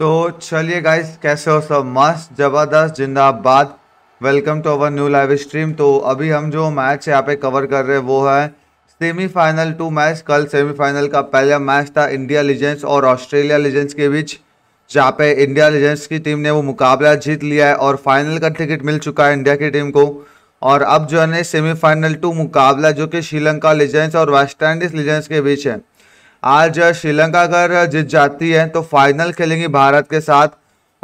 तो चलिए गाइस कैसे हो सब मस्त ज़बरदस्त जिंदाबाद welcome to our new live stream तो अभी हम जो मैच यहाँ पे कवर कर रहे हैं वो है सेमीफाइनल टू मैच कल सेमीफाइनल का पहला मैच था इंडिया लीजेंड्स और ऑस्ट्रेलिया लीजेंड्स के बीच जहाँ पे इंडिया लीजेंड्स की टीम ने वो मुकाबला जीत लिया है और फाइनल का टिकट मिल चुका है इंडिया की टीम को और अब जो है सेमीफाइनल टू मुकाबला जो कि श्रीलंका लीजेंड्स और वेस्ट इंडीज लीजेंड्स के बीच है आज श्रीलंका अगर जीत जाती है तो फाइनल खेलेंगी भारत के साथ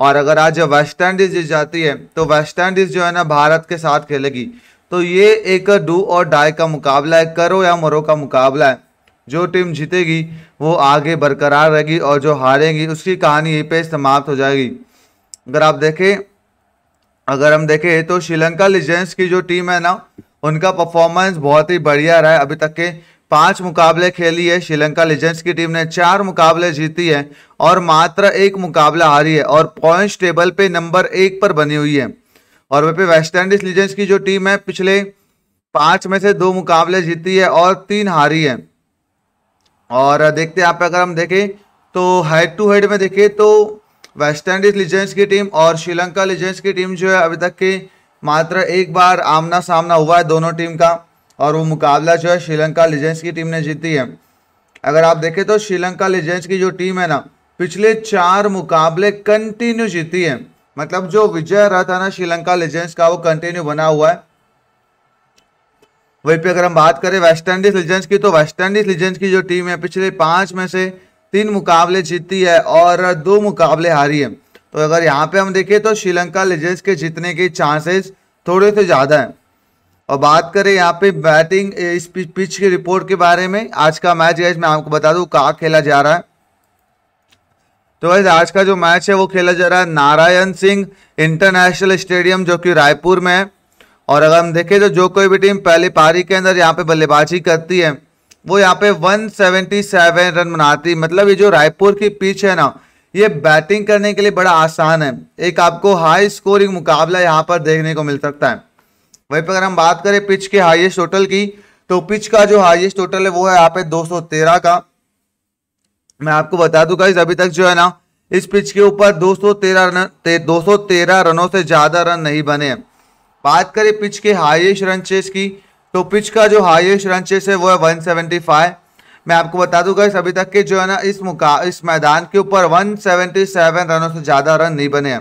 और अगर आज वेस्ट इंडीज जीत जाती है तो वेस्ट इंडीज जो है ना भारत के साथ खेलेगी तो ये एक डू और डाई का मुकाबला है करो या मरो का मुकाबला है जो टीम जीतेगी वो आगे बरकरार रहेगी और जो हारेगी उसकी कहानी यहीं पे समाप्त हो जाएगी अगर आप देखें अगर हम देखें तो श्रीलंका लीजेंड्स की जो टीम है ना उनका परफॉर्मेंस बहुत ही बढ़िया रहा है अभी तक के पांच मुकाबले खेली है श्रीलंका लीजेंड्स की टीम ने चार मुकाबले जीती है और मात्र एक मुकाबला हारी है और पॉइंट्स टेबल पे नंबर एक पर बनी हुई है और वह पे वेस्ट इंडीज लीजेंड्स की जो टीम है पिछले पांच में से दो मुकाबले जीती है और तीन हारी है और देखते हैं आप अगर हम देखें तो हेड टू हेड में देखें तो वेस्ट इंडीज लीजेंड्स की टीम और श्रीलंका लीजेंड्स की टीम जो है अभी तक के मात्र एक बार आमना सामना हुआ है दोनों टीम का और वो मुकाबला जो है श्रीलंका लीजेंड्स की टीम ने जीती है अगर आप देखें तो श्रीलंका लीजेंड्स की जो टीम है ना पिछले चार मुकाबले कंटिन्यू जीती है मतलब जो विजय रहा था ना श्रीलंका लीजेंड्स का वो कंटिन्यू बना हुआ है वहीं पर अगर हम बात करें वेस्ट इंडीज लीजेंड्स की तो वेस्ट इंडीज लीजेंड्स की जो टीम है पिछले पांच में से तीन मुकाबले जीती है और दो मुकाबले हारी है तो अगर यहाँ पे हम देखें तो श्रीलंका लीजेंड्स के जीतने के चांसेस थोड़े से ज़्यादा हैं और बात करें यहाँ पे बैटिंग इस पिच की रिपोर्ट के बारे में आज का मैच गैस मैं आपको बता दूँ कहाँ खेला जा रहा है तो वैसे आज का जो मैच है वो खेला जा रहा है नारायण सिंह इंटरनेशनल स्टेडियम जो कि रायपुर में है और अगर हम देखें तो जो कोई भी टीम पहली पारी के अंदर यहाँ पे बल्लेबाजी करती है वो यहाँ पे 177 रन बनाती है मतलब ये जो रायपुर की पिच है ना ये बैटिंग करने के लिए बड़ा आसान है एक आपको हाई स्कोरिंग मुकाबला यहाँ पर देखने को मिल सकता है वहीं पर अगर हम बात करें पिच के हाईएस्ट टोटल की तो पिच का जो हाईएस्ट टोटल है वो है यहाँ पे 213 का मैं आपको बता दूंगा इस अभी तक जो है ना इस पिच के ऊपर 213 रन ते, 213 रनों से ज़्यादा रन नहीं बने बात करें पिच के हाईएस्ट रन चेस की तो पिच का जो हाईएस्ट रन चेस है वो है वन मैं आपको बता दूंगा इस अभी तक के जो है ना इस मुका इस मैदान के ऊपर वन रनों से ज़्यादा रन नहीं बने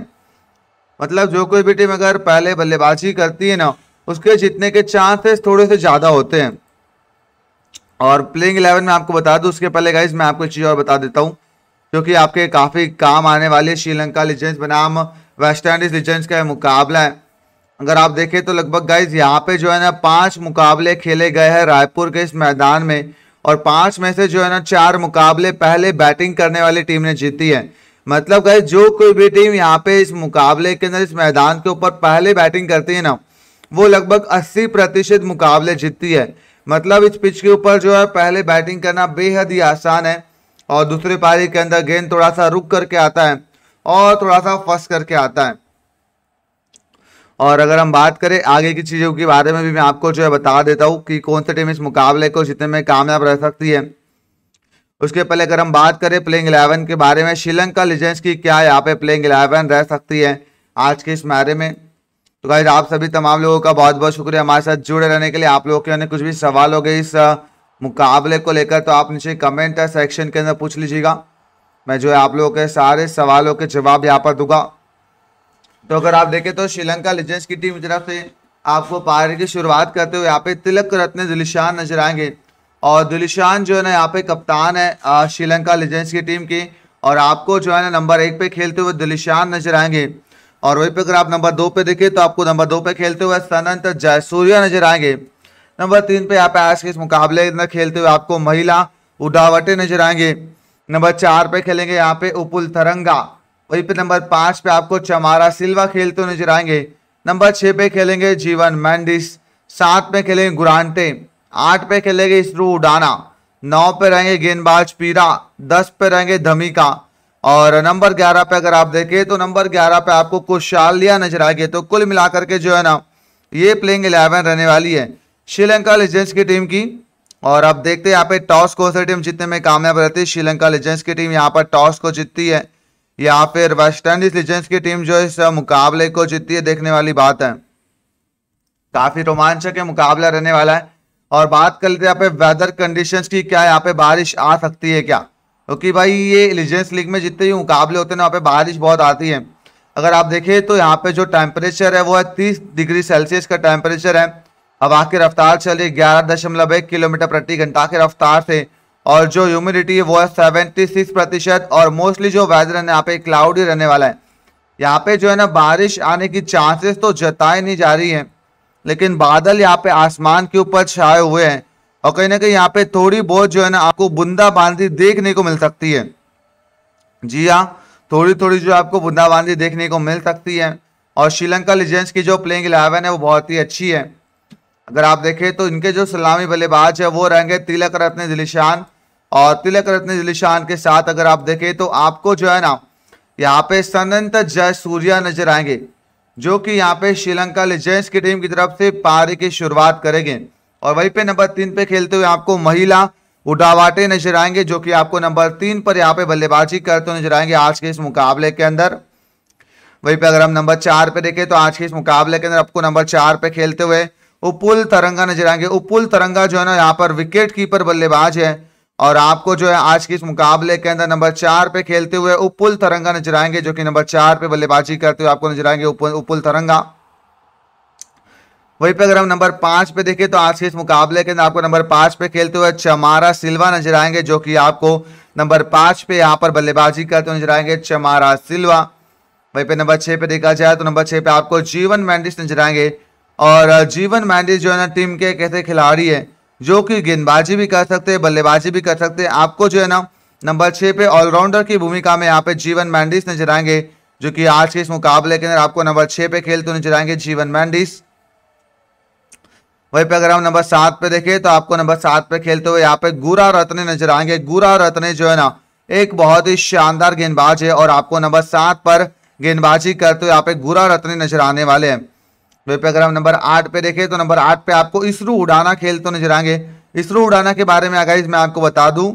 मतलब जो कोई भी टीम अगर पहले बल्लेबाजी करती है ना उसके जीतने के चांसेस थोड़े से ज़्यादा होते हैं और प्लेइंग इलेवन में आपको बता दूँ उसके पहले गाइज मैं आपको चीज़ और बता देता हूँ क्योंकि आपके काफ़ी काम आने वाले श्रीलंका लिजेंस बनाम वेस्ट इंडीज लिजेंस का मुकाबला है अगर आप देखें तो लगभग गाइज यहाँ पे जो है ना पांच मुकाबले खेले गए हैं रायपुर के इस मैदान में और पांच में से जो है ना चार मुकाबले पहले बैटिंग करने वाली टीम ने जीती है मतलब गाइज जो कोई भी टीम यहाँ पे इस मुकाबले के अंदर इस मैदान के ऊपर पहले बैटिंग करती है ना वो लगभग 80 प्रतिशत मुकाबले जीतती है मतलब इस पिच के ऊपर जो है पहले बैटिंग करना बेहद ही आसान है और दूसरे पारी के अंदर गेंद थोड़ा सा रुक करके आता है और थोड़ा सा फंस करके आता है और अगर हम बात करें आगे की चीज़ों के बारे में भी मैं आपको जो है बता देता हूँ कि कौन सी टीम इस मुकाबले को जीतने में कामयाब रह सकती है उसके पहले अगर हम बात करें प्लेइंग इलेवन के बारे में श्रीलंका लीजेंड्स की क्या यहाँ पे प्लेइंग इलेवन रह सकती है आज के इस मैरे में तो गाइज आप सभी तमाम लोगों का बहुत बहुत शुक्रिया हमारे साथ जुड़े रहने के लिए आप लोगों के अंदर कुछ भी सवाल हो गए इस मुकाबले को लेकर तो आप नीचे कमेंट सेक्शन के अंदर पूछ लीजिएगा मैं जो है आप लोगों के सारे सवालों के जवाब यहाँ पर दूंगा तो अगर आप देखें तो श्रीलंका लीजेंड्स की टीम की तरफ से आपको पारी की शुरुआत करते हुए यहाँ पे तिलक रत्न दिलिशान नजर आएंगे और दिलिशान जो है ना यहाँ पे कप्तान है श्रीलंका लीजेंड्स की टीम की और आपको जो है ना नंबर एक पे खेलते हुए दिलिशान नजर आएंगे और वहीं पर अगर आप नंबर दो पे देखें तो आपको नंबर दो पे खेलते हुए सनंत जयसूर्या नजर आएंगे नंबर तीन पे यहाँ पे आज के इस मुकाबले में खेलते हुए आपको महिला उडावटे नजर आएंगे नंबर चार पे खेलेंगे यहाँ पे उपुल तरंगा वहीं पे नंबर पांच पे आपको चमारा सिल्वा खेलते हुए नजर आएंगे नंबर छह पे खेलेंगे जीवन मैंडिस सात पे खेलेंगे गुरांटे आठ पे खेलेंगे इसरू उडाना नौ पे रहेंगे गेंदबाज पीरा दस पे रहेंगे धमिका और नंबर ग्यारह पे अगर आप देखें तो नंबर ग्यारह पे आपको कुशालिया नजर आ गई तो कुल मिलाकर के जो है ना ये प्लेइंग इलेवन रहने वाली है श्रीलंका लेजेंड्स की टीम की और आप देखते हैं यहाँ पे टॉस कौन सा टीम जीतने में कामयाब रहती है श्रीलंका लेजेंड्स की टीम यहाँ पर टॉस को जीतती है या फिर वेस्ट इंडीज लेजेंड्स की टीम जो इस मुकाबले को जीतती है देखने वाली बात है काफी रोमांचक है मुकाबला रहने वाला है और बात कर लेते हैं यहाँ पे वेदर कंडीशंस की क्या यहाँ पे बारिश आ सकती है क्या क्योंकि भाई ये एलिजेंस लीग में जितने भी मुकाबले होते हैं वहाँ पे बारिश बहुत आती है अगर आप देखें तो यहाँ पे जो टेम्परेचर है वो है तीस डिग्री सेल्सियस का टेम्परेचर है हवा की रफ्तार चली ग्यारह दशमलव एक किलोमीटर प्रति घंटा की रफ्तार से और जो ह्यूमिडिटी है वो है सेवेंटी सिक्स प्रतिशत और मोस्टली जो वेदर है यहाँ पे क्लाउडी रहने वाला है यहाँ पे जो है ना बारिश आने की चांसेस तो जताई नहीं जा रही है लेकिन बादल यहाँ पे आसमान के ऊपर छाए हुए हैं और कहीं ना कहीं यहाँ पे थोड़ी बहुत जो है ना आपको बूंदाबांदी देखने को मिल सकती है जी हाँ थोड़ी थोड़ी जो आपको बूंदाबांदी देखने को मिल सकती है और श्रीलंका लीजेंड्स की जो प्लेइंग इलेवन है वो बहुत ही अच्छी है अगर आप देखें तो इनके जो सलामी बल्लेबाज है वो रहेंगे तिलक रत्न दिलीशान और तिलक रत्न दिलीशान के साथ अगर आप देखें तो आपको जो है ना यहाँ पे सनंत जय सूर्या नजर आएंगे जो कि यहाँ पे श्रीलंका लीजेंड्स की टीम की तरफ से पारी की शुरुआत करेंगे और वहीं पे नंबर तीन पे खेलते हुए आपको महिला उडावाटे नजर आएंगे जो कि आपको नंबर तीन पर यहाँ पे बल्लेबाजी करते हुए नजर आएंगे आज के इस मुकाबले के अंदर वहीं पे अगर हम नंबर चार पे देखें तो आज के इस मुकाबले के अंदर आपको नंबर चार पे खेलते हुए उपुल तरंगा नजर आएंगे उपुल तरंगा जो है ना यहाँ पर विकेट कीपर बल्लेबाज है और आपको जो है आज के इस मुकाबले के अंदर नंबर चार पे खेलते हुए उपुल तरंगा नजर आएंगे जो कि नंबर चार पे बल्लेबाजी करते हुए आपको नजर आएंगे उपुल तरंगा वहीं पे अगर हम नंबर पांच पे देखें तो आज के इस मुकाबले के अंदर आपको नंबर पांच पे खेलते हुए चमारा सिल्वा नजर आएंगे जो कि आपको नंबर पांच पे यहाँ पर बल्लेबाजी करते हुए नजर आएंगे चमारा सिल्वा वहीं पे नंबर छः पे देखा जाए तो नंबर छः पे आपको जीवन मैंडिस नजर आएंगे और जीवन मैंडिस जो है ना टीम के एक ऐसे खिलाड़ी है जो कि गेंदबाजी भी कर सकते हैं बल्लेबाजी भी कर सकते हैं आपको जो है ना नंबर छः पे ऑलराउंडर की भूमिका में यहाँ पे जीवन मैंडिस नजर आएंगे जो कि आज के इस मुकाबले के अंदर आपको नंबर छह पे खेलते नजर आएंगे जीवन मैंडिस वहीं पे अगर हम नंबर सात पे देखें तो आपको नंबर सात पे खेलते हुए यहाँ पे गुरा रत्ने नजर आएंगे गुरा रत्ने जो है ना एक बहुत ही शानदार गेंदबाज है और आपको नंबर सात पर गेंदबाजी करते हुए यहाँ पे गुरा रत्ने नजर आने वाले हैं वहीं पे अगर हम नंबर आठ पे देखें तो नंबर आठ पे आपको इसरो उड़ाना खेलते नजर आएंगे इसरो उड़ाना के बारे में आगे मैं आपको बता दू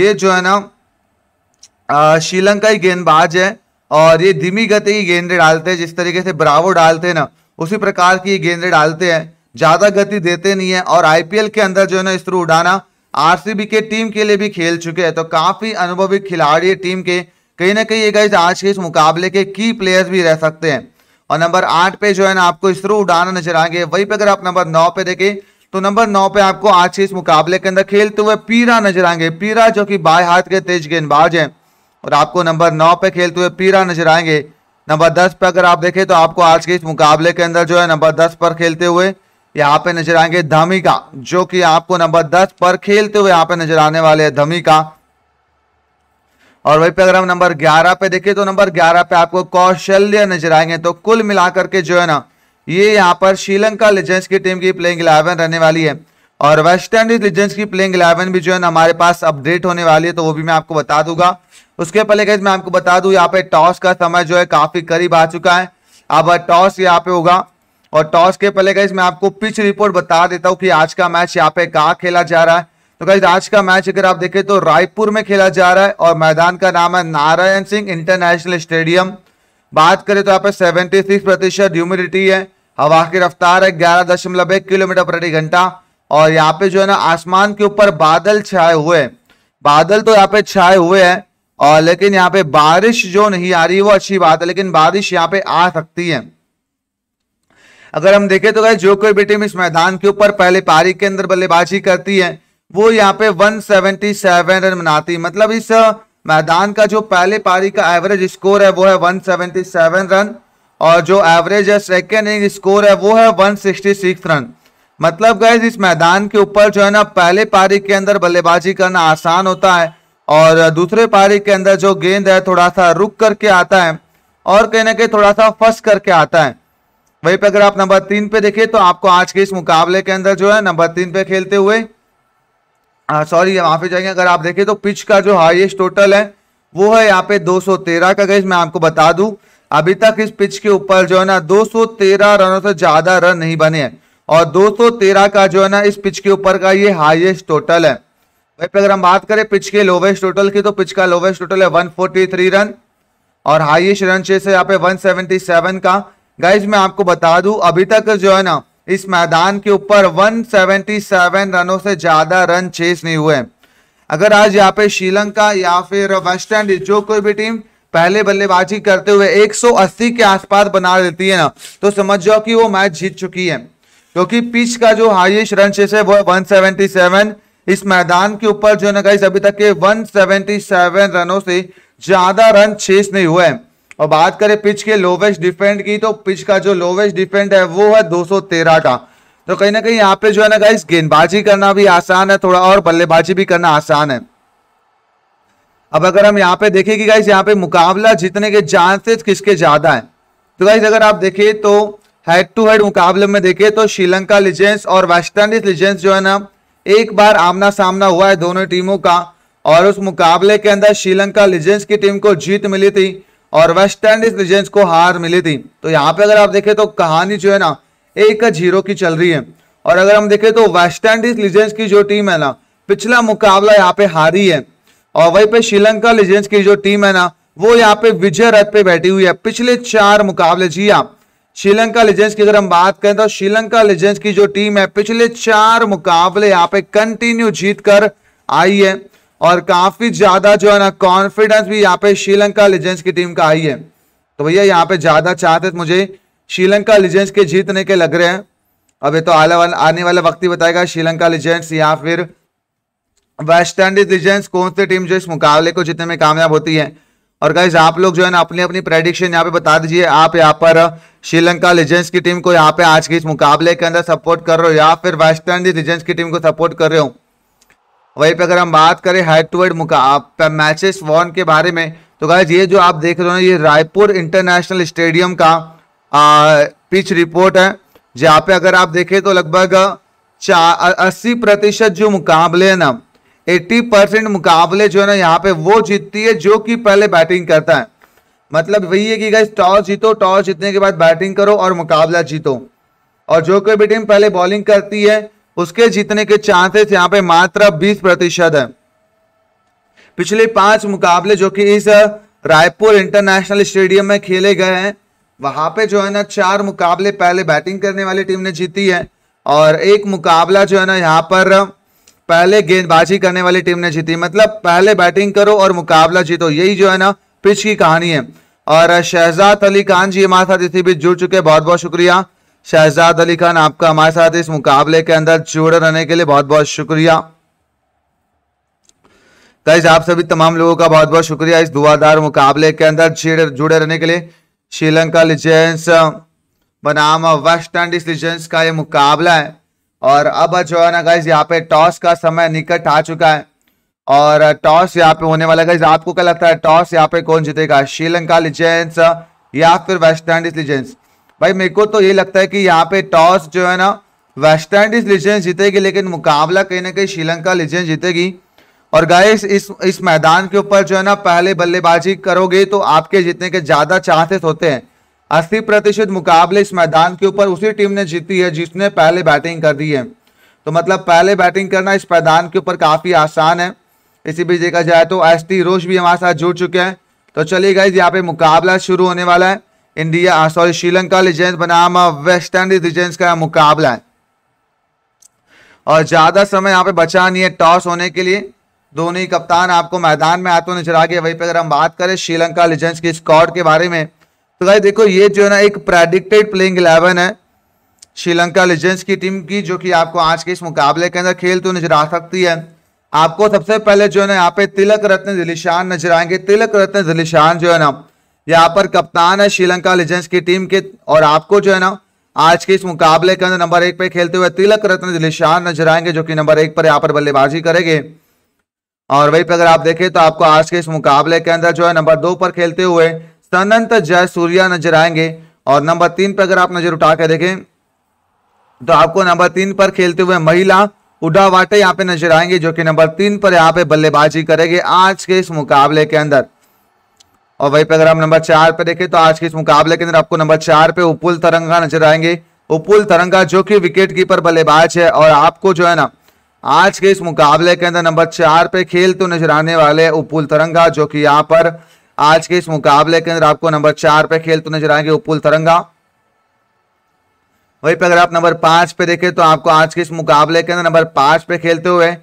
ये जो है ना श्रीलंकाई गेंदबाज है और ये धीमी गति की गेंदे डालते हैं जिस तरीके से ब्रावो डालते हैं ना उसी प्रकार की गेंदे डालते हैं ज़्यादा गति देते नहीं है और आईपीएल के अंदर जो है ना इस तरह उड़ाना आरसीबी के टीम के लिए भी खेल चुके हैं तो काफ़ी अनुभवी खिलाड़ी है टीम के कहीं ना कहीं ये गाइज आज के इस मुकाबले के की प्लेयर्स भी रह सकते हैं और नंबर आठ पे जो है ना आपको इस तरह उड़ाना नजर आएंगे वहीं पर अगर आप नंबर नौ पे देखें तो नंबर नौ पे आपको आज के इस मुकाबले के अंदर खेलते हुए पीरा नजर आएंगे पीरा जो कि बाएं हाथ के तेज गेंदबाज हैं और आपको नंबर नौ पे खेलते हुए पीरा नजर आएंगे नंबर दस पे अगर आप देखें तो आपको आज के इस मुकाबले के अंदर जो है नंबर दस पर खेलते हुए यहाँ पे नजर आएंगे धमिका जो कि आपको नंबर दस पर खेलते हुए यहाँ पे नजर आने वाले हैं धमिका और वहीं पे अगर हम नंबर ग्यारह पे देखें तो नंबर ग्यारह पे आपको कौशल्य नजर आएंगे तो कुल मिलाकर के जो है ना ये यहाँ पर श्रीलंका लीजेंड्स की टीम की प्लेइंग इलेवन रहने वाली है और वेस्ट इंडीज लीजेंड्स की प्लेइंग इलेवन भी जो है ना हमारे पास अपडेट होने वाली है तो वो भी मैं आपको बता दूंगा उसके पहले कहते मैं आपको बता दू यहाँ पे टॉस का समय जो है काफी करीब आ चुका है अब टॉस यहाँ पे होगा और टॉस के पहले गाइज मैं आपको पिच रिपोर्ट बता देता हूँ कि आज का मैच यहाँ पे कहा खेला जा रहा है तो गाइज आज का मैच अगर आप देखें तो रायपुर में खेला जा रहा है और मैदान का नाम है नारायण सिंह इंटरनेशनल स्टेडियम बात करें तो यहाँ पे सेवेंटी प्रतिशत ह्यूमिडिटी है हवा की रफ्तार है ग्यारह दशमलव एक किलोमीटर प्रति घंटा और यहाँ पे जो है ना आसमान के ऊपर बादल छाए हुए हैं बादल तो यहाँ पे छाए हुए हैं और लेकिन यहाँ पे बारिश जो नहीं आ रही वो अच्छी बात है लेकिन बारिश यहाँ पे आ सकती है अगर हम देखें तो गए जो कोई भी टीम इस मैदान के ऊपर पहले पारी के अंदर बल्लेबाजी करती है वो यहाँ पे 177 रन बनाती है मतलब इस मैदान का जो पहले पारी का एवरेज स्कोर है वो है 177 रन और जो एवरेज है सेकेंड इनिंग स्कोर है वो है 166 रन मतलब गैस इस मैदान के ऊपर जो है ना पहले पारी के अंदर बल्लेबाजी करना आसान होता है और दूसरे पारी के अंदर जो गेंद है थोड़ा सा रुक करके आता है और कहीं ना कहीं थोड़ा सा फंस करके आता है वहीं पर अगर आप नंबर तीन पे देखें तो आपको आज के इस मुकाबले के अंदर जो है नंबर तीन पे खेलते हुए सॉरी माफी जाएंगे अगर आप देखें तो पिच का जो हाईएस्ट टोटल है वो है यहाँ पे 213 का गैस मैं आपको बता दूं अभी तक इस पिच के ऊपर जो है ना 213 रनों से ज्यादा रन नहीं बने हैं और 213 का जो है ना इस पिच के ऊपर का ये हाईएस्ट टोटल है वहीं पर अगर हम बात करें पिच के लोवेस्ट टोटल की तो पिच का लोवेस्ट टोटल है 143 रन और हाइएस्ट रन चेस है यहाँ पे 177 का गाइज मैं आपको बता दू अभी तक जो है ना इस मैदान के ऊपर 177 रनों से ज्यादा रन चेस नहीं हुए अगर आज यहाँ पे श्रीलंका या फिर वेस्ट इंडीज जो कोई भी टीम पहले बल्लेबाजी करते हुए 180 के आसपास बना देती है ना तो समझ जाओ कि वो मैच जीत चुकी है क्योंकि पिच का जो हाईएस्ट रन चेस है वो 177 इस मैदान के ऊपर जो है ना गाइज अभी तक के वन रनों से ज्यादा रन चेस नहीं हुए हैं और बात करें पिच के लोवेस्ट डिफेंड की तो पिच का जो लोवेस्ट डिफेंड है वो है 213 का तो कहीं ना कहीं यहाँ पे जो है ना गाइस गेंदबाजी करना भी आसान है थोड़ा और बल्लेबाजी भी करना आसान है अब अगर हम यहाँ पे देखें कि गाइस यहाँ पे मुकाबला जीतने के चांसेस किसके ज्यादा है तो गाइस अगर आप देखिए तो हेड टू हेड मुकाबले में देखे तो श्रीलंका लिजेंस और वेस्ट इंडीज लिजेंस जो है ना एक बार आमना सामना हुआ है दोनों टीमों का और उस मुकाबले के अंदर श्रीलंका लिजेंस की टीम को जीत मिली थी और वेस्ट इंडीज लीजेंड्स को हार मिली थी तो यहाँ पे अगर आप देखें तो कहानी जो है ना एक जीरो की चल रही है और अगर हम देखें तो वेस्ट इंडीज लीजेंड्स की जो टीम है ना पिछला मुकाबला यहाँ पे हारी है और वहीं पे श्रीलंका लीजेंड्स की जो टीम है ना वो यहाँ पे विजय रथ पे बैठी हुई है पिछले चार मुकाबले जी हाँ श्रीलंका लीजेंड्स की अगर हम बात करें तो श्रीलंका लीजेंड्स की जो टीम है पिछले चार मुकाबले यहाँ पे कंटिन्यू जीत कर आई है और काफी ज्यादा जो है ना कॉन्फिडेंस भी यहाँ पे श्रीलंका लीजेंस की टीम का आई है तो भैया यहाँ पे ज्यादा चाहते तो मुझे श्रीलंका लीजेंस के जीतने के लग रहे हैं अब ये तो आने वाला आने वाले वक्त ही बताएगा श्रीलंका लीजेंड्स या फिर वेस्ट इंडीज लीजेंड्स कौन सी टीम जो इस मुकाबले को जीतने में कामयाब होती है और गाइज आप लोग जो है ना अपनी अपनी प्रेडिक्शन यहाँ पे बता दीजिए आप यहाँ पर श्रीलंका लीजेंड्स की टीम को यहाँ पे आज के इस मुकाबले के अंदर सपोर्ट कर रहे हो या फिर वेस्ट इंडीज लीजेंड्स की टीम को सपोर्ट कर रहे हो वहीं पर अगर हम बात करें हेड टू हेड मुका मैचेस वॉन के बारे में तो गाइज ये जो आप देख रहे हो ये रायपुर इंटरनेशनल स्टेडियम का आ, पिच रिपोर्ट है जहाँ पे अगर आप देखें तो लगभग अस्सी प्रतिशत जो मुकाबले है ना एट्टी परसेंट मुकाबले जो है ना यहाँ पे वो जीतती है जो कि पहले बैटिंग करता है मतलब वही है कि गाइज टॉस जीतो टॉस जीतने के बाद बैटिंग करो और मुकाबला जीतो और जो कोई भी टीम पहले बॉलिंग करती है उसके जीतने के चांसेस यहाँ पे मात्र 20 प्रतिशत है पिछले पांच मुकाबले जो कि इस रायपुर इंटरनेशनल स्टेडियम में खेले गए हैं वहां पे जो है ना चार मुकाबले पहले बैटिंग करने वाली टीम ने जीती है और एक मुकाबला जो है ना यहाँ पर पहले गेंदबाजी करने वाली टीम ने जीती मतलब पहले बैटिंग करो और मुकाबला जीतो यही जो है ना पिच की कहानी है और शहजाद अली खान जी हमारे साथ इसी बीच जुड़ चुके हैं बहुत बहुत शुक्रिया शहजाद अली खान आपका हमारे साथ इस मुकाबले के अंदर जुड़े रहने के लिए बहुत बहुत शुक्रिया गाइज आप सभी तमाम लोगों का बहुत बहुत शुक्रिया इस दुआदार मुकाबले के अंदर जुड़े रहने के लिए श्रीलंका लीजेंस बनाम वेस्ट इंडीज लीजेंस का ये मुकाबला है और अब जो है ना गाइज यहाँ पे टॉस का समय निकट आ चुका है और टॉस यहाँ पे होने वाला है गाइज आपको क्या लगता है टॉस यहाँ पे कौन जीतेगा श्रीलंका लीजेंस या फिर वेस्ट इंडीज लीजेंस भाई मेरे को तो ये लगता है कि यहाँ पे टॉस जो है ना वेस्ट इंडीज लीजेंस जीतेगी लेकिन मुकाबला कहीं ना कहीं श्रीलंका लीजेंस जीतेगी और गाय इस इस मैदान के ऊपर जो है ना पहले बल्लेबाजी करोगे तो आपके जीतने के ज़्यादा चांसेस होते हैं अस्सी प्रतिशत मुकाबले इस मैदान के ऊपर उसी टीम ने जीती है जिसने पहले बैटिंग कर दी है तो मतलब पहले बैटिंग करना इस मैदान के ऊपर काफ़ी आसान है इसी बीच देखा जाए तो एस टी रोश भी हमारे साथ जुड़ चुके हैं तो चलिए गाइज यहाँ पे मुकाबला शुरू होने वाला है इंडिया सॉरी श्रीलंका लीजेंस बनाम वेस्ट इंडीज लीजेंस का मुकाबला है और ज़्यादा समय यहाँ पे बचा नहीं है टॉस होने के लिए दोनों ही कप्तान आपको मैदान में आते हुए नजर आ गए वहीं पर अगर हम बात करें श्रीलंका लीजेंस के स्कॉड के बारे में तो भाई देखो ये जो है ना एक प्रेडिक्टेड प्लेइंग इलेवन है श्रीलंका लीजेंस की टीम की जो कि आपको आज के इस मुकाबले के अंदर खेल तो नजर आ सकती है आपको सबसे पहले जो है ना यहाँ पे तिलक रत्न दिलीशान नजर आएंगे तिलक रत्न दिलीशान जो है ना यहाँ पर कप्तान है श्रीलंका लीजेंड्स की टीम के और आपको जो है ना आज के इस मुकाबले के अंदर नंबर एक पे खेलते हुए तिलक रत्न दिलेशान नजर आएंगे जो कि नंबर एक पर यहाँ पर बल्लेबाजी करेंगे और वहीं पर अगर आप देखें तो आपको आज के इस मुकाबले के अंदर जो है नंबर दो पर खेलते हुए सनंत जय सूर्या नजर आएंगे और नंबर तीन पर अगर आप नजर उठा कर देखें तो आपको नंबर तीन पर खेलते हुए महिला उडावाटे यहाँ पे नजर आएंगे जो कि नंबर तीन पर यहाँ पे बल्लेबाजी करेंगे आज के इस मुकाबले के अंदर और वहीं पर अगर हम नंबर चार पे देखें तो आज के इस मुकाबले के अंदर आपको नंबर चार पे उपुल तरंगा नजर आएंगे उपुल तरंगा जो कि विकेट कीपर बल्लेबाज है और आपको जो है ना आज के इस मुकाबले के अंदर नंबर चार पे खेल तो नजर आने वाले उपुल तरंगा जो कि यहाँ पर आज के इस मुकाबले के अंदर आपको नंबर चार पे खेल तो नजर आएंगे उपुल तरंगा वहीं पर अगर आप नंबर पांच पे देखें तो आपको आज के इस मुकाबले के अंदर नंबर पांच पे खेलते हुए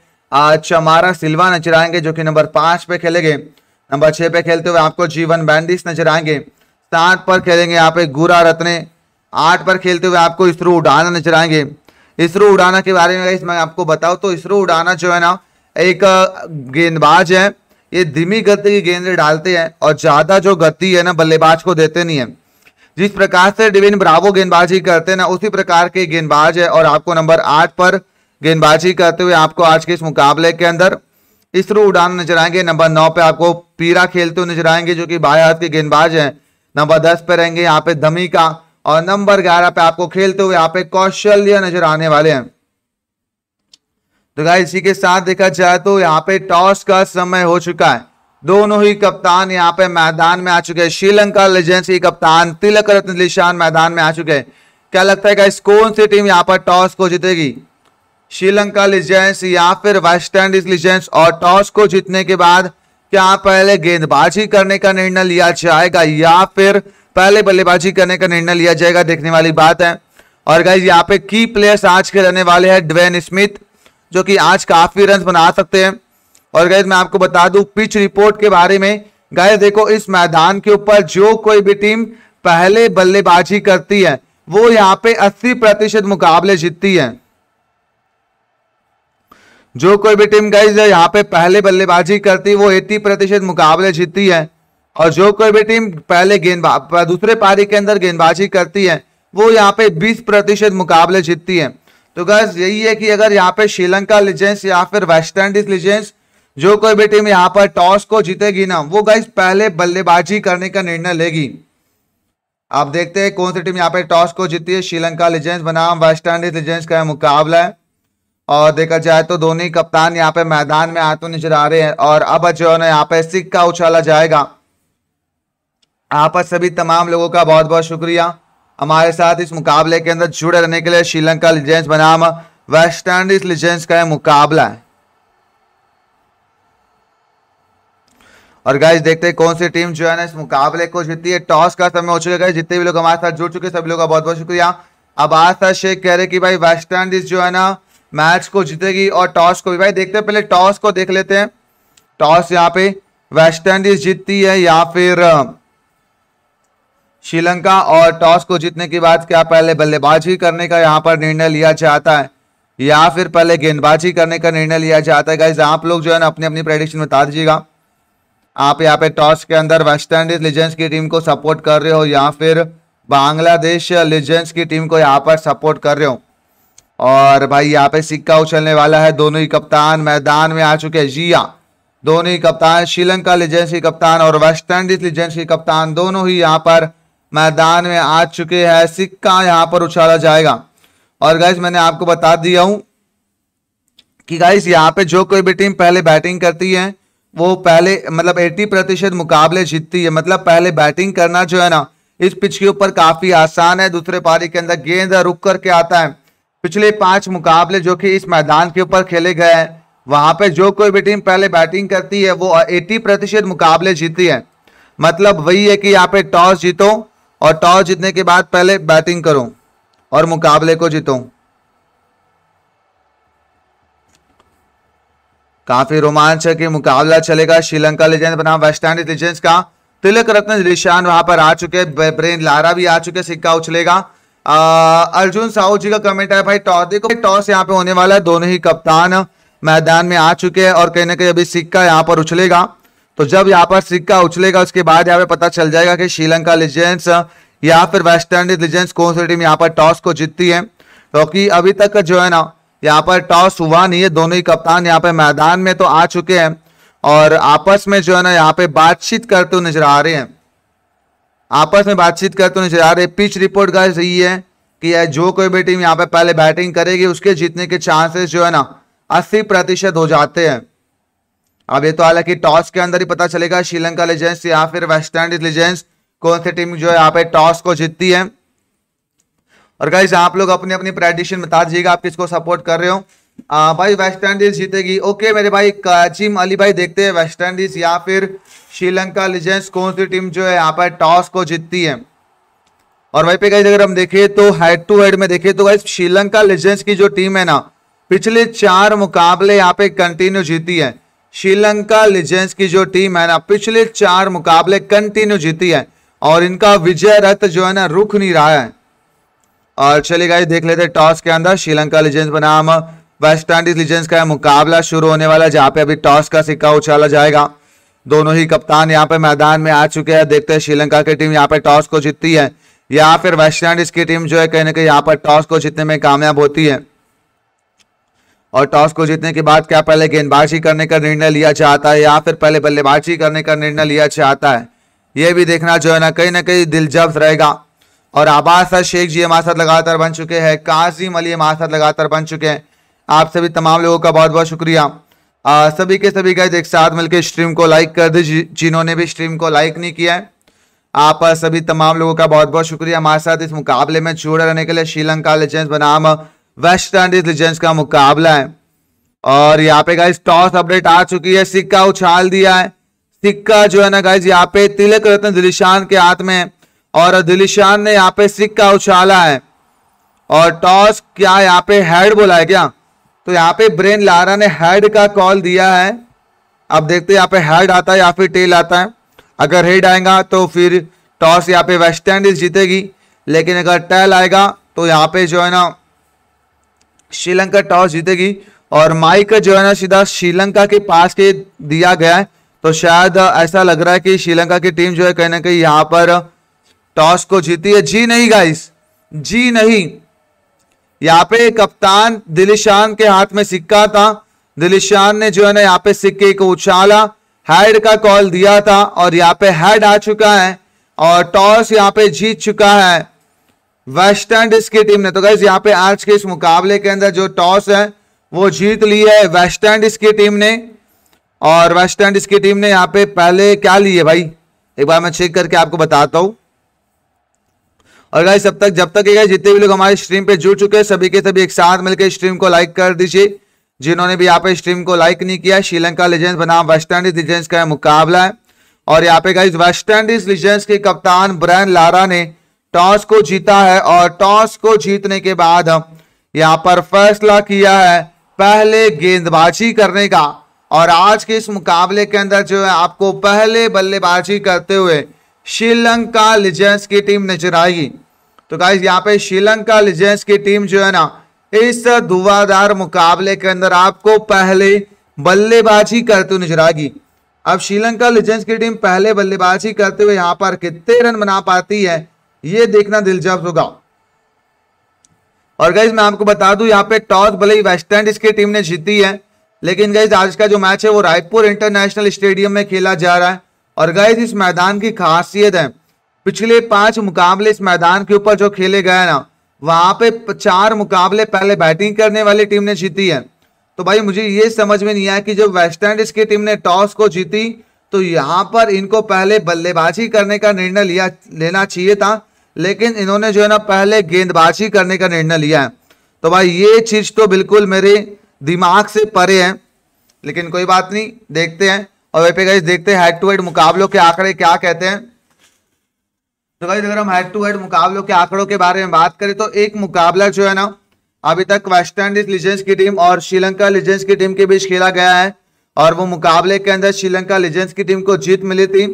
चमारा सिल्वा नजर आएंगे जो कि नंबर पांच पे खेलेंगे नंबर छह पे खेलते हुए आपको जीवन बैंडिस नजर आएंगे सात पर खेलेंगे यहाँ पे गुरा रत्ने आठ पर खेलते हुए आपको इसरो उड़ाना नजर आएंगे इसरो उड़ाना के बारे में मैं आपको बताऊँ तो इसरो उड़ाना जो है ना एक गेंदबाज है ये धीमी गति की गेंद डालते हैं और ज़्यादा जो गति है ना बल्लेबाज को देते नहीं है जिस प्रकार से डिविन ब्रावो गेंदबाजी करते हैं ना उसी प्रकार के गेंदबाज है और आपको नंबर आठ पर गेंदबाजी करते हुए आपको आज के इस मुकाबले के अंदर इसरो उड़ान नजर आएंगे नंबर नौ पे आपको पीरा खेलते हुए नजर आएंगे जो कि बाएं हाथ के गेंदबाज हैं नंबर दस पे रहेंगे यहाँ पे का और नंबर ग्यारह पे आपको खेलते हुए यहाँ पे कौशल्य नजर आने वाले हैं तो क्या इसी के साथ देखा जाए तो यहाँ पे टॉस का समय हो चुका है दोनों ही कप्तान यहाँ पे मैदान में आ चुके हैं श्रीलंका लेजेंड्स के कप्तान तिलक रत्न निशान मैदान में आ चुके हैं क्या लगता है गाइस कौन सी टीम यहाँ पर टॉस को जीतेगी श्रीलंका लीजेंस या फिर वेस्ट इंडीज लीजेंस और टॉस को जीतने के बाद क्या पहले गेंदबाजी करने का निर्णय लिया जाएगा या फिर पहले बल्लेबाजी करने का निर्णय लिया जाएगा देखने वाली बात है और गाइज यहाँ पे की प्लेयर्स आज के रहने वाले हैं ड्वेन स्मिथ जो कि आज काफी रन बना सकते हैं और गाइज मैं आपको बता दू पिच रिपोर्ट के बारे में गाइज देखो इस मैदान के ऊपर जो कोई भी टीम पहले बल्लेबाजी करती है वो यहाँ पे 80 प्रतिशत मुकाबले जीतती है जो कोई भी टीम गाइज यहाँ पे पहले बल्लेबाजी करती वो 80 प्रतिशत मुकाबले जीतती है और जो कोई भी टीम पहले गेंदबाज दूसरे पारी के अंदर गेंदबाजी करती है वो यहाँ पे 20 प्रतिशत मुकाबले जीतती है तो गैस यही है कि अगर यहाँ पे श्रीलंका लीजेंस या फिर वेस्ट इंडीज लीजेंस जो कोई भी टीम यहाँ पर टॉस को जीतेगी ना वो गैस पहले बल्लेबाजी करने का निर्णय लेगी आप देखते हैं कौन सी टीम यहाँ पे टॉस को जीती है श्रीलंका लीजेंस बनाम वेस्ट इंडीज लीजेंस का मुकाबला है और देखा जाए तो धोनी कप्तान यहाँ पे मैदान में आते नजर आ रहे हैं और अब जो है ना यहाँ पे सिक्का उछाला जाएगा आप सभी तमाम लोगों का बहुत बहुत शुक्रिया हमारे साथ इस मुकाबले के अंदर जुड़े रहने के लिए श्रीलंका लीजेंस बनाम वेस्ट इंडीज लीजेंस का मुकाबला है और गाइज देखते हैं कौन सी टीम जो है ना इस मुकाबले को जीती है टॉस का समय हो चुका है जितने भी लोग हमारे साथ जुड़ चुके हैं सभी लोगों का बहुत बहुत शुक्रिया अब आज शेख कह रहे कि भाई वेस्ट इंडीज जो है ना मैच को जीतेगी और टॉस को भी भाई देखते हैं पहले टॉस को देख लेते हैं टॉस यहाँ पे वेस्ट इंडीज जीतती है या फिर श्रीलंका और टॉस को जीतने के बाद क्या पहले बल्लेबाजी करने का यहाँ पर निर्णय लिया जाता है या फिर पहले गेंदबाजी करने का निर्णय लिया जाता है आप लोग जो है ना अपनी अपनी प्रेडिक्शन बता दीजिएगा आप यहाँ पे टॉस के अंदर वेस्ट इंडीज लीजेंस की टीम को सपोर्ट कर रहे हो या फिर बांग्लादेश लेजेंड्स की टीम को यहाँ पर सपोर्ट कर रहे हो और भाई यहाँ पे सिक्का उछलने वाला है दोनों ही कप्तान मैदान में आ चुके हैं जिया हाँ, दोनों ही कप्तान श्रीलंका की कप्तान और वेस्ट इंडीज की कप्तान दोनों ही यहाँ पर मैदान में आ चुके हैं सिक्का यहाँ पर उछाला जाएगा और गाइज मैंने आपको बता दिया हूं कि गाइज यहाँ पे जो कोई भी टीम पहले बैटिंग करती है वो पहले मतलब 80 प्रतिशत मुकाबले जीतती है मतलब पहले बैटिंग करना जो है ना इस पिच के ऊपर काफी आसान है दूसरे पारी के अंदर गेंद रुक करके आता है पिछले पांच मुकाबले जो कि इस मैदान के ऊपर खेले गए हैं वहां पे जो कोई भी टीम पहले बैटिंग करती है वो 80 प्रतिशत मुकाबले जीती है मतलब वही है कि यहाँ पे टॉस जीतो और टॉस जीतने के बाद पहले बैटिंग करो और मुकाबले को जीतो काफी रोमांचक कि मुकाबला चलेगा श्रीलंका लेजेंड बना वेस्ट इंडीज लेजेंड का तिलक रत्न निशान वहां पर आ चुके ब्रेन लारा भी आ चुके सिक्का उछलेगा अर्जुन साहू जी का कमेंट है भाई टॉस देखो टॉस यहाँ पे होने वाला है दोनों ही कप्तान मैदान में आ चुके हैं और कहीं ना कहीं अभी सिक्का यहाँ पर उछलेगा तो जब यहाँ पर सिक्का उछलेगा उसके बाद यहाँ पे पता चल जाएगा कि श्रीलंका लीजेंड्स या फिर वेस्ट इंडीज लीजेंड्स कौन सी टीम यहाँ पर टॉस को जीतती है क्योंकि तो अभी तक जो है ना यहाँ पर टॉस हुआ नहीं है दोनों ही कप्तान यहाँ पे मैदान में तो आ चुके हैं और आपस में जो है ना यहाँ पे बातचीत करते हुए नजर आ रहे हैं आपस में बातचीत करते हुए नजर आ रहे पिच रिपोर्ट गाइस यही है कि यह जो कोई भी टीम यहाँ पे पहले बैटिंग करेगी उसके जीतने के चांसेस जो है ना अस्सी प्रतिशत हो जाते हैं अब ये तो हालांकि टॉस के अंदर ही पता चलेगा श्रीलंका लीजेंस या फिर वेस्ट इंडीज लीजेंस कौन सी टीम जो है यहाँ पे टॉस को जीतती है और गाइज आप लोग अपनी अपनी प्रेडिक्शन बता दीजिएगा आप किसको सपोर्ट कर रहे हो आ, भाई वेस्ट इंडीज जीतेगी ओके मेरे भाई काजिम अली भाई देखते हैं वेस्ट इंडीज या फिर श्रीलंका लीजेंड्स कौन सी टीम जो है यहाँ पर टॉस को जीतती है और वहीं पे गाइज अगर हम देखें तो हेड टू हेड में देखें तो गाइज श्रीलंका लीजेंड्स की जो टीम है ना पिछले चार मुकाबले यहाँ पे कंटिन्यू जीती है श्रीलंका लीजेंड्स की जो टीम है ना पिछले चार मुकाबले कंटिन्यू जीती है और इनका विजय रथ जो है ना रुक नहीं रहा है और चलिए गाइज देख लेते टॉस के अंदर श्रीलंका लीजेंड्स बनाम वेस्ट इंडीज लीजेंस का मुकाबला शुरू होने वाला जहां पे अभी टॉस का सिक्का उछाला जाएगा दोनों ही कप्तान यहाँ पे मैदान में आ चुके हैं देखते हैं श्रीलंका की टीम यहाँ पे टॉस को जीतती है या फिर वेस्ट इंडीज की टीम जो है कहीं ना कहीं यहाँ पर टॉस को जीतने में कामयाब होती है और टॉस को जीतने के बाद क्या पहले गेंदबाजी करने का निर्णय लिया जाता है या फिर पहले बल्लेबाजी करने का निर्णय लिया जाता है ये भी देखना जो है ना कहीं ना कहीं दिलचस्प रहेगा और आबाद शेख जी हमारे साथ लगातार बन चुके हैं काजिम अली हमारे साथ लगातार बन चुके हैं आप सभी तमाम लोगों का बहुत बहुत शुक्रिया आ, सभी के सभी गाइज एक साथ मिलकर स्ट्रीम को लाइक कर दी जिन्होंने भी स्ट्रीम को लाइक नहीं किया है आप सभी तमाम लोगों का बहुत बहुत शुक्रिया हमारे साथ इस मुकाबले में जुड़े रहने के लिए श्रीलंका लीजेंस बनाम वेस्ट इंडीज लीजेंस का मुकाबला है और यहाँ पे गाइज टॉस अपडेट आ चुकी है सिक्का उछाल दिया है सिक्का जो है ना गाइज यहाँ पे तिलक रत्न दिलीशान के हाथ में है और दिलीशान ने यहाँ पे सिक्का उछाला है और टॉस क्या यहाँ पे हेड बोला है क्या तो यहाँ पे ब्रेन लारा ने हेड का कॉल दिया है अब देखते यहाँ पे हेड आता है या फिर टेल आता है अगर हेड आएगा तो फिर टॉस यहाँ पे वेस्ट इंडीज जीतेगी लेकिन अगर टेल आएगा तो यहाँ पे जो है ना श्रीलंका टॉस जीतेगी और माइक जो है ना सीधा श्रीलंका के पास के दिया गया है तो शायद ऐसा लग रहा है कि श्रीलंका की टीम जो है कहीं ना कहीं यहाँ पर टॉस को जीती है जी नहीं गाइस जी नहीं यहाँ पे कप्तान दिलीशान के हाथ में सिक्का था दिलीशान ने जो है ना यहाँ पे सिक्के को उछाला हेड का कॉल दिया था और यहाँ पे हेड आ चुका है और टॉस यहाँ पे जीत चुका है वेस्ट इंडीज की टीम ने तो गैस यहाँ पे आज के इस मुकाबले के अंदर जो टॉस है वो जीत ली है वेस्ट इंडीज की टीम ने और वेस्ट इंडीज की टीम ने यहाँ पे पहले क्या ली है भाई एक बार मैं चेक करके आपको बताता हूँ और गाइस अब तक जब तक ये जितने भी लोग हमारे स्ट्रीम पे जुड़ चुके हैं सभी के सभी एक साथ मिलकर स्ट्रीम को लाइक कर दीजिए जिन्होंने भी यहाँ पे स्ट्रीम को लाइक नहीं किया श्रीलंका लीजेंस बनाम वेस्ट इंडीज लीजेंस का मुकाबला है और यहाँ पे गाइज वेस्ट इंडीज लीजेंस के कप्तान ब्रैन लारा ने टॉस को जीता है और टॉस को जीतने के बाद हम यहाँ पर फैसला किया है पहले गेंदबाजी करने का और आज के इस मुकाबले के अंदर जो है आपको पहले बल्लेबाजी करते हुए श्रीलंका लिजेंस की टीम नजर आएगी तो गाइज यहाँ पे श्रीलंका लिजेंस की टीम जो है ना इस दुआदार मुकाबले के अंदर आपको पहले बल्लेबाजी करते हुए नजर आएगी अब श्रीलंका लिजेंस की टीम पहले बल्लेबाजी करते हुए यहां पर कितने रन बना पाती है ये देखना दिलचस्प होगा और गाइज मैं आपको बता दू यहाँ पे टॉस भले ही वेस्ट इंडीज की टीम ने जीती है लेकिन गाइज आज का जो मैच है वो रायपुर इंटरनेशनल स्टेडियम में खेला जा रहा है और गए इस मैदान की खासियत है पिछले पांच मुकाबले इस मैदान के ऊपर जो खेले गए ना वहां पे चार मुकाबले पहले बैटिंग करने वाली टीम ने जीती है तो भाई मुझे ये समझ में नहीं आया कि जब वेस्ट इंडीज की टीम ने टॉस को जीती तो यहाँ पर इनको पहले बल्लेबाजी करने का निर्णय लिया लेना चाहिए था लेकिन इन्होंने जो है ना पहले गेंदबाजी करने का निर्णय लिया है तो भाई ये चीज़ तो बिल्कुल मेरे दिमाग से परे है लेकिन कोई बात नहीं देखते हैं और वहीं पे गाइज देखते हैं हेड टू हेड मुकाबलों के आंकड़े क्या कहते हैं तो गाइज अगर हम हेड टू हेड मुकाबलों के आंकड़ों के बारे में बात करें तो एक मुकाबला जो है ना अभी तक वेस्ट इंडीज लीजेंस की टीम और श्रीलंका लीजेंस की टीम के बीच खेला गया है और वो मुकाबले के अंदर श्रीलंका लीजेंस की टीम को जीत मिली थी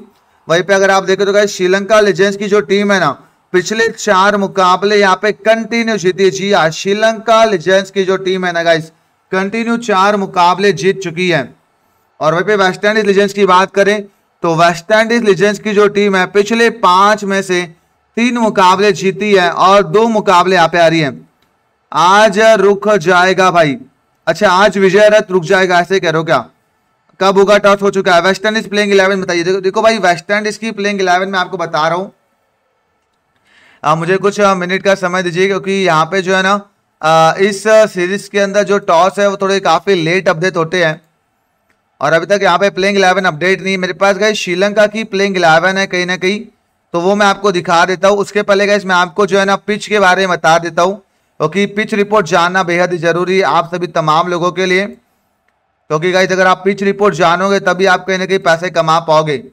वहीं पे अगर आप देखें तो गाइज श्रीलंका लीजेंस की जो टीम है ना पिछले चार मुकाबले यहाँ पे कंटिन्यू जीती जी हाँ श्रीलंका लीजेंस की जो टीम है ना गाइस कंटिन्यू चार मुकाबले जीत चुकी है और वहीं पे वेस्ट इंडीज लीजेंड्स की बात करें तो वेस्ट इंडीज लीजेंड्स की जो टीम है पिछले पांच में से तीन मुकाबले जीती है और दो मुकाबले यहाँ पे आ रही है आज रुक जाएगा भाई अच्छा आज विजय रथ रुक जाएगा ऐसे कह रहे हो क्या कब होगा टॉस हो चुका है वेस्ट इंडीज प्लेइंग इलेवन बताइए देखो देखो भाई वेस्ट इंडीज की प्लेइंग इलेवन में आपको बता रहा हूँ मुझे कुछ मिनट का समय दीजिए क्योंकि यहाँ पे जो है ना इस सीरीज के अंदर जो टॉस है वो थोड़े काफ़ी लेट अपडेट होते हैं और अभी तक यहाँ पे प्लेइंग इलेवन अपडेट नहीं मेरे पास गए श्रीलंका की प्लेइंग इलेवन है कहीं ना कहीं तो वो मैं आपको दिखा देता हूँ उसके पहले गए मैं आपको जो है ना पिच के बारे में बता देता हूँ क्योंकि तो पिच रिपोर्ट जानना बेहद ही ज़रूरी है आप सभी तमाम लोगों के लिए क्योंकि तो गाइस अगर आप पिच रिपोर्ट जानोगे तभी आप कहीं ना कहीं पैसे कमा पाओगे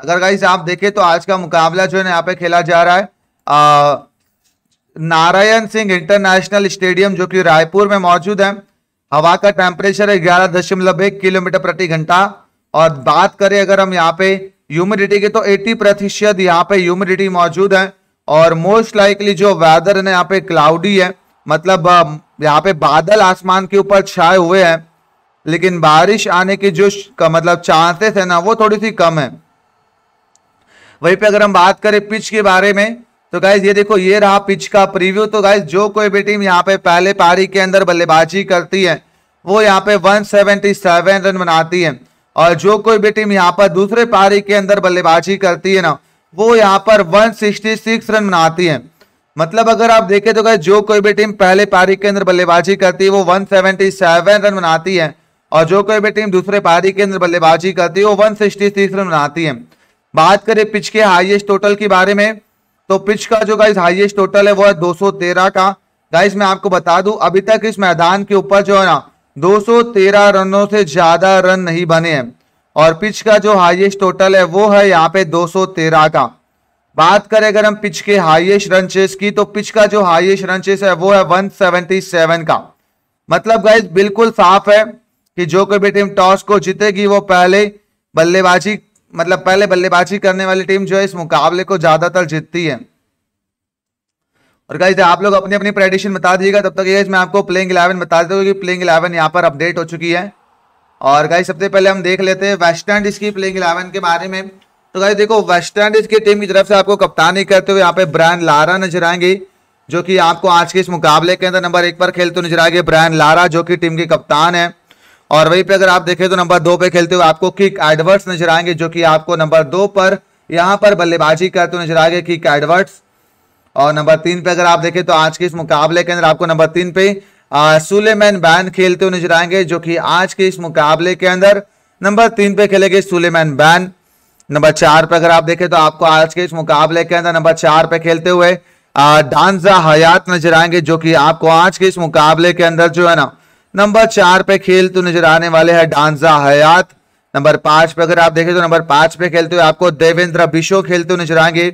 अगर गाइस आप देखें तो आज का मुकाबला जो है ना यहाँ पे खेला जा रहा है नारायण सिंह इंटरनेशनल स्टेडियम जो कि रायपुर में मौजूद है हवा का टेम्परेचर है ग्यारह दशमलव एक किलोमीटर प्रति घंटा और बात करें अगर हम यहाँ पे ह्यूमिडिटी की तो 80 प्रतिशत यहाँ पे ह्यूमिडिटी मौजूद है और मोस्ट लाइकली जो वेदर है यहाँ पे क्लाउडी है मतलब यहाँ पे बादल आसमान के ऊपर छाए हुए हैं लेकिन बारिश आने के जो मतलब चांसेस है ना वो थोड़ी सी कम है वहीं पे अगर हम बात करें पिच के बारे में तो गाइज ये देखो ये रहा पिच का प्रीव्यू तो गाइज जो कोई भी टीम यहाँ पे पहले पारी के अंदर बल्लेबाजी करती है वो यहाँ पे 177 रन बनाती है और जो कोई भी टीम यहाँ पर दूसरे पारी के अंदर बल्लेबाजी करती है ना वो यहाँ पर 166 रन बनाती है मतलब अगर आप देखें तो गाइज जो कोई भी टीम पहले पारी के अंदर बल्लेबाजी करती है वो वन रन बनाती है और जो कोई भी टीम दूसरे पारी के अंदर बल्लेबाजी करती है वो वन रन बनाती है बात करें पिच के हाइएस्ट टोटल के बारे में तो पिच का जो गाइस हाईएस्ट टोटल है वो है 213 का गाइस मैं आपको बता दूं अभी तक इस मैदान के ऊपर जो है ना 213 रनों से ज्यादा रन नहीं बने हैं और पिच का जो हाईएस्ट टोटल है वो है यहाँ पे 213 का बात करें अगर हम पिच के हाईएस्ट रन चेस की तो पिच का जो हाईएस्ट रन चेस है वो है सेवन का मतलब गाइज बिल्कुल साफ है कि जो कोई भी टीम टॉस को जीतेगी वो पहले बल्लेबाजी मतलब पहले बल्लेबाजी करने वाली टीम जो है इस मुकाबले को ज्यादातर जीतती है और गाइज आप लोग अपनी अपनी प्रेडिशन बता दीजिएगा तब तक ये मैं आपको प्लेइंग इलेवन बता देता हूँ कि प्लेइंग इलेवन यहाँ पर अपडेट हो चुकी है और गाई सबसे पहले हम देख लेते हैं वेस्ट इंडीज की प्लेइंग इलेवन के बारे में तो गाई देखो वेस्ट इंडीज की टीम की तरफ से आपको कप्तानी करते हुए यहाँ पे ब्रायन लारा नजर आएंगे जो कि आपको आज के इस मुकाबले के अंदर नंबर एक पर खेलते तो नजर आएंगे ब्रायन लारा जो कि टीम के कप्तान है और वहीं पे अगर आप देखें तो नंबर दो पे खेलते हुए आपको किक एडवर्ट्स नजर आएंगे जो कि आपको नंबर दो पर यहां पर बल्लेबाजी करते हुए नजर आएंगे किक एडवर्ट्स और नंबर तीन पे अगर आप देखें तो आज के इस मुकाबले के अंदर आपको नंबर तीन पे सुलेमैन बैन खेलते हुए नजर आएंगे जो कि आज के इस मुकाबले के अंदर नंबर तीन पे खेलेंगे सुलेमैन बैन नंबर चार पे अगर आप देखें तो आपको आज के इस मुकाबले के अंदर नंबर चार पे खेलते हुए डांजा हयात नजर आएंगे जो कि आपको आज के इस मुकाबले के अंदर जो है ना नंबर चार पे खेलते तो नजर आने वाले हैं डांजा हयात नंबर पांच पे अगर आप देखें तो नंबर पांच पे खेलते हुए आपको देवेंद्र बिशो खेलते हुए नजर आएंगे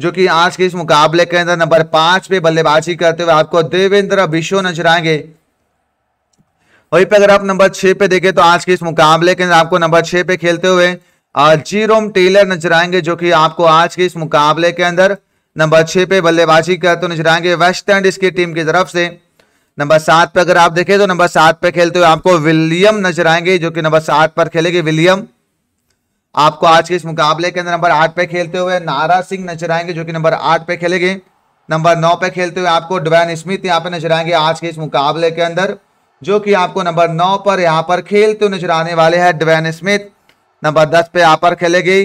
जो कि आज के इस मुकाबले के अंदर नंबर पांच पे बल्लेबाजी करते हुए आपको देवेंद्र बिशो नजर आएंगे वहीं पे अगर आप नंबर छह पे देखें तो आज के इस मुकाबले के अंदर आपको नंबर छह पे खेलते हुए जीरोम टेलर नजर आएंगे जो कि आपको आज के इस मुकाबले के अंदर नंबर छह पे बल्लेबाजी करते नजर आएंगे वेस्ट इंडीज की टीम की तरफ से नंबर सात पे अगर आप देखें तो नंबर सात पे खेलते हुए आपको विलियम नजर आएंगे जो कि नंबर सात पर खेलेगी विलियम आपको आज के इस मुकाबले के अंदर नंबर आठ पे खेलते हुए नारा सिंह नजर आएंगे जो कि नंबर आठ पे खेलेगी नंबर नौ पे खेलते हुए आपको डवैन स्मिथ यहाँ पे नजर आएंगे आज के इस मुकाबले के अंदर जो कि आपको नंबर नौ पर यहाँ पर खेलते हुए नजर आने वाले हैं डवैन स्मिथ नंबर दस पे यहाँ पर खेलेगी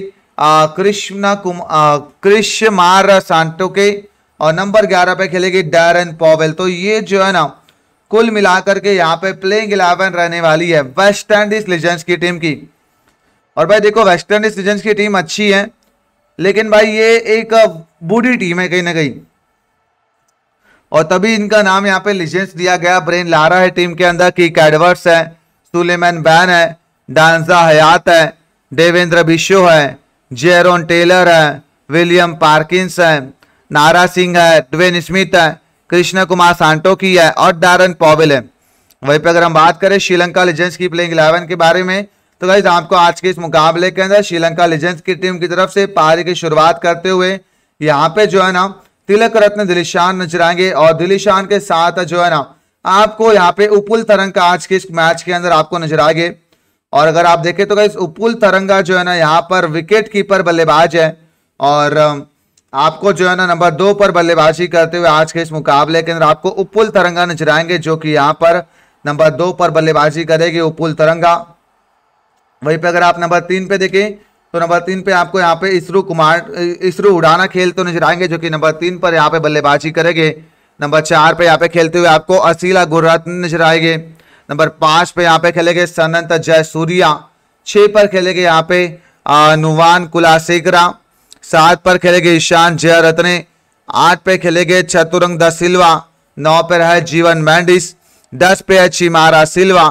कृष्ण मार सांटो के और नंबर ग्यारह पे खेलेगी डैरन पॉवेल तो ये जो है ना कुल मिलाकर के यहाँ पे प्लेइंग इलेवन रहने वाली है वेस्ट इंडीज लीजेंड्स की टीम की और भाई देखो वेस्ट इंडीज लीजेंड्स की टीम अच्छी है लेकिन भाई ये एक बूढ़ी टीम है कहीं ना कहीं और तभी इनका नाम यहाँ पे लीजेंड्स दिया गया ब्रेन लारा है टीम के अंदर की कैडवर्स है सुलेमैन बैन है डांजा हयात है देवेंद्र बिशो है जेरोन टेलर है विलियम पार्किंस है नारा सिंह है ड्वेन स्मिथ है कृष्णा कुमार सांटो की है और डारन पॉवेल है वहीं पर अगर हम बात करें श्रीलंका लीजेंड्स की प्लेइंग इलेवन के बारे में तो गाइज आपको आज के इस मुकाबले के अंदर श्रीलंका लीजेंड्स की टीम की तरफ से पारी की शुरुआत करते हुए यहाँ पे जो है ना तिलक रत्न दिलीशान नजर आएंगे और दिलीशान के साथ जो है ना आपको यहाँ पे उपुल तरंगा आज के इस मैच के अंदर आपको नजर आएंगे और अगर आप देखें तो गाइज उपुल तरंगा जो है ना यहाँ पर विकेट कीपर बल्लेबाज है और आपको जो है ना नंबर दो पर बल्लेबाजी करते हुए आज के इस मुकाबले के अंदर आपको उपुल तरंगा नजर आएंगे जो कि यहाँ पर नंबर दो पर बल्लेबाजी करेगी उपुल तरंगा वहीं पे अगर आप नंबर तीन पे देखें तो नंबर तीन पे आपको यहाँ पे इसरो कुमार इसरो उड़ाना खेलते तो नजर आएंगे जो कि नंबर तीन पर यहाँ पे बल्लेबाजी करेंगे नंबर चार पे यहाँ पे खेलते हुए आपको असीला गुररत्न नजर आएंगे नंबर पांच पे यहाँ पे खेलेंगे सनंत जय सूर्या छः पर खेलेंगे यहाँ पे नुवान कुलासेगरा सात पर खेले गए ईशान जयरत्ने आठ पे खेले गए चतुरंग द सिल्वा नौ पे है जीवन मैंडिस दस पे है चिमारा सिल्वा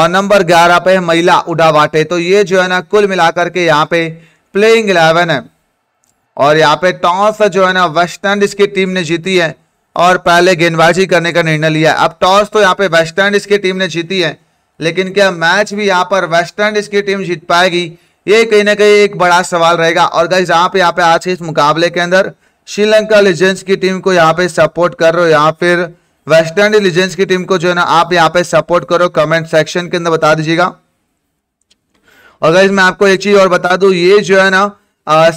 और नंबर ग्यारह पे है महिला उडावाटे तो ये जो है ना कुल मिलाकर के यहाँ पे प्लेइंग इलेवन है और यहाँ पे टॉस जो है ना वेस्ट इंडीज की टीम ने जीती है और पहले गेंदबाजी करने का निर्णय लिया अब टॉस तो यहाँ पे वेस्ट इंडीज की टीम ने जीती है लेकिन क्या मैच भी यहाँ पर वेस्ट इंडीज की टीम जीत पाएगी ये कहीं ना कहीं एक बड़ा सवाल रहेगा और गाइज यहाँ पे यहाँ पे आज के इस मुकाबले के अंदर श्रीलंका लीजेंस की टीम को यहाँ पे सपोर्ट कर रहे हो या फिर वेस्ट इंडीज लीजेंस की टीम को जो है ना आप यहाँ पे सपोर्ट करो कमेंट सेक्शन के अंदर बता दीजिएगा और गाइज मैं आपको एक चीज और बता दू ये जो है ना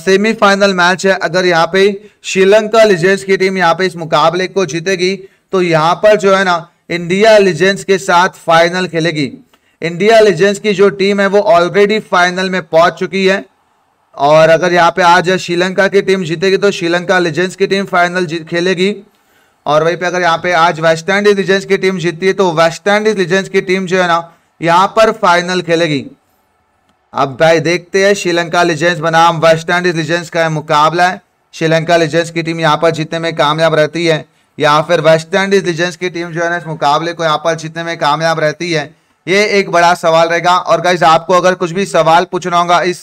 सेमीफाइनल मैच है अगर यहाँ पे श्रीलंका लीजेंस की टीम यहाँ पे इस मुकाबले को जीतेगी तो यहाँ पर जो है ना इंडिया लीजेंस के साथ फाइनल खेलेगी इंडिया लीजेंस की जो टीम है वो ऑलरेडी फाइनल में पहुंच चुकी है और अगर यहाँ पे आज श्रीलंका की टीम जीतेगी तो श्रीलंका लीजेंस की टीम फाइनल खेलेगी और वहीं पे अगर यहाँ पे आज वेस्ट इंडीज लीजेंस की टीम जीतती है तो वेस्ट इंडीज लीजेंस की टीम जो है ना यहाँ पर फाइनल खेलेगी अब भाई देखते हैं श्रीलंका लीजेंस बनाम वेस्ट इंडीज लीजेंस का मुकाबला है श्रीलंका लीजेंस की टीम यहाँ पर जीतने में कामयाब रहती है या फिर वेस्ट इंडीज लीजेंस की टीम जो है ना इस मुकाबले को यहाँ पर जीतने में कामयाब रहती है ये एक बड़ा सवाल रहेगा और गाइज आपको अगर कुछ भी सवाल पूछना होगा इस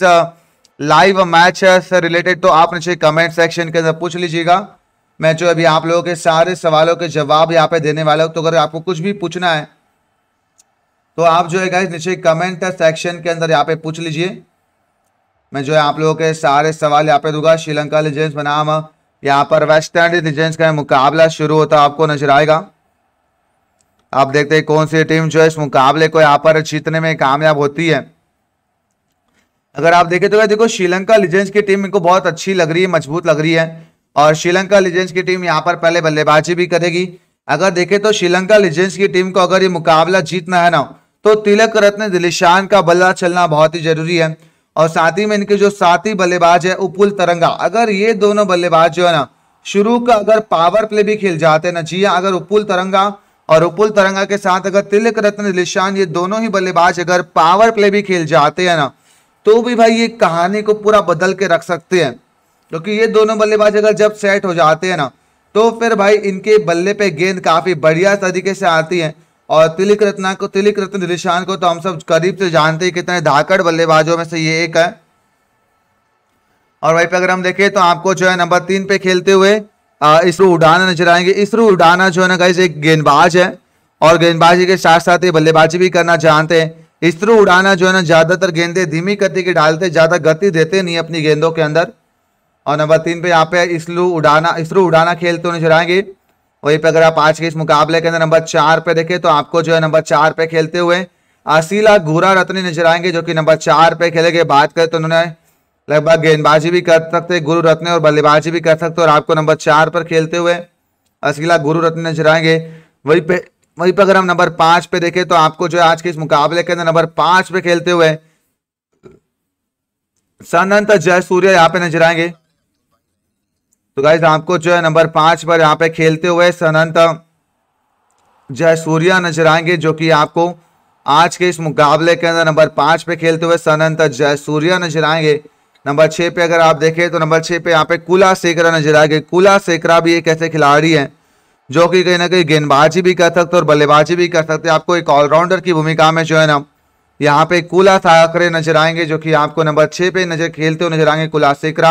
लाइव मैच से रिलेटेड तो आप नीचे कमेंट सेक्शन के अंदर पूछ लीजिएगा मैं जो अभी आप लोगों के सारे सवालों के जवाब यहाँ पे देने वाला हूँ तो अगर आपको कुछ भी पूछना है तो आप जो है गाइज नीचे कमेंट सेक्शन के अंदर यहाँ पे पूछ लीजिए मैं जो है आप लोगों के सारे सवाल यहाँ पे दूंगा श्रीलंका लिजेंस बनाम यहाँ पर वेस्ट इंडीज का मुकाबला शुरू होता आपको नजर आएगा आप देखते हैं कौन सी टीम जो है इस मुकाबले को यहाँ पर जीतने में कामयाब होती है अगर आप देखें तो देखो श्रीलंका लीजेंड्स की टीम इनको बहुत अच्छी लग रही है मजबूत लग रही है और श्रीलंका लीजेंड्स की टीम यहाँ पर पहले बल्लेबाजी भी करेगी अगर देखें तो श्रीलंका लीजेंड्स की टीम को अगर ये मुकाबला जीतना है ना तो तिलक रत्न दिलिशान का बल्ला चलना बहुत ही जरूरी है और साथ ही में इनके जो साथी बल्लेबाज है उपुल तरंगा अगर ये दोनों बल्लेबाज जो है ना शुरू का अगर पावर प्ले भी खेल जाते हैं ना जी हाँ अगर उपुल तरंगा और उपुल तरंगा के साथ अगर तिलक रत्न निशान ये दोनों ही बल्लेबाज अगर पावर प्ले भी खेल जाते हैं ना तो भी भाई ये कहानी को पूरा बदल के रख सकते हैं क्योंकि तो ये दोनों बल्लेबाज अगर जब सेट हो जाते हैं ना तो फिर भाई इनके बल्ले पे गेंद काफ़ी बढ़िया तरीके से आती है और तिलक रत्ना को तिलक रत्न निशान को तो हम सब करीब से जानते हैं कितने धाकड़ बल्लेबाजों में से ये एक है और वहीं पे अगर हम देखें तो आपको जो है नंबर तीन पे खेलते हुए इसरो उडाना नजर आएंगे इसरो उडाना जो है ना गाइज एक गेंदबाज है और गेंदबाजी के साथ साथ ये बल्लेबाजी भी करना जानते हैं इसरो उड़ाना जो है ना ज़्यादातर गेंदे धीमी गति की डालते ज़्यादा गति देते नहीं अपनी गेंदों के अंदर और नंबर तीन पे यहाँ पे इसलू उड़ाना इसरो उड़ाना खेलते हुए नजर आएंगे वहीं पे अगर आप आज के इस मुकाबले के अंदर नंबर चार पे देखें तो आपको जो है नंबर चार पे खेलते हुए आसीला घूरा रत्नी नजर आएंगे जो कि नंबर चार पे खेलेंगे बात करें तो उन्होंने लगभग गेंदबाजी भी कर सकते गुरु रत्न और बल्लेबाजी भी कर सकते और आपको नंबर चार पर खेलते हुए असगिला गुरु रत्न नजर आएंगे वही पे वहीं पर अगर हम नंबर पांच पे देखें तो आपको जो है आज के इस मुकाबले के अंदर नंबर पांच पे खेलते हुए सनंत जय सूर्य यहाँ पे नजर आएंगे तो गाइज आपको जो है नंबर पांच पर यहाँ पे खेलते हुए सनंत जय सूर्या नजर आएंगे जो कि आपको आज के इस मुकाबले के अंदर नंबर पांच पे खेलते हुए सनंत जय सूर्या नजर आएंगे नंबर छः पे अगर आप देखें तो नंबर छः पे यहाँ पे कुला सेकरा नजर आ गए कुला सेकरा भी एक ऐसे खिलाड़ी हैं जो कि कहीं ना कहीं गेंदबाजी भी कर सकते और बल्लेबाजी भी कर सकते आपको एक ऑलराउंडर की भूमिका में जो है ना यहाँ पे कुला साकरे नजर आएंगे जो कि आपको नंबर छः पे नजर खेलते हुए नजर आएंगे कुला सेकरा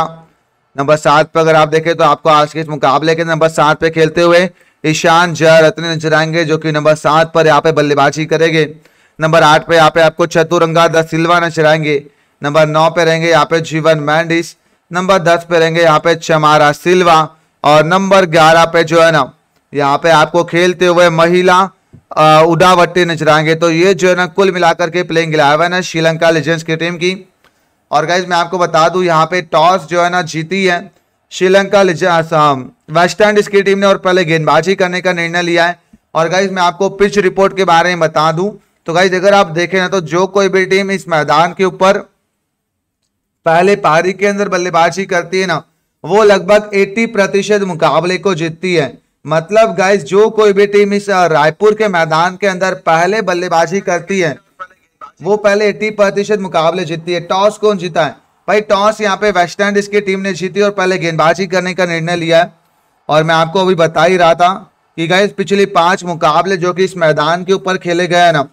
नंबर सात पर अगर आप देखें तो आपको आज के इस मुकाबले के नंबर सात पे खेलते हुए ईशान जयरत्न नजर आएंगे जो कि नंबर सात पर यहाँ पे बल्लेबाजी करेंगे नंबर आठ पे यहाँ पे आपको चतुरंगा द सिल्वा नजर आएंगे नंबर नौ पे रहेंगे यहाँ पे जीवन मैंडिस नंबर दस पे रहेंगे यहाँ पे चमारा सिल्वा और नंबर ग्यारह पे जो है ना यहाँ पे आपको खेलते हुए महिला उदावट्टी नजर आएंगे तो ये जो है ना कुल मिलाकर के प्लेइंग इलेवन है श्रीलंका लेजेंड्स की टीम की और गाइज मैं आपको बता दूं यहाँ पे टॉस जो है ना जीती है श्रीलंका वेस्ट इंडीज की टीम ने और पहले गेंदबाजी करने का निर्णय लिया है और गाइज मैं आपको पिच रिपोर्ट के बारे में बता दूं तो गाइज अगर आप देखें ना तो जो कोई भी टीम इस मैदान के ऊपर पहले पारी के अंदर बल्लेबाजी करती है ना वो लगभग 80 प्रतिशत मुकाबले को जीतती है मतलब गाइस जो कोई भी टीम इस रायपुर के मैदान के अंदर पहले बल्लेबाजी करती है वो पहले एट्टी प्रतिशत मुकाबले जीतती है टॉस कौन जीता है भाई टॉस यहाँ पे वेस्ट इंडीज की टीम ने जीती और पहले गेंदबाजी करने का निर्णय लिया है और मैं आपको अभी बता ही रहा था कि गाइस पिछले पांच मुकाबले जो कि इस मैदान के ऊपर खेले गए ना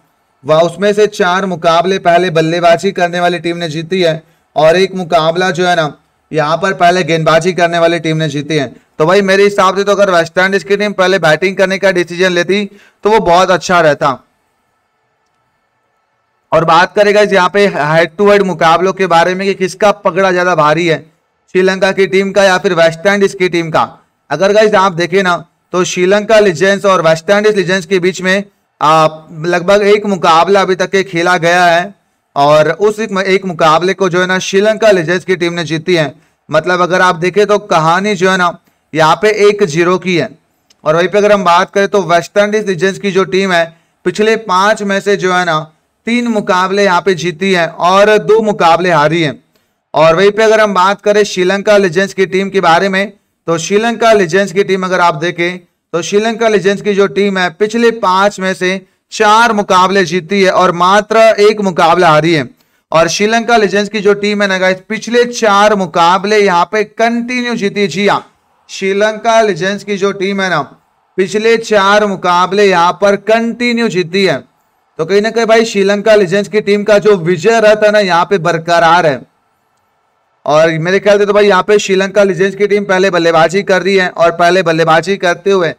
वह उसमें से चार मुकाबले पहले बल्लेबाजी करने वाली टीम ने जीती है और एक मुकाबला जो है ना यहाँ पर पहले गेंदबाजी करने वाली टीम ने जीती है तो भाई मेरे हिसाब से तो अगर वेस्ट इंडीज की टीम पहले बैटिंग करने का डिसीजन लेती तो वो बहुत अच्छा रहता और बात करेगा इस यहाँ पे हेड टू हेड मुकाबलों के बारे में कि किसका पकड़ा ज्यादा भारी है श्रीलंका की टीम का या फिर वेस्ट इंडीज की टीम का अगर गाइज आप देखें ना तो श्रीलंका लीजेंड्स और वेस्ट इंडीज लीजेंड्स के बीच में लगभग एक मुकाबला अभी तक के खेला गया है और उस एक, एक मुकाबले को जो है ना श्रीलंका लेजर्स की टीम ने जीती है मतलब अगर आप देखें तो कहानी जो है ना यहाँ पे एक जीरो की है और वहीं पे अगर हम बात करें तो वेस्ट इंडीज लीजेंस की जो टीम है पिछले पांच में से जो है ना तीन मुकाबले यहाँ पे जीती है और दो मुकाबले हारी है और वहीं पे अगर हम बात करें श्रीलंका लीजेंस की टीम के बारे में तो श्रीलंका लीजेंस की टीम अगर आप देखें तो श्रीलंका लीजेंस की जो टीम है पिछले पांच में से चार मुकाबले जीती है और मात्र एक मुकाबला हारी है और श्रीलंका लेजेंड्स की जो टीम है ना गाइस पिछले चार मुकाबले यहाँ पे कंटिन्यू जीती जी हाँ श्रीलंका लेजेंड्स की जो टीम है ना पिछले चार मुकाबले यहाँ पर कंटिन्यू जीती है तो कहीं ना कहीं भाई श्रीलंका लेजेंड्स की टीम का जो विजय रहता ना यहाँ पे बरकरार है और मेरे ख्याल से तो भाई यहाँ पे श्रीलंका लेजेंड्स की टीम पहले बल्लेबाजी कर रही है और पहले बल्लेबाजी करते हुए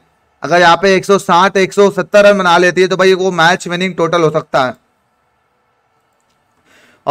अगर यहाँ पे सौ 170 रन बना लेती है तो भाई वो मैच विनिंग टोटल हो सकता है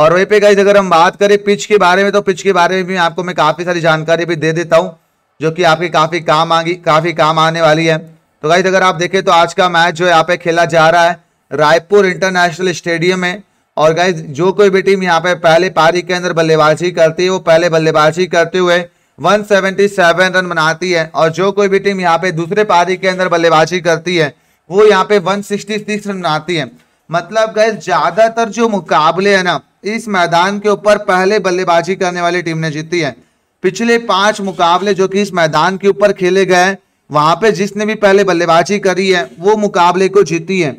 और वहीं पे गई अगर हम बात करें पिच के बारे में तो पिच के बारे में भी आपको मैं काफ़ी सारी जानकारी भी दे देता हूँ जो कि आपकी काफ़ी काम आगी काफ़ी काम आने वाली है तो गाइज अगर आप देखें तो आज का मैच जो यहाँ पे खेला जा रहा है रायपुर इंटरनेशनल स्टेडियम में और गाइज जो कोई भी टीम यहाँ पे पहले पारी के अंदर बल्लेबाजी करती है वो पहले बल्लेबाजी करते हुए 177 रन बनाती है और जो कोई भी टीम यहाँ पे दूसरे पारी के अंदर बल्लेबाजी करती है वो यहाँ पे 166 रन बनाती है मतलब गए ज़्यादातर जो मुकाबले है ना इस मैदान के ऊपर पहले बल्लेबाजी करने वाली टीम ने जीती है पिछले पांच मुकाबले जो कि इस मैदान के ऊपर खेले गए वहां पे जिसने भी पहले बल्लेबाजी करी है वो मुकाबले को जीती है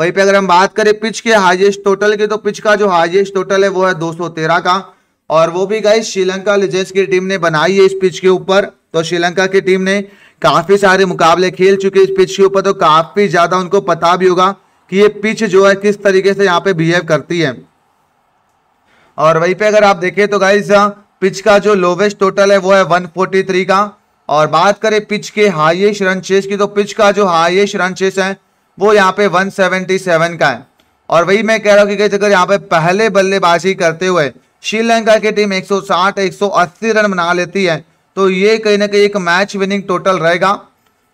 वहीं पे अगर हम बात करें पिच के हाईएस्ट टोटल की तो पिच का जो हाईएस्ट टोटल है वो है 213 का और वो भी गाइस श्रीलंका लेजेंड्स की टीम ने बनाई है इस पिच के ऊपर तो श्रीलंका की टीम ने काफी सारे मुकाबले खेल चुके इस पिच के ऊपर तो काफी ज्यादा उनको पता भी होगा कि ये पिच जो है किस तरीके से यहाँ पे बिहेव करती है और वहीं पे अगर आप देखें तो गाइज पिच का जो लोवेस्ट टोटल है वो है वन का और बात करें पिच के हाइएस्ट रन चेस की तो पिच का जो हाइएस्ट रन चेस है वो यहाँ पे वन का है और वही मैं कह रहा हूँ कि अगर यहाँ पे पहले बल्लेबाजी करते हुए श्रीलंका की टीम 160 180 रन बना लेती है तो ये कहीं ना कहीं एक मैच विनिंग टोटल रहेगा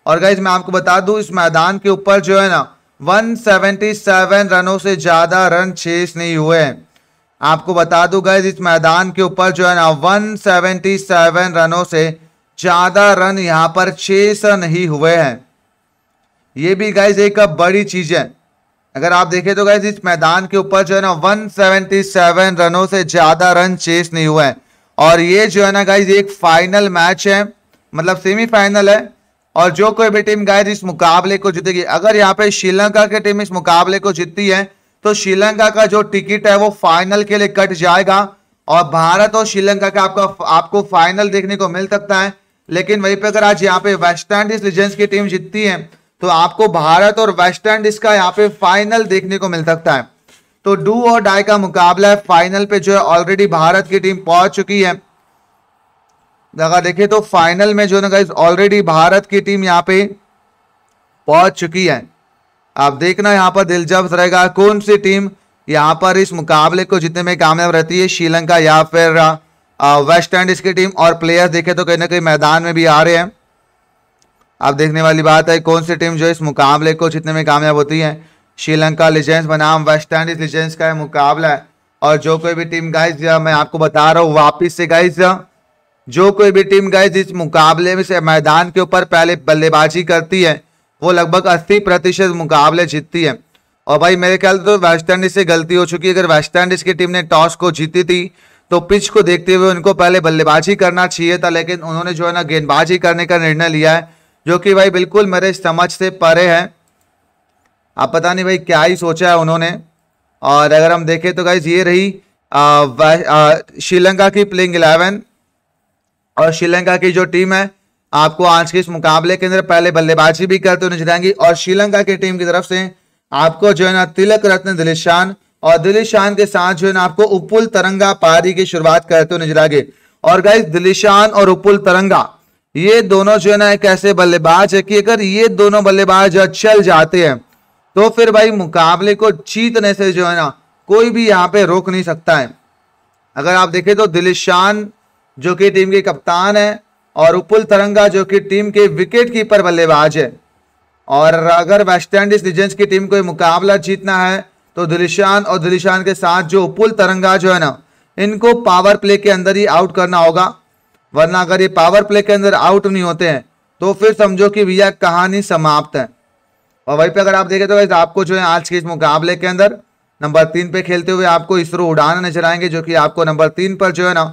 और गाइज मैं आपको बता दूं इस मैदान के ऊपर जो है ना 177 रनों से ज़्यादा रन शेष नहीं हुए हैं आपको बता दूं गाइज इस मैदान के ऊपर जो है ना 177 रनों से ज़्यादा रन यहां पर शेष नहीं हुए हैं ये भी गाइज एक बड़ी चीज़ है अगर आप देखें तो गैस इस मैदान के ऊपर जो है ना 177 रनों से ज़्यादा रन चेस नहीं हुआ है और ये जो है ना गाइज एक फाइनल मैच है मतलब सेमीफाइनल है और जो कोई भी टीम गाइज इस मुकाबले को जीतेगी अगर यहाँ पे श्रीलंका की टीम इस मुकाबले को जीतती है तो श्रीलंका का जो टिकट है वो फाइनल के लिए कट जाएगा और भारत और श्रीलंका का आपका आपको फाइनल देखने को मिल सकता है लेकिन वहीं पर अगर आज यहाँ पे वेस्ट इंडीज लीजेंड्स की टीम जीतती है तो आपको भारत और वेस्ट इंडीज का यहाँ पे फाइनल देखने को मिल सकता है तो डू और डाई का मुकाबला है फाइनल पे जो है ऑलरेडी भारत की टीम पहुंच चुकी है अगर देखे तो फाइनल में जो ना गाइज ऑलरेडी भारत की टीम यहाँ पे पहुंच चुकी है आप देखना यहाँ पर दिलचस्प रहेगा कौन सी टीम यहाँ पर इस मुकाबले को जितने में कामयाब रहती है श्रीलंका या फिर वेस्ट इंडीज की टीम और प्लेयर्स देखे तो कहीं ना कहीं मैदान में भी आ रहे हैं अब देखने वाली बात है कौन सी टीम जो इस मुकाबले को जीतने में कामयाब होती है श्रीलंका लीजेंस बनाम वेस्ट इंडीज लीजेंस का मुकाबला है और जो कोई भी टीम गाइज मैं आपको बता रहा हूँ वापिस से गाइज जो कोई भी टीम गाइज इस मुकाबले में से मैदान के ऊपर पहले बल्लेबाजी करती है वो लगभग अस्सी प्रतिशत मुकाबले जीतती है और भाई मेरे ख्याल तो वेस्ट इंडीज से गलती हो चुकी है अगर वेस्ट इंडीज की टीम ने टॉस को जीती थी तो पिच को देखते हुए उनको पहले बल्लेबाजी करना चाहिए था लेकिन उन्होंने जो है ना गेंदबाजी करने का निर्णय लिया है जो कि भाई बिल्कुल मेरे समझ से परे है आप पता नहीं भाई क्या ही सोचा है उन्होंने और अगर हम देखें तो गाइज ये रही श्रीलंका की प्लेइंग इलेवन और श्रीलंका की जो टीम है आपको आज के इस मुकाबले के अंदर पहले बल्लेबाजी भी करते हुए नजर आएंगी और श्रीलंका की टीम की तरफ से आपको जो है ना तिलक रत्न दिलिशान और दिलिशान के साथ जो है ना आपको उपुल तरंगा पारी की शुरुआत करते हुए नजर आगे और गाइज दिलिशान और उपुल तरंगा ये दोनों जो है ना एक ऐसे बल्लेबाज है कि अगर ये दोनों बल्लेबाज चल जाते हैं तो फिर भाई मुकाबले को जीतने से जो है ना कोई भी यहाँ पे रोक नहीं सकता है अगर आप देखें तो दिलिशान जो कि टीम के कप्तान है और उपुल तरंगा जो कि टीम के विकेट कीपर बल्लेबाज है और अगर वेस्ट इंडीज लीजेंड्स की टीम को मुकाबला जीतना है तो दिलिशान और दिलिशान के साथ जो उपुल तरंगा जो है ना इनको पावर प्ले के अंदर ही आउट करना होगा वरना अगर ये पावर प्ले के अंदर आउट नहीं होते हैं तो फिर समझो कि भैया कहानी समाप्त है और वहीं पे अगर आप देखें तो आपको जो है आज के इस मुकाबले के अंदर नंबर तीन पे खेलते हुए आपको इसरो उड़ान नजर आएंगे जो कि आपको नंबर तीन पर जो है ना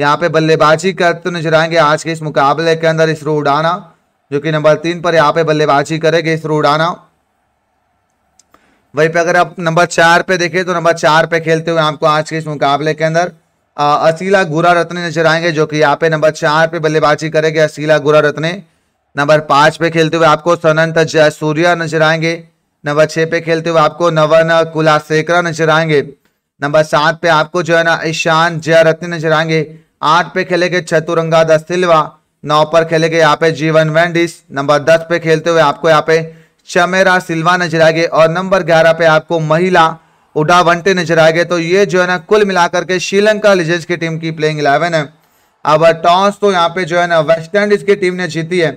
यहाँ पे बल्लेबाजी करते नजर आएंगे आज के इस मुकाबले के अंदर इसरो उड़ाना जो कि नंबर तीन पर यहाँ पे बल्लेबाजी करेगा इसरो उड़ाना वहीं पे अगर आप नंबर चार पे देखें तो नंबर चार पे खेलते हुए आपको आज के इस मुकाबले के अंदर असीला गुरा रत्ने नजर आएंगे जो कि यहाँ पे नंबर चार पे बल्लेबाजी करेंगे असीला गुरा रत्ने नंबर पांच पे खेलते हुए आपको सनंत जयसूर्या नजर आएंगे नंबर छह पे खेलते हुए आपको नवन कुलासेकरा नजर आएंगे नंबर सात पे आपको जो है ना ईशान जयरत्न नजर आएंगे आठ पे खेलेंगे चतुरंगा दिलवा नौ पर खेलेंगे यहाँ पे जीवन वेंडिस नंबर दस पे खेलते हुए आपको यहाँ पे चमेरा सिल्वा नजर आएंगे और नंबर ग्यारह पे आपको महिला उडा वनटे नजर आ गए तो ये जो है ना कुल मिलाकर के श्रीलंका लीजेंस की टीम की प्लेइंग इलेवन है अब टॉस तो यहाँ पे जो है ना वेस्ट इंडीज की टीम ने जीती है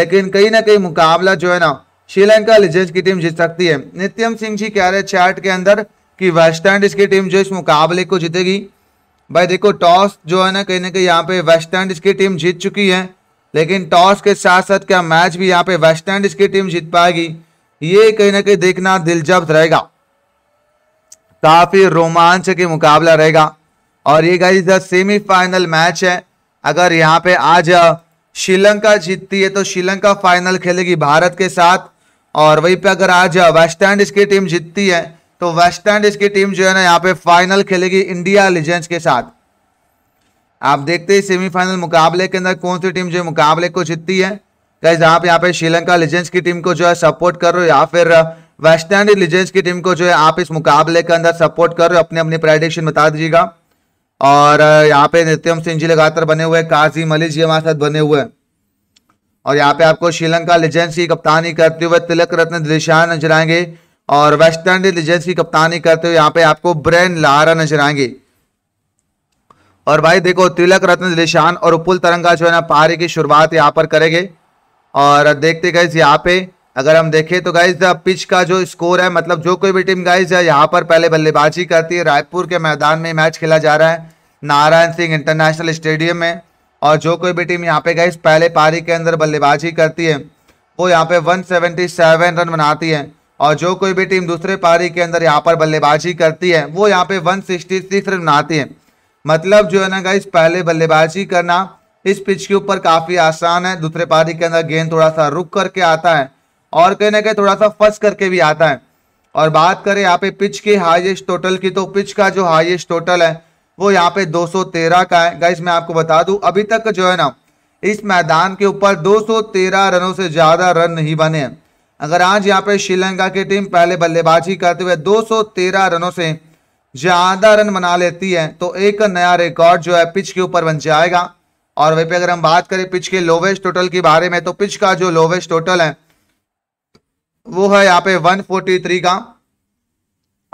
लेकिन कहीं ना कहीं मुकाबला जो है ना श्रीलंका लिजेंड्स की टीम जीत सकती है नित्यम सिंह जी कह रहे चैट के अंदर कि वेस्ट इंडीज की टीम जो इस मुकाबले को जीतेगी भाई देखो टॉस जो है ना कहीं ना कहीं यहाँ पे वेस्ट इंडीज की टीम जीत चुकी है लेकिन टॉस के साथ साथ क्या मैच भी यहाँ पे वेस्ट इंडीज की टीम जीत पाएगी ये कहीं ना कहीं देखना दिलचस्प रहेगा काफ़ी रोमांच के मुकाबला रहेगा और ये गाइज सेमीफाइनल मैच है अगर यहाँ पे आज श्रीलंका जीतती है तो श्रीलंका फाइनल खेलेगी भारत के साथ और वहीं पे अगर आज वेस्ट इंडीज की टीम जीतती है तो वेस्ट इंडीज की टीम जो है ना यहाँ पे फाइनल खेलेगी इंडिया लीजेंड्स के साथ आप देखते ही सेमीफाइनल मुकाबले के अंदर कौन सी टीम जो मुकाबले को जीतती है कैसे आप यहाँ पे श्रीलंका लीजेंड्स की टीम को जो है सपोर्ट कर रहे हो या फिर वेस्ट इंडीज लीजेंड्स की टीम को जो है आप इस मुकाबले के अंदर सपोर्ट कर रहे हो अपने अपनी प्राइडिक्शन बता दीजिएगा और यहाँ पे नित्यम सिंह जी लगातार बने हुए काजी मलिक जी हमारे साथ बने हुए और यहाँ पे आपको श्रीलंका लीजेंड्स की कप्तानी करते हुए तिलक रत्न दिशान नजर आएंगे और वेस्ट इंडीज लीजेंड्स की कप्तानी करते हुए यहाँ पे आपको ब्रेन लारा नजर आएंगे और भाई देखो तिलक रत्न दिलेशान और उपुल तरंगा जो है ना पारी की शुरुआत यहाँ पर करेंगे और देखते गए यहाँ पे अगर हम देखें तो गाइज पिच का जो स्कोर है मतलब जो कोई भी टीम गाइज है यहाँ पर पहले बल्लेबाजी करती है रायपुर के मैदान में मैच खेला जा रहा है नारायण सिंह इंटरनेशनल स्टेडियम में और जो कोई भी टीम यहाँ पे गाइज पहले पारी के अंदर बल्लेबाजी करती है वो यहाँ पे 177 रन बनाती है और जो कोई भी टीम दूसरे पारी के अंदर यहाँ पर बल्लेबाजी करती है वो यहाँ पे 166 रन बनाती है मतलब जो है ना गाइज पहले बल्लेबाजी करना इस पिच के ऊपर काफ़ी आसान है दूसरे पारी के अंदर गेंद थोड़ा सा रुक करके आता है और कहीं ना कहीं थोड़ा सा फंस करके भी आता है और बात करें यहाँ पे पिच के हाईएस्ट टोटल की तो पिच का जो हाईएस्ट टोटल है वो यहाँ पे 213 का है गाइस मैं आपको बता दूं अभी तक जो है ना इस मैदान के ऊपर 213 रनों से ज़्यादा रन नहीं बने हैं अगर आज यहाँ पे श्रीलंका की टीम पहले बल्लेबाजी करते हुए 213 रनों से ज़्यादा रन बना लेती है तो एक नया रिकॉर्ड जो है पिच के ऊपर बन जाएगा और वहीं पर अगर हम बात करें पिच के लोवेस्ट टोटल के बारे में तो पिच का जो लोवेस्ट टोटल है वो है यहाँ पे 143 का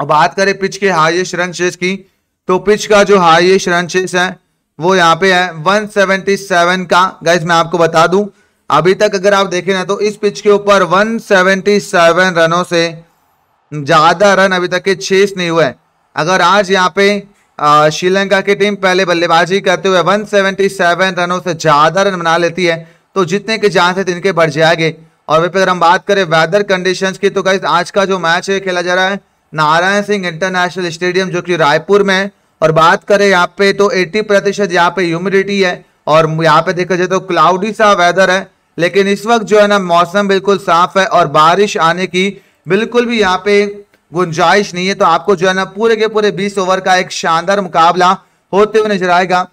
और बात करें पिच के हाइएस्ट रन चेस की तो पिच का जो हाइएस्ट रन चेस है वो यहाँ पे है 177 का गैस मैं आपको बता दू अभी तक अगर आप देखें ना तो इस पिच के ऊपर 177 रनों से ज्यादा रन अभी तक के चेस नहीं हुए अगर आज यहाँ पे श्रीलंका की टीम पहले बल्लेबाजी करते हुए 177 रनों से ज्यादा रन बना लेती है तो जितने के चांसेस इनके बढ़ जाएंगे और वहीं पर अगर हम बात करें वेदर कंडीशंस की तो गाइज आज का जो मैच है खेला जा रहा है नारायण सिंह इंटरनेशनल स्टेडियम जो कि रायपुर में है और बात करें यहाँ पे तो 80 प्रतिशत यहाँ पे ह्यूमिडिटी है और यहाँ पे देखा जाए तो क्लाउडी सा वेदर है लेकिन इस वक्त जो है ना मौसम बिल्कुल साफ है और बारिश आने की बिल्कुल भी यहाँ पे गुंजाइश नहीं है तो आपको जो है ना पूरे के पूरे बीस ओवर का एक शानदार मुकाबला होते हुए नजर आएगा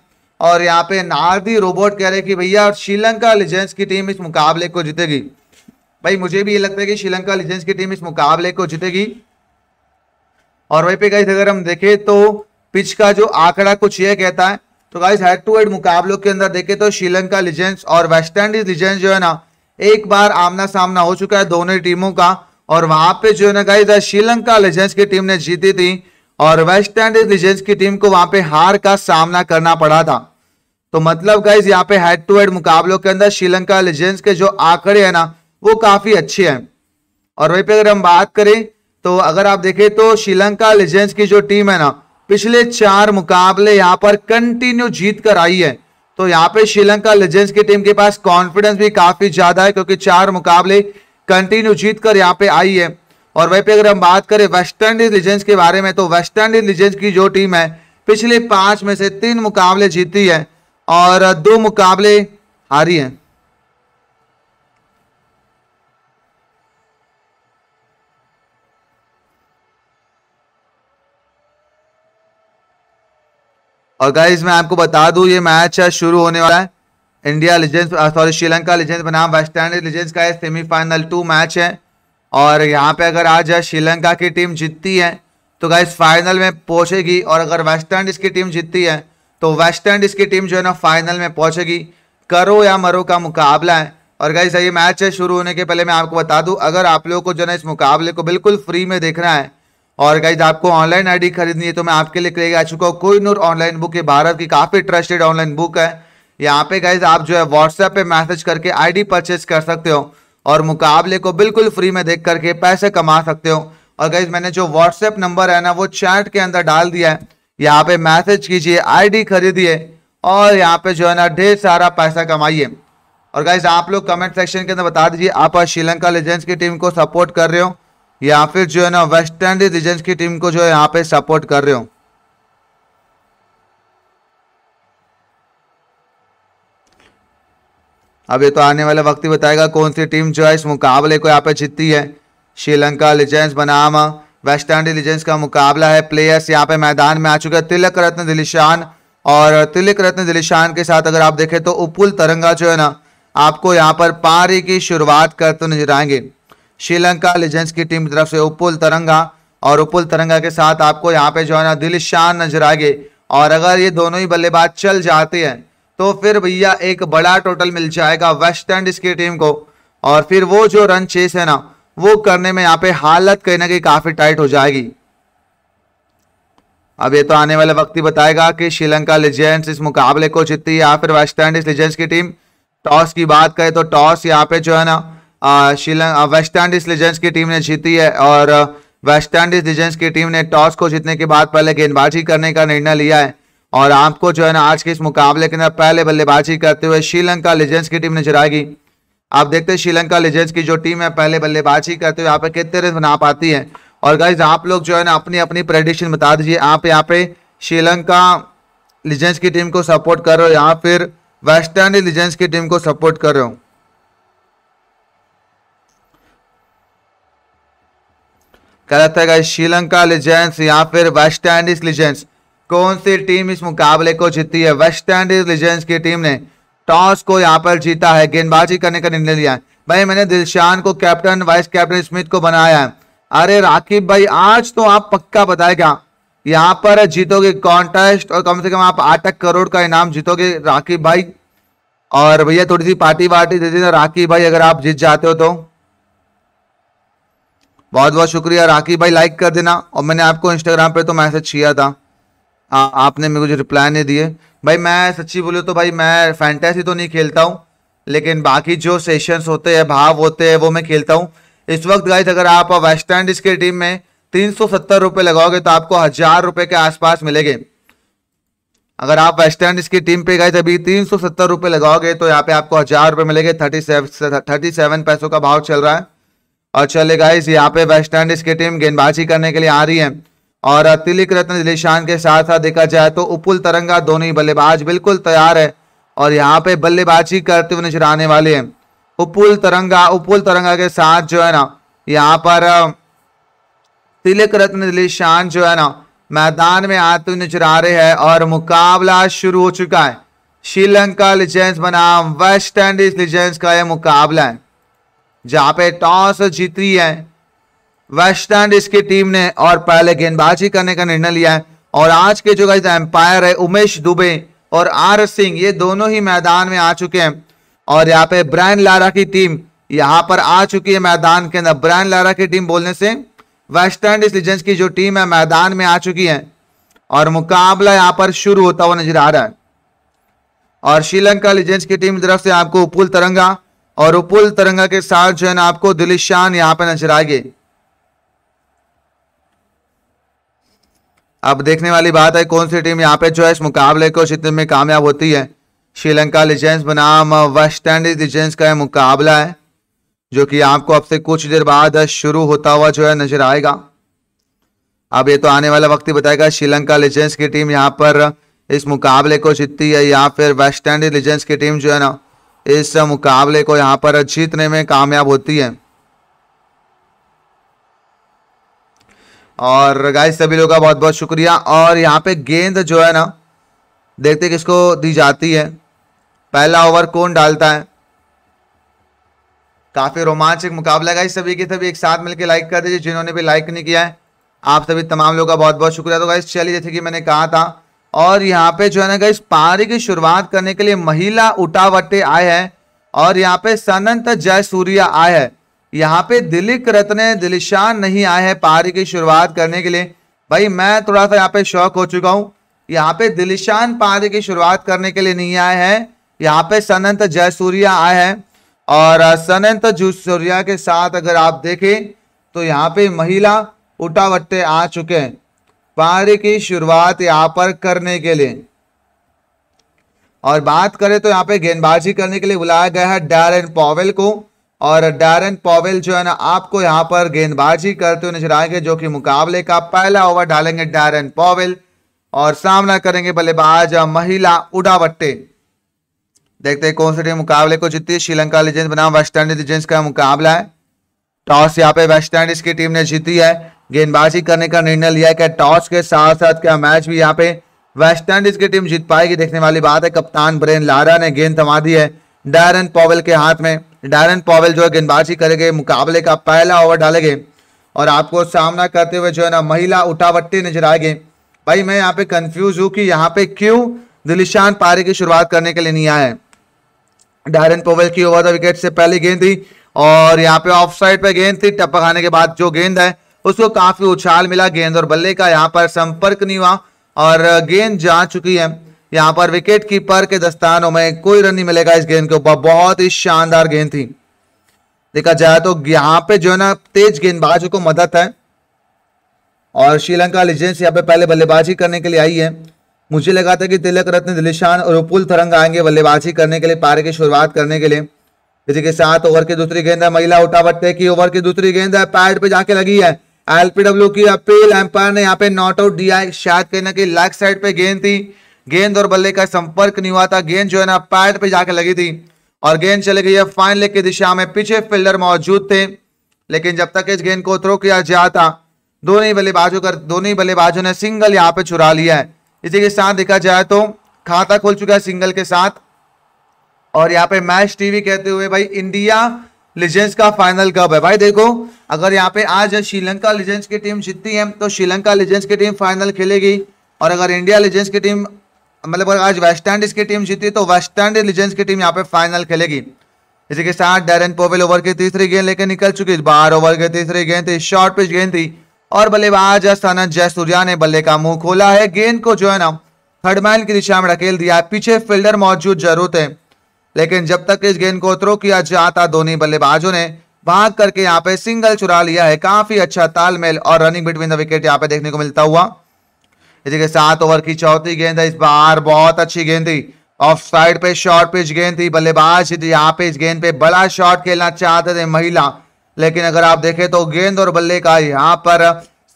और यहाँ पे नारदी रोबोट कह रहे कि भैया श्रीलंका लेजेंड्स की टीम इस मुकाबले को जीतेगी भाई मुझे भी ये लगता है कि श्रीलंका लीजेंड्स की टीम इस मुकाबले को जीतेगी और वहीं पे गाइस अगर हम देखें तो पिच का जो आंकड़ा कुछ ये कहता है तो गाइस हेड टू हेड मुकाबलों के अंदर देखें तो श्रीलंका लीजेंड्स और वेस्ट इंडीज लीजेंड्स जो है ना एक बार आमना सामना हो चुका है दोनों टीमों का और वहां पे जो है ना गाइस श्रीलंका लीजेंड्स की टीम ने जीती थी और वेस्ट इंडीज लीजेंड्स की टीम को वहां पे हार का सामना करना पड़ा था तो मतलब गाइज यहाँ पे हेड टू हेड मुकाबलों के अंदर श्रीलंका लीजेंड्स के जो आंकड़े है ना वो काफी अच्छे हैं और वहीं पे अगर हम बात करें तो अगर आप देखें तो श्रीलंका लेजेंड्स की जो टीम है ना पिछले चार मुकाबले यहाँ पर कंटिन्यू जीत कर आई है तो यहाँ पे श्रीलंका लेजेंड्स की टीम के पास कॉन्फिडेंस भी काफी ज्यादा है क्योंकि चार मुकाबले कंटिन्यू जीत कर यहाँ पे आई है और वहीं पे अगर हम बात करें वेस्ट इंडीज लीजेंड्स के बारे में तो वेस्ट इंडीज लीजेंड्स की जो टीम है पिछले पांच में से तीन मुकाबले जीती है और दो मुकाबले हारी है और गाइज मैं आपको बता दूं ये मैच शुरू होने वाला है India legends sorry Sri Lanka legends बनाम वेस्ट इंडीज लीजेंड्स का सेमीफाइनल टू मैच है और यहाँ पे अगर आज श्रीलंका uh, की टीम जीतती है तो गाइज फाइनल में पहुँचेगी और अगर वेस्ट इंडीज़ की टीम जीतती है तो वेस्ट इंडीज़ की टीम जो है ना फाइनल में पहुँचेगी करो या मरो का मुकाबला है और गाइज ये मैच है शुरू होने के पहले मैं आपको बता दूँ अगर आप लोगों को जो है इस मुकाबले को बिल्कुल फ्री में देखना है और गाइज आपको ऑनलाइन आईडी खरीदनी है तो मैं आपके लिए लेके आ चुका हूँ कोई नूर ऑनलाइन बुक है भारत की काफ़ी ट्रस्टेड ऑनलाइन बुक है यहाँ पे गाइज आप जो है व्हाट्सएप पे मैसेज करके आईडी परचेज कर सकते हो और मुकाबले को बिल्कुल फ्री में देख करके पैसे कमा सकते हो और गाइज मैंने जो व्हाट्सएप नंबर है ना वो चैट के अंदर डाल दिया है यहाँ पे मैसेज कीजिए डी खरीदिए और यहाँ पे जो है ना ढेर सारा पैसा कमाइए और गाइज आप लोग कमेंट सेक्शन के अंदर बता दीजिए आप श्रीलंका लेजेंड्स की टीम को सपोर्ट कर रहे हो या फिर जो है ना वेस्ट इंडीज रिजेंट की टीम को जो है यहाँ पे सपोर्ट कर रहे हो अब ये तो आने वाला वक्त ही बताएगा कौन सी टीम जो है इस मुकाबले को यहाँ पे जीतती है श्रीलंका लिजेंस बनाम वेस्ट इंडीज लिजेंस का मुकाबला है प्लेयर्स यहाँ पे मैदान में आ चुके हैं तिलक रत्न दिलीशान और तिलक रत्न दिलीशान के साथ अगर आप देखें तो उपुल तरंगा जो है ना आपको यहाँ पर पारी की शुरुआत करते नजर आएंगे श्रीलंका लेजेंड्स की टीम की तरफ से उपुल तरंगा और उपुल तरंगा के साथ आपको यहाँ पे जो है ना दिलशान नजर आगे और अगर ये दोनों ही बल्लेबाज चल जाते हैं तो फिर भैया एक बड़ा टोटल मिल जाएगा वेस्ट इंडीज की टीम को और फिर वो जो रन चेस है ना वो करने में यहाँ पे हालत कहीं ना कहीं काफी टाइट हो जाएगी अब ये तो आने वाले वक्त ही बताएगा कि श्रीलंका लेजेंड्स इस मुकाबले को जीतती है या फिर वेस्ट इंडीज लेजेंड्स की टीम टॉस की बात करें तो टॉस यहाँ पे जो है ना श्रीलंका वेस्ट इंडीज लीजेंड्स की टीम ने जीती है और वेस्ट इंडीज लीजेंड्स की टीम ने टॉस को जीतने के बाद पहले गेंदबाजी करने का निर्णय लिया है और आपको जो है ना आज के इस मुकाबले के अंदर पहले बल्लेबाजी करते हुए श्रीलंका लेजेंड्स की टीम ने चराएगी आप देखते हैं श्रीलंका लीजेंड्स की जो टीम है पहले बल्लेबाजी करते हुए यहाँ पे कितने रन बना पाती है और गाइज आप लोग जो है ना अपनी अपनी प्रेडिक्शन बता दीजिए आप यहाँ पे श्रीलंका लीजेंड्स की टीम को सपोर्ट कर रहे हो या फिर वेस्ट इंडीज की टीम को सपोर्ट कर रहे हो गलत है गाइस श्रीलंका लीजेंड्स या फिर वेस्ट इंडीज लीजेंड्स कौन सी टीम इस मुकाबले को जीती है वेस्ट इंडीज लीजेंड्स की टीम ने टॉस को यहाँ पर जीता है गेंदबाजी करने का निर्णय लिया है भाई मैंने दिलशान को कैप्टन वाइस कैप्टन स्मिथ को बनाया है अरे राकीब भाई आज तो आप पक्का बताएगा यहाँ पर जीतोगे कॉन्टेस्ट और कम से कम आप आठ करोड़ का इनाम जीतोगे राकीब भाई और भैया थोड़ी सी पार्टी वार्टी दे देना राकिब भाई अगर आप जीत जाते हो तो बहुत बहुत शुक्रिया राकी भाई लाइक कर देना और मैंने आपको इंस्टाग्राम पे तो मैसेज किया था आ, हाँ, आपने मेरे को रिप्लाई नहीं दिए भाई मैं सच्ची बोले तो भाई मैं फैंटेसी तो नहीं खेलता हूँ लेकिन बाकी जो सेशंस होते हैं भाव होते हैं वो मैं खेलता हूँ इस वक्त गाइज अगर आप वेस्ट इंडीज की टीम में तीन सौ सत्तर रुपये लगाओगे तो आपको हजार रुपये के आसपास मिलेंगे अगर आप वेस्ट इंडीज की टीम पे गए अभी तीन सौ सत्तर रुपये लगाओगे तो यहाँ पे आपको हजार रुपये मिलेंगे थर्टी सेवन थर्टी सेवन पैसों का भाव चल रहा है और चले गाइस यहाँ पे वेस्ट इंडीज की टीम गेंदबाजी करने के लिए आ रही है और तिलक रत्न दिलेशान के साथ साथ देखा जाए तो उपुल तरंगा ही बल्लेबाज बिल्कुल तैयार है और यहाँ पे बल्लेबाजी करते हुए नजर आने वाले हैं उपुल तरंगा उपुल तरंगा के साथ जो है ना यहाँ पर तिलक रत्न दिलीशान जो है ना मैदान में आते हुए नजर आ रहे हैं और मुकाबला शुरू हो चुका है श्रीलंका लिजेंस बनाम वेस्ट इंडीज लिजेंस का यह मुकाबला है जहां पे टॉस जीती है वेस्ट इंडीज की टीम ने और पहले गेंदबाजी करने का निर्णय लिया है और आज के जो एम्पायर है उमेश दुबे और आर सिंह ये दोनों ही मैदान में आ चुके हैं और यहाँ पे ब्रायन लारा की टीम यहाँ पर आ चुकी है मैदान के अंदर ब्रैन लारा की टीम बोलने से वेस्ट इंडीज लीजेंड्स की जो टीम है मैदान में आ चुकी है और मुकाबला यहाँ पर शुरू होता हुआ नजर आ रहा है और श्रीलंका लीजेंड्स की टीम की तरफ से आपको उपुल तरंगा और उपुल तरंगा के साथ जो है ना आपको शान यहां पर नजर आएगी अब देखने वाली बात है कौन सी टीम यहाँ पे जो है इस मुकाबले को जीतने में कामयाब होती है श्रीलंका लिजेंस बनाम वेस्ट इंडीज लिजेंस का मुकाबला है जो कि आपको अब से कुछ देर बाद शुरू होता हुआ जो है नजर आएगा अब ये तो आने वाला वक्त ही बताएगा श्रीलंका लिजेंस की टीम यहाँ पर इस मुकाबले को जीतती है या फिर वेस्ट इंडीज लिजेंस की टीम जो है ना इस मुकाबले को यहाँ पर जीतने में कामयाब होती है और गाइस सभी लोगों का बहुत बहुत शुक्रिया और यहाँ पे गेंद जो है ना देखते किसको दी जाती है पहला ओवर कौन डालता है काफ़ी रोमांचक मुकाबला गाइस सभी के सभी एक साथ मिलकर लाइक कर दीजिए जिन्होंने भी लाइक नहीं किया है आप सभी तमाम लोगों का बहुत बहुत शुक्रिया तो गाइस चलिए जैसे कि मैंने कहा था और यहाँ पे जो है ना गाइस पारी की शुरुआत करने के लिए महिला उठावटे आए हैं और यहाँ पे सनंत जय सूर्या आए हैं यहाँ पे दिलीक रत्न दिलिशान नहीं आए हैं पारी की शुरुआत करने के लिए भाई मैं थोड़ा सा यहाँ पे शौक हो चुका हूँ यहाँ पे दिलिशान पारी की शुरुआत करने के लिए नहीं आए हैं यहाँ पे सनंत जय सूर्या आए हैं और सनंत सूर्या के साथ अगर आप देखें तो यहाँ पे महिला उठावटे आ चुके हैं कार्य की शुरुआत यहाँ पर करने के लिए और बात करें तो यहां पे गेंदबाजी करने के लिए बुलाया गया है डैरन पॉवेल को और डैरन पॉवेल जो है ना आपको यहां पर गेंदबाजी करते हुए नजर आएंगे जो कि मुकाबले का पहला ओवर डालेंगे डैरन पॉवेल और सामना करेंगे बल्लेबाज महिला उडावट्टे देखते हैं कौन सी टीम मुकाबले को जीती है श्रीलंका लीजेंस बनाम वेस्ट इंडीज का मुकाबला है टॉस यहाँ पे वेस्ट इंडीज की टीम ने जीती है गेंदबाजी करने का निर्णय लिया क्या टॉस के साथ साथ क्या मैच भी यहाँ पे वेस्ट इंडीज की टीम जीत पाएगी देखने वाली बात है कप्तान ब्रेन लारा ने गेंद थमा दी है डायरन पॉवेल के हाथ में डायरन पॉवेल जो है गेंदबाजी करेंगे मुकाबले का पहला ओवर डालेंगे और आपको सामना करते हुए जो है ना महिला उठावट्टी नजर आएगी भाई मैं यहाँ पे कंफ्यूज हूँ कि यहाँ पे क्यों दिलिशान पारी की शुरुआत करने के लिए नहीं आए डायरन पोवेल की ओवर द विकेट से पहली गेंद थी और यहाँ पे ऑफ साइड पर गेंद थी टपकाने के बाद जो गेंद है उसको काफी उछाल मिला गेंद और बल्ले का यहाँ पर संपर्क नहीं हुआ और गेंद जा चुकी है यहाँ पर विकेट कीपर के दस्तानों में कोई रन नहीं मिलेगा इस गेंद के ऊपर बहुत ही शानदार गेंद थी देखा जाए तो यहाँ पे जो है ना तेज गेंदबाजों को मदद है और श्रीलंका लीजेंड्स यहाँ पे पहले बल्लेबाजी करने के लिए आई है मुझे लगा था कि तिलक रत्न दिलिशान और उपुल तरंग आएंगे बल्लेबाजी करने के लिए पारे की शुरुआत करने के लिए इसी के साथ ओवर की दूसरी गेंद है महिला उठावट की ओवर की दूसरी गेंद है पैड पे जाके लगी है एलपीडब्ल्यू की अपील एम्पायर ने यहाँ पे नॉट आउट दिया है शायद कहना की लेग साइड पे गेंद थी गेंद और बल्ले का संपर्क नहीं हुआ था गेंद जो है ना पैड पे जाकर लगी थी और गेंद चले गई है फाइन लेग की दिशा में पीछे फील्डर मौजूद थे लेकिन जब तक इस गेंद को थ्रो किया जा था दोनों बल्लेबाजों कर दोनों बल्लेबाजों ने सिंगल यहाँ पे चुरा लिया है इसी के साथ देखा जाए तो खाता खोल चुका है सिंगल के साथ और यहाँ पे मैच टीवी कहते हुए भाई इंडिया लीजेंस का फाइनल कब है भाई देखो अगर यहाँ पे आज श्रीलंका लीजेंस की टीम जीतती है तो श्रीलंका लीजेंस की टीम फाइनल खेलेगी और अगर इंडिया लीजेंस की टीम मतलब अगर आज वेस्ट इंडीज की टीम जीती तो वेस्ट इंडीज लीजेंस की टीम यहाँ पे फाइनल खेलेगी इसी के साथ डेरन पोवेल ओवर की तीसरी गेंद लेकर निकल चुकी बार ओवर की तीसरी गेंद थी शॉर्ट पिच गेंद थी और बल्लेबाज सनत जयसूर्या ने बल्ले का मुंह खोला है गेंद को जो है ना थर्डमैन की दिशा में ढकेल दिया पीछे फील्डर मौजूद जरूरत है लेकिन जब तक इस गेंद को थ्रो किया जाता दोनों बल्लेबाजों ने भाग करके यहाँ पे सिंगल चुरा लिया है काफी अच्छा तालमेल और रनिंग बिटवीन द विकेट यहाँ पे देखने को मिलता हुआ इसी के सात ओवर की चौथी गेंद इस बार बहुत अच्छी गेंद थी ऑफ साइड पे शॉर्ट पिच गेंद थी बल्लेबाज यहाँ पे इस गेंद पे बड़ा शॉट खेलना चाहते थे महिला लेकिन अगर आप देखें तो गेंद और बल्ले का यहाँ पर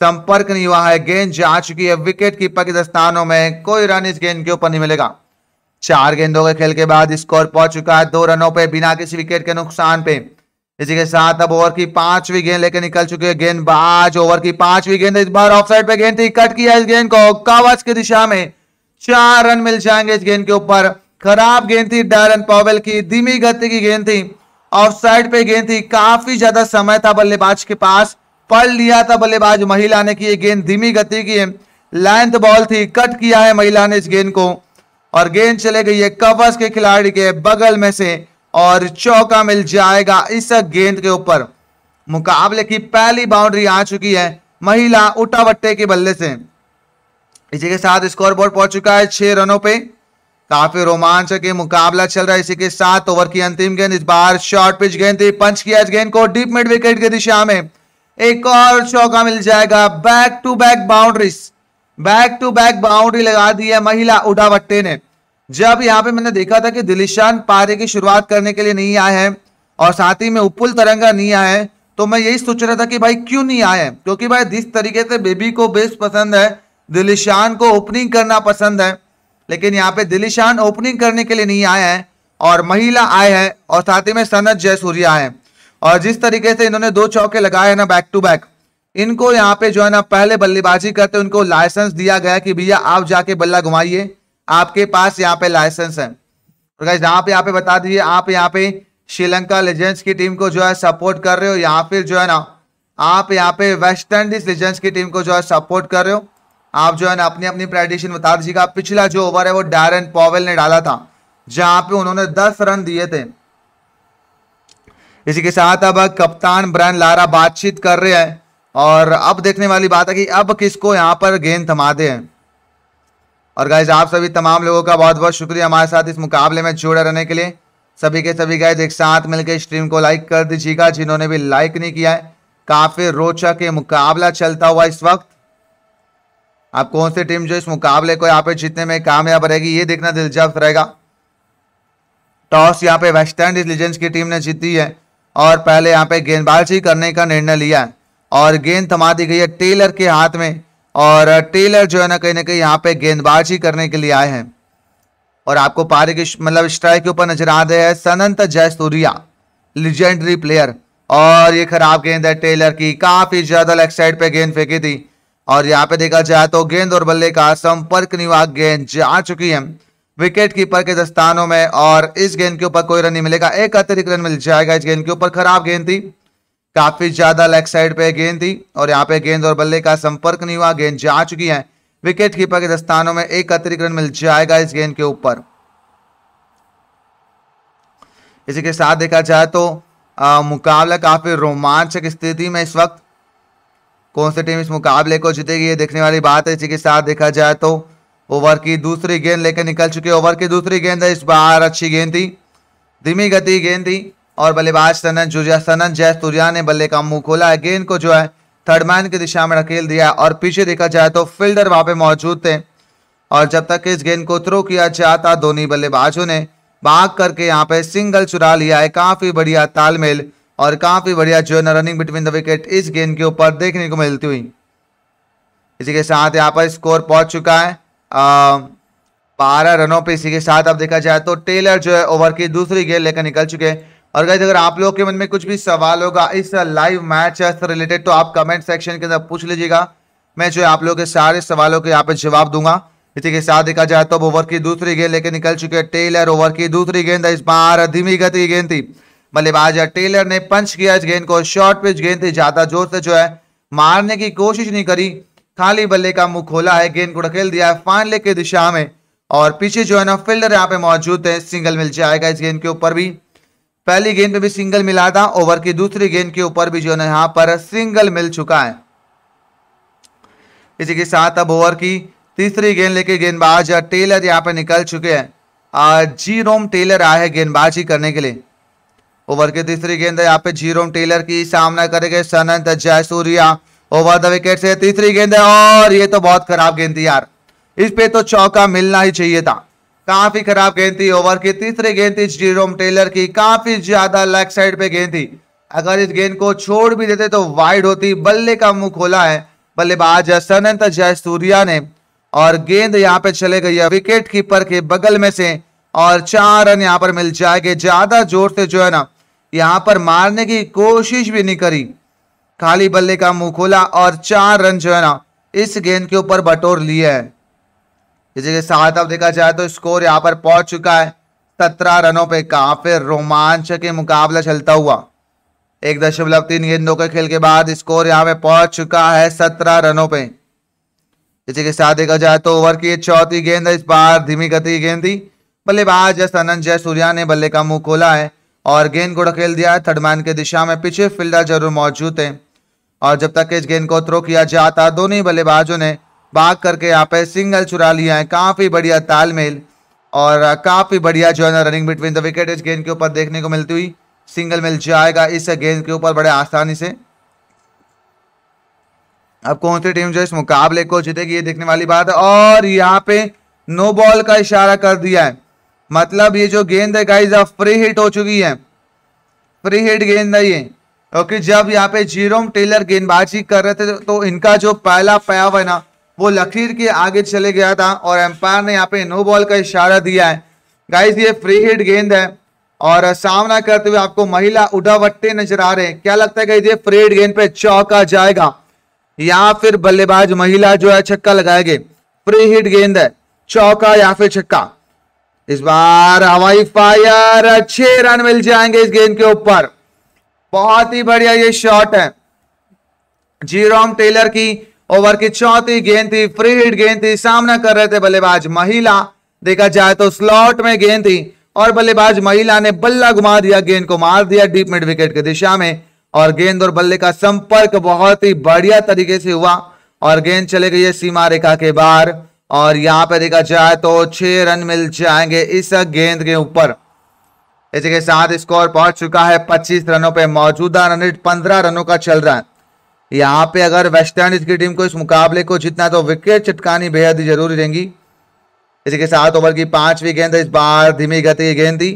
संपर्क नहीं हुआ है गेंद जा चुकी है विकेट कीपर के दस्तानों में कोई रन इस गेंद के ऊपर नहीं मिलेगा चार गेंदों के खेल के बाद स्कोर पहुंच चुका है दो रनों पे बिना किसी विकेट के नुकसान पे इसी के साथ अब ओवर की पांचवी गेंद लेकर निकल चुके हैं गेंदबाज ओवर की पांचवी गेंद इस बार ऑफ साइड पे गेंद थी कट किया इस गेंद को कवच की दिशा में चार रन मिल जाएंगे इस गेंद के ऊपर खराब गेंद थी डायरन पॉवेल की धीमी गति की गेंद थी ऑफ साइड पे गेंद थी काफी ज्यादा समय था बल्लेबाज के पास पढ़ लिया था बल्लेबाज महिला ने की गेंद धीमी गति की लेंथ बॉल थी कट किया है महिला ने इस गेंद को और गेंद चले गई है कवर्स के खिलाड़ी के बगल में से और चौका मिल जाएगा इस गेंद के ऊपर मुकाबले की पहली बाउंड्री आ चुकी है महिला उठावट्टे के बल्ले से इसी के साथ स्कोर बोर्ड पहुंच चुका है छह रनों पे काफी रोमांचक ये मुकाबला चल रहा है इसी के साथ ओवर की अंतिम गेंद इस बार शॉर्ट पिच गेंद थी पंच किया इस गेंद को डीप मिड विकेट की दिशा में एक और चौका मिल जाएगा back to back boundaries back to back boundary लगा दी है महिला उडावट्टे ने जब यहाँ पे मैंने देखा था कि दिलिशान पारे की शुरुआत करने के लिए नहीं आए हैं और साथ ही में उपुल तरंगा नहीं आए तो मैं यही सोच रहा था कि भाई क्यों नहीं आए हैं क्योंकि भाई जिस तरीके से बेबी को बेस पसंद है दिलिशान को ओपनिंग करना पसंद है लेकिन यहाँ पे दिलिशान ओपनिंग करने के लिए नहीं आए हैं और महिला आए हैं और साथ ही में सनत जयसूर्या आए और जिस तरीके से इन्होंने दो चौके लगाए हैं ना बैक टू बैक इनको यहाँ पे जो है ना पहले बल्लेबाजी करते उनको लाइसेंस दिया गया कि भैया आप जाके बल्ला घुमाइए आपके पास यहाँ पे लाइसेंस है और तो गाइज आप यहाँ पे बता दीजिए आप यहाँ पे श्रीलंका लेजेंड्स की टीम को जो है सपोर्ट कर रहे हो या फिर जो है ना आप यहाँ पे वेस्ट इंडीज लेजेंड्स की टीम को जो है सपोर्ट कर रहे हो आप जो है ना अपनी अपनी प्रेडिशन बता दीजिएगा पिछला जो ओवर है वो डायरन पॉवेल ने डाला था जहां पे उन्होंने दस रन दिए थे इसी के साथ अब कप्तान ब्रैन लारा बातचीत कर रहे हैं और अब देखने वाली बात है कि अब किसको यहाँ पर गेंद थमा दें और गाइज आप सभी तमाम लोगों का बहुत बहुत शुक्रिया हमारे साथ इस मुकाबले में जुड़े रहने के लिए सभी के सभी गाइज एक साथ मिलकर स्ट्रीम को लाइक कर दीजिएगा जिन्होंने भी लाइक नहीं किया है काफ़ी रोचक ये मुकाबला चलता हुआ इस वक्त आप कौन सी टीम जो इस मुकाबले को यहाँ पे जीतने में कामयाब रहेगी ये देखना दिलचस्प रहेगा टॉस यहाँ पे वेस्टर्न इंडीज की टीम ने जीती है और पहले यहाँ पे गेंदबाजी करने का निर्णय लिया है और गेंद थमा दी गई है टेलर के हाथ में और टेलर जो है ना कहीं ना कहीं यहाँ पे गेंदबाजी करने के लिए आए हैं और आपको पारी के मतलब स्ट्राइक के ऊपर नजर आ रहे हैं सनंत जयसूर्या लिजेंडरी प्लेयर और ये खराब गेंद है टेलर की काफी ज्यादा लेग साइड पे गेंद फेंकी थी और यहाँ पे देखा जाए तो गेंद और बल्ले का संपर्क निवाक गेंद जा चुकी है विकेट कीपर के दस्तानों में और इस गेंद के ऊपर कोई रन नहीं मिलेगा एक अतिरिक्त रन मिल जाएगा इस गेंद के ऊपर खराब गेंद थी काफी ज्यादा लेग साइड पे गेंद थी और यहाँ पे गेंद और बल्ले का संपर्क नहीं हुआ गेंद जा चुकी है विकेट कीपर के दस्तानों में एक अतिरिक्त रन मिल जाएगा इस गेंद के ऊपर इसी के साथ देखा जाए तो आ, मुकाबला काफी रोमांचक स्थिति में इस वक्त कौन सी टीम इस मुकाबले को जीतेगी ये देखने वाली बात है इसी के साथ देखा जाए तो ओवर की दूसरी गेंद लेकर निकल चुके ओवर की दूसरी गेंद है इस बार अच्छी गेंद थी धीमी गति गेंद थी और बल्लेबाज सनन जुजा सनन जय तुरिया ने बल्ले का मुंह खोला है गेंद को जो है थर्ड मैन की दिशा में ढकेल दिया और पीछे देखा जाए तो फील्डर वहां पे मौजूद थे और जब तक इस गेंद को थ्रो किया जाता धोनी बल्लेबाजों ने भाग करके यहाँ पे सिंगल चुरा लिया है काफी बढ़िया तालमेल और काफी बढ़िया जो है रनिंग बिटवीन द विकेट इस गेंद के ऊपर देखने को मिलती हुई इसी के साथ यहाँ पर स्कोर पहुंच चुका है बारह रनों पे इसी के साथ अब देखा जाए तो टेलर जो है ओवर की दूसरी गेंद लेकर निकल चुके हैं और गाइज अगर आप लोगों के मन में कुछ भी सवाल होगा इस लाइव मैच से रिलेटेड तो आप कमेंट सेक्शन के अंदर पूछ लीजिएगा मैं जो है आप लोगों के सारे सवालों के यहाँ पे जवाब दूंगा इसी के साथ देखा जाए तो अब ओवर की दूसरी गेंद लेके निकल चुके हैं टेलर ओवर की दूसरी गेंद इस बार धीमी गति की गेंद थी बल्लेबाज मतलब टेलर ने पंच किया इस गेंद को शॉर्ट पिच गेंद थी ज्यादा जोर से जो है मारने की कोशिश नहीं करी खाली बल्ले का मुंह खोला है गेंद को ढकेल दिया है फाइनले की दिशा में और पीछे जो है ना फील्डर यहाँ पे मौजूद है सिंगल मिल जाएगा इस गेंद के ऊपर भी पहली गेंद में भी सिंगल मिला था ओवर की दूसरी गेंद के ऊपर भी जो है यहां पर सिंगल मिल चुका है इसी के साथ अब ओवर की तीसरी गेंद लेके गेंदबाज टेलर यहाँ पे निकल चुके हैं जी रोम टेलर आए हैं गेंदबाजी करने के लिए ओवर की तीसरी गेंद यहाँ पे जी रोम टेलर की सामना करेंगे Sanath Jayasuriya over the wicket से तीसरी गेंद है और ये तो बहुत खराब गेंद थी यार इस पे तो चौका मिलना ही चाहिए था काफी खराब गेंद थी ओवर की तीसरी गेंद थी जीरोम टेलर की काफी ज्यादा लेग साइड पे गेंद थी अगर इस गेंद को छोड़ भी देते तो वाइड होती बल्ले का मुंह खोला है बल्लेबाज सनंत सूर्या ने और गेंद यहाँ पे चले गई है विकेट कीपर के बगल में से और चार रन यहाँ पर मिल जाएंगे ज्यादा जोर से जो है ना यहाँ पर मारने की कोशिश भी नहीं करी खाली बल्ले का मुंह खोला और चार रन जो है ना इस गेंद के ऊपर बटोर लिए है इसी के साथ अब देखा जाए तो स्कोर यहाँ पर पहुंच चुका है सत्रह रनों पे काफी रोमांच के मुकाबला चलता हुआ एक दशमलव तीन गेंदों के खेल के बाद स्कोर यहाँ पे पहुंच चुका है सत्रह रनों पे इसी के साथ देखा जाए तो ओवर की चौथी गेंद इस बार धीमी गति गेंद थी बल्लेबाज अनंत जय सूर्या ने बल्ले का मुंह खोला है और गेंद को ढकेल दिया है थर्डमैन की दिशा में पीछे फील्डर जरूर मौजूद थे और जब तक इस गेंद को थ्रो किया जाता दोनों ही बल्लेबाजों ने भाग करके यहाँ पे सिंगल चुरा लिया है काफ़ी बढ़िया तालमेल और काफ़ी बढ़िया जो है ना रनिंग बिटवीन द विकेट इस गेंद के ऊपर देखने को मिलती हुई सिंगल मिल जाएगा इस गेंद के ऊपर बड़े आसानी से अब कौन सी टीम जो इस मुकाबले को जीतेगी ये देखने वाली बात है और यहाँ पे नो बॉल का इशारा कर दिया है मतलब ये जो गेंद है गाइज अब फ्री हिट हो चुकी है फ्री हिट गेंद है ये क्योंकि जब यहाँ पे जीरोम टेलर गेंदबाजी कर रहे थे तो इनका जो पहला पैव है ना वो लकीर के आगे चले गया था और एम्पायर ने यहाँ पे नो बॉल का इशारा दिया है गाइस ये फ्री हिट गेंद है और सामना करते हुए आपको महिला उड़ावट्टे नजर आ रहे हैं क्या लगता है गाइस ये फ्री हिट गेंद पे चौका जाएगा या फिर बल्लेबाज महिला जो है छक्का लगाएगी फ्री हिट गेंद है चौका या फिर छक्का इस बार हवाई फायर अच्छे रन मिल जाएंगे इस गेंद के ऊपर बहुत ही बढ़िया ये शॉट है जीरोम टेलर की ओवर की चौथी गेंद थी फ्री हिट गेंद थी सामना कर रहे थे बल्लेबाज महिला देखा जाए तो स्लॉट में गेंद थी और बल्लेबाज महिला ने बल्ला घुमा दिया गेंद को मार दिया डीप मिड विकेट की दिशा में और गेंद और बल्ले का संपर्क बहुत ही बढ़िया तरीके से हुआ और गेंद चले गई है सीमा रेखा के बाहर और यहां पे देखा जाए तो छह रन मिल जाएंगे इस गेंद के ऊपर इसी के साथ स्कोर पहुंच चुका है 25 रनों पे मौजूदा रन रेट पंद्रह रनों का चल रहा है यहाँ पे अगर वेस्ट इंडीज की टीम को इस मुकाबले को जीतना तो विकेट चटकानी बेहद ही जरूरी रहेंगी इसी के साथ ओवर की पांचवी गेंद इस बार धीमी गति की गेंद थी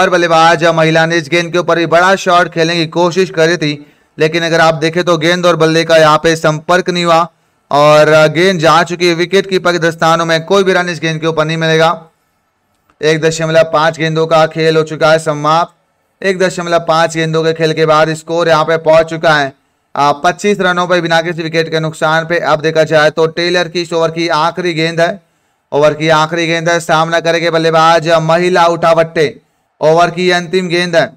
और बल्लेबाज महिला ने इस गेंद के ऊपर भी बड़ा शॉट खेलने की कोशिश करी थी लेकिन अगर आप देखें तो गेंद और बल्ले का यहाँ पे संपर्क नहीं हुआ और गेंद जा चुकी है विकेट कीपर के दस्तानों में कोई भी रन इस गेंद के ऊपर नहीं मिलेगा एक दशमलव पांच गेंदों का खेल हो चुका है समाप्त एक दशमलव पांच गेंदों के खेल के बाद स्कोर यहाँ पे पहुंच चुका है पच्चीस रनों पर बिना किसी विकेट के नुकसान पे अब देखा जाए तो टेलर की इस ओवर की आखिरी गेंद है ओवर की आखिरी गेंद है सामना करेंगे बल्लेबाज महिला उठावट्टे ओवर की अंतिम गेंद है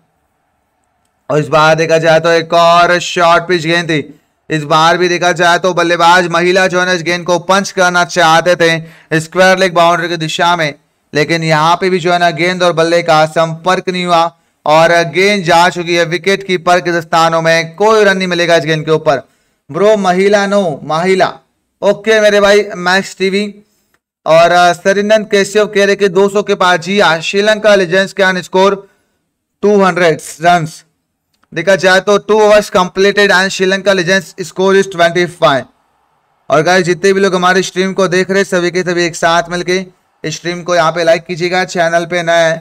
और इस बार देखा जाए तो एक और शॉर्ट पिच गेंद थी इस बार भी देखा जाए तो बल्लेबाज महिला जो है ना इस गेंद को पंच करना चाहते थे स्क्वायर लेग बाउंड्री की दिशा में लेकिन यहाँ पे भी जो है ना गेंद और बल्ले का संपर्क नहीं हुआ और गेंद जा चुकी है विकेट कीपर के स्थानों में कोई रन नहीं मिलेगा इस गेंद के ऊपर ब्रो महिला नो महिला ओके मेरे भाई मैक्स टीवी और सरिंदन केशव कह रहे कि 200 के पास जी हाँ श्रीलंका के कैन स्कोर 200 रन देखा जाए तो two overs completed and Sri Lanka lesions score is twenty और गाय जितने भी लोग हमारे स्ट्रीम को देख रहे सभी के सभी एक साथ मिलके इस स्ट्रीम को यहाँ पे लाइक कीजिएगा चैनल पे नए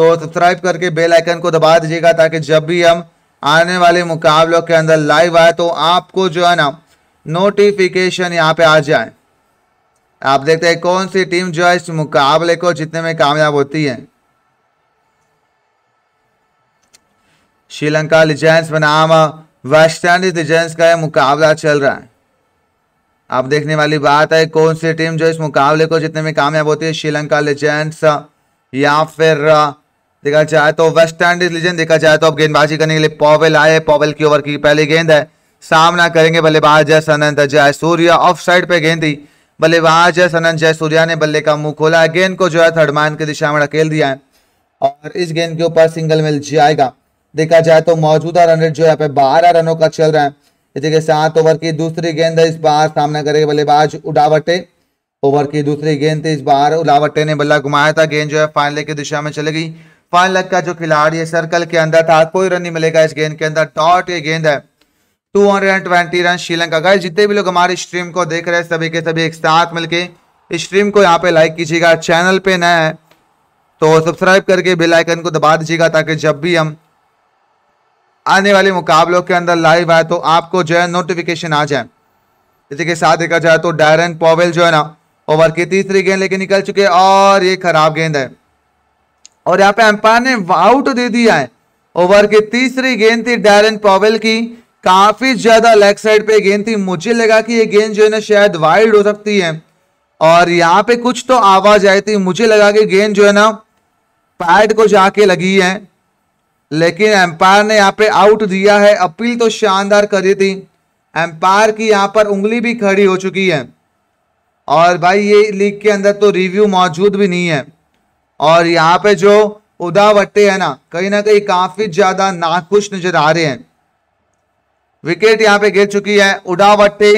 तो सब्सक्राइब करके बेल आइकन को दबा दीजिएगा ताकि जब भी हम आने वाले मुकाबलों के अंदर लाइव आए तो आपको जो है ना नोटिफिकेशन यहाँ पे आ जाए आप देखते हैं कौन सी टीम जो है इस मुकाबले को जितने में कामयाब होती है श्रीलंका लिजेंस बनाम वेस्ट इंडीज लिजेंस का मुकाबला चल रहा है आप देखने वाली बात है कौन सी टीम जो इस मुकाबले को जितने में कामयाब होती है श्रीलंका लिजेंस या फिर देखा जाए तो वेस्ट इंडीज लीजेंड देखा जाए तो अब गेंदबाजी करने के लिए पॉवेल आए पॉवेल की ओवर की पहली गेंद है सामना करेंगे बल्लेबाज सनंत जय सूर्य ऑफ साइड पर गेंद दी बल्लेबाज सनंत जय सूर्या ने बल्ले का मुंह खोला गेंद को जो है थर्डमैन की दिशा में ढकेल दिया है और इस गेंद के ऊपर सिंगल मिल जाएगा देखा जाए तो मौजूदा रन रेट जो है बारह रनों का चल रहा है इसी के साथ ओवर की दूसरी गेंद इस बार सामना करेंगे बल्लेबाज उडावटे ओवर की दूसरी गेंद थी इस बार उलावटे ने बल्ला घुमाया था गेंद जो है फाइनल की दिशा में चले गई फाइन लग का जो खिलाड़ी है सर्कल के अंदर था कोई रन नहीं मिलेगा इस गेंद के अंदर डॉट ये गेंद है 220 रन श्रीलंका गाइस जितने भी लोग हमारे स्ट्रीम को देख रहे हैं सभी के सभी एक साथ मिलके स्ट्रीम को यहाँ पे लाइक कीजिएगा चैनल पे न है तो सब्सक्राइब करके बेल आइकन को दबा दीजिएगा ताकि जब भी हम आने वाले मुकाबलों के अंदर लाइव आए तो आपको जो है नोटिफिकेशन आ जाए इसी के साथ देखा जाए तो डायरन पॉवेल जो है ना ओवर की तीसरी गेंद लेके निकल चुके और ये खराब गेंद है और यहाँ पे अंपायर ने आउट दे दिया है ओवर की तीसरी गेंद थी डेरन पॉवेल की काफी ज्यादा लेग साइड पे गेंद थी मुझे लगा कि ये गेंद जो है ना शायद वाइड हो सकती है और यहाँ पे कुछ तो आवाज आई थी मुझे लगा कि गेंद जो है ना पैड को जाके लगी है लेकिन एम्पायर ने यहाँ पे आउट दिया है अपील तो शानदार करी थी एम्पायर की यहाँ पर उंगली भी खड़ी हो चुकी है और भाई ये लीग के अंदर तो रिव्यू मौजूद भी नहीं है और यहाँ पे जो उदावट्टे है ना कहीं ना कहीं काफी ज्यादा नाखुश नजर आ रहे हैं विकेट यहाँ पे गिर चुकी है उदावट्टे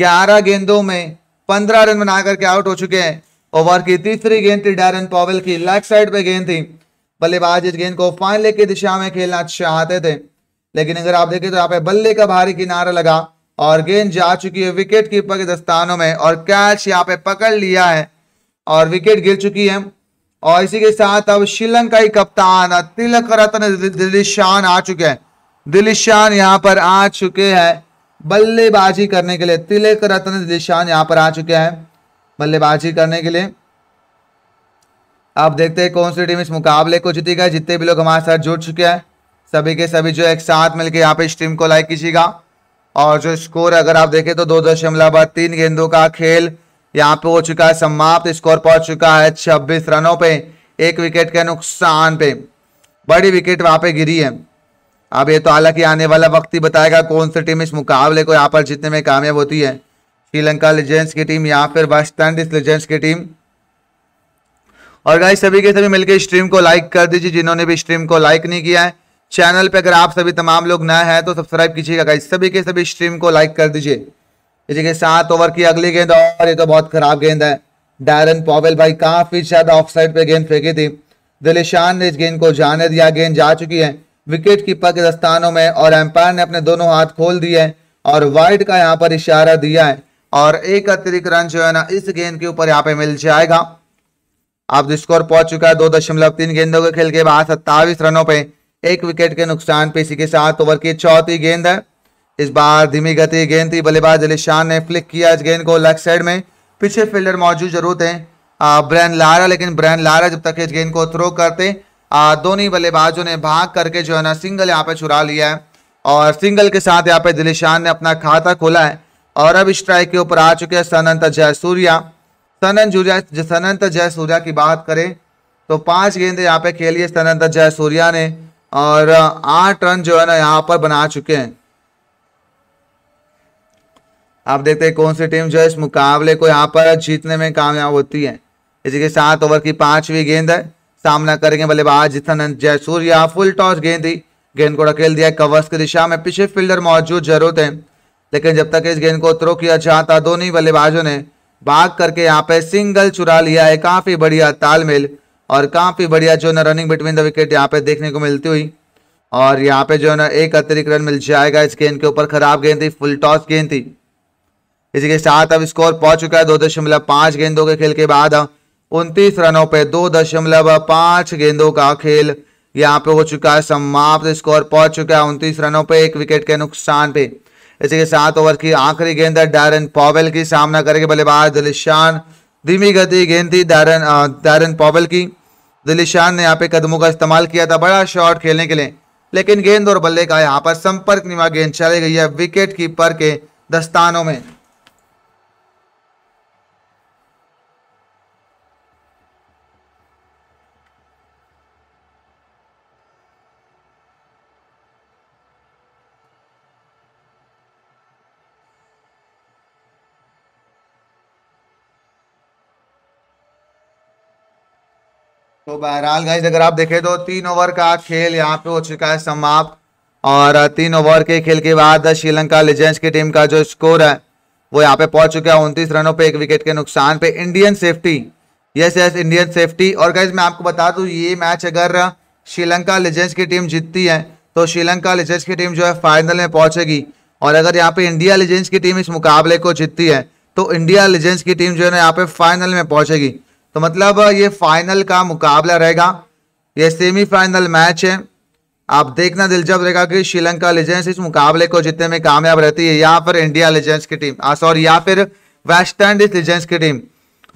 11 गेंदों में 15 रन बनाकर के आउट हो चुके हैं ओवर की तीसरी गेंद थी डेरन पॉवेल की लेग साइड पे गेंद थी बल्लेबाज इस गेंद को फाइनल की दिशा में खेलना चाहते थे लेकिन अगर आप देखें तो यहाँ पे बल्ले का भारी किनारा लगा और गेंद जा चुकी है विकेट कीपर के दस्तानों में और कैच यहाँ पे पकड़ लिया है और विकेट गिर चुकी है और इसी के साथ अब श्रीलंकाई कप्तान तिलक रत्न दिलिशान आ चुके हैं दिलिशान यहाँ पर आ चुके हैं बल्लेबाजी करने के लिए तिलक रत्न दिलिशान यहाँ पर आ चुके हैं बल्लेबाजी करने के लिए अब देखते हैं कौन सी टीम इस मुकाबले को जीतेगा जितने भी लोग हमारे साथ जुड़ चुके हैं सभी के सभी जो एक साथ मिलकर यहाँ पे इस टीम को लाइक कीजिएगा और जो स्कोर अगर आप देखें तो दो दशमलव तीन गेंदों का खेल यहाँ पे हो चुका है समाप्त स्कोर पहुंच चुका है छब्बीस रनों पे एक विकेट के नुकसान पे बड़ी विकेट वहां पे गिरी है अब ये तो हालांकि आने वाला वक्त ही बताएगा कौन सी टीम इस मुकाबले को यहाँ पर जीतने में कामयाब होती है श्रीलंका लेजेंड्स की टीम या फिर वेस्ट इंडीज लेजेंड्स की टीम और गाइस सभी के सभी मिलकर स्ट्रीम को लाइक कर दीजिए जिन्होंने भी स्ट्रीम को लाइक नहीं किया है चैनल पे अगर आप सभी तमाम लोग नए हैं तो सब्सक्राइब कीजिएगा गाइस सभी के सभी स्ट्रीम को लाइक कर दीजिए इसी के सात ओवर की अगली गेंद और ये तो बहुत खराब गेंद है डायरन पॉवेल भाई काफी ज्यादा ऑफ साइड पर गेंद फेंकी थी दिलेशान ने इस गेंद को जाने दिया गेंद जा चुकी है विकेट कीपर के दस्तानों में और एम्पायर ने अपने दोनों हाथ खोल दिए हैं और वाइड का यहाँ पर इशारा दिया है और एक अतिरिक्त रन जो है ना इस गेंद के ऊपर यहाँ पे मिल जाएगा अब स्कोर पहुंच चुका है दो दशमलव तीन गेंदों के खेल के बाद सत्तावीस रनों पे एक विकेट के नुकसान पे इसी के साथ ओवर की चौथी गेंद है इस बार धीमी गति गेंद थी बल्लेबाज अलीशान ने फ्लिक किया इस गेंद को लेग साइड में पीछे फील्डर मौजूद जरूर थे ब्रैन लारा लेकिन ब्रैन लारा जब तक इस गेंद को थ्रो करते दोनों बल्लेबाजों ने भाग करके जो है ना सिंगल यहाँ पे छुरा लिया है और सिंगल के साथ यहाँ पे दिलीशान ने अपना खाता खोला है और अब स्ट्राइक के ऊपर आ चुके हैं सनंत जयसूर्या सनंत जूरिया सनंत जयसूर्या की बात करें तो पांच गेंद यहाँ पे खेली है सनंत जयसूर्या ने और आठ रन जो है ना यहाँ पर बना चुके हैं आप देखते हैं कौन सी टीम जो है इस मुकाबले को यहाँ पर जीतने में कामयाब होती है इसी के साथ ओवर की पांचवी गेंद है सामना करेंगे बल्लेबाज जितन जयसूर्या फुल टॉस गेंद थी गेंद को ढकेल दिया कवर्स की दिशा में पीछे फील्डर मौजूद जरूरत है लेकिन जब तक इस गेंद को थ्रो किया जाता दोनों बल्लेबाजों ने बाग करके यहाँ पे सिंगल चुरा लिया है काफी बढ़िया तालमेल और काफी बढ़िया जो ना रनिंग बिटवीन द विकेट यहाँ पे देखने को मिलती हुई और यहाँ पे जो है ना एक अतिरिक्त रन मिल जाएगा इस गेंद के ऊपर खराब गेंद थी फुल टॉस गेंद थी इसी के साथ अब स्कोर पहुंच चुका है दो दशमलव पांच गेंदों के खेल के बाद उनतीस रनों पे दो दशमलव पांच गेंदों का खेल यहाँ पे हो चुका है समाप्त स्कोर पहुंच चुका है उनतीस रनों पे एक विकेट के नुकसान पे इसी के साथ ओवर की आखिरी गेंद डारन पॉवेल की सामना करेंगे बल्लेबाज दिलिशान धीमी गति गेंद थी डारन डारन पॉवेल की दिलिशान ने यहाँ पे कदमों का इस्तेमाल किया था बड़ा शॉट खेलने के लिए लेकिन गेंद और बल्ले का यहाँ पर संपर्क निवा गेंद चले गई है विकेट कीपर के दस्तानों में तो बहरहाल गाइज अगर आप देखें तो तीन ओवर का खेल यहाँ पे हो चुका है समाप्त और तीन ओवर के खेल के बाद श्रीलंका लेजेंड्स की टीम का जो स्कोर है वो यहाँ पे पहुंच चुका है उनतीस रनों पे एक विकेट के नुकसान पे Indian safety yes yes Indian safety और गाइज मैं आपको बता दूँ ये मैच अगर श्रीलंका लेजेंड्स की टीम जीतती है तो श्रीलंका लेजेंड्स की टीम जो है फाइनल में पहुंचेगी और अगर यहाँ पे इंडिया लेजेंड्स की टीम इस मुकाबले को जीतती है तो इंडिया लेजेंड्स की टीम जो है ना यहाँ पे फाइनल में पहुंचेगी तो मतलब ये फाइनल का मुकाबला रहेगा ये सेमीफाइनल मैच है आप देखना दिलचस्प रहेगा कि श्रीलंका लेजेंड्स इस मुकाबले को जीतने में कामयाब रहती है या फिर इंडिया लेजेंड्स की टीम सॉरी या फिर वेस्ट इंडीज लेजेंड्स की टीम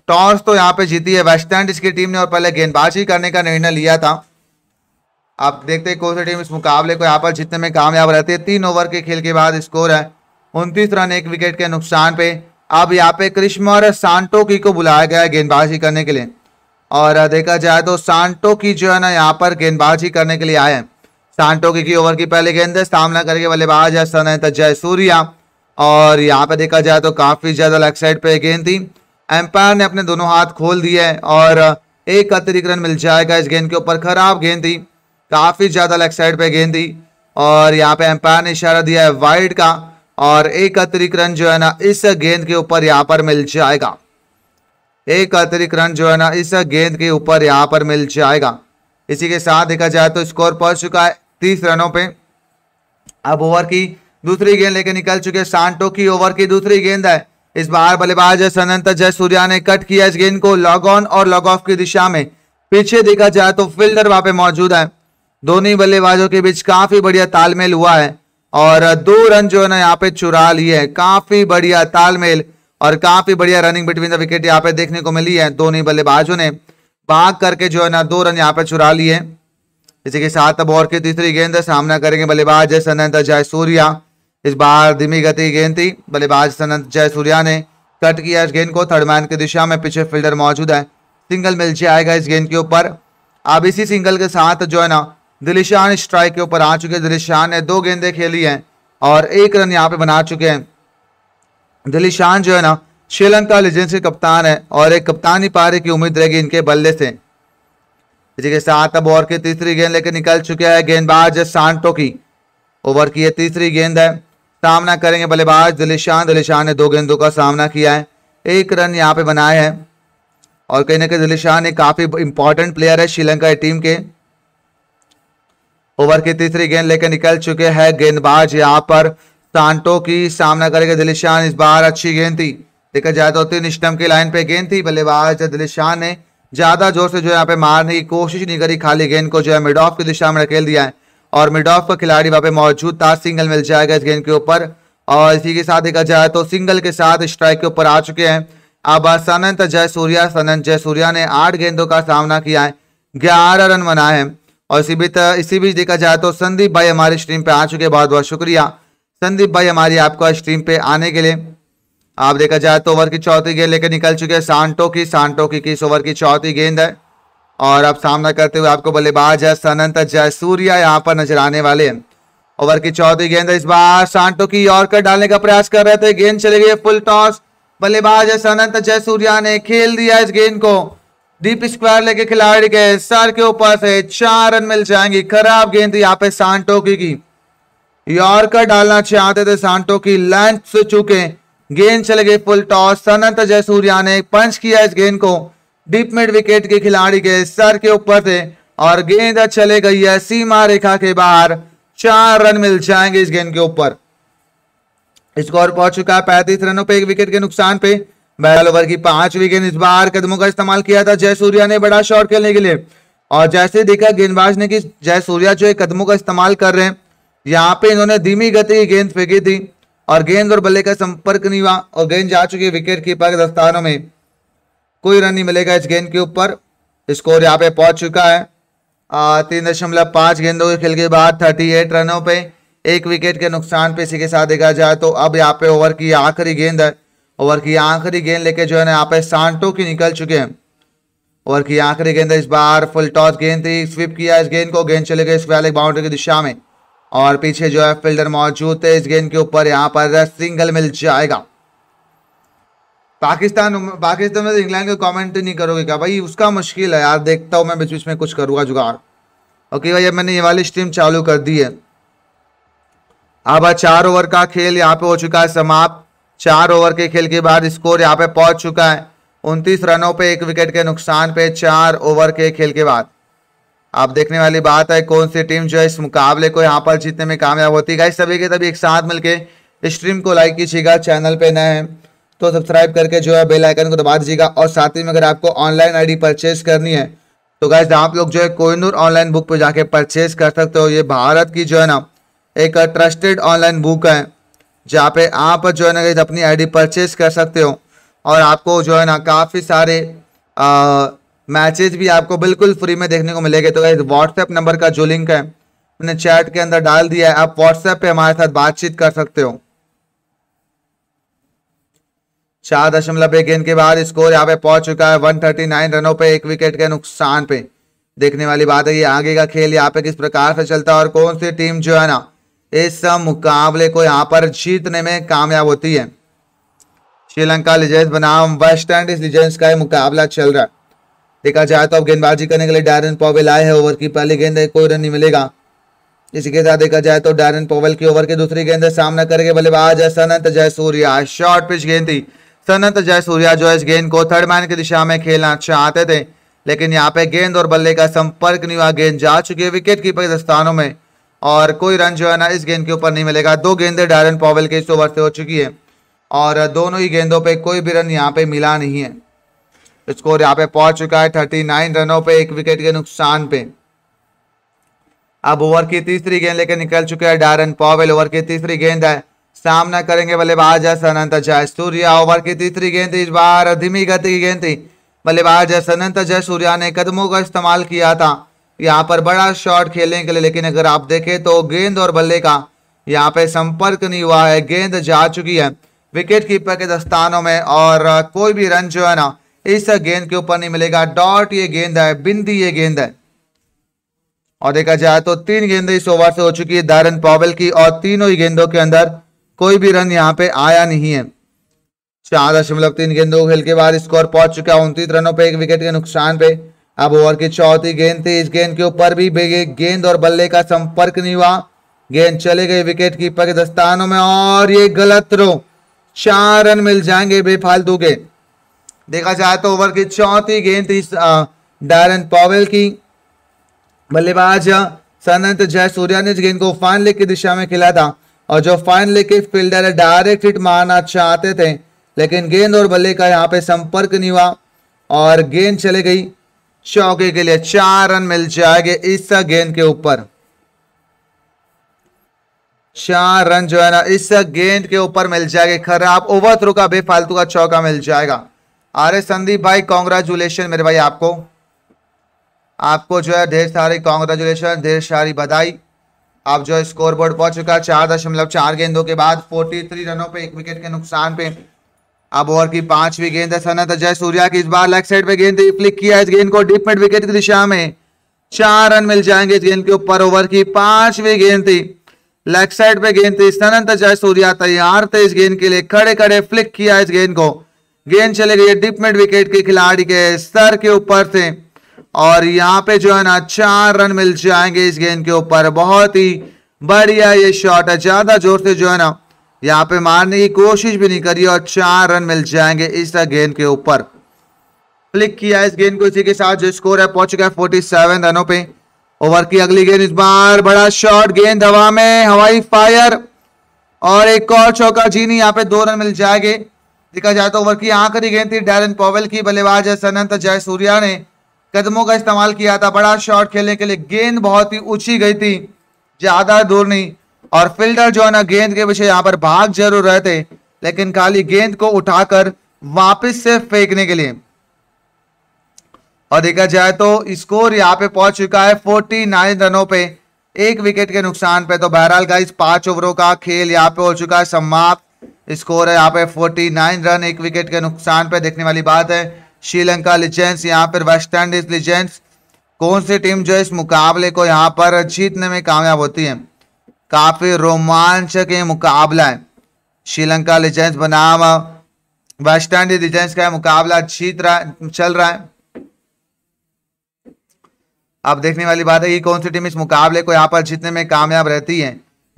टॉस तो यहाँ पे जीती है वेस्ट इंडीज की टीम ने और पहले गेंदबाजी करने का निर्णय लिया था आप देखते हैं कौन सी टीम इस मुकाबले को यहाँ पर जीतने में कामयाब रहती है तीन ओवर के खेल के बाद स्कोर है उनतीस रन एक विकेट के नुकसान पे अब यहाँ पे कृष्ण और सांटो की को बुलाया गया है गेंदबाजी करने के लिए और देखा जाए तो सांटो की जो है ना यहाँ पर गेंदबाजी करने के लिए आए हैं सांटो की, की ओवर की पहले गेंद सामना करके बल्लेबाज है सनत जय सूर्या और यहाँ पे देखा जाए तो काफ़ी ज़्यादा लेग साइड पे गेंद थी एम्पायर ने अपने दोनों हाथ खोल दिए और एक अतिरिक्त रन मिल जाएगा इस गेंद के ऊपर खराब गेंद थी काफ़ी ज़्यादा लेग साइड पे गेंद थी और यहाँ पे एम्पायर ने इशारा दिया है वाइड का और एक अतिरिक्त रन जो है ना इस गेंद के ऊपर यहाँ पर मिल जाएगा एक अतिरिक्त रन जो है ना इस गेंद के ऊपर यहाँ पर मिल जाएगा इसी के साथ देखा जाए तो स्कोर पहुंच चुका है तीस रनों पे अब ओवर की दूसरी गेंद लेके निकल चुके सांटो की ओवर की दूसरी गेंद है इस बार बल्लेबाज सनंत सूर्या ने कट किया इस गेंद को लॉग ऑन और लॉग ऑफ की दिशा में पीछे देखा जाए तो फील्डर वहां पे मौजूद है दोनों बल्लेबाजों के बीच काफी बढ़िया तालमेल हुआ है और दो रन जो है ना यहाँ पे चुरा लिए है काफी बढ़िया तालमेल और काफी बढ़िया रनिंग बिटवीन द विकेट यहाँ पे देखने को मिली है दोनों बल्लेबाजों ने भाग करके जो है ना दो रन यहाँ पे चुरा लिए इसी के साथ अब और की तीसरी गेंद सामना करेंगे बल्लेबाज सनंत सूर्या इस बार धीमी गति गेंद थी बल्लेबाज सनंत सूर्या ने कट किया इस गेंद को थर्ड मैन की दिशा में पीछे फील्डर मौजूद है सिंगल मिल जाएगा इस गेंद के ऊपर अब इसी सिंगल के साथ जो है ना दिलीशान स्ट्राइक के ऊपर आ चुके हैं दिलीशान ने दो गेंदे खेली हैं और एक रन यहाँ पे बना चुके हैं दिलीशान जो है ना श्रीलंका लीजेंड्स के कप्तान है और एक कप्तानी पारी की उम्मीद रहेगी इनके बल्ले से इसी के साथ अब ओवर की तीसरी गेंद लेकर निकल चुके हैं गेंदबाज सांटो की ओवर की यह तीसरी गेंद है सामना करेंगे बल्लेबाज दिलीशान दिलीशान ने दो गेंदों का सामना किया है एक रन यहाँ पे बनाए हैं और कहीं ना कहीं दिलीशान एक काफ़ी इंपॉर्टेंट प्लेयर है श्रीलंका टीम के ओवर की तीसरी गेंद लेकर निकल चुके हैं गेंदबाज यहाँ पर सांटो की सामना करेगा दिलीशान इस बार अच्छी गेंद थी देखा जाए तो तीन स्टम्प की लाइन पे गेंद थी बल्लेबाज दिलीशान ने ज्यादा जोर से जो यहाँ पे मारने की कोशिश नहीं करी खाली गेंद को जो है मिड ऑफ की दिशा में धकेल दिया है और मिड ऑफ का खिलाड़ी वहां पे मौजूद था सिंगल मिल जाएगा इस गेंद के ऊपर और इसी के साथ देखा जाए तो सिंगल के साथ स्ट्राइक के ऊपर आ चुके हैं अब सनंत जय सूर्या सनंत जय सूर्या ने आठ गेंदों का सामना किया है ग्यारह रन बनाए हैं और इसी बीच इसी बीच देखा जाए तो संदीप भाई हमारे स्ट्रीम पे आ चुके बहुत बहुत शुक्रिया संदीप भाई हमारी आपका स्ट्रीम पे आने के लिए आप देखा जाए तो ओवर की चौथी गेंद लेकर निकल चुके हैं सांटो की सांटो की किस ओवर की चौथी गेंद है और अब सामना करते हुए आपको बल्लेबाज है सनंत जय सूर्या यहाँ पर नजर आने वाले हैं ओवर की चौथी गेंद इस बार सांटो की और कर डालने का प्रयास कर रहे थे गेंद चले गए फुल टॉस बल्लेबाज है सनंत जय सूर्या ने खेल दिया इस गेंद को डीप स्क्वायर लेके खिलाड़ी के सर के ऊपर से चार रन मिल जाएंगे खराब गेंद यहाँ पे सांटो की की यॉर्कर डालना चाहते थे सांटो की लेंथ से चुके गेंद चले गई फुल टॉस सनत जयसूर्या ने पंच किया इस गेंद को डीप मिड विकेट के खिलाड़ी के सर के ऊपर थे और गेंद चले गई है सीमा रेखा के बाहर चार रन मिल जाएंगे इस गेंद के ऊपर स्कोर पहुंच चुका है पैंतीस रनों पे एक विकेट के नुकसान पे बैरल ओवर की पांच विकेट इस बार कदमों का इस्तेमाल किया था जय सूर्या ने बड़ा शॉट खेलने के लिए और जैसे देखा गेंदबाज ने कि जय सूर्या जो है कदमों का इस्तेमाल कर रहे हैं यहाँ पे इन्होंने धीमी गति की गेंद फेंकी थी और गेंद और बल्ले का संपर्क नहीं हुआ और गेंद जा चुकी है विकेट कीपर के दस्तानों में कोई रन नहीं मिलेगा इस गेंद के ऊपर स्कोर यहाँ पे पहुंच चुका है तीन दशमलव पांच गेंदों के खेल के बाद थर्टी एट रनों पे एक विकेट के नुकसान पे इसी के साथ देखा जाए तो अब यहाँ पे ओवर की आखिरी गेंद है ओवर की आखिरी गेंद लेके जो है ना यहाँ पे सांटो की निकल चुके हैं ओवर की आखिरी गेंद इस बार फुल टॉस गेंद थी स्विप किया इस गेंद को गेंद चले गए इस वैलिक बाउंड्री की दिशा में और पीछे जो है फील्डर मौजूद थे इस गेंद के ऊपर यहाँ पर सिंगल मिल जाएगा पाकिस्तान पाकिस्तान में तो इंग्लैंड को कमेंट नहीं करोगे क्या भाई उसका मुश्किल है यार देखता हूँ मैं बीच बीच में कुछ करूँगा जुगाड़ ओके भाई अब मैंने ये वाली स्ट्रीम चालू कर दी है अब चार ओवर का खेल यहाँ पे हो चुका है समाप्त चार ओवर के खेल के बाद स्कोर यहाँ पे पहुंच चुका है उनतीस रनों पे एक विकेट के नुकसान पे चार ओवर के खेल के बाद आप देखने वाली बात है कौन सी टीम जो है इस मुकाबले को यहाँ पर जीतने में कामयाब होती है सभी के तभी एक साथ मिलकर स्ट्रीम को लाइक कीजिएगा चैनल पे नए हैं तो सब्सक्राइब करके जो है बेल आइकन को दबा दीजिएगा और साथ ही में अगर आपको ऑनलाइन आईडी परचेज करनी है तो गाइज आप लोग जो है कोयनूर ऑनलाइन बुक पर जाके परचेज कर सकते हो ये भारत की जो है ना एक ट्रस्टेड ऑनलाइन बुक है जहाँ पे आप जो है ना गई अपनी आईडी परचेज कर सकते हो और आपको जो है ना काफ़ी सारे मैचेज भी आपको बिल्कुल फ्री में देखने को मिलेंगे तो गई व्हाट्सएप नंबर का जो लिंक है मैंने चैट के अंदर डाल दिया है आप व्हाट्सएप पे हमारे साथ बातचीत कर सकते हो चार दशमलव एक गेंद के बाद स्कोर यहाँ पे पहुंच चुका है वन थर्टी नाइन रनों पे एक विकेट के नुकसान पे देखने वाली बात है ये आगे का खेल यहाँ पे किस प्रकार से चलता है और कौन सी टीम जो है ना इस मुकाबले को यहाँ पर जीतने में कामयाब होती है श्रीलंका लिजेंस बनाम वेस्ट इंडीज लिजेंस का मुकाबला चल रहा है देखा जाए तो अब गेंदबाजी करने के लिए डायरन पॉवेल आए हैं ओवर की पहली गेंद कोई रन नहीं मिलेगा इसी के साथ देखा जाए तो डायरन पॉवेल की ओवर की दूसरी गेंद सामना करेंगे बल्लेबाज सनत जयसूर्या शॉर्ट पिच गेंद थी सनत सूर्या जो इस गेंद को थर्ड मैन की दिशा में खेलना चाहते थे लेकिन यहाँ पे गेंद और बल्ले का संपर्क नहीं हुआ गेंद जा चुकी है विकेट कीपर के स्थानों में और कोई रन जो है ना इस गेंद के ऊपर नहीं मिलेगा दो गेंदें डायरन पॉवेल के इस ओवर से हो चुकी है और दोनों ही गेंदों पे कोई भी रन यहाँ पे मिला नहीं है स्कोर यहाँ पे पहुंच चुका है थर्टी नाइन रनों पे एक विकेट के नुकसान पे अब ओवर की तीसरी गेंद लेकर निकल चुके हैं डायरन पॉवेल ओवर की तीसरी गेंद है सामना करेंगे बल्लेबाज अनंत जय सूर्या ओवर की तीसरी गेंद इस बार धीमी गति की गेंद थी बल्लेबाज अनंत जय सूर्या ने कदमों का इस्तेमाल किया था यहाँ पर बड़ा शॉट खेलने के लिए लेकिन अगर आप देखें तो गेंद और बल्ले का यहाँ पे संपर्क नहीं हुआ है गेंद जा चुकी है विकेट कीपर के दस्तानों में और कोई भी रन जो है ना इस गेंद के ऊपर नहीं मिलेगा डॉट ये गेंद है बिंदी ये गेंद है और देखा जाए तो तीन गेंद इस ओवर से हो चुकी है दारन पॉवेल की और तीनों ही गेंदों के अंदर कोई भी रन यहाँ पे आया नहीं है चार दशमलव तीन गेंदों खेल के बाद स्कोर पहुंच चुका है उनतीस रनों पे एक विकेट के नुकसान पे अब ओवर की चौथी गेंद थी इस गेंद के ऊपर भी गेंद और बल्ले का संपर्क नहीं हुआ गेंद चले गई विकेट कीपर के दस्तानों में और ये गलत रो चार रन मिल जाएंगे बेफालतू के देखा जाए तो ओवर की चौथी गेंद थी डायरन पॉवेल की बल्लेबाज सनंत सूर्या ने इस गेंद को फाइन लेग की दिशा में खिला था और जो फाइन लेग के फील्डर डायरेक्ट हिट मारना चाहते थे लेकिन गेंद और बल्ले का यहाँ पे संपर्क नहीं हुआ और गेंद चले गई चौके के लिए चार रन मिल जाएंगे इस गेंद के ऊपर चार रन जो है ना इस गेंद के ऊपर मिल जाएंगे खराब ओवर थ्रो का बेफालतू का चौका मिल जाएगा अरे संदीप भाई कॉन्ग्रेचुलेशन मेरे भाई आपको आपको जो है ढेर सारी कॉन्ग्रेचुलेशन ढेर सारी बधाई आप जो है स्कोर बोर्ड पहुंच चुका है चार दशमलव चार गेंदों के बाद फोर्टी थ्री रनों पे एक विकेट के नुकसान पे अब ओवर की पांचवी गेंद है सनत अजय सूर्या की इस बार लेग साइड पे गेंद क्लिक किया इस गेंद को डीप मिड विकेट की दिशा में चार रन मिल जाएंगे इस गेंद के ऊपर ओवर की पांचवी गेंद थी लेग साइड पे गेंद थी सनत अजय सूर्या तैयार थे इस गेंद के लिए खड़े खड़े फ्लिक किया इस गेंद को गेंद चले गई डीप मिड विकेट के खिलाड़ी के सर के ऊपर थे और यहाँ पे जो है ना चार रन मिल जाएंगे इस गेंद के ऊपर बहुत ही बढ़िया ये शॉट है ज्यादा जोर से जो है ना यहाँ पे मारने की कोशिश भी नहीं करी और चार रन मिल जाएंगे इस गेंद के ऊपर क्लिक किया इस गेंद को इसी के साथ जो स्कोर है पहुंच गया फोर्टी सेवन रनों पे ओवर की अगली गेंद इस बार बड़ा शॉट गेंद हवा में हवाई फायर और एक और चौका जी नहीं यहाँ पे दो रन मिल जाएंगे देखा जाए तो ओवर की आखिरी गेंद थी डैरन पॉवेल की बल्लेबाज है सनंत सूर्या ने कदमों का इस्तेमाल किया था बड़ा शॉट खेलने के लिए गेंद बहुत ही ऊंची गई थी ज्यादा दूर नहीं और फील्डर जो है ना गेंद के पीछे यहाँ पर भाग जरूर रहे थे लेकिन खाली गेंद को उठाकर वापस से फेंकने के लिए और देखा जाए तो स्कोर यहाँ पे पहुंच चुका है फोर्टी नाइन रनों पे एक विकेट के नुकसान पे तो बहरहाल का इस पांच ओवरों का खेल यहाँ पे हो चुका है समाप्त स्कोर है यहाँ पे फोर्टी नाइन रन एक विकेट के नुकसान पे देखने वाली बात है श्रीलंका लीजेंड्स यहाँ पर वेस्ट इंडीज लीजेंड्स कौन सी टीम जो इस मुकाबले को यहाँ पर जीतने में कामयाब होती है काफ़ी रोमांचक मुकाबला है श्रीलंका लिजेंस बनाम वेस्ट इंडीज लिजेंस का मुकाबला जीत रहा चल रहा है अब देखने वाली बात है ये कौन सी टीम इस मुकाबले को यहाँ पर जीतने में कामयाब रहती है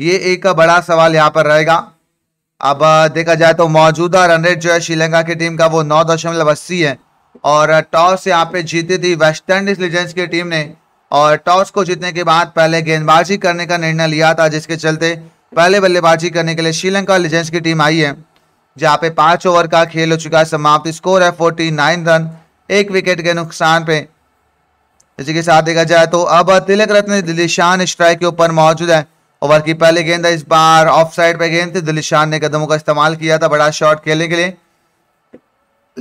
ये एक बड़ा सवाल यहाँ पर रहेगा अब देखा जाए तो मौजूदा रन रेट जो है श्रीलंका की टीम का वो नौ दशमलव अस्सी है और टॉस यहाँ पे जीती थी वेस्ट इंडीज लीजेंड्स की टीम ने और टॉस को जीतने के बाद पहले गेंदबाजी करने का निर्णय लिया था जिसके चलते पहले बल्लेबाजी करने के लिए श्रीलंका लीजेंड्स की टीम आई है जहाँ पे पांच ओवर का खेल हो चुका है समाप्त स्कोर है फोर्टी नाइन रन एक विकेट के नुकसान पे इसी के साथ देखा जाए तो अब तिलक रत्न दिलीशान स्ट्राइक के ऊपर मौजूद है ओवर की पहले गेंद इस बार ऑफ साइड पे गेंद थी दिलीशान ने कदमों का इस्तेमाल किया था बड़ा शॉट खेलने के लिए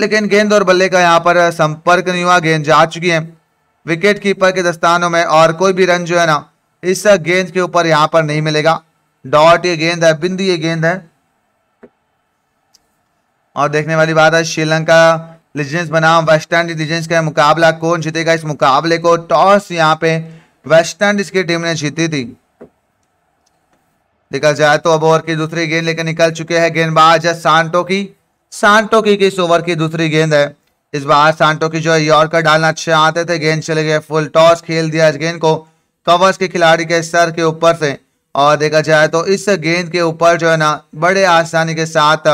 लेकिन गेंद और बल्ले का यहाँ पर संपर्क नहीं हुआ गेंद जा चुकी है विकेट कीपर के दस्तानों में और कोई भी रन जो है ना इस गेंद के ऊपर यहां पर नहीं मिलेगा डॉट ये गेंद है बिंदी ये गेंद है और देखने वाली बात है श्रीलंका लिजेंस बनाम वेस्टर्न लिजेंस का मुकाबला कौन जीतेगा इस मुकाबले को टॉस यहाँ पे वेस्टर्न की टीम ने जीती थी निकल जाए तो अब ओवर की दूसरी गेंद लेकर निकल चुके हैं गेंदबाज है सांटो की सांटो की इस ओवर की दूसरी गेंद है इस बार सांटो की जो है यॉर्कर डालना अच्छे आते थे गेंद चले गए फुल टॉस खेल दिया इस गेंद को कवर्स के खिलाड़ी के सर के ऊपर से और देखा जाए तो इस गेंद के ऊपर जो है ना बड़े आसानी के साथ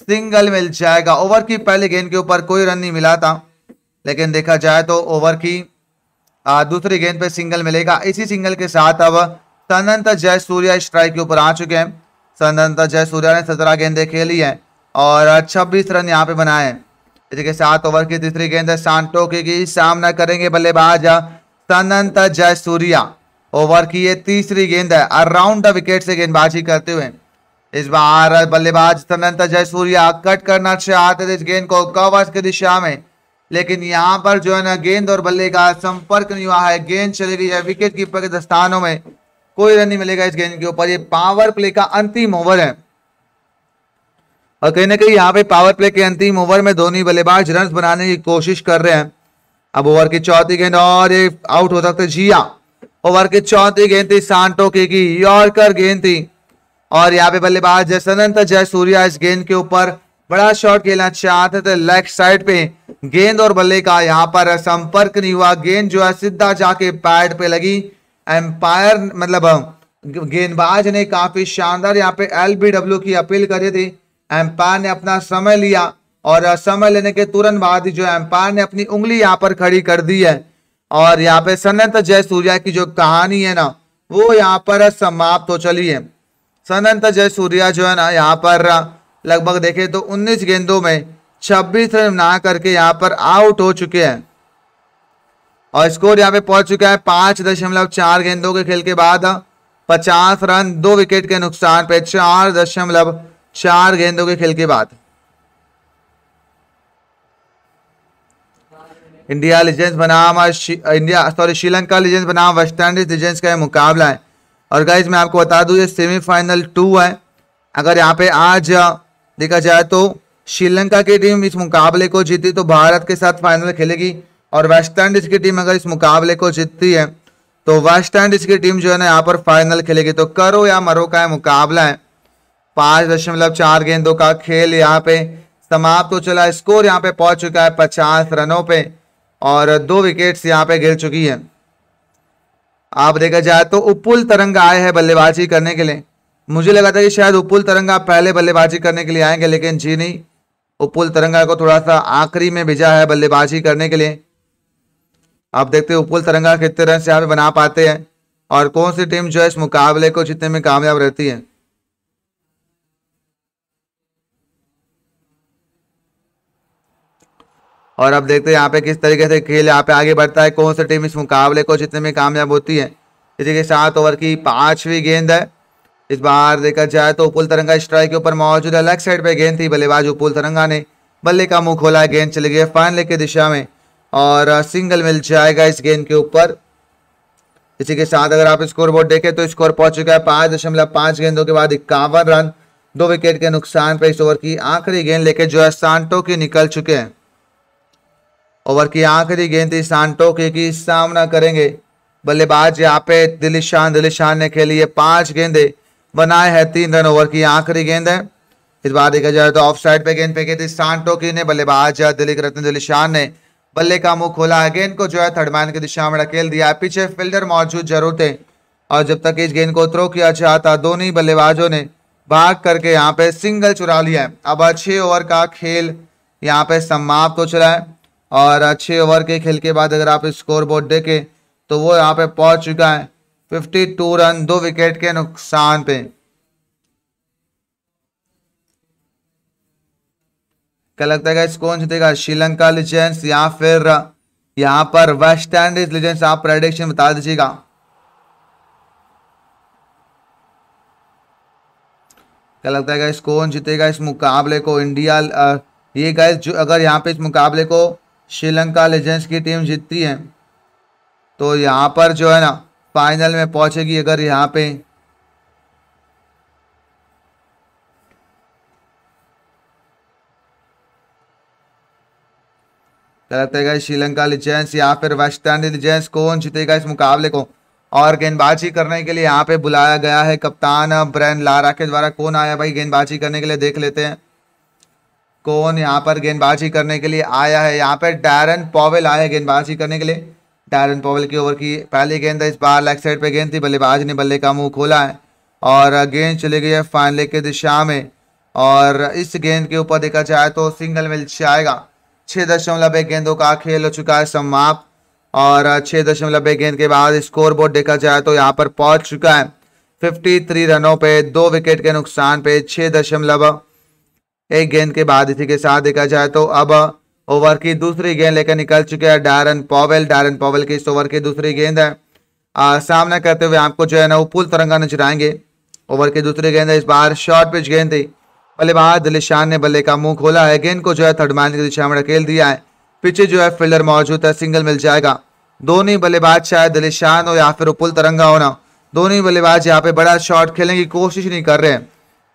सिंगल मिल जाएगा ओवर की पहले गेंद के ऊपर कोई रन नहीं मिला था लेकिन देखा जाए तो ओवर की दूसरी गेंद पे सिंगल मिलेगा इसी सिंगल के साथ अब सनंत जय सूर्या स्ट्राइक के ऊपर आ चुके हैं सनंत जय सूर्या ने सत्रह गेंदे खेली हैं और छब्बीस रन यहाँ पे बनाए हैं के सात ओवर की तीसरी गेंद सांटो की सामना करेंगे बल्लेबाज सनंत जयसूर्या ओवर की ये तीसरी गेंद है अराउंड द विकेट से गेंदबाजी करते हुए इस बार बल्लेबाज सनंत जयसूर्या कट करना चाहते थे इस गेंद को कवर्स की दिशा में लेकिन यहाँ पर जो है ना गेंद और बल्ले का संपर्क नहीं हुआ है गेंद चली गई है विकेट कीपर के दस्तानों में कोई रन नहीं मिलेगा इस गेंद के ऊपर ये पावर प्ले का अंतिम ओवर है और कहीं ना कहीं यहाँ पे पावर प्ले के अंतिम ओवर में धोनी बल्लेबाज रन बनाने की कोशिश कर रहे हैं अब ओवर की चौथी गेंद और ये आउट हो सकते जिया ओवर की चौथी गेंद थी सांटो की, की यॉर्कर गेंद थी और यहाँ पे बल्लेबाज जसनंत जय सूर्या इस गेंद के ऊपर बड़ा शॉट खेलना चाहते थे लेग साइड पे गेंद और बल्ले का यहाँ पर संपर्क नहीं हुआ गेंद जो है सीधा जाके पैड पे लगी एम्पायर मतलब गेंदबाज ने काफी शानदार यहाँ पे एल की अपील करी थी एम्पायर ने अपना समय लिया और समय लेने के तुरंत बाद जो एम्पायर ने अपनी उंगली यहाँ पर खड़ी कर दी है और यहाँ पे सनत जय सूर्या की जो कहानी है ना वो यहाँ पर समाप्त हो चली है सनंत जय सूर्या जो है ना यहाँ पर लगभग देखे तो 19 गेंदों में 26 रन बना करके यहाँ पर आउट हो चुके हैं और स्कोर यहाँ पे पहुंच चुका है पांच दशमलव चार गेंदों के खेल के बाद पचास रन दो विकेट के नुकसान पे चार दशमलव चार गेंदों के खेल के बाद इंडिया लीजेंस बनाम इंडिया सॉरी श्रीलंका लीजेंस बनाम वेस्ट इंडीज लीजेंस का मुकाबला है और गाइज मैं आपको बता दूं ये सेमीफाइनल टू है अगर यहाँ पे आज देखा जाए तो श्रीलंका की टीम इस मुकाबले को जीती तो भारत के साथ फाइनल खेलेगी और वेस्ट इंडीज की टीम अगर इस मुकाबले को जीतती है तो वेस्ट इंडीज की टीम जो है ना यहाँ पर फाइनल खेलेगी तो करो या मरो का मुकाबला है पांच दशमलव चार गेंदों का खेल यहाँ पे समाप्त हो चला स्कोर यहाँ पे पहुंच चुका है पचास रनों पे और दो विकेट्स यहाँ पे गिर चुकी है आप देखा जाए तो उपुल तरंग आए हैं बल्लेबाजी करने के लिए मुझे लगा था कि शायद उपुल तरंगा पहले बल्लेबाजी करने के लिए आएंगे लेकिन जी नहीं उपुल तरंगा को थोड़ा सा आखिरी में भेजा है बल्लेबाजी करने के लिए आप देखते हैं उपुल तरंगा कितने रन यहाँ पे बना पाते हैं और कौन सी टीम जो है इस मुकाबले को जीतने में कामयाब रहती है और अब देखते हैं यहाँ पे किस तरीके से खेल यहाँ पे आगे बढ़ता है कौन सी टीम इस मुकाबले को जितने में कामयाब होती है इसी के साथ ओवर की पांचवी गेंद है इस बार देखा जाए तो उपुल तरंगा स्ट्राइक के ऊपर मौजूद है लेग साइड पे गेंद थी बल्लेबाज उपुल तरंगा ने बल्ले का मुंह खोला गेंद चली गई फाइनल की दिशा में और सिंगल मिल जाएगा इस गेंद के ऊपर इसी के साथ अगर आप स्कोर बोर्ड देखें तो स्कोर पहुंच चुका है पांच दशमलव पांच गेंदों के बाद इक्यावन रन दो विकेट के नुकसान पर इस ओवर की आखिरी गेंद लेके जो है सांटो के निकल चुके हैं ओवर की आखिरी गेंद थी के की सामना करेंगे बल्लेबाज यहाँ पे दिलीप शान दिलीप शान ने खेली है पांच गेंदे बनाए हैं तीन रन ओवर की आखिरी गेंद है इस बार देखा जाए तो ऑफ साइड पे गेंद फेंकी थी की ने बल्लेबाज दिलीप रत्न दिलीप शान ने बल्ले का मुंह खोला है गेंद को जो है थर्ड मैन की दिशा में खेल दिया पीछे फील्डर मौजूद जरूर थे और जब तक इस गेंद को थ्रो किया जाता दोनों बल्लेबाजों ने भाग करके यहाँ पे सिंगल चुरा लिया है अब छह ओवर का खेल यहाँ पे समाप्त हो चला है और छः ओवर के खेल के बाद अगर आप स्कोर बोर्ड देखें तो वो यहाँ पे पहुँच चुका है फिफ्टी टू रन दो विकेट के नुकसान पे क्या लगता है कौन जीतेगा श्रीलंका लिजेंस या फिर यहाँ पर वेस्ट इंडीज लिजेंस आप प्रेडिक्शन बता दीजिएगा क्या लगता है इस कौन जीतेगा इस मुकाबले को इंडिया ये गाइस जो अगर यहाँ पे इस मुकाबले को श्रीलंका लेजेंड्स की टीम जीतती है तो यहाँ पर जो है ना फाइनल में पहुँचेगी अगर यहाँ पे क्या लगता है श्रीलंका लीजेंस या फिर वेस्ट इंडीज लीजेंस कौन जीतेगा इस मुकाबले को और गेंदबाजी करने के लिए यहाँ पे बुलाया गया है कप्तान ब्रैन लारा के द्वारा कौन आया भाई गेंदबाजी करने के लिए देख लेते हैं कौन यहाँ पर गेंदबाजी करने के लिए आया है यहाँ पर डैरन पॉवेल आया गेंदबाजी करने के लिए डैरन पॉवेल की ओवर की पहली गेंद इस बार लेग साइड पर गेंद थी बल्लेबाज ने बल्ले का मुंह खोला है और गेंद चली गई है फाइनल की दिशा में और इस गेंद के ऊपर देखा जाए तो सिंगल मिल जाएगा छः दशमलव एक गेंदों का खेल हो चुका है समाप्त और छः दशमलव एक गेंद के बाद स्कोर बोर्ड देखा जाए तो यहाँ पर पहुँच चुका है फिफ्टी थ्री रनों पे दो विकेट के नुकसान पे छः दशमलव एक गेंद के बाद इसी के साथ देखा जाए तो अब ओवर की दूसरी गेंद लेकर निकल चुके हैं डारन पॉवेल डारन पॉवेल की इस ओवर की दूसरी गेंद है आ, सामना करते हुए आपको जो है ना वो पुल तरंगा नजर आएंगे ओवर की दूसरी गेंद है इस बार शॉर्ट पिच गेंद थी बल्लेबाज शान ने बल्ले का मुंह खोला है गेंद को जो है थर्ड मैन की दिशा में खेल दिया है पीछे जो है फील्डर मौजूद है सिंगल मिल जाएगा दोनों बल्लेबाज शायद शान हो या फिर पुल तरंगा होना दोनों बल्लेबाज यहाँ पे बड़ा शॉर्ट खेलने की कोशिश नहीं कर रहे हैं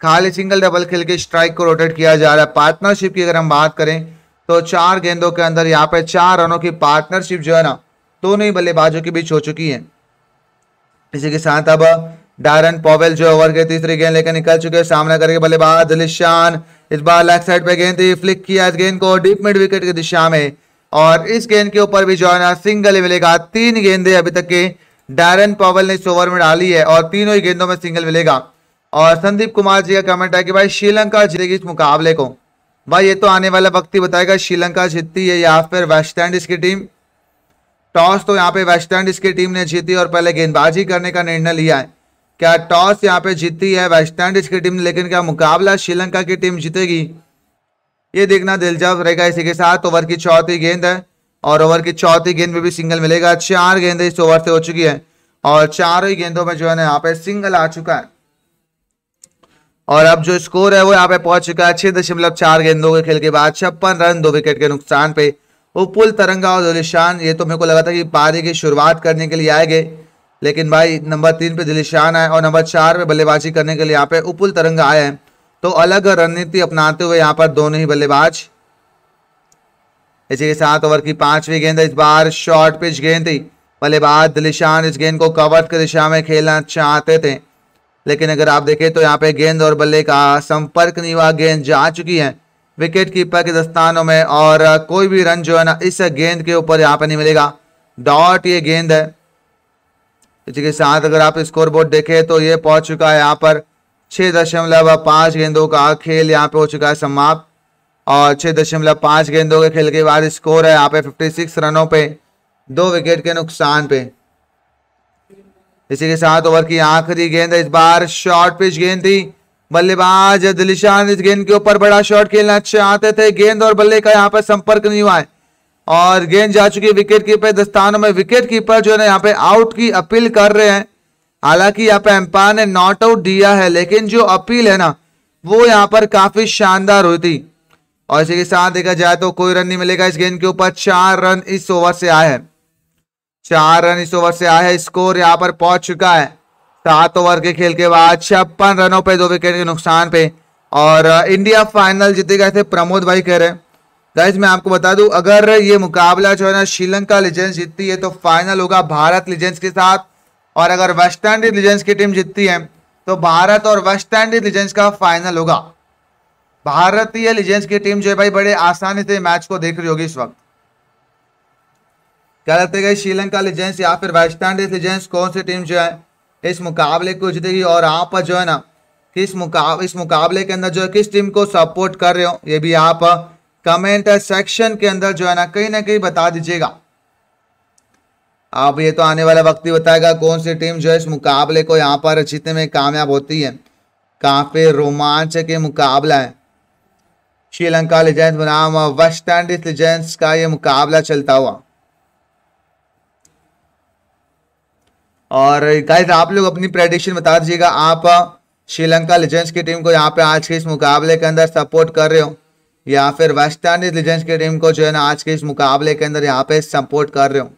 खाली सिंगल डबल खेल के स्ट्राइक को रोटेट किया जा रहा है पार्टनरशिप की अगर हम बात करें तो चार गेंदों के अंदर यहाँ पे चार रनों की पार्टनरशिप जो है ना दोनों ही बल्लेबाजों के बीच हो चुकी है इसी के साथ अब डायरन पॉवेल जो ओवर के तीसरी गेंद लेकर निकल चुके हैं सामना करके बल्लेबाज दिलिशान इस बार लेफ्ट साइड पे गेंद थी फ्लिक किया इस गेंद को डीप मिड विकेट की दिशा में और इस गेंद के ऊपर भी जो है ना सिंगल मिलेगा तीन गेंदे अभी तक के डायरन पॉवेल ने इस ओवर में डाली है और तीनों ही गेंदों में सिंगल मिलेगा और संदीप कुमार जी का कमेंट है कि भाई श्रीलंका जीतेगी इस मुकाबले को भाई ये तो आने वाला वक्त ही बताएगा श्रीलंका जीतती है या फिर वेस्ट इंडीज की टीम टॉस तो यहाँ पे वेस्ट इंडीज की टीम ने जीती और पहले गेंदबाजी करने का निर्णय लिया है क्या टॉस यहाँ पे जीती है वेस्ट इंडीज की टीम लेकिन क्या मुकाबला श्रीलंका की टीम जीतेगी ये देखना दिलचस्प रहेगा इसी के साथ ओवर की चौथी गेंद है और ओवर की चौथी गेंद में भी सिंगल मिलेगा चार गेंद इस ओवर से हो चुकी है और चारों ही गेंदों में जो है ना यहाँ पे सिंगल आ चुका है और अब जो स्कोर है वो यहाँ पे पहुंच चुका है छह दशमलव चार गेंदों के खेल के बाद छप्पन रन दो विकेट के नुकसान पे उपुल तरंगा और दिलीशान ये तो मेरे को लगा था कि पारी की शुरुआत करने के लिए आएंगे लेकिन भाई नंबर तीन पे दिलीशान आए और नंबर चार पे बल्लेबाजी करने के लिए यहाँ पे उपुल तरंगा आए हैं तो अलग रणनीति अपनाते हुए यहाँ पर दोनों ही बल्लेबाज इसी के साथ ओवर की पांचवी गेंद इस बार शॉर्ट पिच गेंद थी बल्लेबाज दिलीशान इस गेंद को कवर की दिशा में खेलना चाहते थे लेकिन अगर आप देखें तो यहाँ पे गेंद और बल्ले का संपर्क नहीं हुआ गेंद जा चुकी है विकेट कीपर के दस्तानों में और कोई भी रन जो है ना इस गेंद के ऊपर यहाँ पे नहीं मिलेगा डॉट ये गेंद है इसी के साथ अगर आप स्कोर बोर्ड देखें तो ये पहुंच चुका है यहाँ पर छह दशमलव पाँच गेंदों का खेल यहाँ पे हो चुका है समाप्त और छः दशमलव पाँच गेंदों के खेल के बाद स्कोर है यहाँ पे फिफ्टी सिक्स रनों पे दो विकेट के नुकसान पे इसी के साथ ओवर की आखिरी गेंद इस बार शॉर्ट पिच गेंद थी बल्लेबाज दिलिशान इस गेंद के ऊपर बड़ा शॉट खेलना चाहते थे गेंद और बल्ले का यहाँ पर संपर्क नहीं हुआ है और गेंद जा चुकी है विकेट कीपर दस्तानों में विकेट कीपर जो है ना यहाँ पे आउट की अपील कर रहे हैं हालांकि यहाँ पे एम्पायर ने नॉट आउट दिया है लेकिन जो अपील है ना वो यहाँ पर काफी शानदार हुई थी और इसी के साथ देखा जाए तो कोई रन नहीं मिलेगा इस गेंद के ऊपर चार रन इस ओवर से आए हैं चार रन इस ओवर से आया है स्कोर यहाँ पर पहुंच चुका है सात ओवर के खेल के बाद छप्पन रनों पे दो विकेट के नुकसान पे और इंडिया फाइनल जीते गए थे प्रमोद भाई कह रहे हैं गाइज मैं आपको बता दूं अगर ये मुकाबला जो है ना श्रीलंका लीजेंड्स जीतती है तो फाइनल होगा भारत लीजेंड्स के साथ और अगर वेस्ट इंडीज लीजेंड्स की टीम जीतती है तो भारत और वेस्ट इंडीज लीजेंड्स का फाइनल होगा भारतीय लीजेंड्स की टीम जो है भाई बड़े आसानी से मैच को देख रही होगी इस वक्त क्या लगता है श्रीलंका लीजेंस या फिर वेस्ट इंडीज लीजेंस कौन सी टीम जो है इस मुकाबले को जीतेगी और आप जो है ना किस मुकाब इस मुकाबले के अंदर जो है किस टीम को सपोर्ट कर रहे हो ये भी आप कमेंट सेक्शन के अंदर जो है ना कहीं ना कहीं बता दीजिएगा आप ये तो आने वाला वक्त ही बताएगा कौन सी टीम जो है इस मुकाबले को यहाँ पर जीतने में कामयाब होती है काफ़ी रोमांच के मुकाबला है श्रीलंका लिजेंस बनाम वेस्ट इंडीज लिजेंस का ये मुकाबला चलता हुआ और गाइस आप लोग अपनी प्रेडिक्शन बता दीजिएगा आप श्रीलंका लीजेंड्स की टीम को यहाँ पे आज के इस मुकाबले के अंदर सपोर्ट कर रहे हो या फिर वेस्ट इंडीज लीजेंड्स की टीम को जो है ना आज के इस मुकाबले के अंदर यहाँ पे सपोर्ट कर रहे हो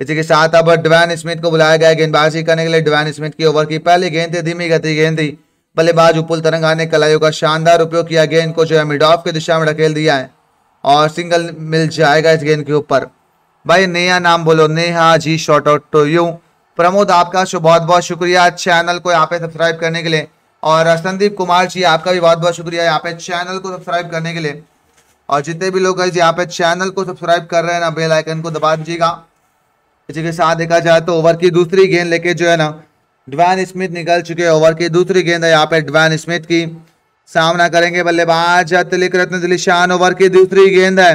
इसी के साथ अब डवैन स्मिथ को बुलाया गया गेंदबाजी करने के लिए डवैन स्मिथ की ओवर की पहली गेंद थी धीमी गति गेंद थी बल्लेबाज उपुल तरंगा ने कलाइयों का शानदार उपयोग किया गेंद को जो है मिड ऑफ की दिशा में ढकेल दिया है और सिंगल मिल जाएगा इस गेंद के ऊपर भाई नेहा नाम बोलो Neha ji shout out to you Pramod आपका बहुत बहुत शुक्रिया चैनल को यहाँ पे सब्सक्राइब करने के लिए और संदीप कुमार जी आपका भी बहुत बहुत शुक्रिया यहाँ पे चैनल को सब्सक्राइब करने के लिए और जितने भी लोग यहाँ पे चैनल को सब्सक्राइब कर रहे हैं ना बेल आइकन को दबा दीजिएगा इसी के साथ देखा जाए तो ओवर की दूसरी गेंद लेके जो है ना डवैन स्मिथ निकल चुके हैं ओवर की दूसरी गेंद है यहाँ पे डवैन स्मिथ की सामना करेंगे बल्लेबाज तिलक रत्न दिलीशान ओवर की दूसरी गेंद है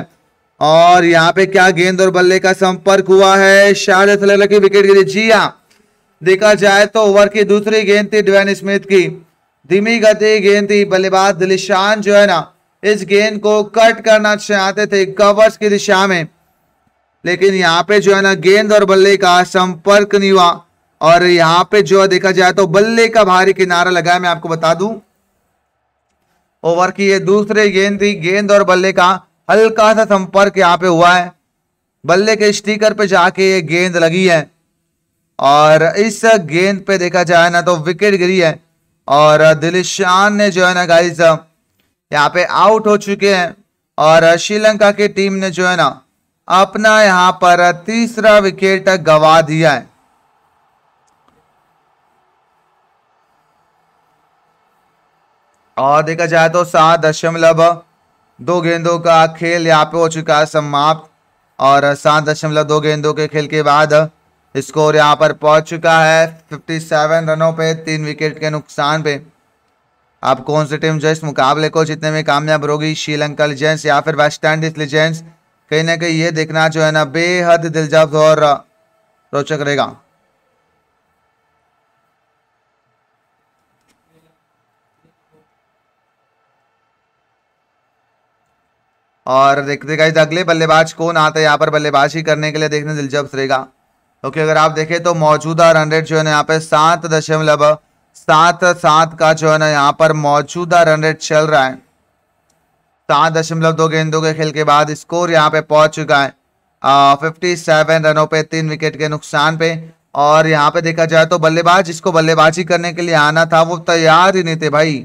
और यहाँ पे क्या गेंद और बल्ले का संपर्क हुआ है शायद ऐसा लग रहा विकेट गिरी जी हाँ देखा जाए तो ओवर की दूसरी गेंद थी ड्वेन स्मिथ की धीमी गति गेंद थी बल्लेबाज दिलिशान जो है ना इस गेंद को कट करना चाहते थे कवर्स की दिशा में लेकिन यहाँ पे जो है ना गेंद और बल्ले का संपर्क नहीं हुआ और यहाँ पे जो देखा जाए तो बल्ले का भारी किनारा लगाया मैं आपको बता दू ओवर की ये दूसरी गेंद थी गेंद और बल्ले का हल्का सा संपर्क यहाँ पे हुआ है बल्ले के स्टीकर पे जाके ये गेंद लगी है और इस गेंद पे देखा जाए ना तो विकेट गिरी है और दिलिशान ने जो है ना गाइस यहाँ पे आउट हो चुके हैं और श्रीलंका की टीम ने जो है ना अपना यहाँ पर तीसरा विकेट गवा दिया है और देखा जाए तो सात दशमलव दो गेंदों का खेल यहाँ पे हो चुका है समाप्त और सात दशमलव दो गेंदों के खेल के बाद स्कोर यहाँ पर पहुंच चुका है 57 रनों पे तीन विकेट के नुकसान पे आप कौन सी टीम जो इस मुकाबले को जीतने में कामयाब होगी श्रीलंका लीजेंस या फिर वेस्ट इंडीज लीजेंस कहीं ना कहीं ये देखना जो है ना बेहद दिलचस्प और रोचक रहेगा और देखते गाइज अगले बल्लेबाज कौन आता है यहाँ पर बल्लेबाज ही करने के लिए देखने दिलचस्प रहेगा ओके अगर आप देखें तो मौजूदा रन रेट जो है ना यहाँ पे सात दशमलव सात सात का जो है ना यहाँ पर मौजूदा रन रेट चल रहा है सात दशमलव दो गेंदों के खेल के बाद स्कोर यहाँ पे पहुंच चुका है फिफ्टी सेवन रनों पे तीन विकेट के नुकसान पे और यहाँ पे देखा जाए तो बल्लेबाज जिसको बल्लेबाजी करने के लिए आना था वो तैयार ही नहीं थे भाई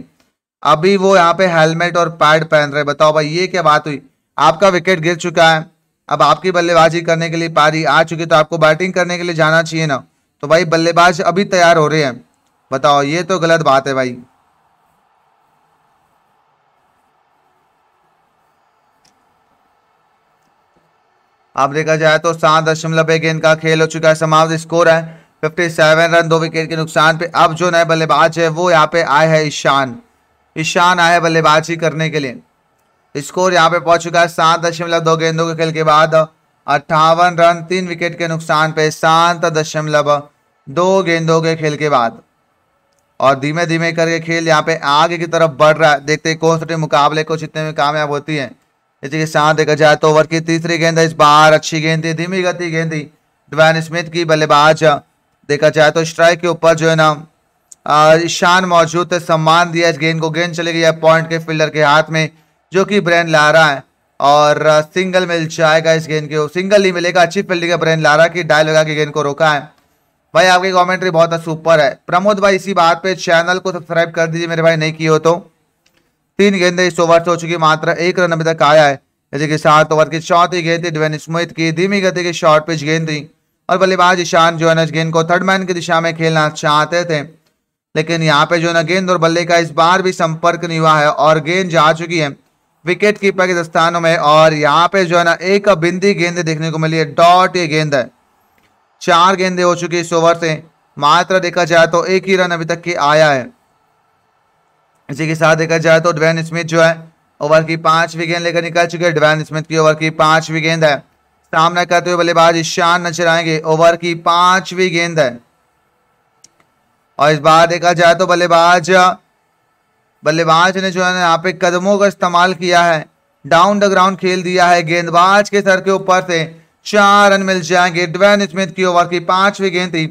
अभी वो यहाँ पे हेलमेट और पैड पहन रहे बताओ भाई ये क्या बात हुई आपका विकेट गिर चुका है अब आपकी बल्लेबाजी करने के लिए पारी आ चुकी तो आपको बैटिंग करने के लिए जाना चाहिए ना तो भाई बल्लेबाज अभी तैयार हो रहे हैं बताओ ये तो गलत बात है भाई आप देखा जाए तो सात दशमलव एक गेंद का खेल हो चुका है समाप्त स्कोर है फिफ्टी सेवन रन दो विकेट के नुकसान पे अब जो नए बल्लेबाज है वो यहाँ पे आए हैं ईशान ईशान आए हैं बल्लेबाजी करने के लिए स्कोर यहाँ पे पहुंच चुका है सात दशमलव दो गेंदों के खेल के बाद अट्ठावन रन तीन विकेट के नुकसान पे सात दशमलव दो गेंदों के खेल के बाद और धीमे धीमे करके खेल यहाँ पे आगे की तरफ बढ़ रहा है देखते हैं कौन सी टीम मुकाबले को जितने में कामयाब होती है इसी के साथ देखा जाए तो ओवर की तीसरी गेंद इस बार अच्छी गेंद थी धीमी गति गेंद थी ड्वैन स्मिथ की बल्लेबाज देखा जाए तो स्ट्राइक के ऊपर जो है ना ईशान मौजूद थे सम्मान दिया इस गेंद को गेंद चली गई है पॉइंट के फील्डर के हाथ में जो कि ब्रेन लारा है और सिंगल uh, मिल जाएगा इस गेंद के सिंगल ही मिलेगा अच्छी फील्डिंग है ब्रेन लारा की डायल लगा के गेंद को रोका है भाई आपकी कॉमेंट्री बहुत सुपर है प्रमोद भाई इसी बात पर चैनल को सब्सक्राइब कर दीजिए मेरे भाई नहीं की हो तो तीन गेंद इस ओवर से हो चुकी मात्र एक रन अभी तक आया है जैसे कि सात ओवर की चौथी गेंद थी डिवेन स्मिथ की धीमी गति की शॉर्ट पिच गेंद थी और बल्लेबाज ईशान जो है ना गेंद को थर्ड मैन की दिशा में खेलना चाहते थे लेकिन यहाँ पे जो है ना गेंद और बल्ले का इस बार भी संपर्क नहीं हुआ है और गेंद जा चुकी है विकेट कीपर के दस्तानों में और यहाँ पे जो है ना एक बिंदी गेंद देखने को मिली है डॉट ये गेंद है चार गेंदे हो चुकी है इस ओवर से मात्र देखा जाए तो एक ही रन अभी तक के आया है इसी के साथ देखा जाए तो ड्वेन स्मिथ जो है ओवर की पांचवी गेंद लेकर निकल चुके हैं ड्वेन स्मिथ की ओवर की पांचवी गेंद है सामना करते हुए बल्लेबाज ईशान नजर आएंगे ओवर की पांचवी गेंद है और इस बार देखा जाए तो बल्लेबाज बल्लेबाज ने जो है यहाँ पे कदमों का इस्तेमाल किया है डाउन द ग्राउंड खेल दिया है गेंदबाज के सर के ऊपर से चार रन मिल जाएंगे ड्वेन स्मिथ की ओवर की पांचवी गेंद थी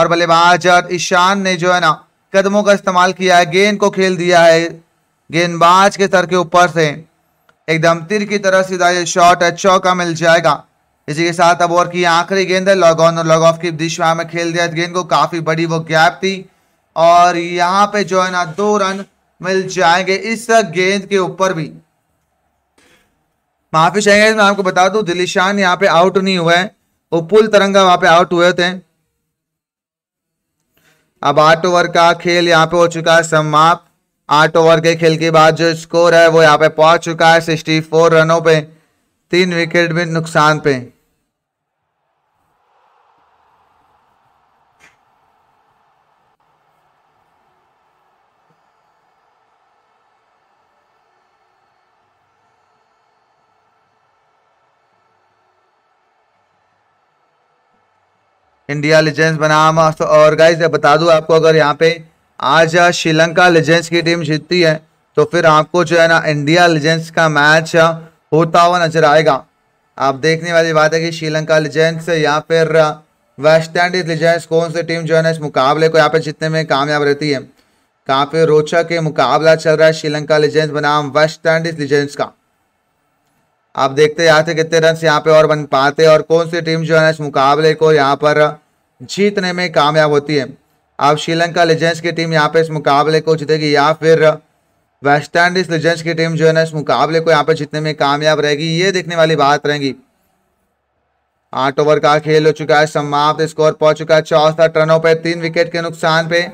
और बल्लेबाज ईशान ने जो है ना कदमों का इस्तेमाल किया है गेंद को खेल दिया है गेंदबाज के सर के ऊपर से एकदम तिर की तरह सीधा ये शॉट है चौका मिल जाएगा इसी के साथ अब ओवर की आखिरी गेंद है लॉग ऑन और लॉग ऑफ की दिशा में खेल दिया गेंद को काफी बड़ी वो गैप थी और यहाँ पे जो है ना दो रन मिल जाएंगे इस गेंद के ऊपर भी माफी चाहेंगे तो मैं आपको बता दू दिलीशान यहाँ पे आउट नहीं हुआ है उपुल तरंगा वहां पे आउट हुए थे अब आठ ओवर का खेल यहाँ पे हो चुका है समाप्त आठ ओवर के खेल के बाद जो स्कोर है वो यहाँ पे पहुंच चुका है सिक्सटी फोर रनों पे तीन विकेट भी नुकसान पे इंडिया लेजेंड्स बनाम और गाइज बता दू आपको अगर यहाँ पे आज श्रीलंका लेजेंड्स की टीम जीतती है तो फिर आपको जो है ना इंडिया लेजेंड्स का मैच होता हुआ नजर आएगा आप देखने वाली बात है कि श्रीलंका लेजेंड्स या फिर वेस्ट इंडीज लेजेंड्स कौन सी टीम जो है ना इस मुकाबले को यहाँ पे जीतने में कामयाब रहती है काफ़ी रोचक के मुकाबला चल रहा है श्रीलंका लेजेंड्स बनाम वेस्ट इंडीज लेजेंड्स का आप देखते यहाँ कितने रन यहाँ पे और बन पाते और कौन सी टीम जो है ना इस मुकाबले को यहाँ पर जीतने में कामयाब होती है अब श्रीलंका लेजेंड्स की टीम यहाँ पे इस मुकाबले को जीतेगी या फिर वेस्ट इंडीज लेजेंड्स की टीम जो है ना इस मुकाबले को यहाँ पे जीतने में कामयाब रहेगी ये देखने वाली बात रहेगी आठ ओवर का खेल हो चुका है समाप्त स्कोर पहुंच चुका है चौथा रनों पर तीन विकेट के नुकसान पे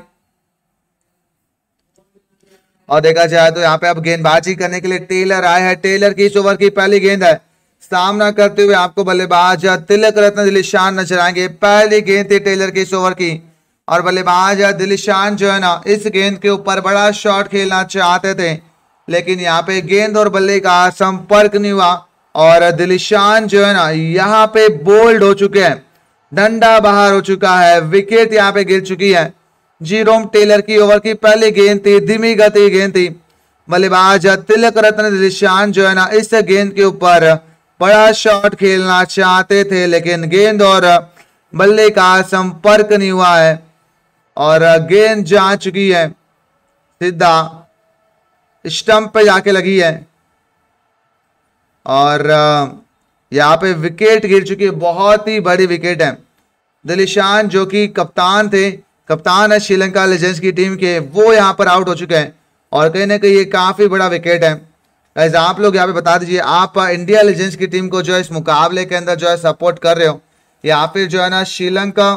और देखा जाए तो यहाँ पे अब गेंदबाजी करने के लिए टेलर आए हैं टेलर की इस ओवर की पहली गेंद है सामना करते हुए आपको बल्लेबाज तिलक रत्न दिलीशान नजर आएंगे पहली गेंद थी टेलर के इस ओवर की और बल्लेबाज दिलीशान जो है ना इस गेंद के ऊपर बड़ा शॉट खेलना चाहते थे लेकिन यहाँ पे गेंद और बल्ले का संपर्क नहीं हुआ और दिलीशान जो है ना यहाँ पे बोल्ड हो चुके हैं डंडा बाहर हो चुका है विकेट यहाँ पे गिर चुकी है जीरोम टेलर की ओवर की पहली गेंद थी धीमी गति गेंद थी बल्लेबाज तिलक रत्न दिलीशान जो है ना इस गेंद के ऊपर बड़ा शॉट खेलना चाहते थे लेकिन गेंद और बल्ले का संपर्क नहीं हुआ है और गेंद जा चुकी है सीधा स्टंप पे जाके लगी है और यहाँ पे विकेट गिर चुकी है बहुत ही बड़ी विकेट है दिलीशान जो कि कप्तान थे कप्तान है श्रीलंका लेजेंड्स की टीम के वो यहाँ पर आउट हो चुके हैं और कहीं ना कहीं ये काफ़ी बड़ा विकेट है गाइज आप लोग यहाँ पे बता दीजिए आप इंडिया uh, लीजेंड्स की टीम को जो है इस मुकाबले के अंदर जो है सपोर्ट कर रहे हो या फिर जो है ना श्रीलंका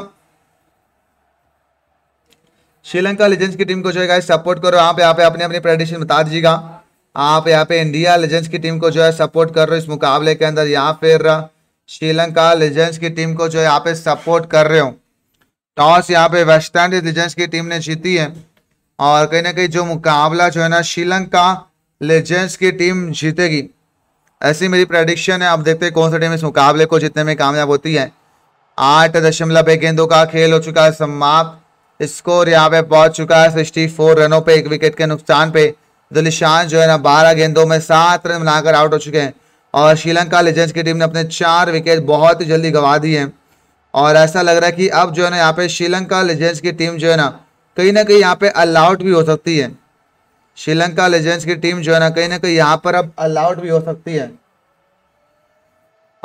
श्रीलंका लीजेंड्स की टीम को जो है गाइज सपोर्ट हो आप यहाँ पे अपने अपनी प्रेडिशन बता दीजिएगा आप यहाँ पे इंडिया लीजेंड्स की टीम को जो है सपोर्ट कर रहे हो इस मुकाबले के अंदर या फिर uh, श्रीलंका लीजेंड्स की टीम को जो है यहाँ पे सपोर्ट कर रहे हो टॉस यहाँ पे वेस्ट इंडीज की टीम ने जीती है और कहीं ना कहीं जो मुकाबला जो है ना श्रीलंका लेजेंड्स की टीम जीतेगी ऐसी मेरी प्रडिक्शन है आप देखते हैं कौन सा टीम इस मुकाबले को जीतने में कामयाब होती है आठ दशमलव एक गेंदों का खेल हो चुका है समाप्त स्कोर यहाँ पे पहुंच चुका है सिक्सटी फोर रनों पे एक विकेट के नुकसान पे दिलिशान जो है ना बारह गेंदों में सात रन बनाकर आउट हो चुके हैं और श्रीलंका लेजेंड्स की टीम ने अपने चार विकेट बहुत ही जल्दी गंवा दिए हैं और ऐसा लग रहा है कि अब जो है ना यहाँ पे श्रीलंका लेजेंड्स की टीम जो है ना कहीं ना कहीं यहाँ पे अलआउट भी हो सकती है श्रीलंका लेजेंड्स की टीम जो है ना कहीं ना कहीं यहाँ पर अब अलाउड भी हो सकती है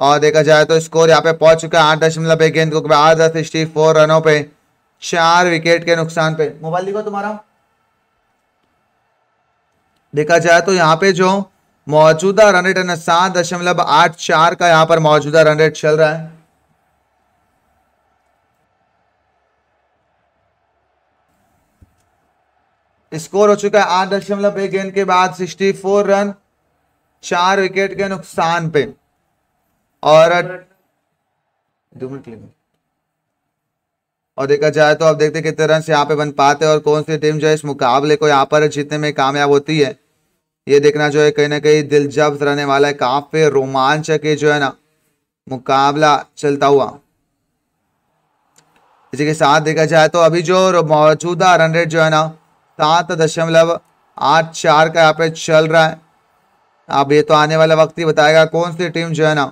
और देखा जाए तो स्कोर यहाँ पे पहुंच चुका है आठ दशमलव एक गेंद को आठ दस सिक्सटी फोर रनों पे चार विकेट के नुकसान पे मोबाइल देखो तुम्हारा देखा जाए तो यहाँ पे जो मौजूदा रन रेट है ना सात दशमलव आठ चार का यहाँ पर मौजूदा रन रेट चल रहा है स्कोर हो चुका है आठ दशमलव एक गेंद के बाद 64 रन चार विकेट के नुकसान पे और और देखा जाए तो अब देखते कितने रन यहाँ पे बन पाते हैं और कौन सी टीम जो है इस मुकाबले को यहाँ पर जीतने में कामयाब होती है ये देखना जो है कहीं ना कहीं दिलचस्प रहने वाला है काफी रोमांचक जो है ना मुकाबला चलता हुआ इसी के साथ देखा जाए तो अभी जो मौजूदा रन रेट जो है ना सात दशमलव आठ चार का यहाँ पे चल रहा है अब ये तो आने वाला वक्त ही बताएगा कौन सी टीम जो है ना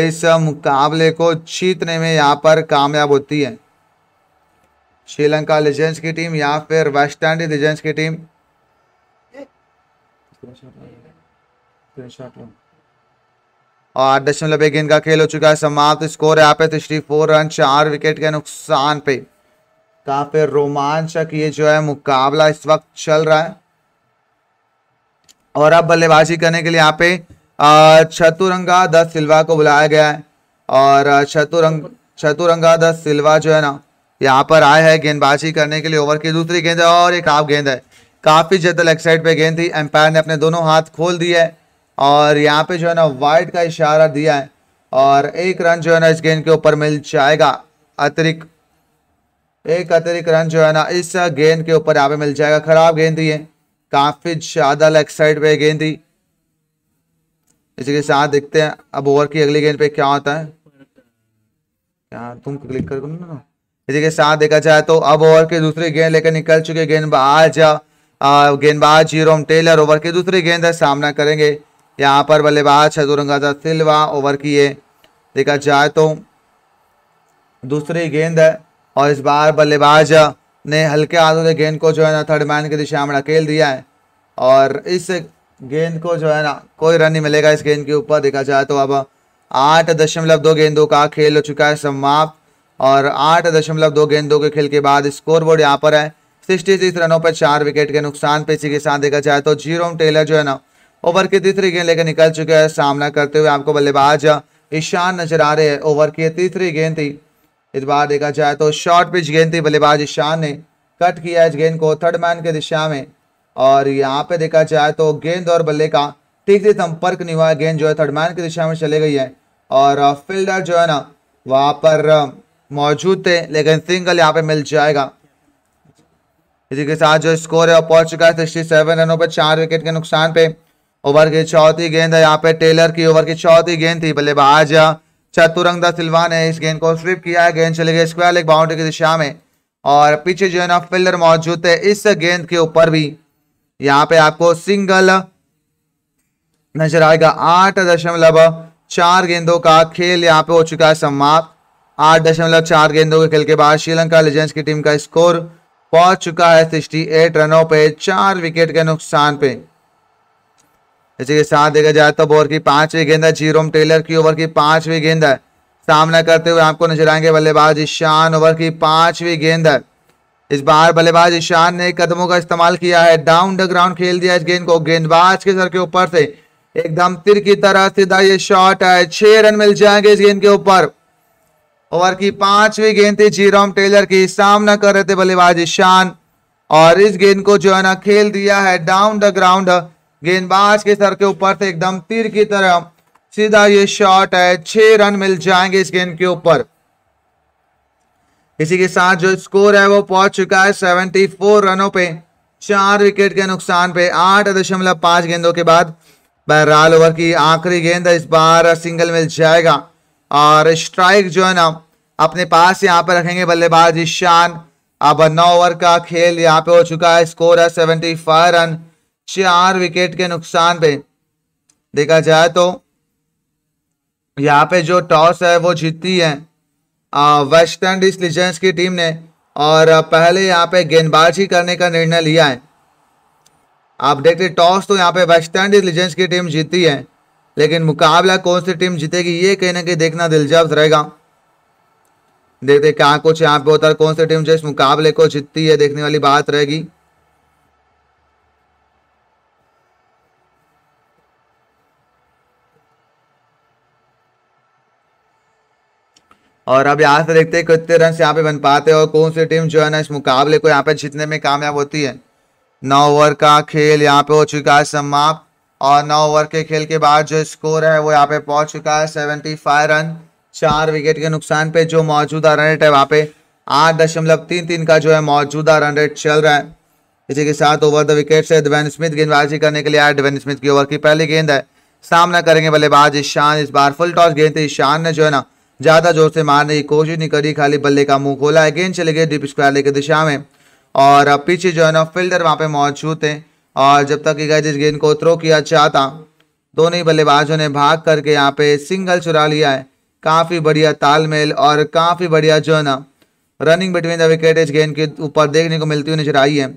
इस मुकाबले को जीतने में यहाँ पर कामयाब होती है श्रीलंका लेजेंड्स की टीम या फिर वेस्ट इंडीज लेजेंड्स की टीम और आठ दशमलव एक गेंद का खेल हो चुका है समाप्त स्कोर यहाँ पे थ्री फोर रन चार विकेट के नुकसान पे काफी रोमांचक ये जो है मुकाबला इस वक्त चल रहा है और अब बल्लेबाजी करने के लिए यहाँ पे छतुरंगा द सिल्वा को बुलाया गया है और छतुरंग छतुरंगा द सिल्वा जो है ना यहाँ पर आए है गेंदबाजी करने के लिए ओवर की दूसरी गेंद है और एक आप गेंद है काफ़ी ज्यादा लेग साइड पे गेंद थी एम्पायर ने अपने दोनों हाथ खोल दिए है और यहाँ पे जो है ना वाइट का इशारा दिया है और एक रन जो है ना इस गेंद के ऊपर मिल जाएगा अतिरिक्त एक अतिरिक्त रन जो है ना इस गेंद के ऊपर यहाँ पे मिल जाएगा खराब गेंद ही है काफ़ी ज़्यादा लेग साइड पे गेंद थी इसी के साथ देखते हैं अब ओवर की अगली गेंद पे क्या होता है क्या तुम क्लिक कर ना इसी के साथ देखा जाए तो अब ओवर की दूसरी गेंद लेकर निकल चुके गेंदबाज गेंदबाज जीरोम टेलर ओवर की दूसरी गेंद है सामना करेंगे यहाँ पर बल्लेबाज चतुरंगाजा सिल्वा ओवर की ये देखा जाए तो दूसरी गेंद है और इस बार बल्लेबाज ने हल्के हाथों से गेंद को जो है ना थर्ड मैन की दिशा में ढकेल दिया है और इस गेंद को जो है ना कोई रन नहीं मिलेगा इस गेंद के ऊपर देखा जाए तो अब आठ दशमलव दो गेंदों का खेल हो चुका है समाप्त और आठ दशमलव दो गेंदों के खेल के बाद स्कोर बोर्ड यहाँ पर है सिक्सटी सिक्स रनों पर चार विकेट के नुकसान पे इसी के साथ देखा जाए तो जीरोम टेलर जो है ना ओवर की तीसरी गेंद लेकर निकल चुके हैं सामना करते हुए आपको बल्लेबाज ईशान नजर आ रहे हैं ओवर की तीसरी गेंद थी इस बार देखा जाए तो शॉर्ट पिच गेंद थी बल्लेबाज ईशान ने कट किया इस गेंद को थर्ड मैन के दिशा में और यहाँ पे देखा जाए तो गेंद और बल्ले का ठीक से संपर्क नहीं हुआ गेंद जो है थर्ड मैन की दिशा में चले गई है और फील्डर जो है ना वहाँ पर मौजूद थे लेकिन सिंगल यहाँ पे मिल जाएगा इसी के साथ जो स्कोर है वो पहुंच चुका है सिक्सटी सेवन रनों पर चार विकेट के नुकसान पे ओवर की चौथी गेंद है यहाँ पे टेलर की ओवर की चौथी गेंद थी बल्लेबाज चतुरंग चतुरंगदा सिल्वान है इस गेंद को स्वीप किया है गेंद चले गए स्क्वायर लेग बाउंड्री की दिशा में और पीछे जो है ना फील्डर मौजूद है इस गेंद के ऊपर भी यहाँ पे आपको सिंगल नजर आएगा आठ दशमलव चार गेंदों का खेल यहाँ पे हो चुका है समाप्त आठ दशमलव चार गेंदों के खेल के बाद श्रीलंका लेजेंड्स की टीम का स्कोर पहुंच चुका है सिक्सटी एट रनों पे चार विकेट के नुकसान पे इसी के साथ देखा जाए तो ओवर की पांचवी गेंद है जीरोम टेलर की ओवर की पांचवी गेंद है सामना करते हुए आपको नजर आएंगे बल्लेबाज ईशान ओवर की पांचवी गेंद है इस बार बल्लेबाज ईशान ने कदमों का इस्तेमाल किया है डाउन द ग्राउंड खेल दिया इस गेंद को गेंदबाज के सर के ऊपर से एकदम तिर की तरह सीधा ये शॉट है छह रन मिल जाएंगे इस गेंद के ऊपर ओवर की पांचवी गेंद थी जीरोम टेलर की सामना कर रहे थे बल्लेबाज ईशान और इस गेंद को जो है ना खेल दिया है डाउन द ग्राउंड गेंदबाज के सर के ऊपर से एकदम तीर की तरह सीधा ये शॉट है छह रन मिल जाएंगे इस गेंद के ऊपर इसी के साथ जो स्कोर है वो पहुंच चुका है फोर रनों पे चार विकेट के नुकसान पे आठ दशमलव पांच गेंदों के बाद बहरहाल ओवर की आखिरी गेंद इस बार सिंगल मिल जाएगा और स्ट्राइक जो है ना अपने पास यहाँ पे रखेंगे बल्लेबाज ईशान अब नौ ओवर का खेल यहाँ पे हो चुका है स्कोर है सेवेंटी फाइव रन चार विकेट के नुकसान पे देखा जाए तो यहाँ पे जो टॉस है वो जीतती है वेस्ट इंडीज लीजेंड्स की टीम ने और पहले यहाँ पे गेंदबाजी करने का निर्णय लिया है आप देखते टॉस तो यहाँ पे वेस्ट इंडीज लीजेंड्स की टीम जीती है लेकिन मुकाबला कौन सी टीम जीतेगी ये कहीं ना कहीं देखना दिलचस्प रहेगा देखते क्या कुछ यहाँ पे होता है कौन सी टीम जिस मुकाबले को जीतती है देखने वाली बात रहेगी और अब यहाँ से देखते हैं कितने रन यहाँ पे बन पाते हैं और कौन सी टीम जो है ना इस मुकाबले को यहाँ पे जीतने में कामयाब होती है नौ ओवर का खेल यहाँ पे हो चुका है समाप्त और नौ ओवर के खेल के बाद जो स्कोर है वो यहाँ पे पहुंच चुका है सेवेंटी फाइव रन चार विकेट के नुकसान पे जो मौजूदा रन रेट है वहाँ पे आठ दशमलव तीन तीन का जो है मौजूदा रन रेट चल रहा है इसी के साथ ओवर द विकेट से डिवेन स्मिथ गेंदबाजी करने के लिए आया डिवेन स्मिथ की ओवर की पहली गेंद है सामना करेंगे बल्लेबाज ईशान इस बार फुल टॉस गेंद थे ईशान ने जो है ना ज़्यादा जोर से मारने की कोशिश नहीं करी खाली बल्ले का मुंह खोला अगेन चले गए डीप स्क्वायर की दिशा में और पीछे जो है ना फील्डर वहां पे मौजूद थे और जब तक गए इस गेंद को थ्रो किया चाहता दोनों ही बल्लेबाजों ने भाग करके यहाँ पे सिंगल चुरा लिया है काफ़ी बढ़िया तालमेल और काफ़ी बढ़िया जो है ना रनिंग बिटवीन द विकेट इस गेंद के ऊपर देखने को मिलती हुई नजर आई है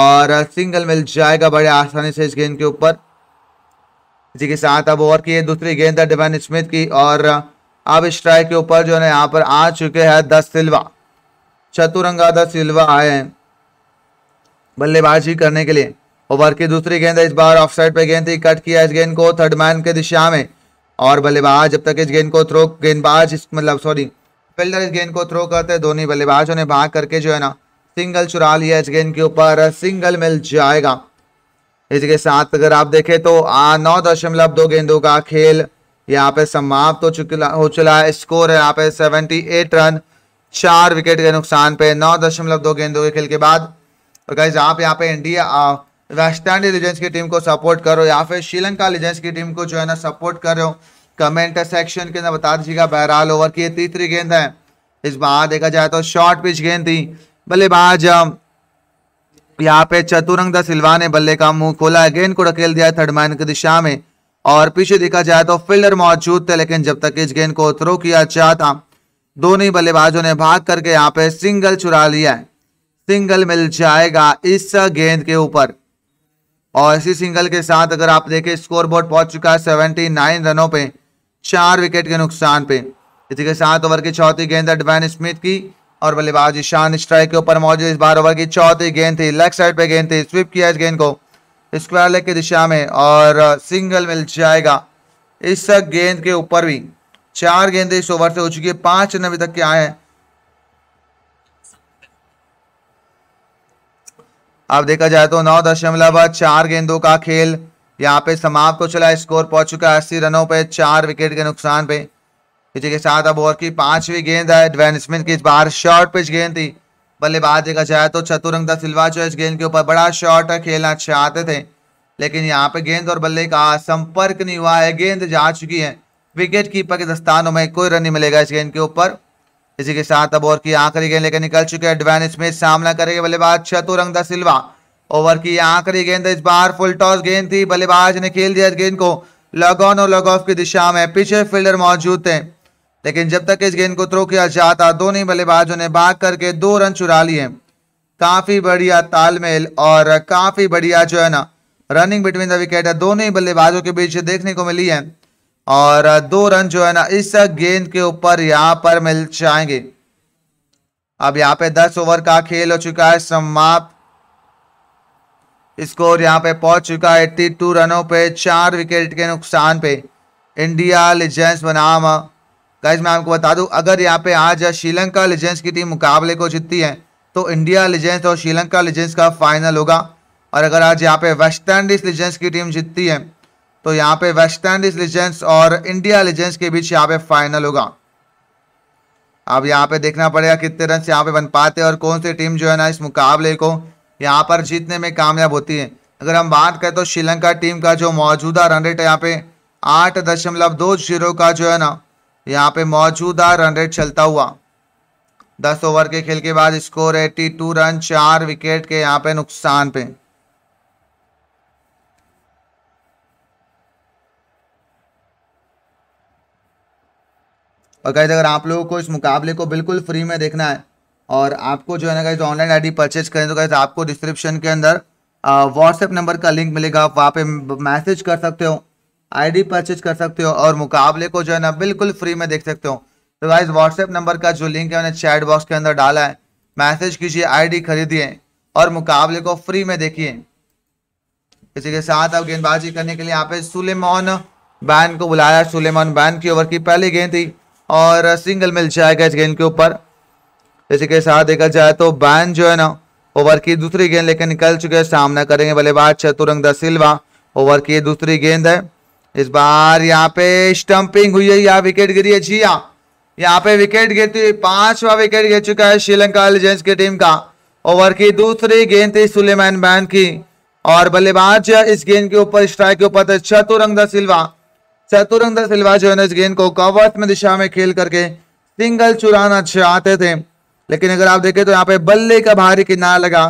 और सिंगल मिल जाएगा बड़े आसानी से इस गेंद के ऊपर इसी के साथ अब ओवर की दूसरी गेंद है डिवाइन स्मिथ की और अब स्ट्राइक के ऊपर जो है यहाँ पर आ चुके हैं दस सिल्वा चतुरंगा दस सिल्वा आए हैं बल्लेबाजी करने के लिए ओवर की दूसरी गेंद इस बार ऑफ साइड पर गेंद थी कट किया इस गेंद को थर्ड मैन के दिशा में और बल्लेबाज जब तक इस गेंद को थ्रो गेंदबाज मतलब सॉरी फील्डर इस गेंद को थ्रो करते धोनी बल्लेबाजों ने भाग करके जो है ना सिंगल चुरा लिया इस गेंद के ऊपर सिंगल मिल जाएगा इसके साथ अगर आप देखें तो नौ दशमलव दो गेंदों का खेल यहाँ पे समाप्त हो चुकी हो चला है स्कोर है यहाँ पे सेवेंटी एट रन चार विकेट के नुकसान पे नौ दशमलव दो गेंदों के खेल के बाद और गाइज आप यहाँ पे इंडिया वेस्ट इंडीज लीजेंस की टीम को सपोर्ट करो या फिर श्रीलंका लीजेंस की टीम को जो है ना सपोर्ट करो कमेंट सेक्शन के अंदर बता दीजिएगा बहरहाल ओवर की तीसरी गेंद है इस बार देखा जाए तो शॉर्ट पिच गेंद थी बल्लेबाज यहाँ पे चतुरंग दिलवा ने बल्ले का मुंह खोला गेंद को ढकेल दिया थर्ड मैन की दिशा में और पीछे देखा जाए तो फील्डर मौजूद थे लेकिन जब तक इस गेंद को थ्रो किया चाहता दोनों ही बल्लेबाजों ने भाग करके यहाँ पे सिंगल चुरा लिया है सिंगल मिल जाएगा इस गेंद के ऊपर और इसी सिंगल के साथ अगर आप देखें स्कोरबोर्ड पहुंच चुका है सेवेंटी नाइन रनों पे चार विकेट के नुकसान पे इसी के साथ ओवर की चौथी गेंद डवैन स्मिथ की और बल्लेबाज ईशान स्ट्राइक के ऊपर मौजूद इस बार ओवर की चौथी गेंद थी लेग साइड पे गेंद थी स्विप किया इस गेंद को स्क्वायर लेग की दिशा में और सिंगल मिल जाएगा इस गेंद के ऊपर भी चार गेंदें इस ओवर से हो चुकी है पांच रन अभी तक के आए हैं अब देखा जाए तो नौ दशमलव चार गेंदों का खेल यहाँ पे समाप्त हो चला स्कोर पहुंच चुका है अस्सी रनों पे चार विकेट के नुकसान पे इसी के साथ अब और की पांचवी गेंद है ड्वेन स्मिथ की इस बार शॉर्ट पिच गेंद थी बल्लेबाज देखा जाए तो दा सिल्वा जो इस गेंद के ऊपर बड़ा शॉट खेलना चाहते थे लेकिन यहाँ पे गेंद और बल्ले का संपर्क नहीं हुआ है गेंद जा चुकी है विकेट कीपर के दस्तानों में कोई रन नहीं मिलेगा इस गेंद के ऊपर इसी के साथ अब और की आखिरी गेंद लेकर निकल चुके हैं डवैन स्मिथ सामना करेगा बल्लेबाज दा सिल्वा ओवर की आखिरी गेंद इस बार फुल टॉस गेंद थी बल्लेबाज ने खेल दिया इस गेंद को लॉग ऑन और लॉग ऑफ की दिशा में पीछे फील्डर मौजूद थे लेकिन जब तक इस गेंद को थ्रो किया जाता दोनों बल्लेबाजों ने भाग करके दो रन चुरा लिए काफी बढ़िया तालमेल और काफी बढ़िया जो है ना रनिंग बिटवीन द विकेट है दोनों ही बल्लेबाजों के बीच देखने को मिली है और दो रन जो है ना इस गेंद के ऊपर यहाँ पर मिल जाएंगे अब यहाँ पे दस ओवर का खेल हो चुका है समाप्त स्कोर यहाँ पे पहुंच चुका है एट्टी टू रनों पे चार विकेट के नुकसान पे इंडिया लिजेंस बनाम गाइज मैं आपको बता दूं अगर यहाँ पे आज श्रीलंका लीजेंस की टीम मुकाबले को जीतती है तो इंडिया लीजेंस और श्रीलंका लीजेंस का फाइनल होगा और अगर आज यहाँ पे वेस्ट इंडीज लीजेंस की टीम जीतती है तो यहाँ पे वेस्ट इंडीज लीजेंस और इंडिया लीजेंस के बीच यहाँ पे फाइनल होगा अब यहाँ पे देखना पड़ेगा कितने रन यहाँ पे बन पाते हैं और कौन सी टीम जो है ना इस मुकाबले को यहाँ पर जीतने में कामयाब होती है अगर हम बात करें तो श्रीलंका टीम का जो मौजूदा रन रेट है यहाँ पे आठ दशमलव दो जीरो का जो है ना यहाँ पे मौजूदा रन रेट चलता हुआ दस ओवर के खेल के बाद स्कोर एट्टी टू रन चार विकेट के यहाँ पे नुकसान पे और कहते अगर आप लोगों को इस मुकाबले को बिल्कुल फ्री में देखना है और आपको जो है ना कहीं ऑनलाइन आईडी परचेज करें तो कहते आपको डिस्क्रिप्शन के अंदर व्हाट्सएप नंबर का लिंक मिलेगा आप वहाँ पे मैसेज कर सकते हो आईडी परचेज कर सकते हो और मुकाबले को जो है ना बिल्कुल फ्री में देख सकते हो तो गाइज व्हाट्सएप नंबर का जो लिंक है मैंने चैट बॉक्स के अंदर डाला है मैसेज कीजिए आईडी खरीदिए और मुकाबले को फ्री में देखिए इसी के साथ अब गेंदबाजी करने के लिए यहाँ पे सुलेमान बैन को बुलाया सुलेमान बैन की ओवर की पहली गेंद थी और सिंगल मिल जाएगा इस गेंद के ऊपर इसी के साथ देखा जाए तो बैन जो है ना ओवर की दूसरी गेंद लेकर निकल चुके हैं सामना करेंगे बल्लेबाज चतुरंग द सिल्वा ओवर की दूसरी गेंद है इस बार यहाँ पे स्टंपिंग हुई है यहाँ विकेट गिरी है जिया यहाँ पे विकेट गिरती हुई पांचवा विकेट गिर चुका है श्रीलंका लीजेंड्स की टीम का ओवर की दूसरी गेंद थी सुलेमान बैन की और बल्लेबाज इस गेंद के ऊपर स्ट्राइक के ऊपर थे चतुरंग सिल्वा चतुरंग सिल्वा जो है इस गेंद को कवर्स में दिशा में खेल करके सिंगल चुराना चाहते थे लेकिन अगर आप देखें तो यहाँ पे बल्ले का भारी किनारा लगा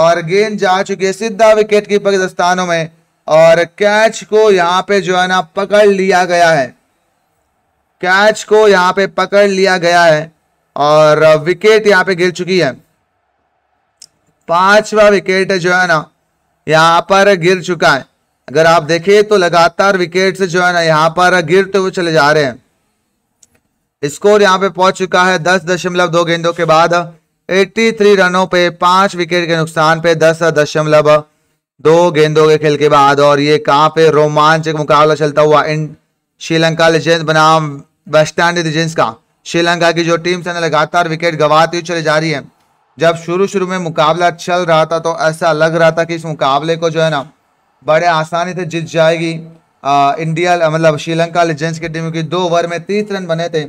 और गेंद जा चुकी है सीधा विकेट कीपर के दस्तानों में और कैच को यहां पे जो है ना पकड़ लिया गया है कैच को यहां पे पकड़ लिया गया है और विकेट यहां पे गिर चुकी है पांचवा विकेट जो है ना यहां पर गिर चुका है अगर आप देखें तो लगातार विकेट से जो है ना यहाँ पर गिरते हुए चले जा रहे हैं स्कोर यहाँ पे पहुंच चुका है दस दशमलव दो गेंदों के बाद 83 रनों पे पांच विकेट के नुकसान पे दस दशमलव दो गेंदों के खेल के बाद और ये कहाँ पे रोमांचक मुकाबला चलता हुआ इन श्रीलंका लेजेंड बनाम वेस्ट इंडीज लीजेंस का श्रीलंका की जो टीम है लगातार विकेट गंवाती हुई चली जा रही है जब शुरू शुरू में मुकाबला चल रहा था तो ऐसा लग रहा था कि इस मुकाबले को जो है ना बड़े आसानी से जीत जाएगी आ, इंडिया मतलब श्रीलंका लेजेंड्स की टीम की दो ओवर में तीस रन बने थे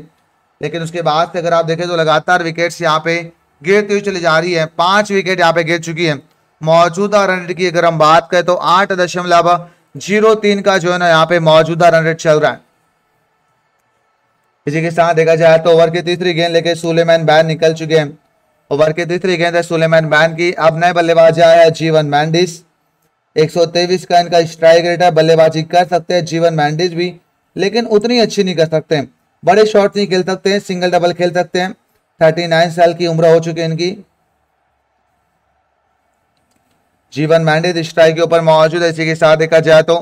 लेकिन उसके बाद से अगर आप देखें तो लगातार विकेट्स यहाँ पे गिरती हुई चली जा रही है पाँच विकेट यहाँ पे गिर चुकी है मौजूदा रन रेट की अगर हम बात करें तो आठ दशमलव जीरो तीन का जो है ना यहाँ पे मौजूदा रन रेट चल रहा है इसी के साथ देखा जाए तो ओवर की तीसरी गेंद लेके सुलेमान बैन निकल चुके हैं ओवर की तीसरी गेंद है सुलेमान बैन की अब नए बल्लेबाज आया है जीवन मैंडिस एक का इनका स्ट्राइक रेट है बल्लेबाजी कर सकते हैं जीवन मैंडिस भी लेकिन उतनी अच्छी नहीं कर सकते बड़े शॉट नहीं खेल सकते हैं सिंगल डबल खेल सकते हैं थर्टी नाइन साल की उम्र हो चुकी है इनकी जीवन मैंडिस स्ट्राइक के ऊपर मौजूद है इसी के साथ देखा जाए तो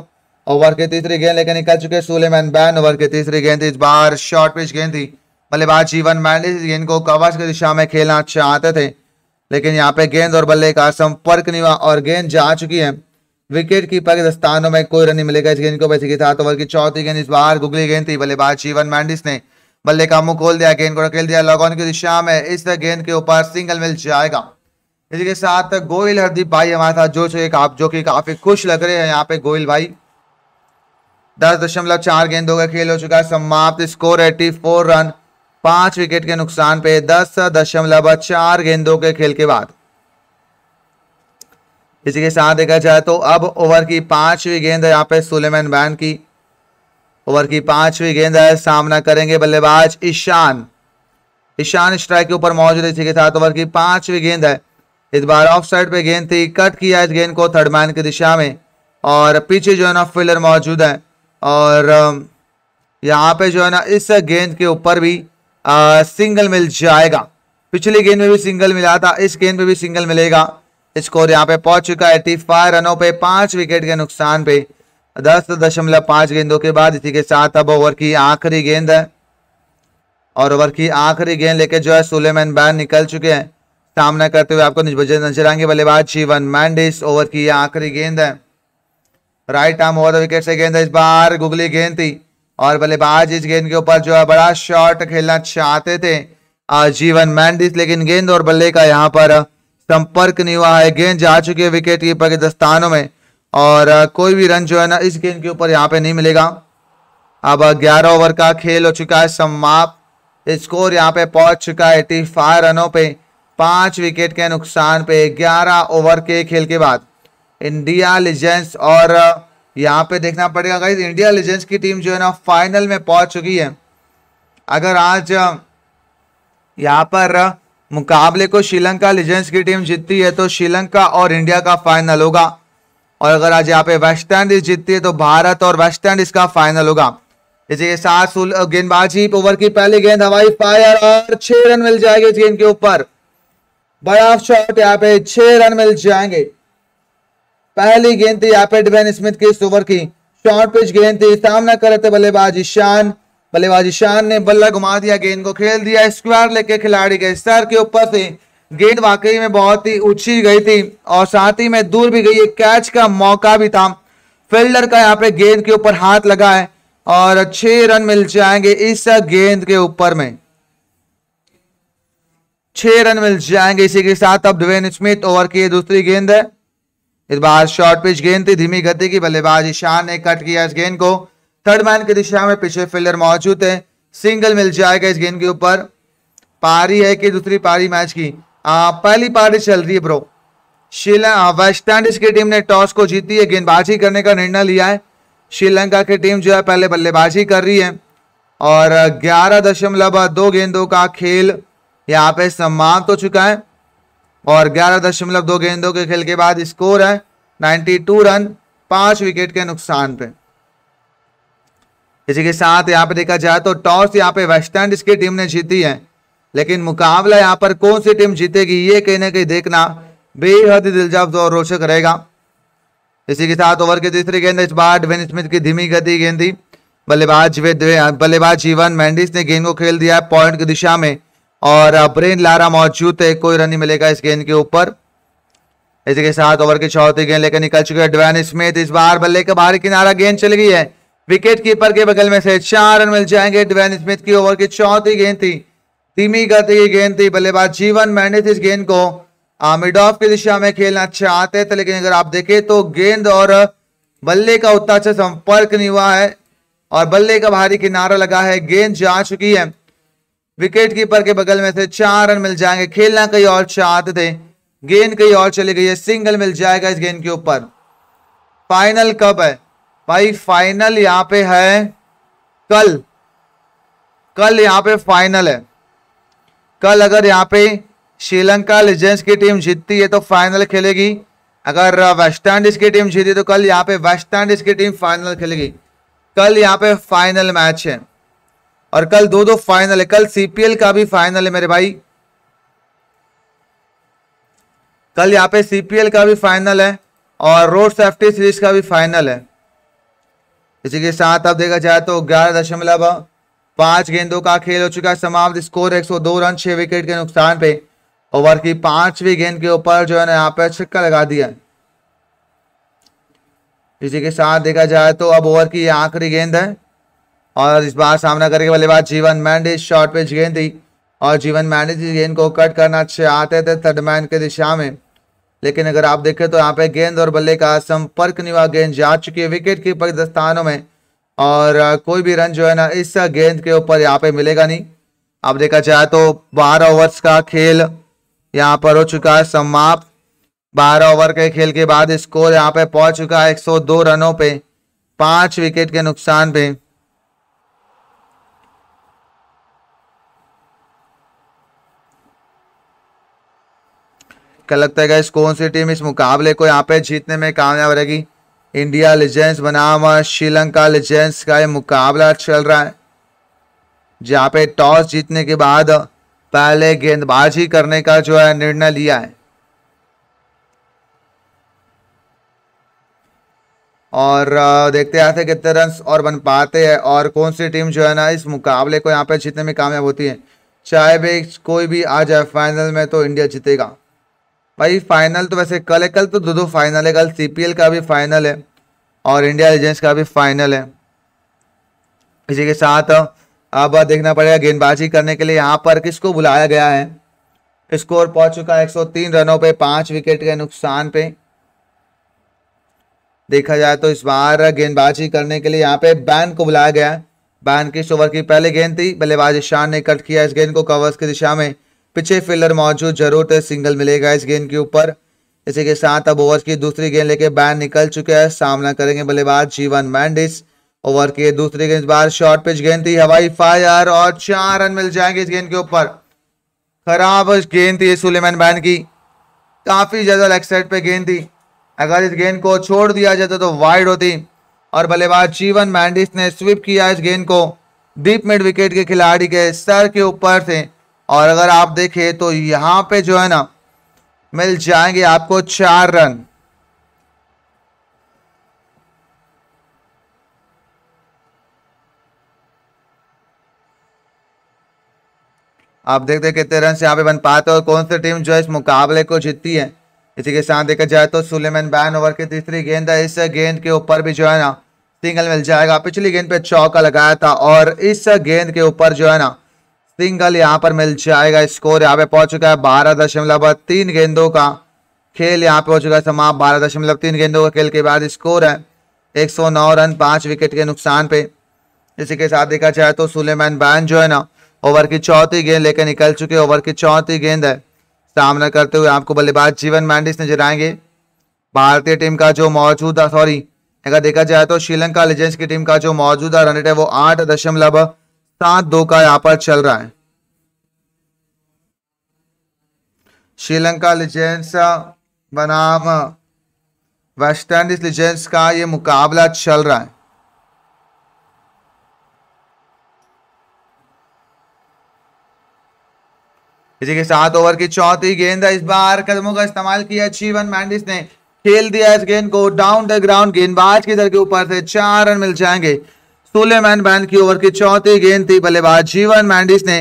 ओवर के तीसरी गेंद लेकर निकल चुके सुलेमैन बैन ओवर के तीसरी गेंद इस बार शॉर्ट पिच गेंद थी बल्लेबाज जीवन मैंडिस गेंद को कवच की दिशा में खेलना चाहते थे लेकिन यहाँ पे गेंद और बल्ले का संपर्क नहीं हुआ और गेंद जा चुकी है विकेट कीपर के दस्तानों में कोई रन नहीं मिलेगा इस गेंद को वैसे के साथ ओवर की चौथी गेंद इस बार गुगली गेंद थी बल्लेबाज जीवन मैंडिस ने बल्ले का मुंह खोल दिया गेंद को रखेल दिया लॉगऑन की दिशा में इस गेंद के ऊपर सिंगल मिल जाएगा इसी के साथ गोयल हरदीप भाई हमारे साथ जो एक आप जो कि काफी खुश लग रहे हैं यहाँ पे गोयल भाई दस दशमलव चार गेंदों का खेल हो चुका है समाप्त स्कोर एटी फोर रन पांच विकेट के नुकसान पे दस दशमलव चार गेंदों के खेल के बाद इसी के साथ देखा जाए तो अब ओवर की पांचवी गेंद यहाँ पे सुलेमन बैन की ओवर की पांचवी गेंद है सामना करेंगे बल्लेबाज ईशान ईशान स्ट्राइक के ऊपर मौजूद इसी के साथ ओवर की पांचवी गेंद है इस बार ऑफ साइड पे गेंद थी कट किया इस गेंद को थर्ड मैन की दिशा में और पीछे जो है ना फिलर फील्डर मौजूद है और यहाँ पे जो है ना इस गेंद के ऊपर भी आ, सिंगल मिल जाएगा पिछली गेंद में भी सिंगल मिला था इस गेंद में भी सिंगल मिलेगा स्कोर यहाँ पे पहुंच चुका है एटी फाइव रनों पे पांच विकेट के नुकसान पे दस दशमलव पांच गेंदों के बाद इसी के साथ अब ओवर की आखिरी गेंद है और ओवर की आखिरी गेंद लेके जो है सुलेमैन बैन निकल चुके हैं सामना करते हुए आपको नजर आएंगे बल्लेबाज शिवन मैंडिस ओवर की आखिरी गेंद है राइट आर्म ओवर विकेट से गेंद इस बार गुगली गेंद थी और बल्लेबाज इस गेंद के ऊपर जो है बड़ा शॉट खेलना चाहते थे जीवन मैंडिस लेकिन गेंद और बल्ले का यहाँ पर संपर्क नहीं हुआ है गेंद जा चुकी है विकेट कीपर के दस्तानों में और कोई भी रन जो है ना इस गेंद के ऊपर यहाँ पे नहीं मिलेगा अब 11 ओवर का खेल हो चुका है समाप्त स्कोर यहाँ पे पहुंच चुका है एटी फाइव रनों पर पांच विकेट के नुकसान पे 11 ओवर के खेल के बाद इंडिया लीजेंड्स और यहाँ पे देखना पड़ेगा गाइज इंडिया लीजेंड्स की टीम जो है ना फाइनल में पहुंच चुकी है अगर आज यहाँ पर मुकाबले को श्रीलंका लीजेंड्स की टीम जीतती है तो श्रीलंका और इंडिया का फाइनल होगा और अगर आज यहाँ पे वेस्ट इंडीज जीतती है तो भारत और वेस्ट इंडीज का फाइनल होगा इसी के साथ गेंदबाजी ओवर की पहली गेंद हवाई फायर और छह रन मिल जाएगी इस गेंद के ऊपर बड़ा शॉट यहाँ पे छह रन मिल जाएंगे पहली गेंद थी यहाँ पे डिवेन स्मिथ की इस ओवर की शॉर्ट पिच गेंद थी सामना कर रहे थे बल्लेबाज ईशान बल्लेबाज ईशान ने बल्ला घुमा दिया गेंद को खेल दिया स्क्वायर लेके खिलाड़ी के सर के ऊपर से गेंद वाकई में बहुत ही ऊंची गई थी और साथ ही में दूर भी गई है कैच का मौका भी था फील्डर का यहाँ पे गेंद के ऊपर हाथ लगा है और छह रन मिल जाएंगे इस गेंद के ऊपर में छह रन मिल जाएंगे इसी के साथ अब ड्वेन स्मिथ ओवर की दूसरी गेंद है इस बार शॉर्ट पिच गेंद थी धीमी गति की बल्लेबाज ईशान ने कट किया इस गेंद को थर्ड मैन की दिशा में पीछे फील्डर मौजूद है सिंगल मिल जाएगा इस गेंद के ऊपर पारी है कि दूसरी पारी मैच की आ, पहली पारी चल रही है ब्रो श्रीलंका वेस्ट इंडीज की टीम ने टॉस को जीती है गेंदबाजी करने का निर्णय लिया है श्रीलंका की टीम जो है पहले बल्लेबाजी कर रही है और ग्यारह दशमलव दो गेंदों का खेल यहाँ पे समाप्त हो चुका है और ग्यारह दशमलव दो गेंदों के खेल के बाद स्कोर है 92 रन पांच विकेट के नुकसान पे इसी के साथ यहाँ पे देखा जाए तो टॉस यहाँ पे वेस्ट की टीम ने जीती है लेकिन मुकाबला यहाँ पर कौन सी टीम जीतेगी ये कहीं ना कहीं देखना बेहद दिलचस्प और रोचक रहेगा इसी के साथ ओवर के तीसरी गेंद इस बार डेविन स्मिथ की धीमी गति गेंद बल्लेबाज बल्लेबाज जीवन मैंडिस ने गेंद को खेल दिया पॉइंट की दिशा में और ब्रेन लारा मौजूद है कोई रन नहीं मिलेगा इस गेंद के ऊपर इसी के साथ ओवर की चौथी गेंद लेकर निकल चुके हैं स्मिथ इस बार बल्ले के बाहर किनारा गेंद चल गई है विकेट कीपर के बगल में से चार रन मिल जाएंगे ड्वैन स्मिथ की ओवर की चौथी गेंद थी धीमी गति की गेंद थी बल्लेबाज जीवन मैंने इस गेंद को मिड ऑफ की दिशा में खेलना चाहते थे लेकिन अगर आप देखें तो गेंद और बल्ले का उत्तर अच्छा से संपर्क नहीं हुआ है और बल्ले का भारी किनारा लगा है गेंद जा चुकी है विकेट कीपर के बगल में से चार रन मिल जाएंगे खेलना कई और चाहते थे गेंद कई और चली गई है सिंगल मिल जाएगा इस गेंद के ऊपर फाइनल कब है भाई फाइनल यहाँ पे है कल कल यहाँ पे फाइनल है कल अगर यहाँ पे श्रीलंका लीजेंड्स की टीम जीतती है तो फाइनल खेलेगी अगर वेस्ट इंडीज की टीम जीती तो कल यहाँ पे वेस्ट इंडीज की टीम फाइनल खेलेगी कल यहाँ पे फाइनल मैच है और कल दो दो फाइनल है कल सीपीएल का भी फाइनल है मेरे भाई कल यहाँ पे सीपीएल का भी फाइनल है और रोड सेफ्टी सीरीज का भी फाइनल है इसी के साथ आप देखा जाए तो ग्यारह दशमलव पांच गेंदों का खेल हो चुका है समाप्त स्कोर 102 रन छह विकेट के नुकसान पे ओवर की पांचवी गेंद के ऊपर जो है ना यहाँ पे छक्का लगा दिया इसी के साथ देखा जाए तो अब ओवर की आखिरी गेंद है और इस बार सामना करके बाद जीवन मैंडिस शॉर्ट पिच गेंद थी और जीवन मैंडिस गेंद को कट करना चाहते थे थर्ड मैन के दिशा में लेकिन अगर आप देखें तो यहाँ पे गेंद और बल्ले का संपर्क नहीं हुआ गेंद जा चुकी है विकेट कीपर के दस्तानों में और कोई भी रन जो है ना इस गेंद के ऊपर यहाँ पे मिलेगा नहीं आप देखा जाए तो बारह ओवर्स का खेल यहाँ पर हो चुका है समाप्त बारह ओवर के खेल के बाद स्कोर यहाँ पे पहुंच चुका है एक रनों पे पांच विकेट के नुकसान पे क्या लगता है गाइस कौन सी टीम इस मुकाबले को यहाँ पे जीतने में कामयाब रहेगी इंडिया लेजेंड्स बनाम श्रीलंका लेजेंड्स का ये मुकाबला चल रहा है जहाँ पे टॉस जीतने के बाद पहले गेंदबाजी करने का जो है निर्णय लिया है और देखते आते कितने रन और बन पाते हैं और कौन सी टीम जो है ना इस मुकाबले को यहाँ पे जीतने में कामयाब होती है चाहे भी कोई भी आ जाए फाइनल में तो इंडिया जीतेगा भाई फाइनल तो वैसे कल है कल तो दो दो फाइनल है कल सीपीएल का भी फाइनल है और इंडिया एजेंस का भी फाइनल है इसी के साथ अब देखना पड़ेगा गेंदबाजी करने के लिए यहाँ पर किसको बुलाया गया है स्कोर पहुंच चुका है तीन रनों पे पांच विकेट के नुकसान पे देखा जाए तो इस बार गेंदबाजी करने के लिए यहाँ पे बैन को बुलाया गया है बैन किस ओवर की पहली गेंद थी बल्लेबाज ईशान ने कट किया इस गेंद को कवर्स की दिशा में पीछे फील्डर मौजूद जरूर तो सिंगल मिलेगा इस गेंद के ऊपर इसी के साथ अब ओवर की दूसरी गेंद लेके बैन निकल चुके हैं सामना करेंगे बल्लेबाज जीवन मैंडिस ओवर के दूसरी गेंद बार शॉर्ट पिच गेंद थी हवाई फायर और चार रन मिल जाएंगे इस गेंद के ऊपर खराब गेंद थी सुलेमान बैन की काफी ज्यादा लेग साइड पे गेंद थी अगर इस गेंद को छोड़ दिया जाता तो वाइड होती और बल्लेबाज जीवन मैंडिस ने स्विप किया इस गेंद को डीप मिड विकेट के खिलाड़ी के सर के ऊपर से और अगर आप देखें तो यहाँ पे जो है ना मिल जाएंगे आपको चार रन आप देखते हैं कितने रन यहाँ पे बन पाते हैं और कौन सी टीम जो है इस मुकाबले को जीतती है इसी के साथ देखा जाए तो सुलेमान बैन ओवर की तीसरी गेंद है इस गेंद के ऊपर भी जो है ना सिंगल मिल जाएगा पिछली गेंद पे चौका लगाया था और इस गेंद के ऊपर जो है ना सिंगल यहां पर मिल जाएगा स्कोर यहां पे पहुंच चुका है बारह दशमलव तीन गेंदों का खेल यहां पे हो चुका है समाप्त बारह दशमलव तीन गेंदों का खेल के बाद स्कोर है एक सौ नौ रन पांच विकेट के नुकसान पे इसी के साथ देखा जाए तो सुलेमान बैन जो है ना ओवर की चौथी गेंद लेकर निकल चुके ओवर की चौथी गेंद है सामना करते हुए आपको बल्लेबाज जीवन मैंडिस नजर आएंगे भारतीय टीम का जो मौजूदा सॉरी अगर देखा जाए तो श्रीलंका लेजेंड्स की टीम का जो मौजूदा रन रेट है वो आठ दशमलव सात दो का यहां पर चल रहा है श्रीलंका लिजेंस बनाम वेस्ट इंडीज लिजेंस का ये मुकाबला चल रहा है इसी के साथ ओवर की चौथी गेंद इस बार कदमों का इस्तेमाल किया जीवन मैंडिस ने खेल दिया इस गेंद को डाउन द ग्राउंड गेंदबाज की दर के ऊपर से चार रन मिल जाएंगे सुलेमैन बैन की ओवर की चौथी गेंद थी बल्लेबाज जीवन मैंडिस ने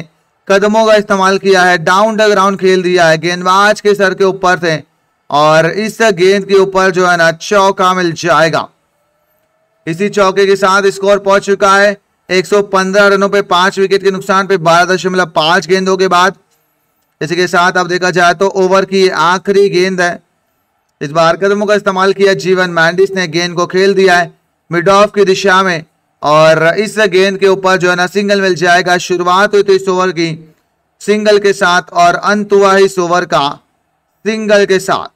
कदमों का इस्तेमाल किया है डाउन द ग्राउंड खेल दिया है गेंदबाज के सर के ऊपर से और इस गेंद के ऊपर जो है ना चौका मिल जाएगा इसी चौके के साथ स्कोर पहुंच चुका है 115 रनों पे पांच विकेट के नुकसान पे बारह दशमलव पांच गेंदों के बाद इसी के साथ अब देखा जाए तो ओवर की आखिरी गेंद है इस बार कदमों का इस्तेमाल किया जीवन मैंडिस ने गेंद को खेल दिया है मिड ऑफ की दिशा में और इस गेंद के ऊपर जो है ना सिंगल मिल जाएगा शुरुआत हुई तो इस ओवर की सिंगल के साथ और अंत हुआ इस ओवर का सिंगल के साथ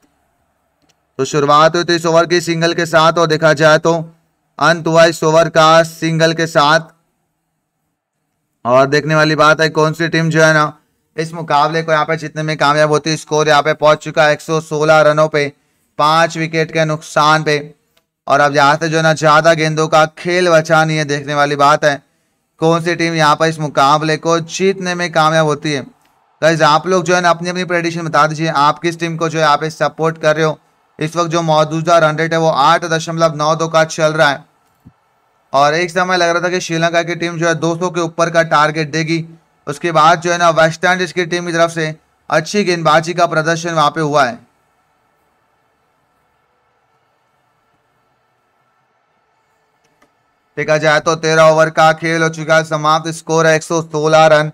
तो शुरुआत हुई तो इस ओवर की सिंगल के साथ और देखा जाए तो अंत हुआ इस ओवर का सिंगल के साथ और देखने वाली बात है कौन सी टीम जो है ना इस मुकाबले को यहाँ पे जीतने में कामयाब होती स्कोर यहाँ पे पहुंच चुका है एक रनों पे पांच विकेट के नुकसान पे और अब यहाँ से जो है ना ज़्यादा गेंदों का खेल बचा नहीं है देखने वाली बात है कौन सी टीम यहाँ पर इस मुकाबले को जीतने में कामयाब होती है गाइज आप लोग जो है ना अपनी अपनी प्रडिशन बता दीजिए आप किस टीम को जो है आप सपोर्ट कर रहे हो इस वक्त जो मौजूदा रन रेट है वो आठ दशमलव नौ दो का चल रहा है और एक समय लग रहा था कि श्रीलंका की टीम जो है सौ के ऊपर का टारगेट देगी उसके बाद जो है ना वेस्ट इंडीज की टीम की तरफ से अच्छी गेंदबाजी का प्रदर्शन वहाँ पे हुआ है देखा जाए तो तेरह ओवर का खेल हो चुका है समाप्त स्कोर है एक रन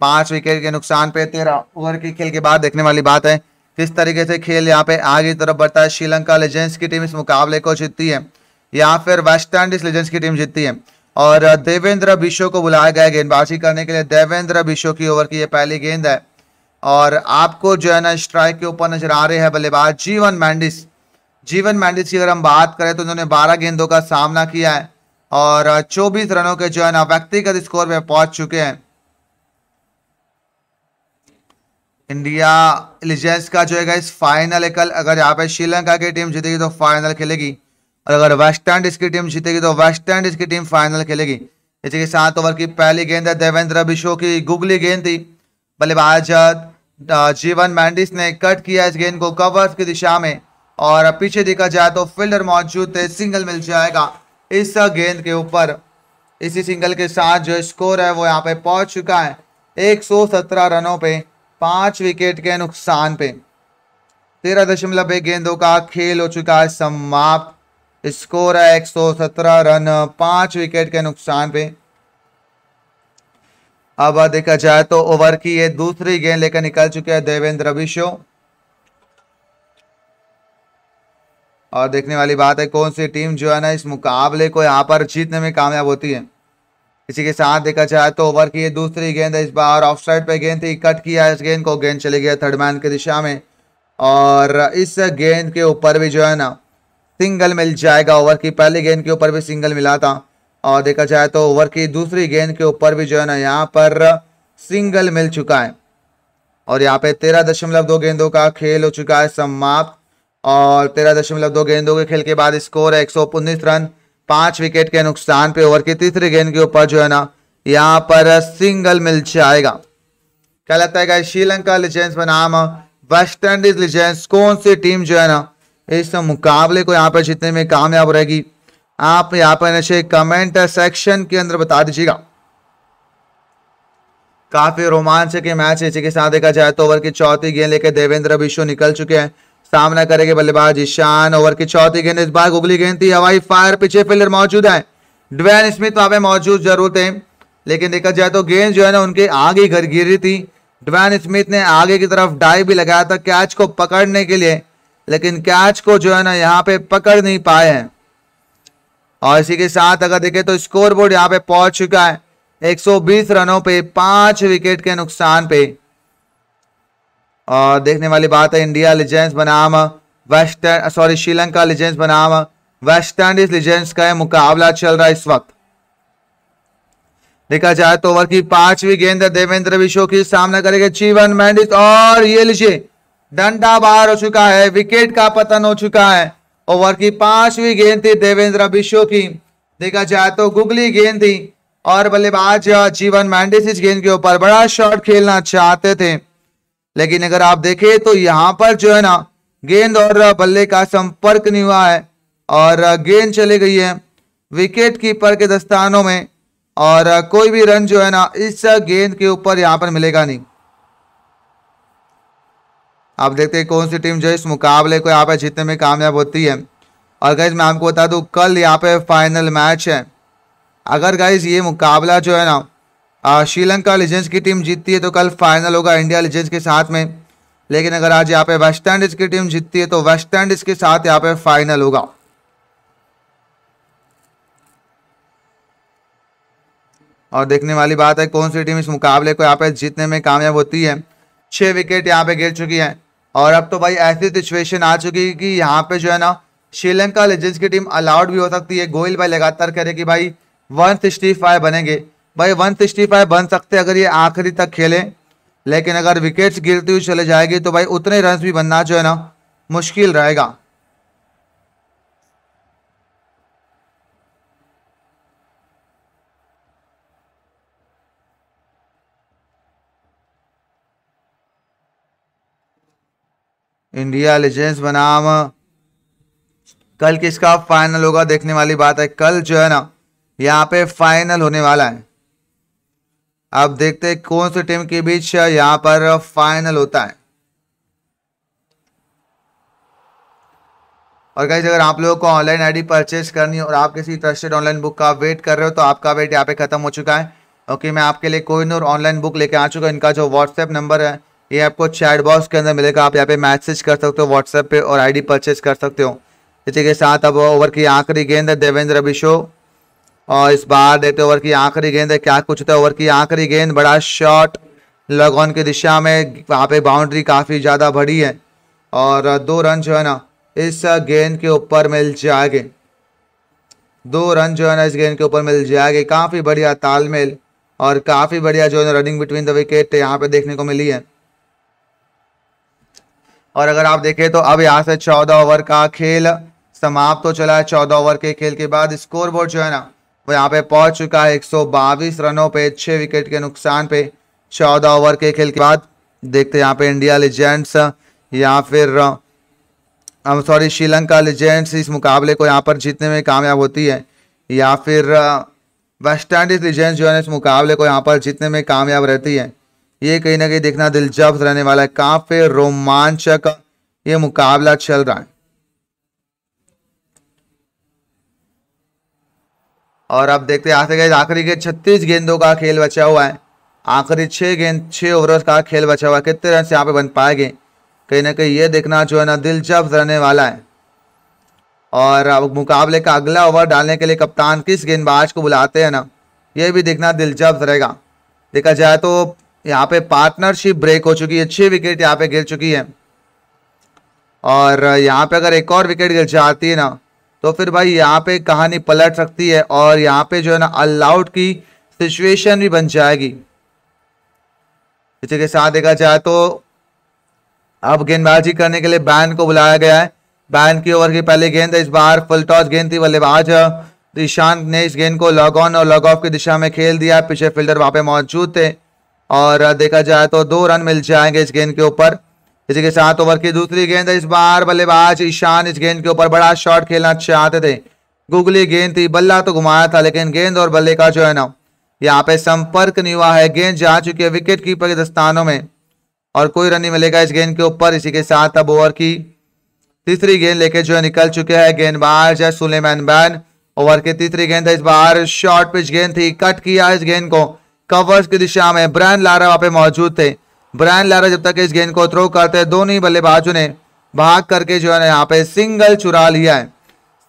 पांच विकेट के नुकसान पे तेरह ओवर के खेल के बाद देखने वाली बात है किस तरीके से खेल यहाँ पे आगे की तरफ बढ़ता है श्रीलंका लेजेंड्स की टीम इस मुकाबले को जीतती है या फिर वेस्ट इंडीज लेजेंड्स की टीम जीतती है और देवेंद्र बिशो को बुलाया गया गेंदबाजी करने के लिए देवेंद्र बिशो की ओवर की ये पहली गेंद है और आपको जो है ना स्ट्राइक के ऊपर नजर आ रहे हैं बल्लेबाज जीवन मैंडिस जीवन मैंडिस की अगर हम बात करें तो उन्होंने बारह गेंदों का सामना किया है और 24 रनों के जो है ना व्यक्तिगत स्कोर पे पहुंच चुके हैं इंडिया एलिजेंस का जो है इस फाइनल कल अगर यहाँ पे श्रीलंका की टीम जीतेगी तो फाइनल खेलेगी और अगर वेस्ट इंडीज की टीम जीतेगी तो वेस्ट इंडीज की टीम फाइनल खेलेगी इसी के साथ ओवर की पहली गेंद है देवेंद्र बिशो की गुगली गेंद थी बल्लेबाज जीवन मैंडिस ने कट किया इस गेंद को कवर्स की दिशा में और पीछे देखा जाए तो फील्डर मौजूद थे सिंगल मिल जाएगा इस गेंद के ऊपर इसी सिंगल के साथ जो स्कोर है वो यहाँ पे पहुंच चुका है 117 रनों पे पांच विकेट के नुकसान पे तेरह दशमलव एक गेंदों का खेल हो चुका है समाप्त स्कोर है 117 रन पांच विकेट के नुकसान पे अब देखा जाए तो ओवर की ये दूसरी गेंद लेकर निकल चुके हैं देवेंद्र विश्व और देखने वाली बात है कौन सी टीम जो है ना इस मुकाबले को यहाँ पर जीतने में कामयाब होती है इसी के साथ देखा जाए तो ओवर की दूसरी गेंद इस बार ऑफ साइड पर गेंद थी कट किया इस गेंद को गेंद चले गया थर्ड मैन की दिशा में और इस गेंद के ऊपर भी जो है ना सिंगल मिल जाएगा ओवर की पहली गेंद के ऊपर भी सिंगल मिला था और देखा जाए तो ओवर की दूसरी गेंद के ऊपर भी जो है ना यहाँ पर सिंगल मिल चुका है और यहाँ पे तेरह दशमलव दो गेंदों का खेल हो चुका है समाप्त और तेरह दशमलव दो गेंदों के खेल के बाद स्कोर है एक सौ उन्नीस रन पांच विकेट के नुकसान पे ओवर की तीसरी गेंद के ऊपर जो है ना यहाँ पर सिंगल मिल जाएगा क्या लगता है श्रीलंका लिजेंस बनाम वेस्ट इंडीज लिजेंस कौन सी टीम जो है ना इस मुकाबले को यहाँ पर जीतने में कामयाब रहेगी आप यहाँ पर नशे कमेंट सेक्शन के अंदर बता दीजिएगा काफी रोमांचक मैच है इसी के साथ देखा जाए तो ओवर की चौथी गेंद लेकर देवेंद्र विश्व निकल चुके हैं सामना करेंगे बल्लेबाज ईशान ओवर की चौथी गेंद इस बार गुगली गेंद थी हवाई फायर पीछे फील्डर मौजूद है ड्वेन स्मिथ वहां पे मौजूद जरूर थे लेकिन देखा जाए तो गेंद जो है ना उनके आगे घर गिर रही थी ड्वेन स्मिथ ने आगे की तरफ डाइव भी लगाया था कैच को पकड़ने के लिए लेकिन कैच को जो है ना यहाँ पे पकड़ नहीं पाए हैं और इसी के साथ अगर देखें तो स्कोर बोर्ड यहाँ पे पहुंच चुका है 120 रनों पे पांच विकेट के नुकसान पे और देखने वाली बात है इंडिया लिजेंस बनाम वेस्टर्न सॉरी श्रीलंका लीजेंस बनाम वेस्ट इंडीज लिजेंस का मुकाबला चल रहा है इस वक्त देखा जाए तो ओवर की पांचवी गेंद देवेंद्र विशो की सामना करेंगे जीवन मैंडिस और ये लीजिए डंडा बाहर हो चुका है विकेट का पतन हो चुका है ओवर की पांचवी गेंद थी देवेंद्र विशो की देखा जाए तो गुगली गेंद थी और बल्लेबाज जीवन मैंडिस इस गेंद के ऊपर बड़ा शॉट खेलना चाहते थे लेकिन अगर आप देखें तो यहाँ पर जो है ना गेंद और बल्ले का संपर्क नहीं हुआ है और गेंद चली गई है विकेट कीपर के दस्तानों में और कोई भी रन जो है ना इस गेंद के ऊपर यहाँ पर मिलेगा नहीं आप देखते हैं कौन सी टीम जो इस मुकाबले को यहाँ पर जीतने में कामयाब होती है और गाइज मैं आपको बता दू कल यहाँ पे फाइनल मैच है अगर गाइज ये मुकाबला जो है ना श्रीलंका लीजेंस की टीम जीतती है तो कल फाइनल होगा इंडिया लीजेंस के साथ में लेकिन अगर आज यहाँ पे वेस्ट इंडीज की टीम जीतती है तो वेस्ट इंडीज के साथ यहाँ पे फाइनल होगा और देखने वाली बात है कौन सी टीम इस मुकाबले को यहाँ पे जीतने में कामयाब होती है छह विकेट यहाँ पे गिर चुकी है और अब तो भाई ऐसी सिचुएशन आ चुकी है कि यहाँ पे जो है ना श्रीलंका लेजेंड्स की टीम अलाउड भी हो सकती है गोयल भाई लगातार करे कि भाई वन बनेंगे भाई वन सिक्सटी फाइव बन सकते अगर ये आखिरी तक खेले लेकिन अगर विकेट्स गिरती हुई चले जाएगी तो भाई उतने रन भी बनना जो है ना मुश्किल रहेगा इंडिया लेजेंड्स बनाम कल किसका फाइनल होगा देखने वाली बात है कल जो है ना यहाँ पे फाइनल होने वाला है अब देखते हैं कौन सी टीम के बीच यहां पर फाइनल होता है और कहीं अगर आप लोगों को ऑनलाइन आईडी परचेज करनी है और आप किसी ट्रस्टेड ऑनलाइन बुक का वेट कर रहे हो तो आपका वेट यहाँ पे खत्म हो चुका है ओके मैं आपके लिए कोई और ऑनलाइन बुक लेके आ चुका हूँ इनका जो व्हाट्सएप नंबर है ये आपको चैट बॉक्स के अंदर मिलेगा आप यहाँ पे मैसेज कर सकते हो व्हाट्सएप पे और आईडी परचेज कर सकते हो इसी के साथ अब ओवर की आखिरी गेंद है देवेंद्र अभिषो और इस बार देखते ओवर की आखिरी गेंद है क्या कुछ है ओवर की आखिरी गेंद बड़ा शॉट लग ऑन की दिशा में वहाँ पे बाउंड्री काफ़ी ज़्यादा बड़ी है और दो रन जो है ना इस गेंद के ऊपर मिल जाएंगे दो रन जो है ना इस गेंद के ऊपर मिल जाएंगे काफ़ी बढ़िया तालमेल और काफ़ी बढ़िया जो है ना रनिंग बिटवीन द विकेट यहाँ पे देखने को मिली है और अगर आप देखें तो अब यहाँ से चौदह ओवर का खेल समाप्त हो चला है चौदह ओवर के खेल के बाद स्कोर बोर्ड जो है ना वो यहाँ पे पहुंच चुका है एक रनों पे छः विकेट के नुकसान पे चौदह ओवर के खेल के बाद देखते यहाँ पे इंडिया लेजेंड्स या फिर सॉरी श्रीलंका लेजेंड्स इस मुकाबले को यहाँ पर जीतने में कामयाब होती है या फिर वेस्ट इंडीज लेजेंड्स जो है इस मुकाबले को यहाँ पर जीतने में कामयाब रहती है ये कहीं ना कहीं देखना दिलचस्प रहने वाला है काफ़ी रोमांचक ये मुकाबला चल रहा है और अब देखते हैं आखिर गए आखिरी के छत्तीस गेंदों का खेल बचा हुआ है आखिरी छः गेंद छः ओवर का खेल बचा हुआ है कितने रन यहाँ पे बन पाएंगे कहीं ना कहीं ये देखना जो है ना दिलचस्प रहने वाला है और अब मुकाबले का अगला ओवर डालने के लिए कप्तान किस गेंदबाज को बुलाते हैं ना ये भी देखना दिलचस्प रहेगा देखा जाए तो यहाँ पे पार्टनरशिप ब्रेक हो चुकी है छः विकेट यहाँ पे गिर चुकी है और यहाँ पे अगर एक और विकेट गिर जाती है ना तो फिर भाई यहाँ पे कहानी पलट सकती है और यहाँ पे जो है ना अलाउड की सिचुएशन भी बन जाएगी इसी के साथ देखा जाए तो अब गेंदबाजी करने के लिए बैन को बुलाया गया है बैन की ओवर की पहली गेंद इस बार फुल टॉस गेंद थी बल्लेबाज ईशांत ने इस गेंद को लॉग ऑन और लॉग ऑफ की दिशा में खेल दिया पीछे फील्डर वहां पे मौजूद थे और देखा जाए तो दो रन मिल जाएंगे इस गेंद के ऊपर इसी के साथ ओवर की दूसरी गेंद इस बार बल्लेबाज ईशान इस गेंद के ऊपर बड़ा शॉट खेलना चाहते थे गुगली गेंद थी बल्ला तो घुमाया था लेकिन गेंद और बल्ले का जो है ना यहाँ पे संपर्क नहीं हुआ है गेंद जा चुकी है विकेट कीपर के दस्तानों में और कोई रन नहीं मिलेगा इस गेंद के ऊपर इसी के साथ अब ओवर की तीसरी गेंद लेके जो है निकल चुके हैं गेंदबाज है सुलेमैन बैन ओवर की तीसरी गेंद इस बार शॉर्ट पिच गेंद थी कट किया इस गेंद को कवर्स की दिशा में ब्रैन लारा वहां पे मौजूद थे ब्रायन लारा जब तक इस गेंद को थ्रो करते हैं दोनों ही बल्लेबाजों ने भाग करके जो है ना यहाँ पे सिंगल चुरा लिया है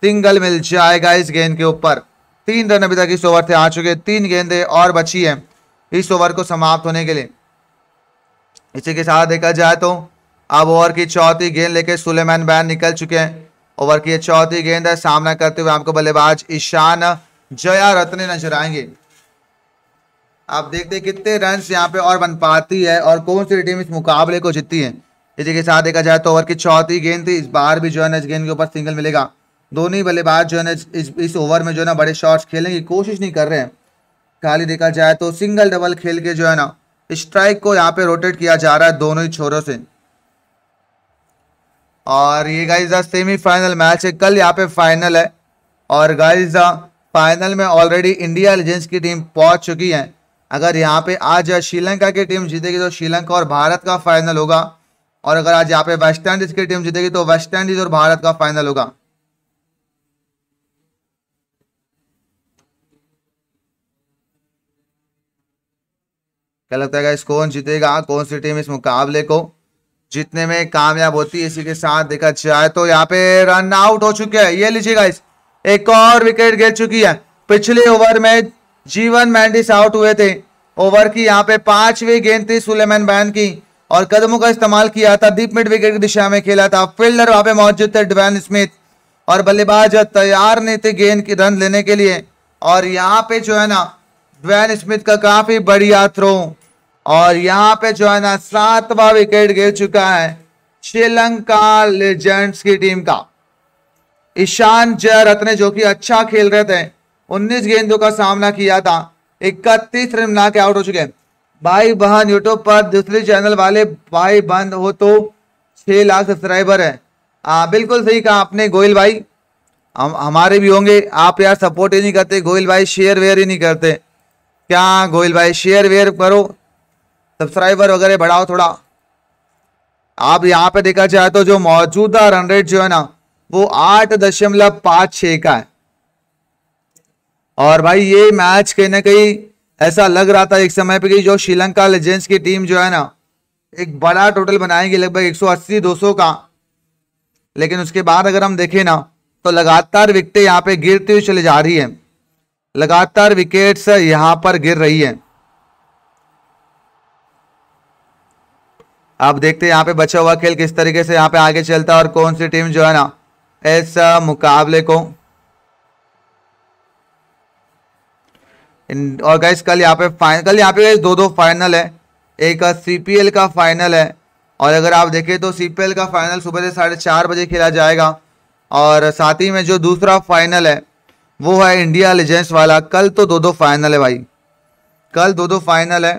सिंगल मिल जाएगा इस गेंद के ऊपर तीन रन अभी तक इस ओवर से आ चुके तीन गेंदें और बची है इस ओवर को समाप्त होने के लिए इसी के साथ देखा जाए तो अब ओवर की चौथी गेंद लेके सुलेमान बैन निकल चुके हैं ओवर की चौथी गेंद है सामना करते हुए आपको बल्लेबाज ईशान जया रत्ने नजर आएंगे आप देखते हैं कितने रन यहाँ पे और बन पाती है और कौन सी टीम इस मुकाबले को जीतती है इसी के साथ देखा जाए तो ओवर की चौथी गेंद थी इस बार भी जो है ना इस गेंद के ऊपर सिंगल मिलेगा दोनों ही बल्लेबाज जो है ना इस इस ओवर में जो है ना बड़े शॉट्स खेलने की कोशिश नहीं कर रहे हैं खाली देखा जाए तो सिंगल डबल खेल के जो है ना स्ट्राइक को यहाँ पे रोटेट किया जा रहा है दोनों ही छोरों से और ये गाइज सेमीफाइनल मैच है कल यहाँ पे फाइनल है और गाइज फाइनल में ऑलरेडी इंडिया लीजेंड्स की टीम पहुंच चुकी है अगर यहाँ पे आज श्रीलंका की टीम जीतेगी तो श्रीलंका और भारत का फाइनल होगा और अगर आज यहाँ पे वेस्ट इंडीज की टीम जीतेगी तो वेस्ट इंडीज और भारत का फाइनल होगा क्या लगता है इस कौन जीतेगा कौन सी टीम इस मुकाबले को जीतने में कामयाब होती है इसी के साथ देखा जाए तो यहाँ पे रन आउट हो चुके हैं ये लीजिएगा इस एक और विकेट गिर चुकी है पिछले ओवर में जीवन मैंडिस आउट हुए थे ओवर की यहाँ पे पांचवी गेंद थी सुलेमान बैन की और कदमों का इस्तेमाल किया था दीप मिड विकेट की दिशा में खेला था फील्डर वहां पे मौजूद थे डिवैन स्मिथ और बल्लेबाज तैयार नहीं थे गेंद की रन लेने के लिए और यहाँ पे जो है ना ड्वैन स्मिथ का काफी बढ़िया थ्रो और यहाँ पे जो है ना सातवा विकेट गिर चुका है श्रीलंका लेजेंड्स की टीम का ईशान रत्ने जो कि अच्छा खेल रहे थे 19 गेंदों का सामना किया था इकतीस रन बना के आउट हो चुके हैं भाई बहन यूट्यूब पर दूसरे चैनल वाले भाई बहन हो तो छः लाख सब्सक्राइबर है हाँ बिल्कुल सही कहा आपने गोयल भाई हम हमारे भी होंगे आप यार सपोर्ट ही नहीं करते गोयल भाई शेयर वेयर ही नहीं करते क्या गोयल भाई शेयर वेयर करो सब्सक्राइबर वगैरह बढ़ाओ थोड़ा आप यहाँ पे देखा जाए तो जो मौजूदा रन रेट जो है ना वो आठ दशमलव पाँच छः का है और भाई ये मैच कहीं ना कहीं ऐसा लग रहा था एक समय पे कि जो श्रीलंका लेजेंड्स की टीम जो है ना एक बड़ा टोटल बनाएगी लगभग 180 200 का लेकिन उसके बाद अगर हम देखें ना तो लगातार विकटें यहाँ पे गिरती हुई चली जा रही है लगातार विकेट्स यहाँ पर गिर रही है आप देखते हैं यहाँ पे बचा हुआ खेल किस तरीके से यहाँ पे आगे चलता है और कौन सी टीम जो है ना इस मुकाबले को और गाइस कल यहाँ पे फाइनल कल यहाँ पे गाइस दो दो फाइनल है एक सीपीएल का फाइनल है और अगर आप देखें तो सीपीएल का फाइनल सुबह से साढ़े चार बजे खेला जाएगा और साथ ही में जो दूसरा फाइनल है वो है इंडिया लेजेंड्स वाला कल तो दो दो फाइनल है भाई कल दो दो फाइनल है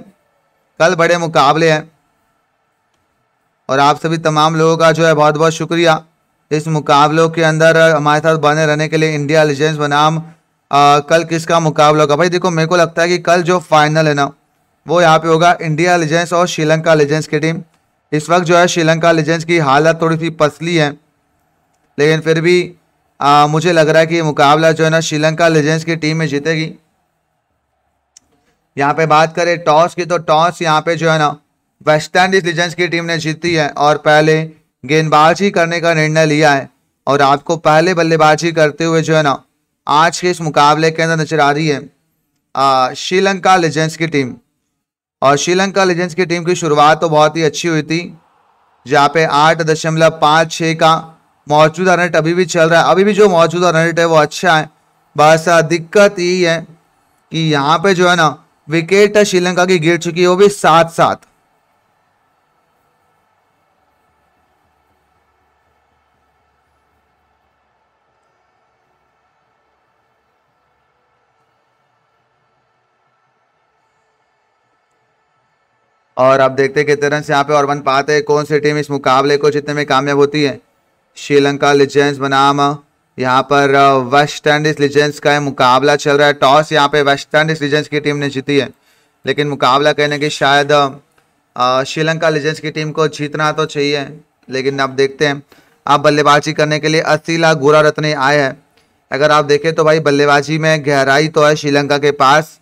कल बड़े मुकाबले हैं और आप सभी तमाम लोगों का जो है बहुत बहुत शुक्रिया इस मुकाबलों के अंदर हमारे साथ बने रहने के लिए इंडिया लेजेंड्स बनाम आ, कल किसका मुकाबला होगा भाई देखो मेरे को लगता है कि कल जो फाइनल है ना वो यहाँ पे होगा इंडिया लीजेंस और श्रीलंका लीजेंस की टीम इस वक्त जो है श्रीलंका लीजेंस की हालत थोड़ी सी पसली है लेकिन फिर भी आ, मुझे लग रहा है कि मुकाबला जो है ना श्रीलंका लीजेंस की टीम में जीतेगी यहाँ पे बात करें टॉस की तो टॉस यहाँ पे जो है ना वेस्ट इंडीज लीजेंस की टीम ने जीती है और पहले गेंदबाजी करने का निर्णय लिया है और आपको पहले बल्लेबाजी करते हुए जो है ना आज के इस मुकाबले के अंदर नजर आ रही है श्रीलंका लेजेंड्स की टीम और श्रीलंका लेजेंड्स की टीम की शुरुआत तो बहुत ही अच्छी हुई थी जहाँ पे आठ दशमलव पाँच छः का मौजूदा रेट अभी भी चल रहा है अभी भी जो मौजूदा रेट है वो अच्छा है बस दिक्कत यही है कि यहाँ पे जो है ना विकेट श्रीलंका की गिर चुकी है वो भी साथ साथ और आप देखते हैं कितने रन यहाँ पे और बन पाते हैं कौन सी टीम इस मुकाबले को जीतने में कामयाब होती है श्रीलंका लिजेंस बनाम यहाँ पर वेस्ट इंडीज लिजेंस का मुकाबला चल रहा है टॉस यहाँ पे वेस्ट इंडीज लिजेंस की टीम ने जीती है लेकिन मुकाबला कहने की शायद श्रीलंका लिजेंस की टीम को जीतना तो चाहिए लेकिन आप देखते हैं आप बल्लेबाजी करने के लिए अस्सी लाख गोरा रत्ने आए हैं अगर आप देखें तो भाई बल्लेबाजी में गहराई तो है श्रीलंका के पास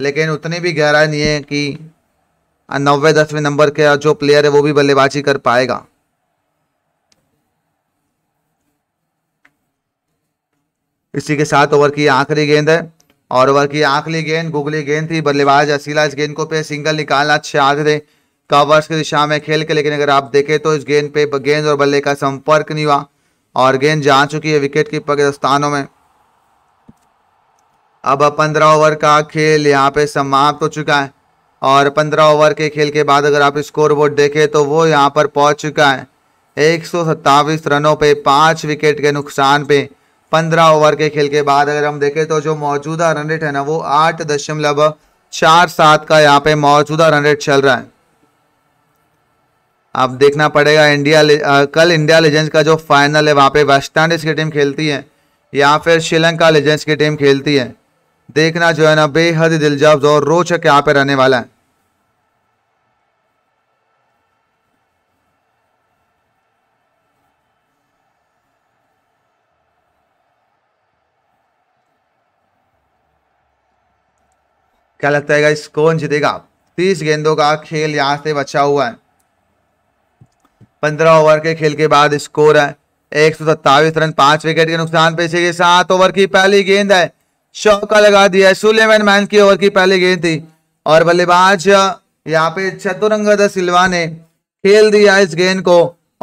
लेकिन उतनी भी गहराई नहीं है कि नब्बे दसवें नंबर के जो प्लेयर है वो भी बल्लेबाजी कर पाएगा इसी के साथ ओवर की आखिरी गेंद है और ओवर की आखिरी गेंद गुगली गेंद थी बल्लेबाज असीला इस गेंद को पे सिंगल निकालना चाहते थे कवर्स की दिशा में खेल के लेकिन अगर आप देखें तो इस गेंद पे गेंद और बल्ले का संपर्क नहीं हुआ और गेंद जा चुकी है विकेट कीपर के स्थानों में अब पंद्रह ओवर का खेल यहाँ पे समाप्त हो चुका है और पंद्रह ओवर के खेल के बाद अगर आप स्कोर बोर्ड देखें तो वो यहाँ पर पहुँच चुका है एक रनों पे पाँच विकेट के नुकसान पे पंद्रह ओवर के खेल के बाद अगर हम देखें तो जो मौजूदा रन रेट है ना वो आठ दशमलव चार सात का यहाँ पे मौजूदा रन रेट चल रहा है अब देखना पड़ेगा इंडिया आ, कल इंडिया लेजेंड्स का जो फाइनल है वहाँ पे वेस्ट इंडीज की टीम खेलती है या फिर श्रीलंका लेजेंड्स की टीम खेलती है देखना जो है ना बेहद दिलचस्प और रोचक यहाँ पे रहने वाला है क्या लगता है गाइस कौन जीतेगा तीस गेंदों का खेल यहां से बचा हुआ है पंद्रह ओवर के खेल के बाद स्कोर है एक सौ सत्तावीस रन पांच विकेट के नुकसान पे के सात ओवर की पहली गेंद है चौका लगा दिया सुलेमन मैन की ओवर की पहली गेंद थी और बल्लेबाज यहाँ पे चतुरंग सिल्वा ने खेल दिया इस गेंद को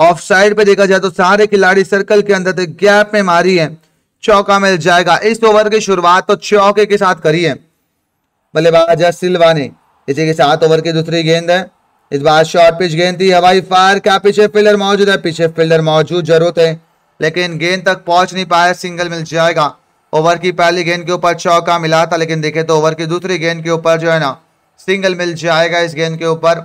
ऑफ साइड पे देखा जाए तो सारे खिलाड़ी सर्कल के अंदर थे गैप में मारी है चौका मिल जाएगा इस ओवर की शुरुआत तो चौके के साथ करी है बल्लेबाज सिल्वा ने इसी के साथ ओवर की दूसरी गेंद है इस बार शॉर्ट पिच गेंद थी हवाई फायर क्या पीछे फील्डर मौजूद है पीछे फील्डर मौजूद जरूरत है लेकिन गेंद तक पहुंच नहीं पाया सिंगल मिल जाएगा ओवर की पहली गेंद के ऊपर चौका मिला था लेकिन देखे तो ओवर की दूसरी गेंद के ऊपर जो है ना सिंगल मिल जाएगा इस गेंद के ऊपर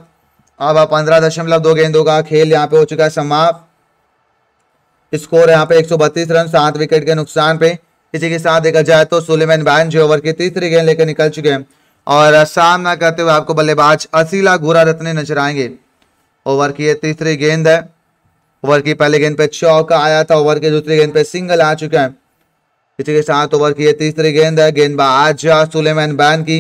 अब पंद्रह दशमलव दो गेंदों का खेल यहाँ पे हो चुका है समाप्त स्कोर यहाँ पे एक सौ बत्तीस रन सात विकेट के नुकसान पे इसी के साथ देखा जाए तो सुलेमान बैन जो ओवर की तीसरी गेंद लेकर निकल चुके हैं और सामना करते हुए आपको बल्लेबाज असीला गोरा रत्ने नजर आएंगे ओवर की ये तीसरी गेंद है ओवर की पहले गेंद पे चौका आया था ओवर की दूसरी गेंद पे सिंगल आ चुका है किसी के सात ओवर की तीसरी गेंद है गेंदबाज सुलेमान बैन की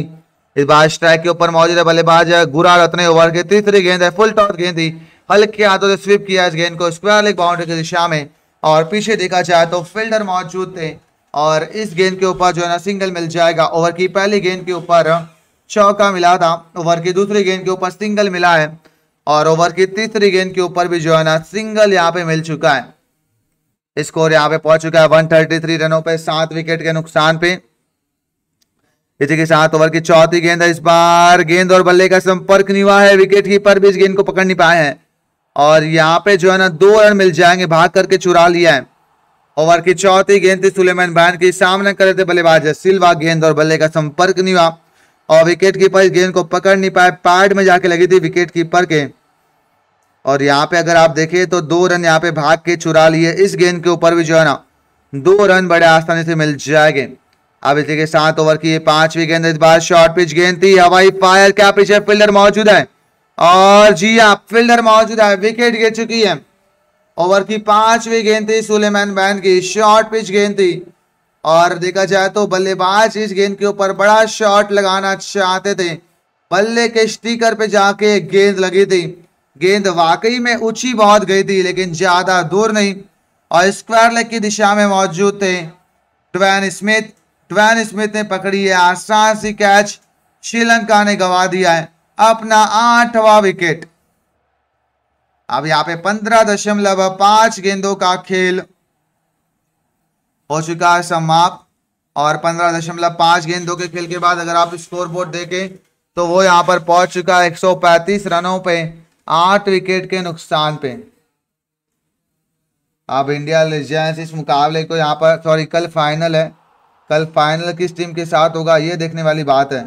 इस बार स्ट्राइक के ऊपर मौजूद है बल्लेबाज गुरा रत्न ओवर की तीसरी गेंद है फुल टॉस गेंद थी हल्के हाथों से स्वीप किया इस गेंद को स्क्वायर लेग बाउंड्री की दिशा में और पीछे देखा जाए तो फील्डर मौजूद थे और इस गेंद के ऊपर जो है ना सिंगल मिल जाएगा ओवर की पहली गेंद के ऊपर चौका मिला था ओवर की दूसरी गेंद के ऊपर सिंगल मिला है और ओवर की तीसरी गेंद के ऊपर भी जो है ना सिंगल यहाँ पे मिल चुका है स्कोर यहां पे पहुंच चुका है थ्री रनों पर सात विकेट के नुकसान पे इसी के साथ ओवर की चौथी गेंद इस बार गेंद और बल्ले का संपर्क नहीं हुआ है विकेट कीपर भी इस गेंद को पकड़ नहीं पाए हैं और यहाँ पे जो है ना दो रन मिल जाएंगे भाग करके चुरा लिया है ओवर की चौथी गेंद थी सुलेमान बैन की सामने करे थे बल्लेबाज सिल्वा गेंद और बल्ले का संपर्क नहीं हुआ और विकेट कीपर इस गेंद को पकड़ नहीं पाए पैड में जाके लगी थी विकेट कीपर के और यहाँ पे अगर आप देखें तो दो रन यहाँ पे भाग के चुरा लिए इस गेंद के ऊपर भी जो है ना दो रन बड़े आसानी से मिल जाएंगे अब इसी के सात ओवर की पांचवी गेंद इस बार शॉर्ट पिच गेंद थी हवाई फायर क्या पीछे फील्डर मौजूद है और जी हाँ फील्डर मौजूद है विकेट गिर चुकी है ओवर की पांचवी गेंद थी सुलेमान बैन की शॉर्ट पिच गेंद थी और देखा जाए तो बल्लेबाज इस गेंद के ऊपर बड़ा शॉट लगाना चाहते थे बल्ले के स्टीकर पे जाके गेंद लगी थी गेंद वाकई में ऊंची बहुत गई थी लेकिन ज़्यादा दूर नहीं और स्क्वायर लेग की दिशा में मौजूद थे ट्वैन स्मिथ ट्वैन स्मिथ ने पकड़ी है आसान सी कैच श्रीलंका ने गवा दिया है अपना आठवा विकेट अब यहाँ पे पंद्रह दशमलव पांच गेंदों का खेल हो चुका है समाप्त और पंद्रह दशमलव पांच गेंदों के खेल के बाद अगर आप स्कोर बोर्ड देखें तो वो यहां पर पहुंच चुका है पैंतीस रनों पे आठ विकेट के नुकसान पे अब इंडिया लेजेंस इस मुकाबले को यहाँ पर सॉरी कल फाइनल है कल फाइनल किस टीम के साथ होगा ये देखने वाली बात है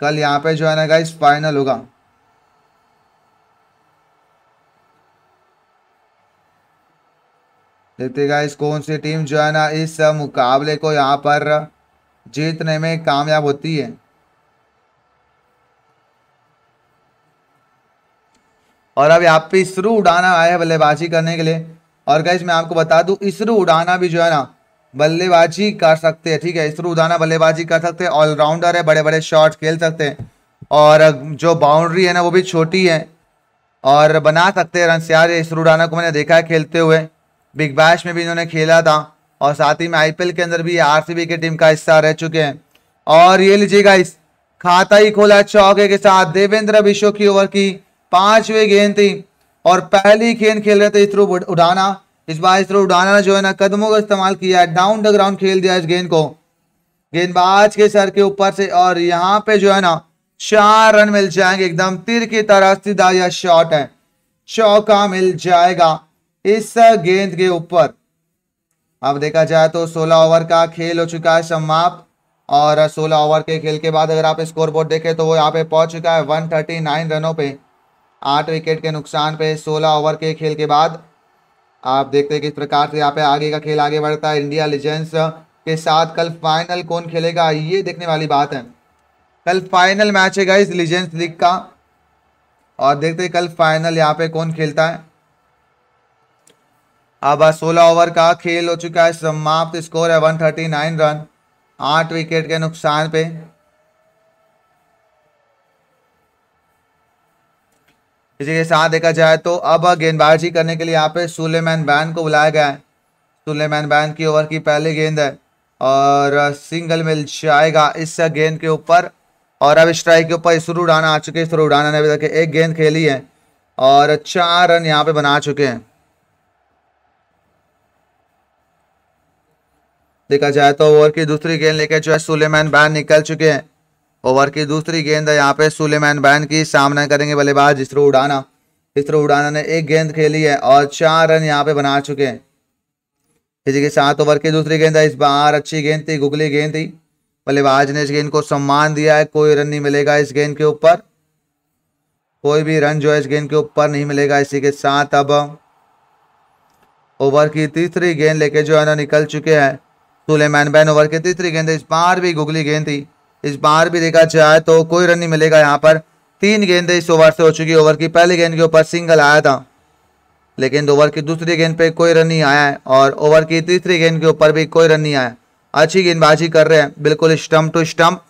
कल यहाँ पे जो है ना गाइस फाइनल होगा देखते गाइस कौन सी टीम जो है ना इस मुकाबले को यहाँ पर जीतने में कामयाब होती है और अब यहाँ पे इसरो उड़ाना आया है बल्लेबाजी करने के लिए और गैस मैं आपको बता दूँ इसरो उड़ाना भी जो है ना बल्लेबाजी कर सकते हैं ठीक है इसरो उड़ाना बल्लेबाजी कर सकते हैं ऑलराउंडर है बड़े बड़े शॉट खेल सकते हैं और जो बाउंड्री है ना वो भी छोटी है और बना सकते हैं रन यार इसरो उड़ाना को मैंने देखा है खेलते हुए बिग बैश में भी इन्होंने खेला था और साथ ही में आई के अंदर भी आरसीबी की टीम का हिस्सा रह चुके हैं और ये लीजिएगा इस खाता ही खोला चौके के साथ देवेंद्र विश्व की ओवर की पांचवी गेंद थी और पहली गेंद खेल रहे थे इस थ्रू उड़ाना इस बार इस थ्रू उड़ाना जो है ना कदमों का इस्तेमाल किया है डाउन द ग्राउंड खेल दिया इस गेंद को गेंदबाज के सर के ऊपर से और यहाँ पे जो है ना चार रन मिल जाएंगे एकदम तीर की तरह सीधा यह शॉट है चौका मिल जाएगा इस गेंद के ऊपर अब देखा जाए तो 16 ओवर का खेल हो चुका है समाप्त और 16 ओवर के खेल के बाद अगर आप स्कोर बोर्ड देखें तो वो यहाँ पे पहुंच चुका है 139 रनों पे आठ विकेट के नुकसान पे सोलह ओवर के खेल के बाद आप देखते हैं किस प्रकार से यहाँ पे आगे का खेल आगे बढ़ता है इंडिया लीजेंड्स के साथ कल फाइनल कौन खेलेगा ये देखने वाली बात है कल फाइनल मैच है इस लीजेंड्स लीग का और देखते हैं कल फाइनल यहाँ पे कौन खेलता है अब सोलह ओवर का खेल हो चुका है समाप्त स्कोर है नाइन रन आठ विकेट के नुकसान पे इसी के साथ देखा जाए तो अब गेंदबाजी करने के लिए यहाँ पे सुलेमैन बैन को बुलाया गया है सुलेमैन बैन की ओवर की पहली गेंद है और सिंगल मिल जाएगा इस गेंद के ऊपर और अब स्ट्राइक के ऊपर इस उड़ाना आ चुके हैं इस उड़ाना ने अभी तक एक गेंद खेली है और चार रन यहाँ पे बना चुके हैं देखा जाए तो ओवर की दूसरी गेंद लेकर जो है सुलेमैन बैन निकल चुके हैं ओवर की दूसरी गेंद है यहाँ पे सुलेमान बैन की सामना करेंगे बल्लेबाज इसरो उड़ाना इसरो उड़ाना ने एक गेंद खेली है और चार रन यहाँ पे बना चुके हैं इसी के साथ ओवर की दूसरी गेंद है इस बार अच्छी गेंद थी गुगली गेंद थी बल्लेबाज ने इस गेंद को सम्मान दिया है कोई रन नहीं मिलेगा इस गेंद के ऊपर कोई भी रन जो है इस गेंद के ऊपर नहीं मिलेगा इसी के साथ अब ओवर की तीसरी गेंद लेके जो है ना निकल चुके हैं सुलेमान बैन ओवर की तीसरी गेंद इस बार भी गुगली गेंद थी इस बार भी देखा जाए तो कोई रन नहीं मिलेगा यहाँ पर तीन गेंद इस ओवर से हो चुकी ओवर की पहली गेंद के ऊपर सिंगल आया था लेकिन ओवर की दूसरी गेंद पे कोई रन नहीं आया है और ओवर की तीसरी गेंद के ऊपर भी कोई रन नहीं आया अच्छी गेंदबाजी कर रहे हैं बिल्कुल स्टम्प टू स्टम्प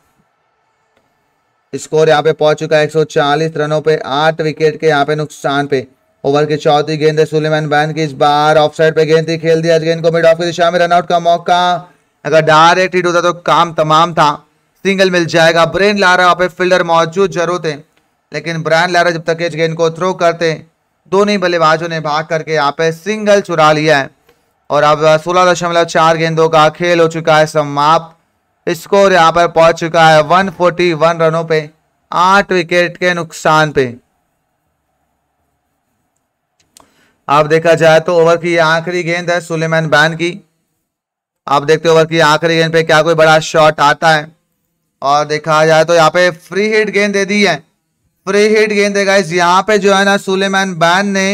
स्कोर यहाँ पे पहुंच चुका है चालीस रनों पे आठ विकेट के यहाँ पे नुकसान पे ओवर की चौथी गेंद है सुलेमान बैन की इस बार ऑफ साइड पे गेंद थी खेल दिया गेंद को मिड ऑफ की दिशा में रनआउट का मौका अगर डायरेक्ट हिट होता तो काम तमाम था सिंगल मिल जाएगा ब्रेन लारा वहाँ पे फील्डर मौजूद जरूर थे लेकिन ब्रायन लारा जब तक इस गेंद को थ्रो करते दोनों ही बल्लेबाजों ने भाग करके यहाँ पे सिंगल चुरा लिया है और अब सोलह दशमलव चार गेंदों का खेल हो चुका है समाप्त स्कोर यहाँ पर पहुंच चुका है वन फोर्टी वन रनों पे आठ विकेट के नुकसान पे आप देखा जाए तो ओवर की आखिरी गेंद है सुलेमान बैन की आप देखते ओवर की आखिरी गेंद पे क्या कोई बड़ा शॉट आता है और देखा जाए तो यहाँ पे फ्री हिट गेंद दे दी है फ्री हिट गेंद देगा इस यहाँ पे जो है ना सुलेमान बैन ने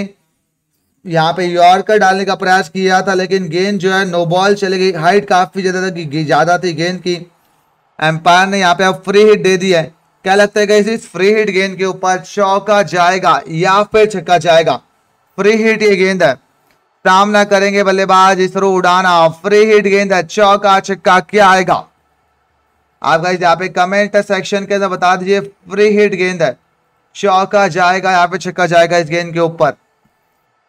यहाँ पे यॉर्कर डालने का प्रयास किया था लेकिन गेंद जो है नो बॉल चली गई हाइट काफ़ी ज़्यादा था ज़्यादा थी गेंद की एम्पायर ने यहाँ पे अब फ्री हिट दे दी है क्या लगता है कि इस फ्री हिट गेंद के ऊपर चौका जाएगा या फिर छक्का जाएगा फ्री हिट ये गेंद है सामना करेंगे बल्लेबाज इसरो उड़ाना फ्री हिट गेंद है चौका छक्का क्या आएगा आप गाइस यहाँ पे कमेंट सेक्शन के अंदर बता दीजिए फ्री हिट गेंद है चौका जाएगा यहाँ पे छक्का जाएगा इस गेंद के ऊपर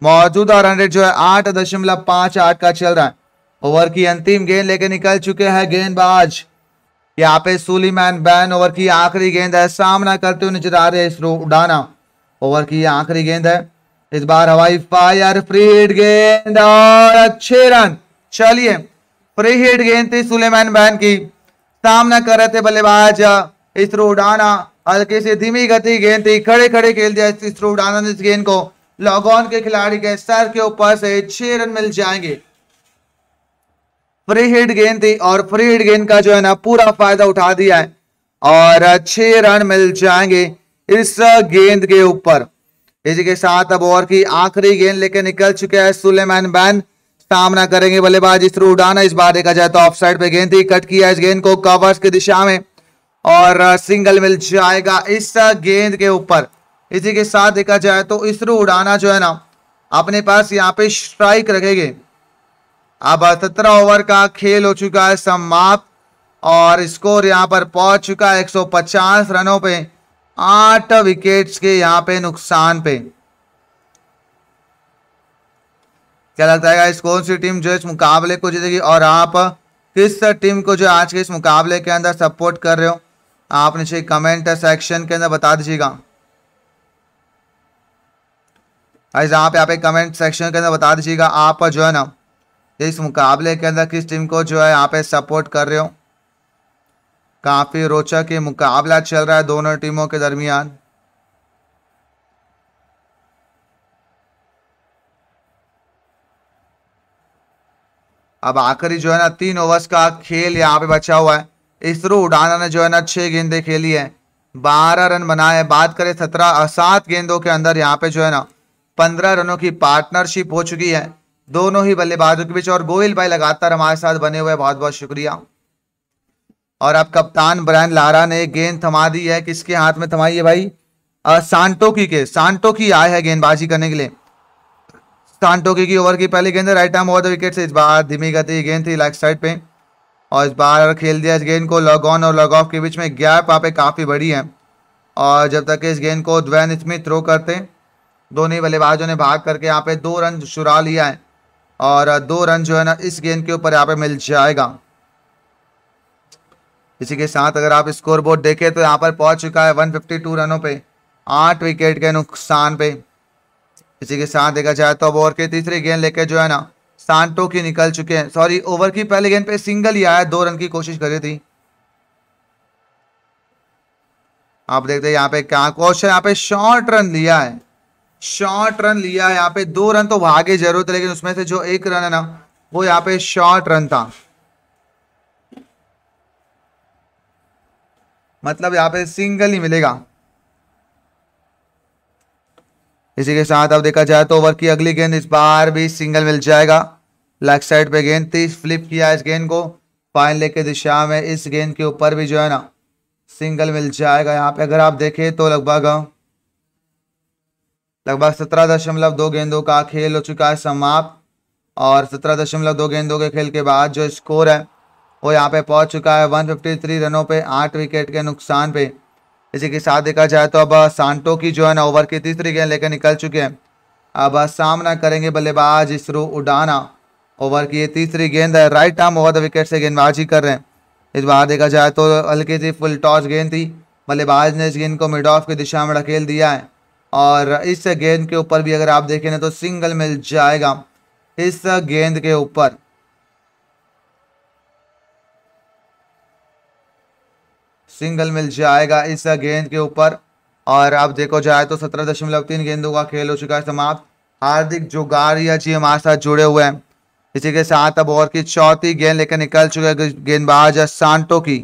मौजूदा रन रेट जो है आठ दशमलव पांच आठ का चल रहा है ओवर की अंतिम गेंद लेके निकल चुके हैं गेंदबाज यहाँ पे सुलीमैन बैन ओवर की आखिरी गेंद है सामना करते हुए नजर आ रहे इसरो उड़ाना ओवर की आखिरी गेंद है इस बार हवाई फायर फ्री हिट गेंद और अच्छे रन चलिए फ्री हिट गेंद थी सुलेमान बैन की सामना कर रहे थे बल्लेबाज इस उड़ाना हल्की से धीमी गति गेंद थी खड़े खड़े खेल दिया इस उड़ाना ने इस गेंद को लॉगॉन के खिलाड़ी के सर के ऊपर से छह रन मिल जाएंगे फ्री हिट गेंद थी और फ्री हिट गेंद का जो है ना पूरा फायदा उठा दिया है और छह रन मिल जाएंगे इस गेंद के ऊपर इसी के साथ अब और की आखिरी गेंद लेकर निकल चुके हैं सुलेमान बैन सामना करेंगे बल्लेबाज इस थ्रू उड़ाना इस बार देखा जाए तो ऑफ साइड पे गेंद थी कट किया इस गेंद को कवर्स की दिशा में और सिंगल मिल जाएगा इस गेंद के ऊपर इसी के साथ देखा जाए तो इसरो उड़ाना जो है ना अपने पास यहाँ पे स्ट्राइक रखेंगे अब सत्रह ओवर का खेल हो चुका है समाप्त और स्कोर यहाँ पर पहुंच चुका है 150 रनों पे आठ विकेट्स के यहाँ पे नुकसान पे क्या लगता है इस कौन सी टीम जो इस मुकाबले को जीतेगी और आप किस टीम को जो आज के इस मुकाबले के अंदर सपोर्ट कर रहे हो आप नीचे कमेंट सेक्शन के अंदर बता दीजिएगा आप यहाँ पे कमेंट सेक्शन के अंदर बता दीजिएगा आप जो है ना इस मुकाबले के अंदर किस टीम को जो है यहाँ पे सपोर्ट कर रहे हो काफ़ी रोचक ये मुकाबला चल रहा है दोनों टीमों के दरमियान अब आखिरी जो है ना तीन ओवर्स का खेल यहाँ पे बचा हुआ है इसरो उड़ाना ने जो है ना छः गेंदे खेली है बारह रन बनाए बात करें सत्रह सात गेंदों के अंदर यहाँ पे जो है ना पंद्रह रनों की पार्टनरशिप हो चुकी है दोनों ही बल्लेबाजों के बीच और गोयल भाई लगातार हमारे साथ बने हुए बहुत बहुत शुक्रिया और अब कप्तान ब्रायन लारा ने गेंद थमा दी है किसके हाथ में थमाई है भाई सांटो की के सांटो की आए है गेंदबाजी करने के लिए कांटोकी की ओवर की पहली गेंद right arm over the wicket से इस बार धीमी गति गेंद थी लेग साइड पे और इस बार खेल दिया इस गेंद को लॉग ऑन और लॉग ऑफ के बीच में गैप वहाँ पे काफ़ी बड़ी है और जब तक इस गेंद को द्वैन स्मिथ थ्रो करते दोनों बल्लेबाजों ने भाग करके यहाँ पे दो रन चुरा लिया है और दो रन जो है ना इस गेंद के ऊपर यहाँ पे मिल जाएगा इसी के साथ अगर आप स्कोर बोर्ड देखें तो यहाँ पर पहुंच चुका है वन रनों पर आठ विकेट के नुकसान पे इसी के साथ देखा जाए तो अब ओवर के तीसरे गेंद लेकर जो है ना सांटो की निकल चुके हैं सॉरी ओवर की पहले गेंद पे सिंगल ही आया दो रन की कोशिश करी थी आप देखते हैं यहाँ पे क्या क्वेश्चन यहाँ पे शॉर्ट रन लिया है शॉर्ट रन लिया है यहाँ पे दो रन तो भागे जरूर थे लेकिन उसमें से जो एक रन है ना वो यहाँ पे शॉर्ट रन था मतलब यहाँ पे सिंगल ही मिलेगा इसी के साथ अब देखा जाए तो ओवर की अगली गेंद इस बार भी सिंगल मिल जाएगा लेग साइड पे गेंद थी फ्लिप किया इस गेंद को फाइन लेग की दिशा में इस गेंद के ऊपर भी जो है ना सिंगल मिल जाएगा यहाँ पे अगर आप देखें तो लगभग लगभग सत्रह दशमलव दो गेंदों का खेल हो चुका है समाप्त और सत्रह दशमलव दो गेंदों के खेल के बाद जो स्कोर है वो यहाँ पे पहुँच चुका है वन फिफ्टी थ्री रनों पे आठ विकेट के नुकसान पे इसी के साथ देखा जाए तो अब सांटो की जो है ना ओवर की तीसरी गेंद लेकर निकल चुके हैं अब सामना करेंगे बल्लेबाज इसरो उडाना ओवर की ये तीसरी गेंद है right arm over the wicket से गेंदबाजी कर रहे हैं इस बार देखा जाए तो हल्की सी फुल टॉस गेंद थी बल्लेबाज ने इस गेंद को मिड ऑफ की दिशा में ढकेल दिया है और इस गेंद के ऊपर भी अगर आप देखें ना तो सिंगल मिल जाएगा इस गेंद के ऊपर सिंगल मिल जाएगा इस गेंद के ऊपर और अब देखो जाए तो सत्रह दशमलव तीन गेंदों का खेल हो चुका है समाप्त हार्दिक जोगारिया जी हमारे साथ जुड़े हुए हैं इसी के साथ अब और की चौथी गेंद लेकर निकल चुके गेंदबाज सांटो की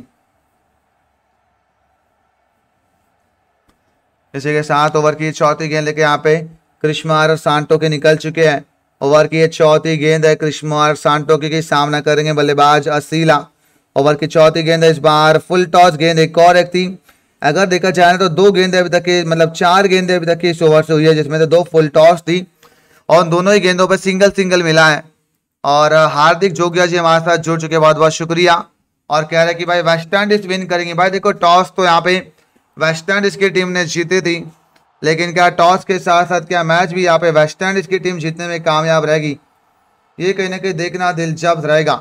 इसी के साथ ओवर की चौथी गेंद लेके यहाँ पे कृष्मार और सांटो के निकल चुके हैं ओवर की ये चौथी गेंद है क्रिश्मार सांटो की सामना करेंगे बल्लेबाज असीला ओवर की चौथी गेंद इस बार फुल टॉस गेंद एक और एक थी अगर देखा जाए तो दो गेंदें अभी तक की मतलब चार गेंदें अभी तक की इस ओवर से हुई है जिसमें से दो फुल टॉस थी और दोनों ही गेंदों पर सिंगल सिंगल मिला है और हार्दिक जोगिया जी हमारे साथ जुड़ चुके बहुत बहुत शुक्रिया और कह रहे हैं कि भाई वेस्ट इंडीज विन करेंगे भाई देखो टॉस तो यहाँ पे वेस्ट इंडीज की टीम ने जीती थी लेकिन क्या टॉस के साथ साथ क्या मैच भी यहाँ पे वेस्ट इंडीज की टीम जीतने में कामयाब रहेगी ये कहीं ना कहीं देखना दिलचस्प रहेगा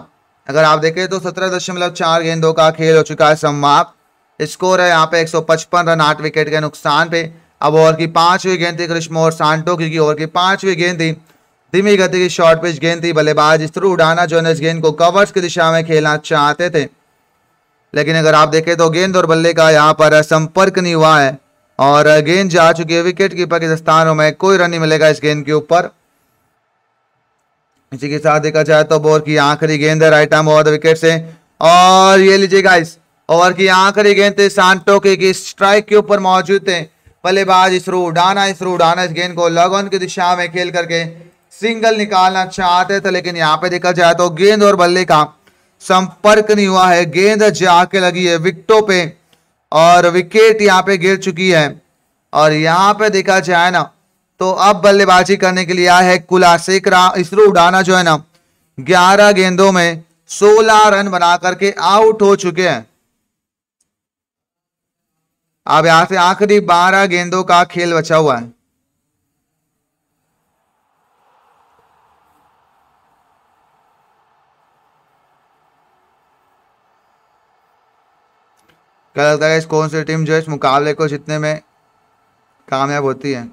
अगर आप देखें तो सत्रह दशमलव चार गेंदों का खेल हो चुका है समाप्त स्कोर है यहाँ पे 155 रन आठ विकेट के नुकसान पे अब ओवर की पांचवी गेंद थी कृष्ण और सांटो की ओवर की पांचवी गेंद थी धीमी गति की शॉर्ट पिच गेंद थी बल्लेबाज इस थ्रू उड़ाना जो है इस गेंद को कवर्स की दिशा में खेलना चाहते थे लेकिन अगर आप देखें तो गेंद और बल्ले का यहाँ पर संपर्क नहीं हुआ है और गेंद जा चुकी है विकेट कीपर के स्थानों में कोई रन नहीं मिलेगा इस गेंद के ऊपर इसी के साथ देखा जाए तो बोर की आखिरी गेंद है राइट आर्म ओवर विकेट से और ये लीजिए गाइस ओवर की आखिरी गेंद थे सांटो के स्ट्राइक के ऊपर मौजूद थे बल्लेबाज इसरो उड़ाना इसरो उड़ाना इस गेंद को लॉग ऑन की दिशा में खेल करके सिंगल निकालना चाहते थे लेकिन यहाँ पे देखा जाए तो गेंद और बल्ले का संपर्क नहीं हुआ है गेंद जाके लगी है विकटों पे और विकेट यहाँ पे गिर चुकी है और यहाँ पे देखा जाए ना तो अब बल्लेबाजी करने के लिए आया है कुलासिक इसरो उड़ाना जो है ना ग्यारह गेंदों में सोलह रन बना करके आउट हो चुके हैं अब यहां से आखिरी बारह गेंदों का खेल बचा हुआ है क्या लगता है कौन सी टीम जो है इस मुकाबले को जीतने में कामयाब होती है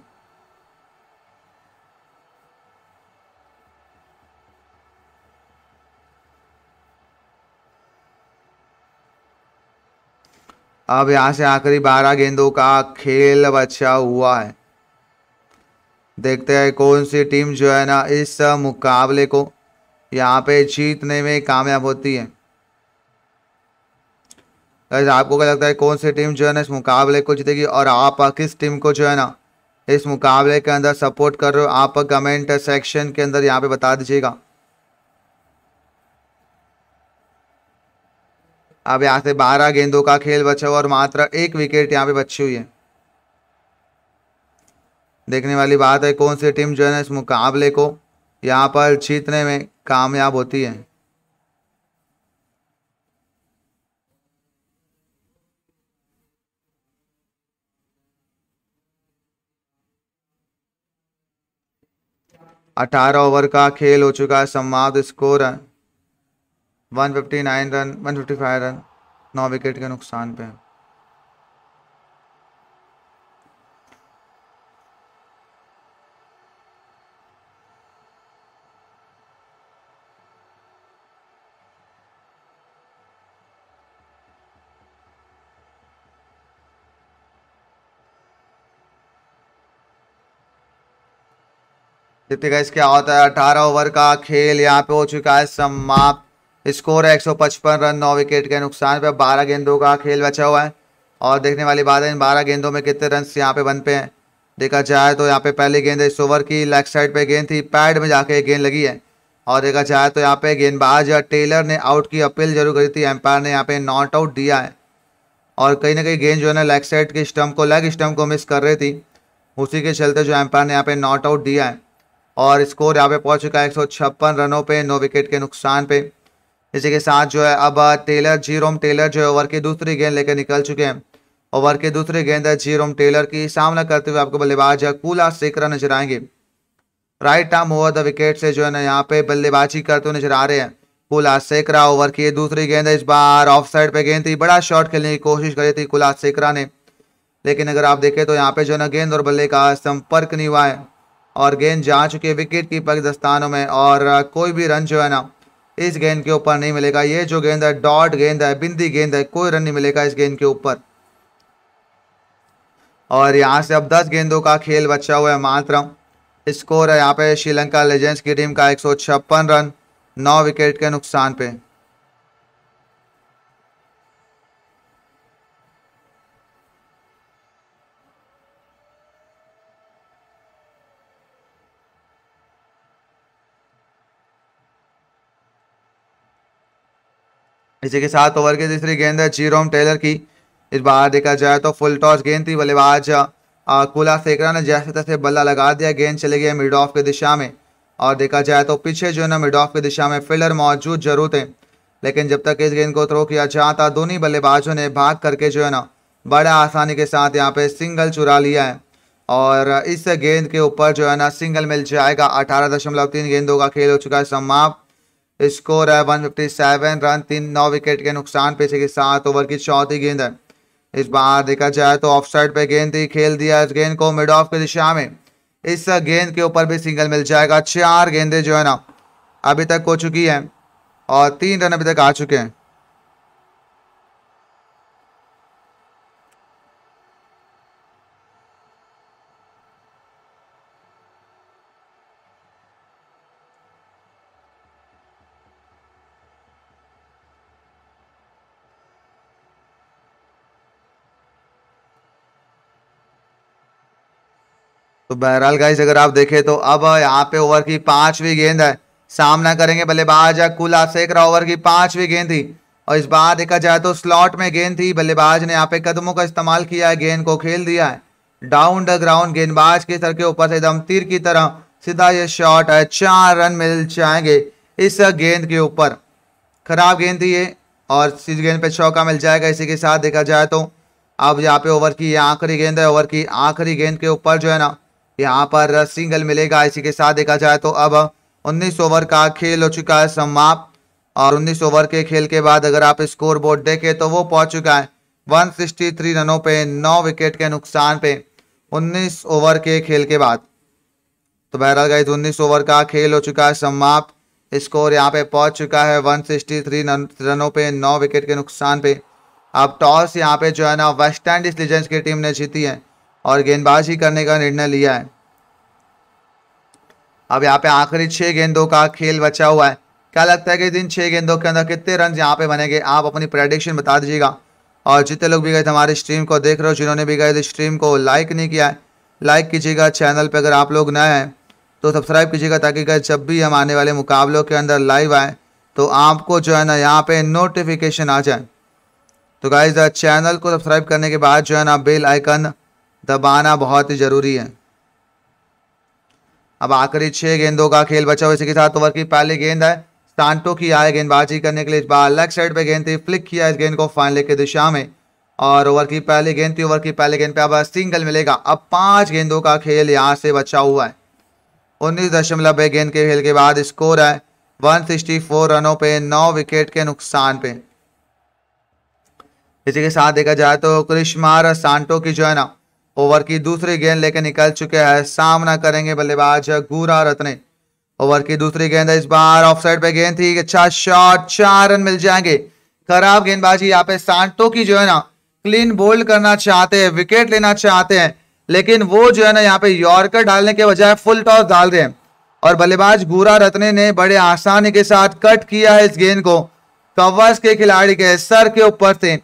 अब यहाँ से आखिरी बारह गेंदों का खेल बचा हुआ है देखते हैं कौन सी टीम जो है ना इस मुकाबले को यहाँ पे जीतने में कामयाब होती है आपको क्या लगता है कौन सी टीम जो है ना इस मुकाबले को जीतेगी और आप किस टीम को जो है ना इस मुकाबले के अंदर सपोर्ट कर रहे हो आप कमेंट सेक्शन के अंदर यहाँ पे बता दीजिएगा अब यहाँ से बारह गेंदों का खेल बचा हुआ और मात्र एक विकेट यहाँ पे बची हुई है देखने वाली बात है कौन सी टीम जो है ना इस मुकाबले को यहाँ पर जीतने में कामयाब होती है अठारह ओवर का खेल हो चुका है समाप्त स्कोर है one fifty nine run one fifty five run नौ विकेट के नुकसान पे इसके क्या होता है अठारह ओवर का खेल यहाँ पे हो चुका है समाप्त स्कोर है पचपन रन नौ विकेट के नुकसान पर बारह गेंदों का खेल बचा हुआ है और देखने वाली बात है इन बारह गेंदों में कितने रन यहाँ पे बन पे हैं देखा जाए तो यहाँ पे पहली गेंद इस ओवर की लेग साइड पे गेंद थी पैड में जाके गेंद लगी है और देखा जाए तो यहाँ पे गेंदबाज टेलर ने आउट की अपील जरूर करी थी एम्पायर ने यहाँ पे नॉट आउट दिया है और कहीं ना कहीं गेंद जो है ना लेग साइड के स्टम्प को लेग स्टम्प को मिस कर रही थी उसी के चलते जो एम्पायर ने यहाँ पे नॉट आउट दिया है और स्कोर यहाँ पे पहुँच चुका है एक रनों पर नौ विकेट के नुकसान पर इसी के साथ जो है अब टेलर जीरोम टेलर जो है ओवर की दूसरी गेंद लेकर निकल चुके हैं ओवर के दूसरी गेंद है जीरोम टेलर की सामना करते हुए आपको बल्लेबाज कूला सेकरा नजर आएंगे right arm over the wicket से जो है ना यहाँ पे बल्लेबाजी करते हुए नजर आ रहे हैं कुला सेकरा ओवर की दूसरी गेंद इस बार ऑफ साइड पे गेंद थी बड़ा शॉट खेलने की कोशिश करी थी कुला सेकरा ने लेकिन अगर आप देखें तो यहाँ पे जो है ना गेंद और बल्ले का संपर्क नहीं हुआ है और गेंद जा चुकी है विकेट कीपर दस्तानों में और कोई भी रन जो है ना इस गेंद के ऊपर नहीं मिलेगा ये जो गेंद है डॉट गेंद है बिंदी गेंद है कोई रन नहीं मिलेगा इस गेंद के ऊपर और यहाँ से अब 10 गेंदों का खेल बचा हुआ है मात्र स्कोर है यहाँ पे श्रीलंका लेजेंड्स की टीम का एक रन नौ विकेट के नुकसान पे इसी के साथ ओवर की तीसरी गेंद जीरोम टेलर की इस बार देखा जाए तो फुल टॉस गेंद थी बल्लेबाज कोला सेकरा ने जैसे तैसे बल्ला लगा दिया गेंद चले गई मिड ऑफ की दिशा में और देखा जाए तो पीछे जो है ना मिड ऑफ की दिशा में फील्डर मौजूद जरूर थे लेकिन जब तक इस गेंद को थ्रो किया जाता दोनों बल्लेबाजों ने भाग करके जो है ना बड़ा आसानी के साथ यहाँ पे सिंगल चुरा लिया है और इस गेंद के ऊपर जो है ना सिंगल मिल जाएगा अठारह दशमलव तीन गेंदों का खेल हो चुका है समाप्त स्कोर है वन फिफ्टी सेवन रन तीन नौ विकेट के नुकसान पे की सात ओवर की चौथी गेंद है इस बार देखा जाए तो ऑफ साइड पे गेंद ही खेल दिया इस गेंद को मिड ऑफ की दिशा में इस गेंद के ऊपर भी सिंगल मिल जाएगा चार गेंदें जो है ना अभी तक हो चुकी हैं और तीन रन अभी तक आ चुके हैं तो बहरहाल गाइस अगर आप देखें तो अब यहाँ पे ओवर की पांचवी गेंद है सामना करेंगे बल्लेबाज कुल आसेक रहा ओवर की पांचवी गेंद थी और इस बार देखा जाए तो स्लॉट में गेंद थी बल्लेबाज ने यहाँ पे कदमों का इस्तेमाल किया है गेंद को खेल दिया है डाउन द ग्राउंड गेंदबाज के सर के ऊपर से एकदम तीर की तरह सीधा ये शॉट है चार रन मिल जाएंगे इस गेंद के ऊपर खराब गेंद थी ये और इस गेंद पे चौका मिल जाएगा इसी के साथ देखा जाए तो अब यहाँ पे ओवर की आखिरी गेंद है ओवर की आखिरी गेंद के ऊपर जो है ना यहाँ पर सिंगल मिलेगा इसी के साथ देखा जाए तो अब 19 ओवर का खेल हो चुका है समाप्त और 19 ओवर के खेल के बाद अगर आप स्कोर बोर्ड देखें तो वो पहुंच चुका है 163 रनों पे 9 विकेट के नुकसान पे 19 ओवर के खेल के बाद तो बहरहाल गई उन्नीस ओवर का खेल हो चुका है समाप्त स्कोर यहाँ पे पहुंच चुका है थ्री रनों पे नौ विकेट के नुकसान पे अब टॉस यहाँ पे जो है ना वेस्ट इंडीज लीजेंड्स की टीम ने जीती है और गेंदबाज ही करने का निर्णय लिया है अब यहाँ पे आखिरी छः गेंदों का खेल बचा हुआ है क्या लगता है कि दिन छह गेंदों के अंदर कितने रन यहाँ पे बनेंगे आप अपनी प्रेडिक्शन बता दीजिएगा और जितने लोग भी गए थे हमारे स्ट्रीम को देख रहे हो जिन्होंने भी गए थे स्ट्रीम को लाइक नहीं किया है लाइक कीजिएगा चैनल पर अगर आप लोग नए हैं तो सब्सक्राइब कीजिएगा ताकि जब भी हम आने वाले मुकाबलों के अंदर लाइव आए तो आपको जो है ना यहाँ पे नोटिफिकेशन आ जाए तो गाइज चैनल को सब्सक्राइब करने के बाद जो है ना बेल आइकन दबाना बहुत ही ज़रूरी है अब आखिरी छह गेंदों का खेल बचा हुआ इसी के साथ ओवर की पहली गेंद है सांटो की आए गेंदबाजी करने के लिए इस बार लेग साइड पे गेंद थी फ्लिक किया इस गेंद को फाइनल की दिशा में और ओवर की पहली गेंद थी ओवर की पहली गेंद पे अब सिंगल मिलेगा अब पांच गेंदों का खेल यहाँ से बचा हुआ है उन्नीस दशमलव गेंद के खेल के बाद स्कोर है फोर रनों पे नौ विकेट के नुकसान पे इसी के साथ देखा जाए तो क्रिशमार सांटो की जो है ना ओवर की दूसरी गेंद लेकर निकल चुके हैं सामना करेंगे बल्लेबाज गुरा रत्ने ओवर की दूसरी गेंद इस बार ऑफ साइड पर गेंद थी अच्छा शॉट चार रन मिल जाएंगे खराब गेंदबाजी यहाँ पे सांटो की जो है ना क्लीन बोल्ड करना चाहते हैं विकेट लेना चाहते हैं लेकिन वो जो है ना यहाँ पे यॉर्कर डालने के बजाय फुल टॉस डाल रहे हैं और बल्लेबाज गुरा रत्ने ने बड़े आसानी के साथ कट किया है इस गेंद को कवर्स के खिलाड़ी के सर के ऊपर से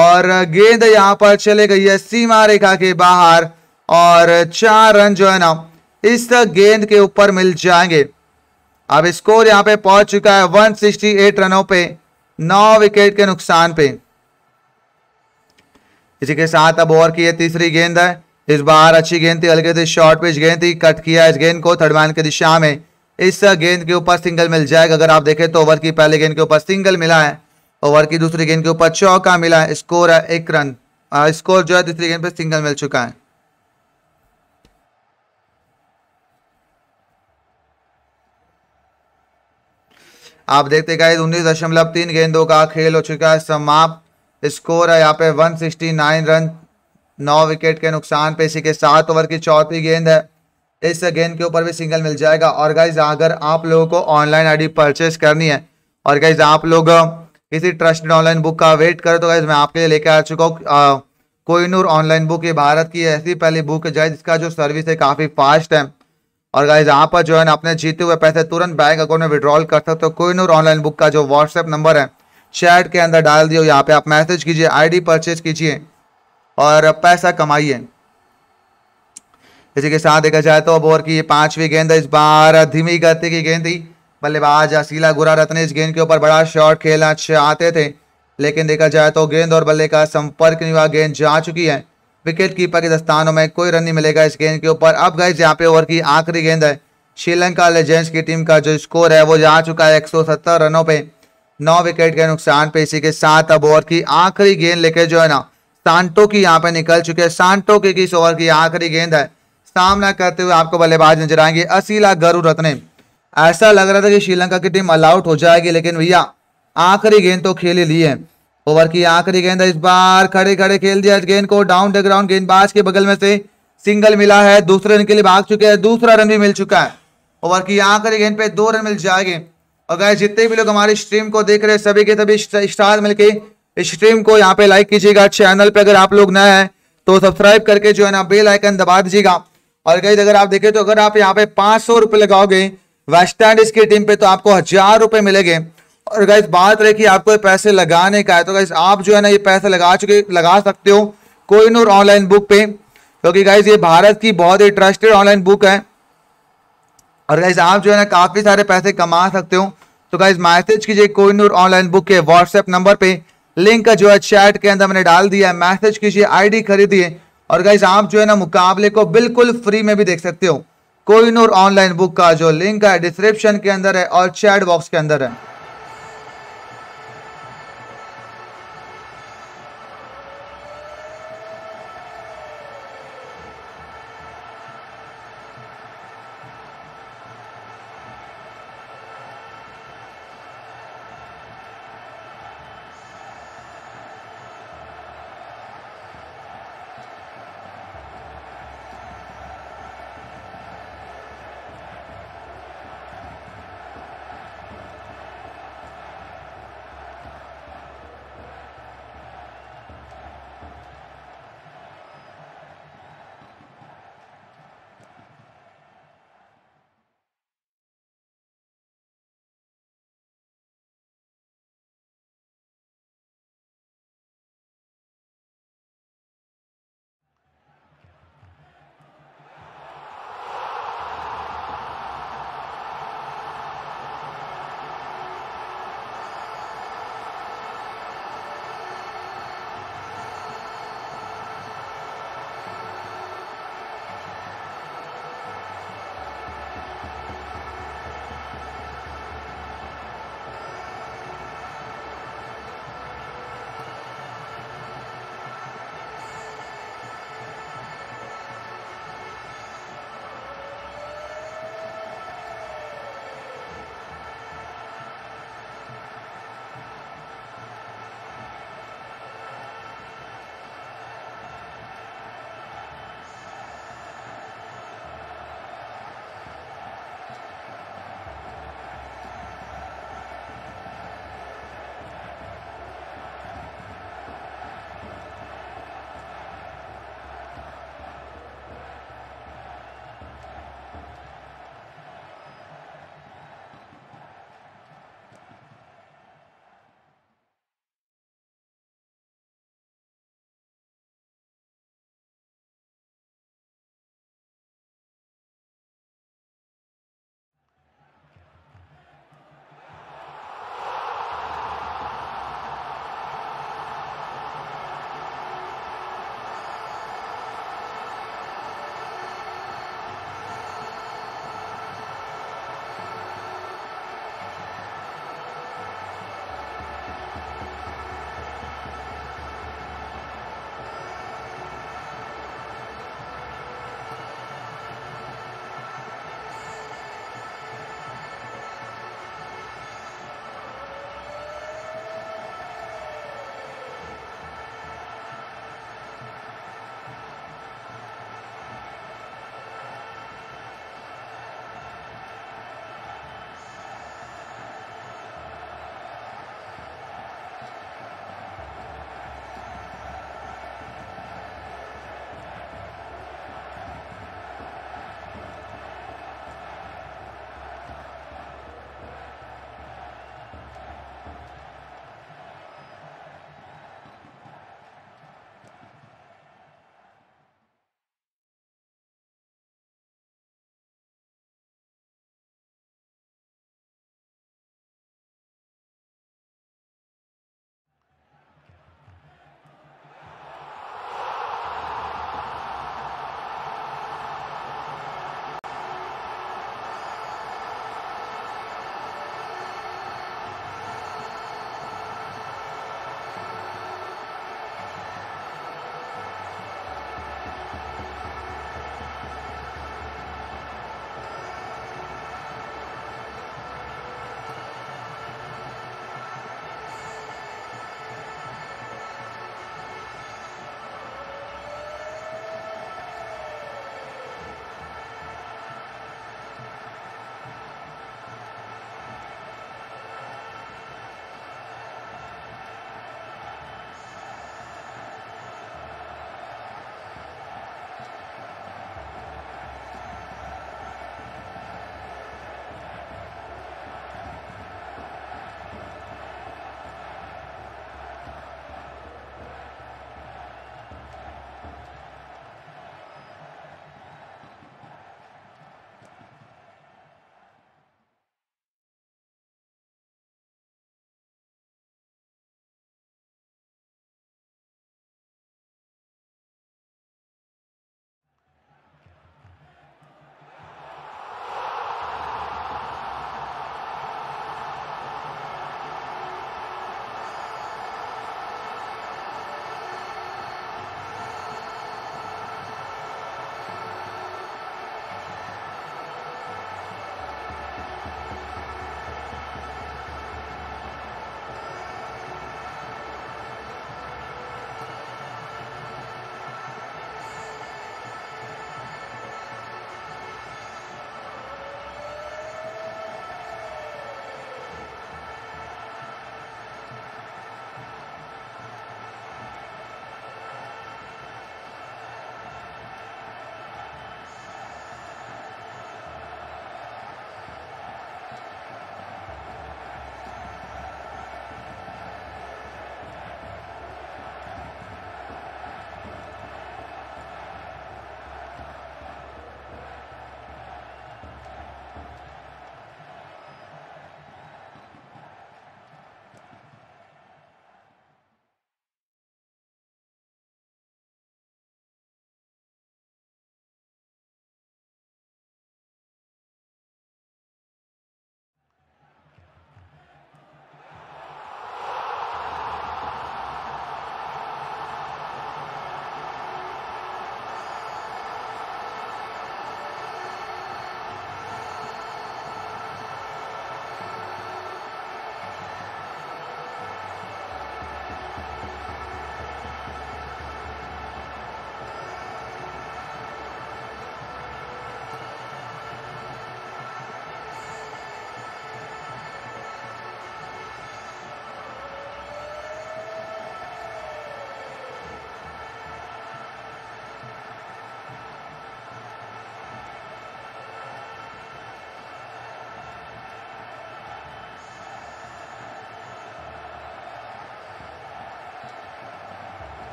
और गेंद यहां पर चले गई है सीमा रेखा के बाहर और चार रन जो है ना इस गेंद के ऊपर मिल जाएंगे अब स्कोर यहां पे पहुंच चुका है 168 रनों पे नौ विकेट के नुकसान पे इसी के साथ अब ओवर की है तीसरी गेंद है इस बार अच्छी गेंद थी हल्के से शॉर्ट पिच गेंद थी कट किया इस गेंद को थर्ड मैन की दिशा में इस गेंद के ऊपर सिंगल मिल जाएगा अगर आप देखें तो ओवर की पहले गेंद के ऊपर सिंगल मिला है ओवर की दूसरी गेंद के ऊपर चौका मिला स्कोर है एक रन स्कोर जो है तीसरी गेंद पे सिंगल मिल चुका है आप देखते गए उन्नीस दशमलव तीन गेंदों का खेल हो चुका है समाप्त स्कोर है यहाँ पे 169 रन नौ विकेट के नुकसान पे इसी के सात ओवर की चौथी गेंद है इस गेंद के ऊपर भी सिंगल मिल जाएगा और गाइज अगर आप लोगों को ऑनलाइन आईडी परचेस करनी है और गाइज आप लोग किसी ट्रस्टेड ऑनलाइन बुक का वेट करो तो गाइज मैं आपके लिए लेकर आ चुका हूँ कोइनूर ऑनलाइन बुक ये भारत की ऐसी पहली बुक है गाइज इसका जो सर्विस है काफ़ी फास्ट है और गाइज यहाँ पर जो है ना अपने जीते हुए पैसे तुरंत बैंक अकाउंट में विड्रॉल कर सकते हो कोइनूर ऑनलाइन बुक का जो व्हाट्सएप नंबर है चैट के अंदर डाल दियो यहाँ पे आप मैसेज कीजिए आईडी परचेज कीजिए और पैसा कमाइए इसी के साथ देखा जाए तो अब और की ये पांचवी गेंद इस बार धीमी गति की गेंदी बल्लेबाज असीला गुरा रत्न इस गेंद के ऊपर बड़ा शॉट खेलना चाहते थे लेकिन देखा जाए तो गेंद और बल्ले का संपर्क नहीं हुआ गेंद जा चुकी है विकेट कीपर के दस्तानों में कोई रन नहीं मिलेगा इस गेंद के ऊपर अब गए यहाँ पे ओवर की आखिरी गेंद है श्रीलंका लेजेंड्स की टीम का जो स्कोर है वो जा चुका है एक रनों पे नौ विकेट के नुकसान पे इसी के साथ अब ओवर की आखिरी गेंद लेके जो है ना सांटो की यहाँ पे निकल चुके हैं सांटो की किस ओवर की आखिरी गेंद है सामना करते हुए आपको बल्लेबाज नजर आएंगे असीला गरु रत्ने ऐसा लग रहा था कि श्रीलंका की टीम आउट हो जाएगी लेकिन भैया आखिरी गेंद तो खेल ली है ओवर की आखिरी गेंद इस बार खड़े खड़े खेल दिया इस गेंद को डाउन द ग्राउंड गेंदबाज के बगल में से सिंगल मिला है दूसरे रन के लिए भाग चुके हैं दूसरा रन भी मिल चुका है ओवर की आखिरी गेंद पे दो रन मिल जाएंगे और गए जितने भी लोग हमारी स्ट्रीम को देख रहे हैं सभी के सभी स्टार मिलके इस स्ट्रीम को यहाँ पे लाइक कीजिएगा चैनल पे अगर आप लोग नए हैं तो सब्सक्राइब करके जो है ना बेल आइकन दबा दीजिएगा और गई अगर आप देखें तो अगर आप यहाँ पे पांच सौ रुपए लगाओगे वेस्ट इंडीज की टीम पे तो आपको हजार रुपए मिलेंगे और गाइस बात रही कि आपको पैसे लगाने का है तो गाइस आप जो है ना ये पैसे लगा चुके लगा सकते हो कोई ऑनलाइन बुक पे क्योंकि तो गाइज ये भारत की बहुत ही ट्रस्टेड ऑनलाइन बुक है और गाइज आप जो है ना काफी सारे पैसे कमा सकते हो तो गाइज मैसेज कीजिए कोइनूर ऑनलाइन बुक के व्हाट्सएप नंबर पे लिंक का जो है चैट के अंदर मैंने डाल दिया है मैसेज कीजिए आईडी खरीदिए और गाइज आप जो है ना मुकाबले को बिल्कुल फ्री में भी देख सकते हो कोइनूर ऑनलाइन बुक का जो लिंक है डिस्क्रिप्शन के अंदर है और चैट बॉक्स के अंदर है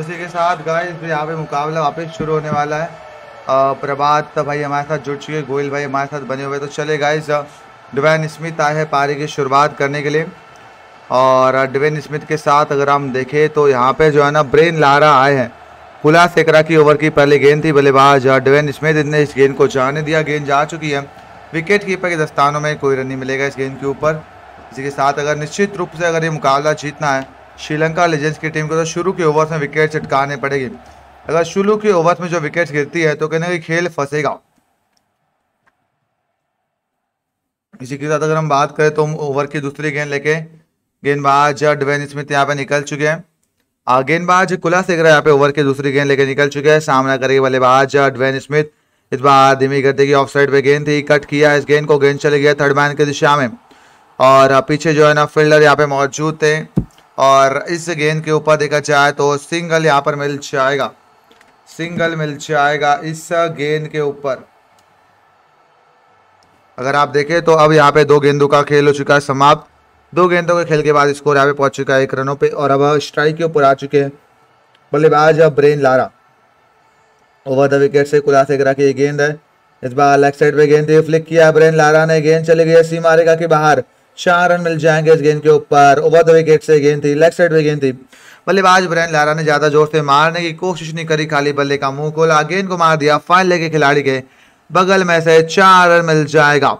तो इसी के साथ गाइस यहाँ पे मुकाबला वापस शुरू होने वाला है प्रभात तो भाई हमारे साथ जुड़ चुके गोयल भाई हमारे साथ बने हुए तो चले गाइस डिवेन स्मिथ आए हैं पारी की शुरुआत करने के लिए और डिवेन स्मिथ के साथ अगर हम देखें तो यहाँ पे जो है ना ब्रेन लारा आए हैं खुला सेकरा की ओवर की पहले गेंद थी बल्लेबाज डिवेन स्मिथ ने इस गेंद को जाने दिया गेंद जा चुकी है विकेट कीपर के दस्तानों में कोई रन नहीं मिलेगा इस गेंद के ऊपर इसी के साथ अगर निश्चित रूप से अगर ये मुकाबला जीतना है श्रीलंका लेजेंड्स की टीम को तो शुरू के ओवर्स में विकेट चटकाने पड़ेगी अगर शुरू के ओवर्स में जो विकेट गिरती है तो कहने की खेल फंसेगा इसी के साथ अगर हम बात करें तो हम ओवर की दूसरी गेंद लेके गेंदबाज डवेन स्मिथ यहाँ पे निकल चुके हैं गेंदबाज कुला से यहाँ पे ओवर की दूसरी गेंद लेके निकल चुके हैं सामना करेगी बल्लेबाज डवेन स्मिथ इस बार धीमी गति की ऑफ साइड पर गेंद थी कट किया इस गेंद को गेंद चले गया थर्ड मैन की दिशा में और पीछे जो है ना फील्डर यहाँ पे मौजूद थे और इस गेंद के ऊपर देखा जाए तो सिंगल यहाँ पर मिल जाएगा सिंगल मिल जाएगा इस गेंद के ऊपर अगर आप देखें तो अब यहाँ पे दो गेंदों का खेल हो चुका है समाप्त दो गेंदों के खेल के बाद स्कोर यहाँ पे पहुंच चुका है एक रनों पे और अब स्ट्राइक के ऊपर आ चुके हैं बल्लेबाज Brian Lara over the wicket से खुलासे करा की गेंद है इस बार लेग साइड पे गेंद फ्लिक किया ब्रेन लारा ने गेंद चली गई सीमा रेखा के बाहर चार रन मिल जाएंगे इस गेंद के ऊपर ओवर द विकेट से गेंद थी लेग साइड पर गेंद थी बल्लेबाज ब्रैन लारा ने ज्यादा जोर से मारने की कोशिश नहीं करी खाली बल्ले का मुंह खोला गेंद को मार दिया फाइन लेके खिलाड़ी के बगल में से चार रन मिल जाएगा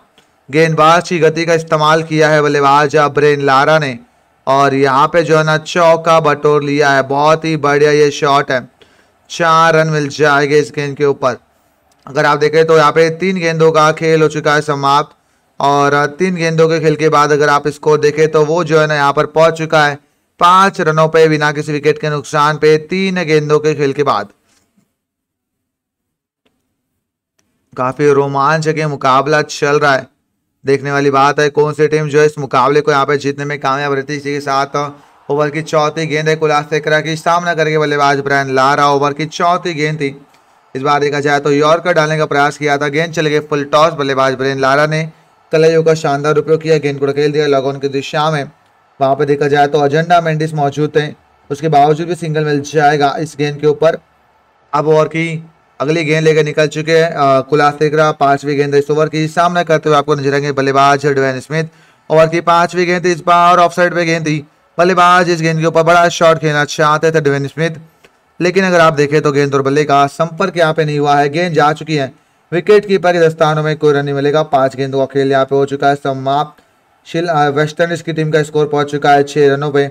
गेंदबाज की गति का इस्तेमाल किया है बल्लेबाज ब्रेन लारा ने और यहाँ पे जो है ना चौका बटोर लिया है बहुत ही बढ़िया ये शॉट है चार रन मिल जाएंगे इस गेंद के ऊपर अगर आप देखें तो यहाँ पे तीन गेंदों का खेल हो चुका है समाप्त और तीन गेंदों के खेल के बाद अगर आप स्कोर देखें तो वो जो है ना यहाँ पर पहुंच चुका है पांच रनों पे बिना किसी विकेट के नुकसान पे तीन गेंदों के खेल के बाद काफी रोमांच के मुकाबला चल रहा है देखने वाली बात है कौन सी टीम जो है इस मुकाबले को यहाँ पर जीतने में कामयाब रहती है इसी के साथ ओवर की चौथी गेंद है कुलास तेकरा की सामना करके बल्लेबाज ब्रैन ला रहा ओवर की चौथी गेंद थी इस बार देखा जाए तो यॉर्कर डालने का प्रयास किया था गेंद चले गए फुल टॉस बल्लेबाज ब्रेन लारा ने कलयुग का शानदार उपयोग किया गेंद को ढकेल दिया लॉग ऑन की दिशा में वहाँ पर देखा जाए तो अजेंडा मेंडिस मौजूद थे उसके बावजूद भी सिंगल मिल जाएगा इस गेंद के ऊपर अब ओवर की अगली गेंद लेकर निकल चुके हैं कुलास पांचवी गेंद इस ओवर की सामना करते हुए आपको नजर आएंगे बल्लेबाज डवेन स्मिथ ओवर की पांचवी गेंद इस बार ऑफ साइड पर गेंद थी बल्लेबाज इस गेंद के ऊपर बड़ा शॉट खेलना चाहते थे डवेन स्मिथ लेकिन अगर आप देखें तो गेंद और बल्ले का संपर्क यहाँ पे नहीं हुआ है गेंद जा चुकी है विकेट कीपर के दस्तानों में कोई रन नहीं मिलेगा पांच गेंदों का खेल यहाँ पे हो चुका है समाप्त शिल वेस्ट इंडीज की टीम का स्कोर पहुंच चुका है छह रनों पे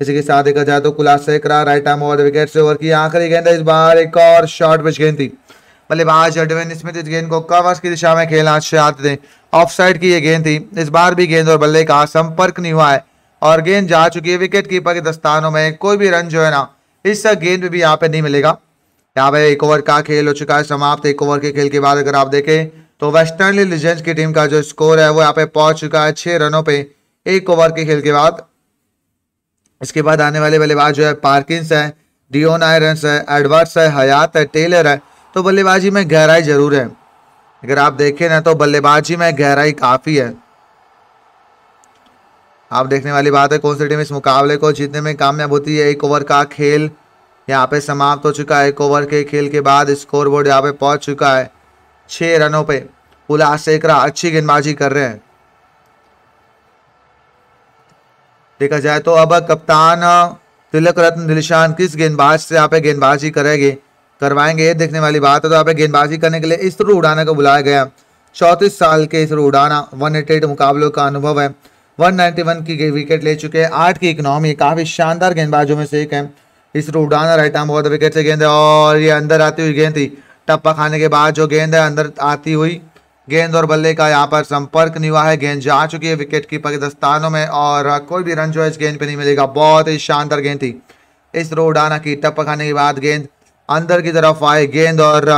इसी के साथ देखा जाए तो खुलासा करा राइट आर्म ओवर विकेट से ओवर की आखिरी गेंद इस बार एक और शॉर्ट पिच गेंद थी बल्लेबाज एडविन स्मिथ इस गेंद को कवर्स की दिशा में खेलना चाहते थे ऑफ साइड की ये गेंद थी इस बार भी गेंद और बल्ले का संपर्क नहीं हुआ है और गेंद जा चुकी है विकेट कीपर के दस्तानों में कोई भी रन जो है ना इस गेंद में भी यहाँ पे नहीं मिलेगा यहाँ पे एक ओवर का खेल हो चुका है समाप्त एक ओवर के खेल के बाद अगर आप देखें तो वेस्टर्न लीजेंड्स की टीम का जो स्कोर है वो यहाँ पे पहुंच चुका है छह रनों पे एक ओवर के खेल के बाद इसके बाद आने वाले बल्लेबाज जो है पार्किंस है डिओन आयरन्स है एडवर्स है हयात है टेलर है तो बल्लेबाजी में गहराई जरूर है अगर आप देखें ना तो बल्लेबाजी में गहराई काफ़ी है आप देखने वाली बात है कौन सी टीम इस मुकाबले को जीतने में कामयाब होती है एक ओवर का खेल यहाँ पे समाप्त हो चुका है एक ओवर के खेल के बाद स्कोर बोर्ड यहाँ पे पहुंच चुका है छ रनों पे उल्लास सेकरा अच्छी गेंदबाजी कर रहे हैं देखा जाए तो अब कप्तान तिलक रत्न दिलशान किस गेंदबाज से यहाँ पे गेंदबाजी करेंगे करवाएंगे ये देखने वाली बात है तो यहाँ पे गेंदबाजी करने के लिए इस तरह उड़ाना को बुलाया गया चौतीस साल के इस तरह उड़ाना वन मुकाबलों का अनुभव है 191 की विकेट ले चुके हैं आठ की इकोनॉमी काफ़ी शानदार गेंदबाजों में से एक है इस रूप डाउन राइट आर्म बहुत विकेट से गेंद है और ये अंदर आती हुई गेंद थी टप्पा खाने के बाद जो गेंद है अंदर आती हुई गेंद और बल्ले का यहाँ पर संपर्क नहीं हुआ है गेंद जा चुकी है विकेट कीपर के दस्तानों में और कोई भी रन जो है इस गेंद पे नहीं मिलेगा बहुत ही शानदार गेंद थी इस उड़ाना की टप्पा खाने के बाद गेंद अंदर की तरफ आए गेंद और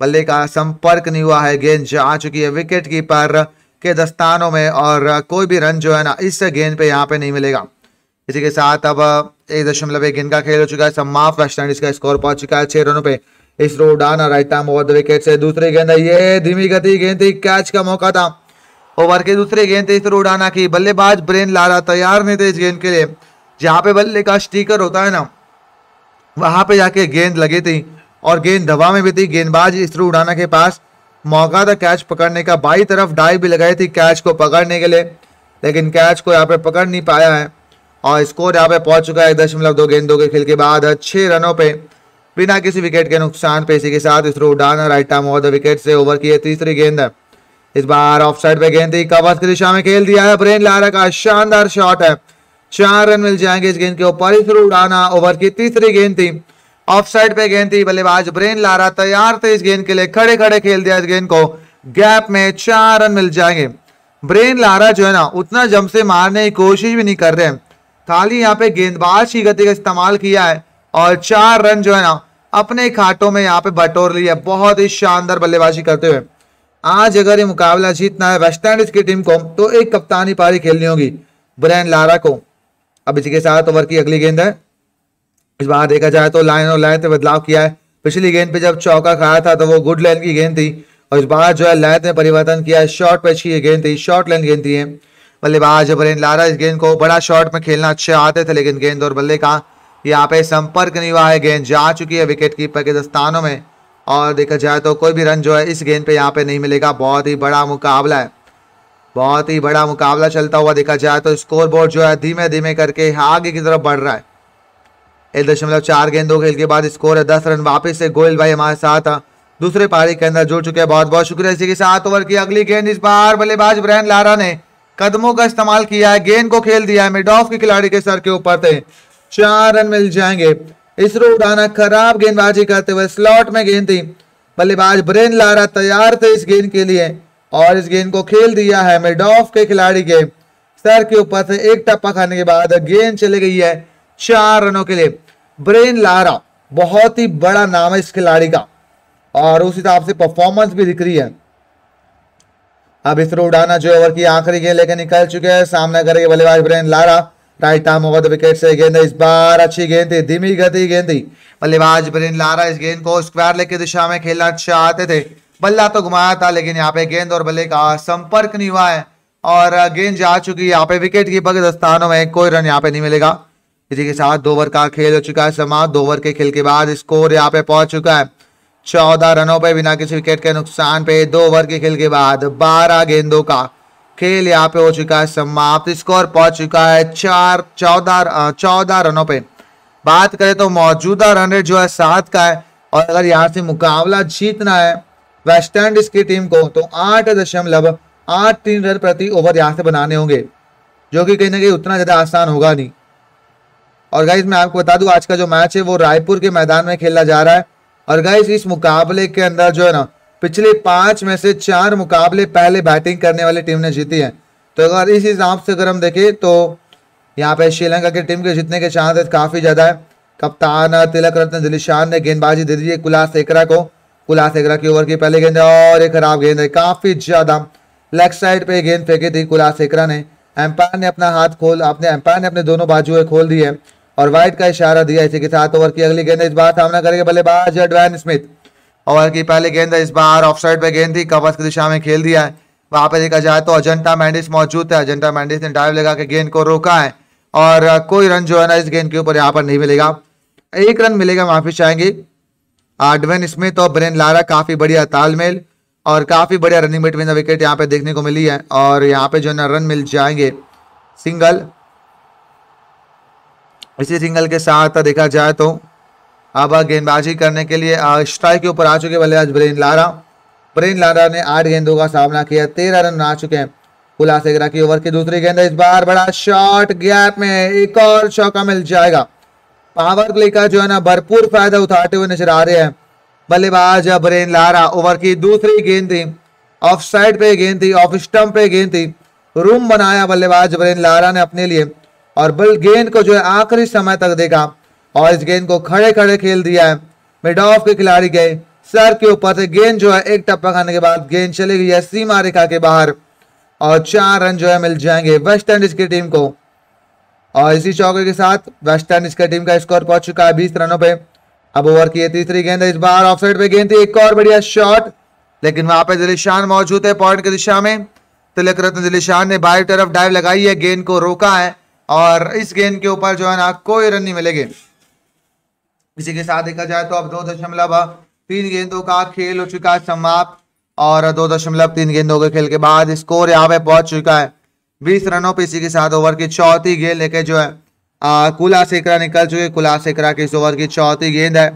बल्ले का संपर्क नहीं हुआ है गेंद जा चुकी है विकेट कीपर के दस्तानों में और कोई भी रन जो है ना इस गेंद पे यहाँ पे नहीं मिलेगा इसी के साथ अब एक दशमलव एक गेंद का खेल हो चुका है समाफ वेस्ट इंडीज का स्कोर पहुंच चुका है छह रनों पे इस Udana right arm over the wicket से दूसरी गेंद ये धीमी गति गेंद थी कैच का मौका था ओवर के दूसरे गेंद थे इस उड़ाना की बल्लेबाज ब्रेन लारा तैयार नहीं थे इस गेंद के लिए जहाँ पे बल्ले का स्टीकर होता है ना वहां पे जाके गेंद लगी थी और गेंद धवा में भी थी गेंदबाज इस उड़ाना के पास मौका था कैच पकड़ने का बाई तरफ डाई भी लगाई थी कैच को पकड़ने के लिए लेकिन कैच को यहाँ पे पकड़ नहीं पाया है और स्कोर यहाँ पे पहुंच चुका है एक दशमलव दो गेंदों के खेल के बाद अच्छे रनों पे बिना किसी विकेट के नुकसान पे इसी के साथ इस उड़ान और राइट टाइम और विकेट से ओवर की तीसरी गेंद इस बार ऑफ साइड पे गेंद थी कवर्स की दिशा में खेल दिया है ब्रेन लारा का शानदार शॉट है चार रन मिल जाएंगे इस गेंद के ऊपर इस उड़ाना ओवर की तीसरी गेंद थी ऑफ साइड पे गेंद थी बल्लेबाज ब्रेन लारा तैयार थे इस गेंद के लिए खड़े खड़े खेल दिया इस गेंद को गैप में चार रन मिल जाएंगे ब्रेन लारा जो है ना उतना जम से मारने की कोशिश भी नहीं कर रहे हैं थाली यहाँ पे गेंदबाज की गति का इस्तेमाल किया है और चार रन जो है ना अपने खाटों में यहाँ पे बटोर लिया बहुत ही शानदार बल्लेबाजी करते हुए आज अगर ये मुकाबला जीतना है वेस्ट इंडीज की टीम को तो एक कप्तानी पारी खेलनी होगी ब्रैन लारा को अब इसी के साथ ओवर की अगली गेंद है इस बार देखा जाए तो लाइन और लाइन में बदलाव किया है पिछली गेंद पे जब चौका खाया था तो वो गुड लाइन की गेंद थी और इस बार जो है लाइन में परिवर्तन किया है शॉर्ट पेच की गेंद थी शॉर्ट लाइन गेंद थी बल्लेबाज ब्रेन लारा इस गेंद को बड़ा शॉट में खेलना अच्छे आते थे लेकिन गेंद और बल्ले का यहाँ पे संपर्क नहीं हुआ है गेंद जा चुकी है विकेट कीपर के दस्तानों में और देखा जाए तो कोई भी रन जो है इस गेंद पे यहाँ पे नहीं मिलेगा बहुत ही बड़ा मुकाबला है बहुत ही बड़ा मुकाबला चलता हुआ देखा जाए तो स्कोर बोर्ड जो है धीमे धीमे करके आगे की तरफ बढ़ रहा है एक दशमलव चार गेंदों खेल के बाद स्कोर है दस रन वापस से गोयल भाई हमारे साथ दूसरे पारी के अंदर जुड़ चुके हैं बहुत बहुत शुक्रिया इसी के साथ ओवर की अगली गेंद इस बार बल्लेबाज ब्रैन लारा ने कदमों का इस्तेमाल किया है गेंद को खेल दिया है मिड ऑफ के खिलाड़ी के सर के ऊपर थे चार रन मिल जाएंगे इसरो उड़ाना खराब गेंदबाजी करते हुए स्लॉट में गेंद थी बल्लेबाज ब्रेन लारा तैयार थे इस गेंद के लिए और इस गेंद को खेल दिया है मिड ऑफ के खिलाड़ी के सर के ऊपर से एक टप्पा खाने के बाद गेंद चली गई है चार रनों के लिए ब्रेन लारा बहुत ही बड़ा नाम है इस खिलाड़ी का और उस हिसाब से परफॉर्मेंस भी दिख रही है अब इस उड़ाना जो ओवर की आखिरी गेंद लेकर निकल चुके हैं सामना करेगी बल्लेबाज ब्रेन लारा राइट आर्म होगा तो विकेट से गेंद इस बार अच्छी गेंद थी धीमी गति गेंद थी बल्लेबाज ब्रेन लारा इस गेंद को स्क्वायर लेग की दिशा में खेलना चाहते थे बल्ला तो घुमाया था लेकिन यहाँ पे गेंद और बल्ले का संपर्क नहीं हुआ है और गेंद जा चुकी है यहाँ पे विकेट की बगल स्थानों में कोई रन यहाँ पे नहीं मिलेगा इसी के साथ दो ओवर का खेल हो चुका है समाप्त दो ओवर के खेल के बाद स्कोर यहाँ पे पहुंच चुका है चौदह रनों पर बिना किसी विकेट के नुकसान पे दो ओवर के खेल के बाद बारह गेंदों का खेल यहाँ पे हो चुका है समाप्त स्कोर पहुंच चुका है चार चौदह चौदह रनों पे बात करें तो मौजूदा रन रेट जो है सात का है और अगर यहाँ से मुकाबला जीतना है वेस्ट इंडीज की टीम को तो आठ दशमलव आठ तीन रन प्रति ओवर यहाँ से बनाने होंगे जो कि कहीं ना कहीं उतना ज़्यादा आसान होगा नहीं और गाइज मैं आपको बता दूं आज का जो मैच है वो रायपुर के मैदान में खेला जा रहा है और गाइस इस मुकाबले के अंदर जो है ना पिछले पांच में से चार मुकाबले पहले बैटिंग करने वाली टीम ने जीती है तो अगर इस हिसाब से अगर हम देखें तो यहाँ पे श्रीलंका की टीम के जीतने के चांसेस काफ़ी ज़्यादा है कप्तान तिलक रत्न दिलीशान ने गेंदबाजी दे दी है कुला सेकरा को कुला सेकरा की ओवर की पहले गेंद और एक खराब गेंद है काफ़ी ज़्यादा लेफ्ट साइड पे गेंद फेंकी थी कुला सेकरा ने एम्पायर ने अपना हाथ खोल अपने एम्पायर ने अपने दोनों बाजू खोल दिए और व्हाइट का इशारा दिया इसी के साथ ओवर की अगली गेंद इस बार सामना करेंगे बल्लेबाज डवैन स्मिथ ओवर की पहली गेंद इस बार ऑफ साइड पर गेंद थी कवर्स की दिशा में खेल दिया है वहां पर देखा जाए तो अजंता मैंडिस मौजूद है अजंता मैंडिस ने डाइव लगा के गेंद को रोका है और कोई रन जो है ना इस गेंद के ऊपर यहाँ पर नहीं मिलेगा एक रन मिलेगा माफी चाहेंगे डवेन स्मिथ और ब्रेन लारा काफी बढ़िया तालमेल और काफी बढ़िया रनिंग बिटवीन द विकेट यहाँ पे देखने को मिली है और यहाँ पे जो है ना रन मिल जाएंगे सिंगल इसी सिंगल के साथ देखा जाए तो अब गेंदबाजी करने के लिए स्ट्राइक के ऊपर आ चुके बल्लेबाज ब्रेन लारा ब्रेन लारा ने आठ गेंदों का सामना किया तेरह रन बना चुके हैं कुला सेगरा की ओवर की दूसरी गेंद इस बार बड़ा शॉट गैप में एक और चौका मिल जाएगा पावर प्ले का जो है ना भरपूर फायदा उठाते हुए नजर आ रहे हैं बल्लेबाज ब्रेन लारा ओवर की दूसरी गेंद थी ऑफ साइड पे गेंद थी ऑफ स्टम्प पे गेंद थी रूम बनाया बल्लेबाज ब्रेन लारा ने अपने लिए और बिल गेंद को जो है आखिरी समय तक देखा और इस गेंद को खड़े खड़े खेल दिया है मिड ऑफ के खिलाड़ी गए सर के ऊपर से गेंद जो है एक टप्पा खाने के बाद गेंद चली गई है सीमा रेखा के बाहर और चार रन जो है मिल जाएंगे वेस्ट इंडीज की टीम को और इसी चौके के साथ वेस्ट इंडीज की टीम का स्कोर पहुंच चुका है बीस रनों पे अब ओवर की तीसरी गेंद इस बार ऑफ साइड पे गेंद थी एक और बढ़िया शॉट लेकिन वहां पे दिलीशान मौजूद है पॉइंट की दिशा में तिलक रत्न दिलीशान ने बाई तरफ डाइव लगाई है गेंद को रोका है और इस गेंद के ऊपर जो है ना कोई रन नहीं मिलेगी इसी के साथ देखा जाए तो अब दो दशमलव तीन गेंदों का खेल हो चुका है समाप्त और दो दशमलव तीन गेंदों के खेल के बाद स्कोर यहाँ पे पहुंच चुका है बीस रनों पे इसी के साथ ओवर की चौथी गेंद लेके जो है कुला सेकरा निकल चुके कुला सेकरा के इस ओवर की चौथी गेंद है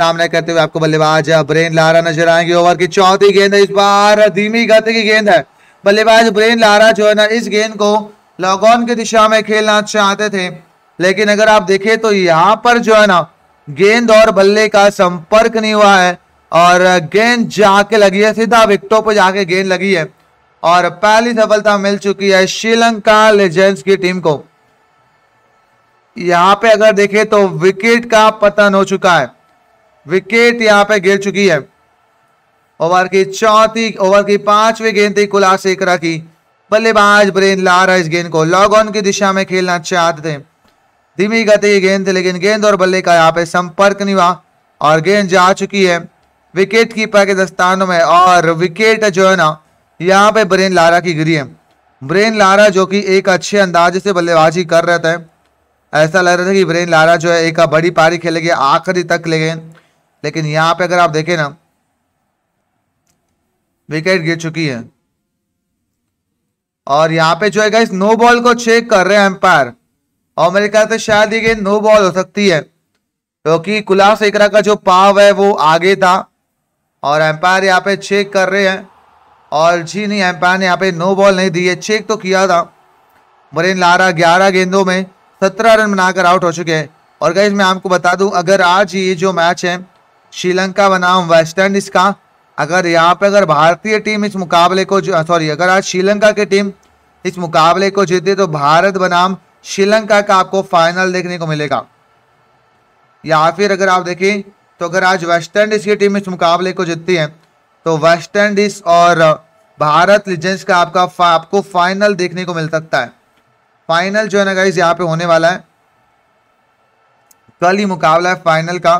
सामने करते हुए आपको बल्लेबाज ब्रेन लारा नजर आएंगे ओवर की चौथी गेंद है इस बार धीमी गति की गेंद है बल्लेबाज ब्रेन लारा जो है ना इस गेंद को लॉग की दिशा में खेलना चाहते थे लेकिन अगर आप देखें तो यहाँ पर जो है ना गेंद और बल्ले का संपर्क नहीं हुआ है और गेंद जाके लगी है सीधा विकटों पर जाके गेंद लगी है और पहली सफलता मिल चुकी है श्रीलंका लेजेंड्स की टीम को यहाँ पे अगर देखें तो विकेट का पतन हो चुका है विकेट यहाँ पे गिर चुकी है ओवर की चौथी ओवर की पांचवी गेंद थी कुलास एकरा की बल्लेबाज ब्रेन लारा इस गेंद को लॉग ऑन की दिशा में खेलना चाहते थे धीमी गति की गेंद थी लेकिन गेंद और बल्ले का यहाँ पे संपर्क नहीं हुआ और गेंद जा चुकी है विकेट कीपर के दस्तानों में और विकेट जो है ना यहाँ पे ब्रेन लारा की गिरी है ब्रेन लारा जो कि एक अच्छे अंदाजे से बल्लेबाजी कर रहे थे ऐसा लग रहा था कि ब्रेन लारा जो है एक बड़ी पारी खेलेंगे आखिरी तक ले लेकिन यहाँ पे अगर आप देखें ना विकेट गिर चुकी है और यहाँ पे जो है गाइस नो बॉल को चेक कर रहे हैं एम्पायर और मेरे ख्याल से शायद ये नो बॉल हो सकती है क्योंकि तो कुलास एकरा का जो पाव है वो आगे था और एम्पायर यहाँ पे चेक कर रहे हैं और जी नहीं एम्पायर ने यहाँ पे नो बॉल नहीं दी है चेक तो किया था मरीन लारा ग्यारह गेंदों में सत्रह रन बनाकर आउट हो चुके हैं और गाइज मैं आपको बता दूं अगर आज ये जो मैच है श्रीलंका बनाम वेस्ट इंडीज का अगर यहाँ पे अगर भारतीय टीम इस मुकाबले को सॉरी अगर आज श्रीलंका की टीम इस मुकाबले को जीते तो भारत बनाम श्रीलंका का आपको फाइनल देखने को मिलेगा या फिर अगर आप देखें तो अगर आज वेस्ट इंडीज़ की टीम इस मुकाबले को जीतती है तो वेस्ट इंडीज़ और भारत लीजेंड्स का आपका फा, आपको फाइनल देखने को मिल सकता है फाइनल जो है ना गाइज यहाँ पे होने वाला है कल ही मुकाबला है फाइनल का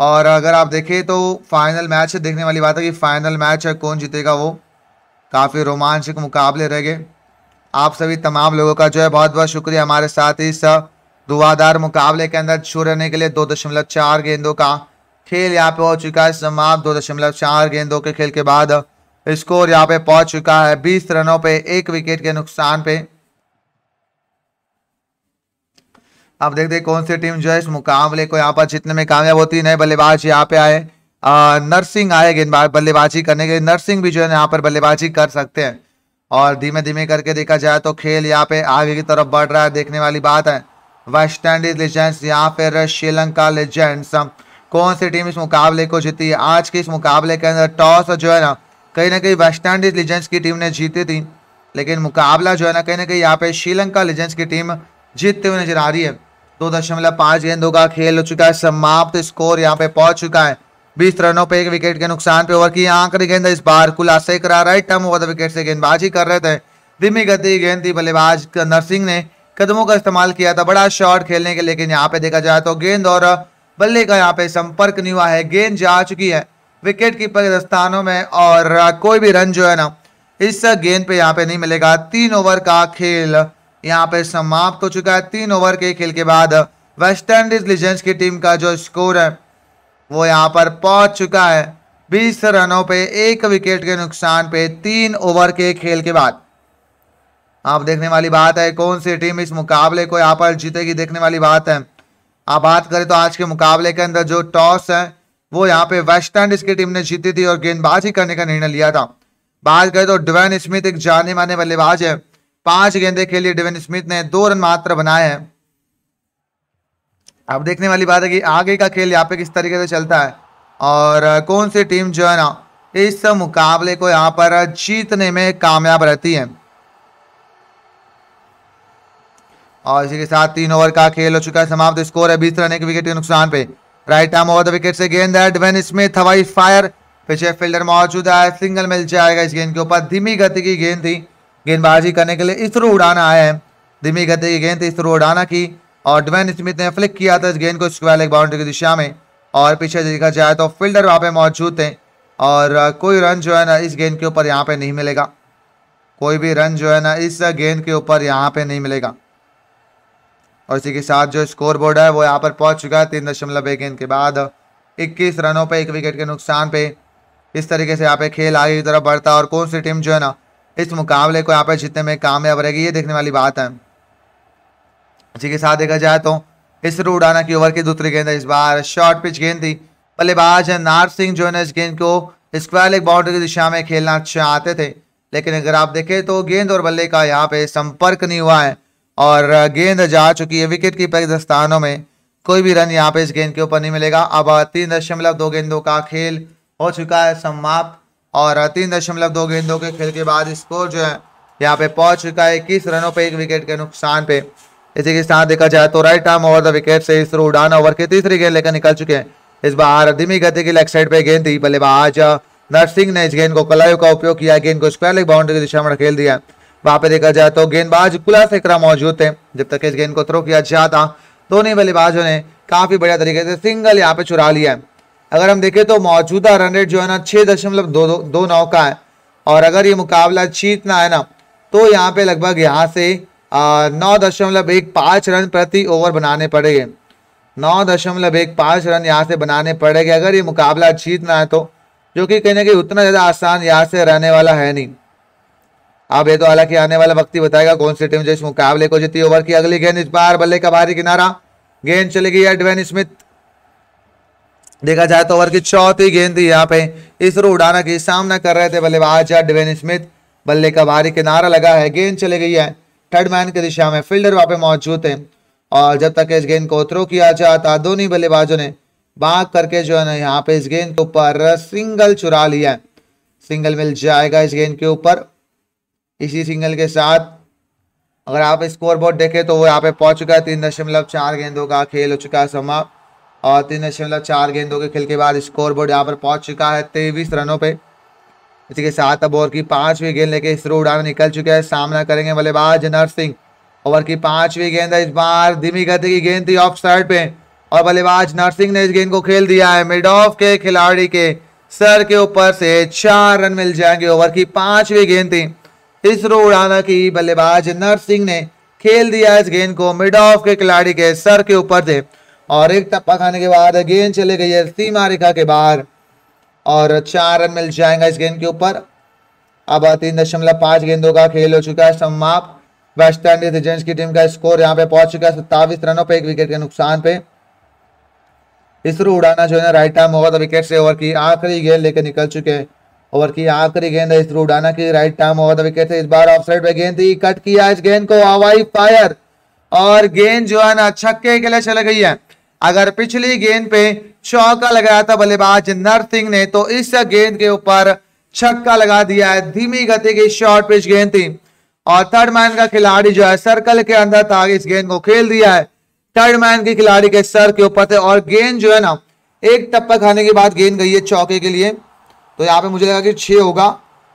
और अगर आप देखें तो फाइनल मैच देखने वाली बात है कि फाइनल मैच है कौन जीतेगा वो काफ़ी रोमांचक मुकाबले रह गए आप सभी तमाम लोगों का जो है बहुत बहुत शुक्रिया हमारे साथ इस दुआदार मुकाबले के अंदर छू रहने के लिए दो दशमलव चार गेंदों का खेल यहाँ पे हो चुका है समाप्त दो दशमलव चार गेंदों के खेल के बाद स्कोर यहाँ पे पहुँच चुका है बीस रनों पर एक विकेट के नुकसान पे अब देखते हैं कौन सी टीम जो है इस मुकाबले को यहाँ पर जीतने में कामयाब होती है नए बल्लेबाज यहाँ पे आए नर्सिंग आए गेंदबाज बल्लेबाजी करने के नर्सिंग भी जो है यहाँ पर बल्लेबाजी कर सकते हैं और धीमे धीमे करके देखा जाए तो खेल यहाँ पे आगे की तरफ बढ़ रहा है देखने वाली बात है वेस्ट इंडीज लेजेंड्स यहाँ फिर श्रीलंका लेजेंड्स कौन सी टीम इस मुकाबले को जीती है आज के इस मुकाबले के अंदर टॉस जो है ना कहीं ना कहीं वेस्ट इंडीज लेजेंड्स की टीम ने जीती थी लेकिन मुकाबला जो है ना कहीं ना कहीं यहाँ पे श्रीलंका लेजेंड्स की टीम जीतते हुए नजर आ रही है दो दशमलव पांच गेंदों का खेल हो चुका है समाप्त स्कोर यहाँ पे पहुंच चुका है बीस रनों पे एक विकेट के नुकसान पे ओवर की आंकड़ी गेंद इस बार खुलासे करा रहा है टर्म ओवर विकेट से गेंदबाजी कर रहे थे धीमी गति गेंद थी बल्लेबाज नरसिंह ने कदमों का इस्तेमाल किया था बड़ा शॉट खेलने के लेकिन यहाँ पे देखा जाए तो गेंद और बल्ले का यहाँ पे संपर्क नहीं हुआ है गेंद जा चुकी है विकेट कीपर के दस्तानों में और कोई भी रन जो है ना इस गेंद पे यहाँ पे नहीं मिलेगा तीन ओवर का खेल यहाँ पे समाप्त हो चुका है तीन ओवर के खेल के बाद वेस्ट इंडीज लीजेंड्स की टीम का जो स्कोर है वो यहाँ पर पहुंच चुका है बीस रनों पे एक विकेट के नुकसान पे तीन ओवर के खेल के बाद आप देखने वाली बात है कौन सी टीम इस मुकाबले को यहाँ पर जीतेगी देखने वाली बात है आप बात करें तो आज के मुकाबले के अंदर जो टॉस है वो यहाँ पे वेस्ट इंडीज की टीम ने जीती थी और गेंदबाजी करने का निर्णय लिया था बात करें तो ड्वेन स्मिथ एक जाने माने बल्लेबाज है पांच गेंदे खेली डेविन स्मिथ ने दो रन मात्र बनाए हैं अब देखने वाली बात है कि आगे का खेल यहाँ पे किस तरीके से चलता है और कौन सी टीम जो है ना इस मुकाबले को यहाँ पर जीतने में कामयाब रहती है और इसी के साथ तीन ओवर का खेल हो चुका है समाप्त स्कोर है बीस रन एक विकेट के नुकसान पे right arm over the wicket से गेंद है डिवेन स्मिथ हवाई फायर पीछे फील्डर मौजूद है सिंगल मिल जाएगा इस गेंद के ऊपर धीमी गति की गेंद थी गेंदबाजी करने के लिए इस थ्रो उड़ाना आया है धीमी गति की गेंद इस थ्रो उड़ाना की और ड्वेन स्मिथ ने फ्लिक किया था इस गेंद को स्क्वायर लेग बाउंड्री की दिशा में और पीछे देखा जाए तो फील्डर वहाँ पे मौजूद थे और कोई रन जो है ना इस गेंद के ऊपर यहाँ पे नहीं मिलेगा कोई भी रन जो है ना इस गेंद के ऊपर यहाँ पे नहीं मिलेगा और इसी के साथ जो स्कोर बोर्ड है वो यहाँ पर पहुँच चुका है तीन दशमलव एक गेंद के बाद इक्कीस रनों पर एक विकेट के नुकसान पे इस तरीके से यहाँ पे खेल आगे की तरफ बढ़ता और कौन सी टीम जो है ना इस मुकाबले को यहाँ पर जीतने में कामयाब रहेगी ये देखने वाली बात है इसी के साथ देखा जाए तो इस रूडाना की ओवर की दूसरी गेंद इस बार शॉर्ट पिच गेंद थी बल्लेबाज नार सिंह जो है इस गेंद को स्क्वायर लेग बाउंड्री की दिशा में खेलना चाहते थे लेकिन अगर आप देखें तो गेंद और बल्ले का यहाँ पे संपर्क नहीं हुआ है और गेंद जा चुकी है विकेट कीपर के स्थानों में कोई भी रन यहाँ पे इस गेंद के ऊपर नहीं मिलेगा अब तीन दशमलव दो गेंदों का खेल हो चुका है समाप्त और तीन दशमलव दो गेंदों के खेल के बाद स्कोर जो है यहाँ पे पहुंच चुका है इक्कीस रनों पे एक विकेट के नुकसान पे इसी के साथ देखा जाए तो right arm over the wicket से इस उड़ान ओवर की तीसरी गेंद लेकर निकल चुके हैं इस बार धीमी गति की लेग साइड पे गेंद थी बल्लेबाज नरसिंह ने इस गेंद को कलायु का उपयोग किया गेंद को स्क्वायर लेग बाउंड्री की दिशा में खेल दिया वहां पर देखा जाए तो गेंदबाज कुला सेकरा मौजूद थे जब तक इस गेंद को थ्रो किया जाता दोनों तो बल्लेबाजों ने काफी बढ़िया तरीके से सिंगल यहाँ पे चुरा लिया अगर हम देखें तो मौजूदा रन रेट जो है ना छः दशमलव दो दो, दो नौ का है और अगर ये मुकाबला जीतना है ना तो यहाँ पे लगभग यहाँ से नौ दशमलव एक पाँच रन प्रति ओवर बनाने पड़ेंगे नौ दशमलव एक पाँच रन यहाँ से बनाने पड़ेंगे अगर ये मुकाबला जीतना है तो जो कि कहने के उतना ज़्यादा आसान यहाँ से रहने वाला है नहीं अब ये तो हालांकि आने वाला व्यक्ति बताएगा कौन सी टीम जो इस मुकाबले को जीती ओवर की अगली गेंद इस बार बल्ले का भारी किनारा गेंद चलेगी एडवेन स्मिथ देखा जाए तो ओवर की चौथी गेंद थी यहाँ पे इसरो उड़ाना की सामना कर रहे थे बल्लेबाज डिवेन स्मिथ बल्ले का भारी किनारा लगा है गेंद चली गई है थर्ड मैन की दिशा में फील्डर वहां पे मौजूद थे और जब तक इस गेंद को थ्रो किया जाता दोनों बल्लेबाजों ने बाग करके जो है ना यहाँ पे इस गेंद के ऊपर सिंगल चुरा लिया सिंगल मिल जाएगा इस गेंद के ऊपर इसी सिंगल के साथ अगर आप स्कोर बोर्ड देखें तो वो यहाँ पे पहुंच चुका है तीन दशमलव चार गेंदों का खेल हो चुका है समाप्त और तीन दशमलव चार गेंदों के खेल के बाद स्कोर बोर्ड यहाँ पर पहुंच चुका है तेईस रनों पे इसी के साथ अब ओवर की पांचवी गेंद लेके इसरो उड़ान निकल चुके हैं सामना करेंगे बल्लेबाज नर सिंह ओवर की पांचवी गेंद इस बार धीमी गति की गेंद थी ऑफ साइड पे और बल्लेबाज नरसिंह ने इस गेंद को खेल दिया है मिड ऑफ के खिलाड़ी के सर के ऊपर से चार रन मिल जाएंगे ओवर की पांचवी गेंद थी इसरो उड़ाना की बल्लेबाज नर्सिंग ने खेल दिया इस गेंद को मिड ऑफ के खिलाड़ी के सर के ऊपर से और एक टप्पा खाने के बाद गेंद चले गई है सीमा रेखा के बाहर और चार रन मिल जाएगा इस गेंद के ऊपर अब तीन दशमलव पांच गेंदों का खेल हो चुका है समाप्त वेस्ट इंडीज एजेंट्स की टीम का स्कोर यहाँ पे पहुंच चुका है सत्तावीस रनों पे एक विकेट के नुकसान पे इसरो उड़ाना जो है ना राइट टाइम होगा तो विकेट से ओवर की आखिरी गेंद लेकर निकल चुके हैं ओवर की आखिरी गेंद है इसरो उड़ाना की राइट टाइम होगा तो विकेट से इस बार ऑफ साइड पर गेंद थी कट किया इस गेंद को हवाई फायर और गेंद जो है ना छक्के के लिए चले गई है अगर पिछली गेंद पे चौका लगाया था बल्लेबाज नर सिंह ने तो इस गेंद के ऊपर छक्का लगा दिया है धीमी गति की शॉर्ट पिच गेंद थी और थर्ड मैन का खिलाड़ी जो है सर्कल के अंदर था इस गेंद को खेल दिया है थर्ड मैन के खिलाड़ी के सर के ऊपर थे और गेंद जो है ना एक टप्पा खाने के बाद गेंद गई है चौके के लिए तो यहाँ पे मुझे लगा कि छः होगा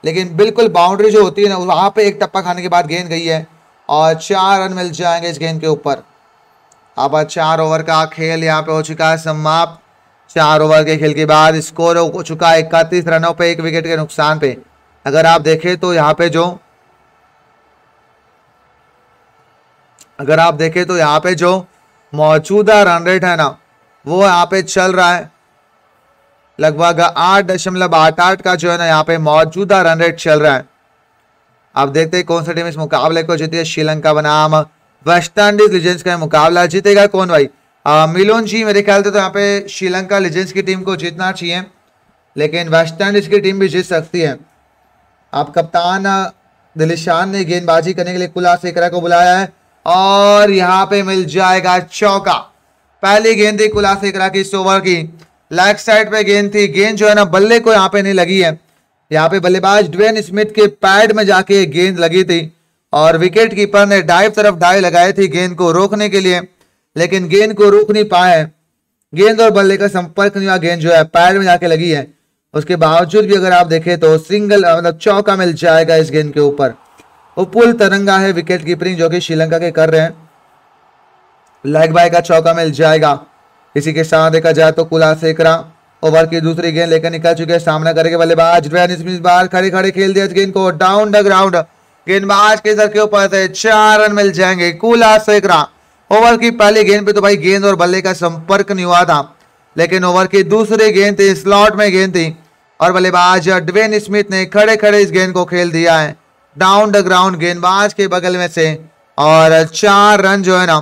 लेकिन बिल्कुल बाउंड्री जो होती है ना वहाँ पे एक टप्पा खाने के बाद गेंद गई है और चार रन मिल जाएंगे इस गेंद के ऊपर अब चार ओवर का खेल यहाँ पे हो चुका है समाप्त चार ओवर के खेल के बाद स्कोर हो चुका है इकतीस रनों पे एक विकेट के नुकसान पे अगर आप देखें तो यहाँ पे जो अगर आप देखें तो यहाँ पे जो मौजूदा रन रेट है ना वो यहाँ पे चल रहा है लगभग आठ दशमलव आठ आठ का जो है ना यहाँ पे मौजूदा रन रेट चल रहा है आप देखते हैं कौन सा टीम इस मुकाबले को जीती है श्रीलंका बनाम वेस्ट इंडीज लीजेंड्स का मुकाबला जीतेगा कौन भाई मिलोन जी मेरे ख्याल से तो यहाँ पे श्रीलंका लीजेंड्स की टीम को जीतना चाहिए लेकिन वेस्ट इंडीज की टीम भी जीत सकती है आप कप्तान दिलिशान ने गेंदबाजी करने के लिए कुला सेकरा को बुलाया है और यहाँ पे मिल जाएगा चौका पहली गेंद थी कुला सेकरा की इस ओवर की लेग साइड पे गेंद थी गेंद जो है ना बल्ले को यहाँ पे नहीं लगी है यहाँ पे बल्लेबाज ड्वेन स्मिथ के पैड में जाके गेंद लगी थी और विकेट कीपर ने डाइव तरफ डाइव लगाई थी गेंद को रोकने के लिए लेकिन गेंद को रोक नहीं पाए गेंद और बल्ले का संपर्क नहीं हुआ गेंद जो है पैर में जाके लगी है उसके बावजूद भी अगर आप देखें तो सिंगल मतलब चौका मिल जाएगा इस गेंद के ऊपर पुल तरंगा है विकेट कीपरिंग जो कि श्रीलंका के कर रहे हैं लेग बाय का चौका मिल जाएगा इसी के साथ देखा जाए तो कुला सेकरा ओवर की दूसरी गेंद लेकर निकल चुके हैं सामना करेगा बल्लेबाज इस बार खड़े खड़े खेल दिया इस गेंद को डाउन द ग्राउंड गेंदबाज के इधर के ऊपर से चार रन मिल जाएंगे कूला सेकरा ओवर की पहली गेंद पे तो भाई गेंद और बल्ले का संपर्क नहीं हुआ था लेकिन ओवर की दूसरी गेंद थी स्लॉट में गेंद थी और बल्लेबाज ड्वेन स्मिथ ने खड़े खड़े इस गेंद को खेल दिया है डाउन द ग्राउंड गेंदबाज के बगल में से और चार रन जो है ना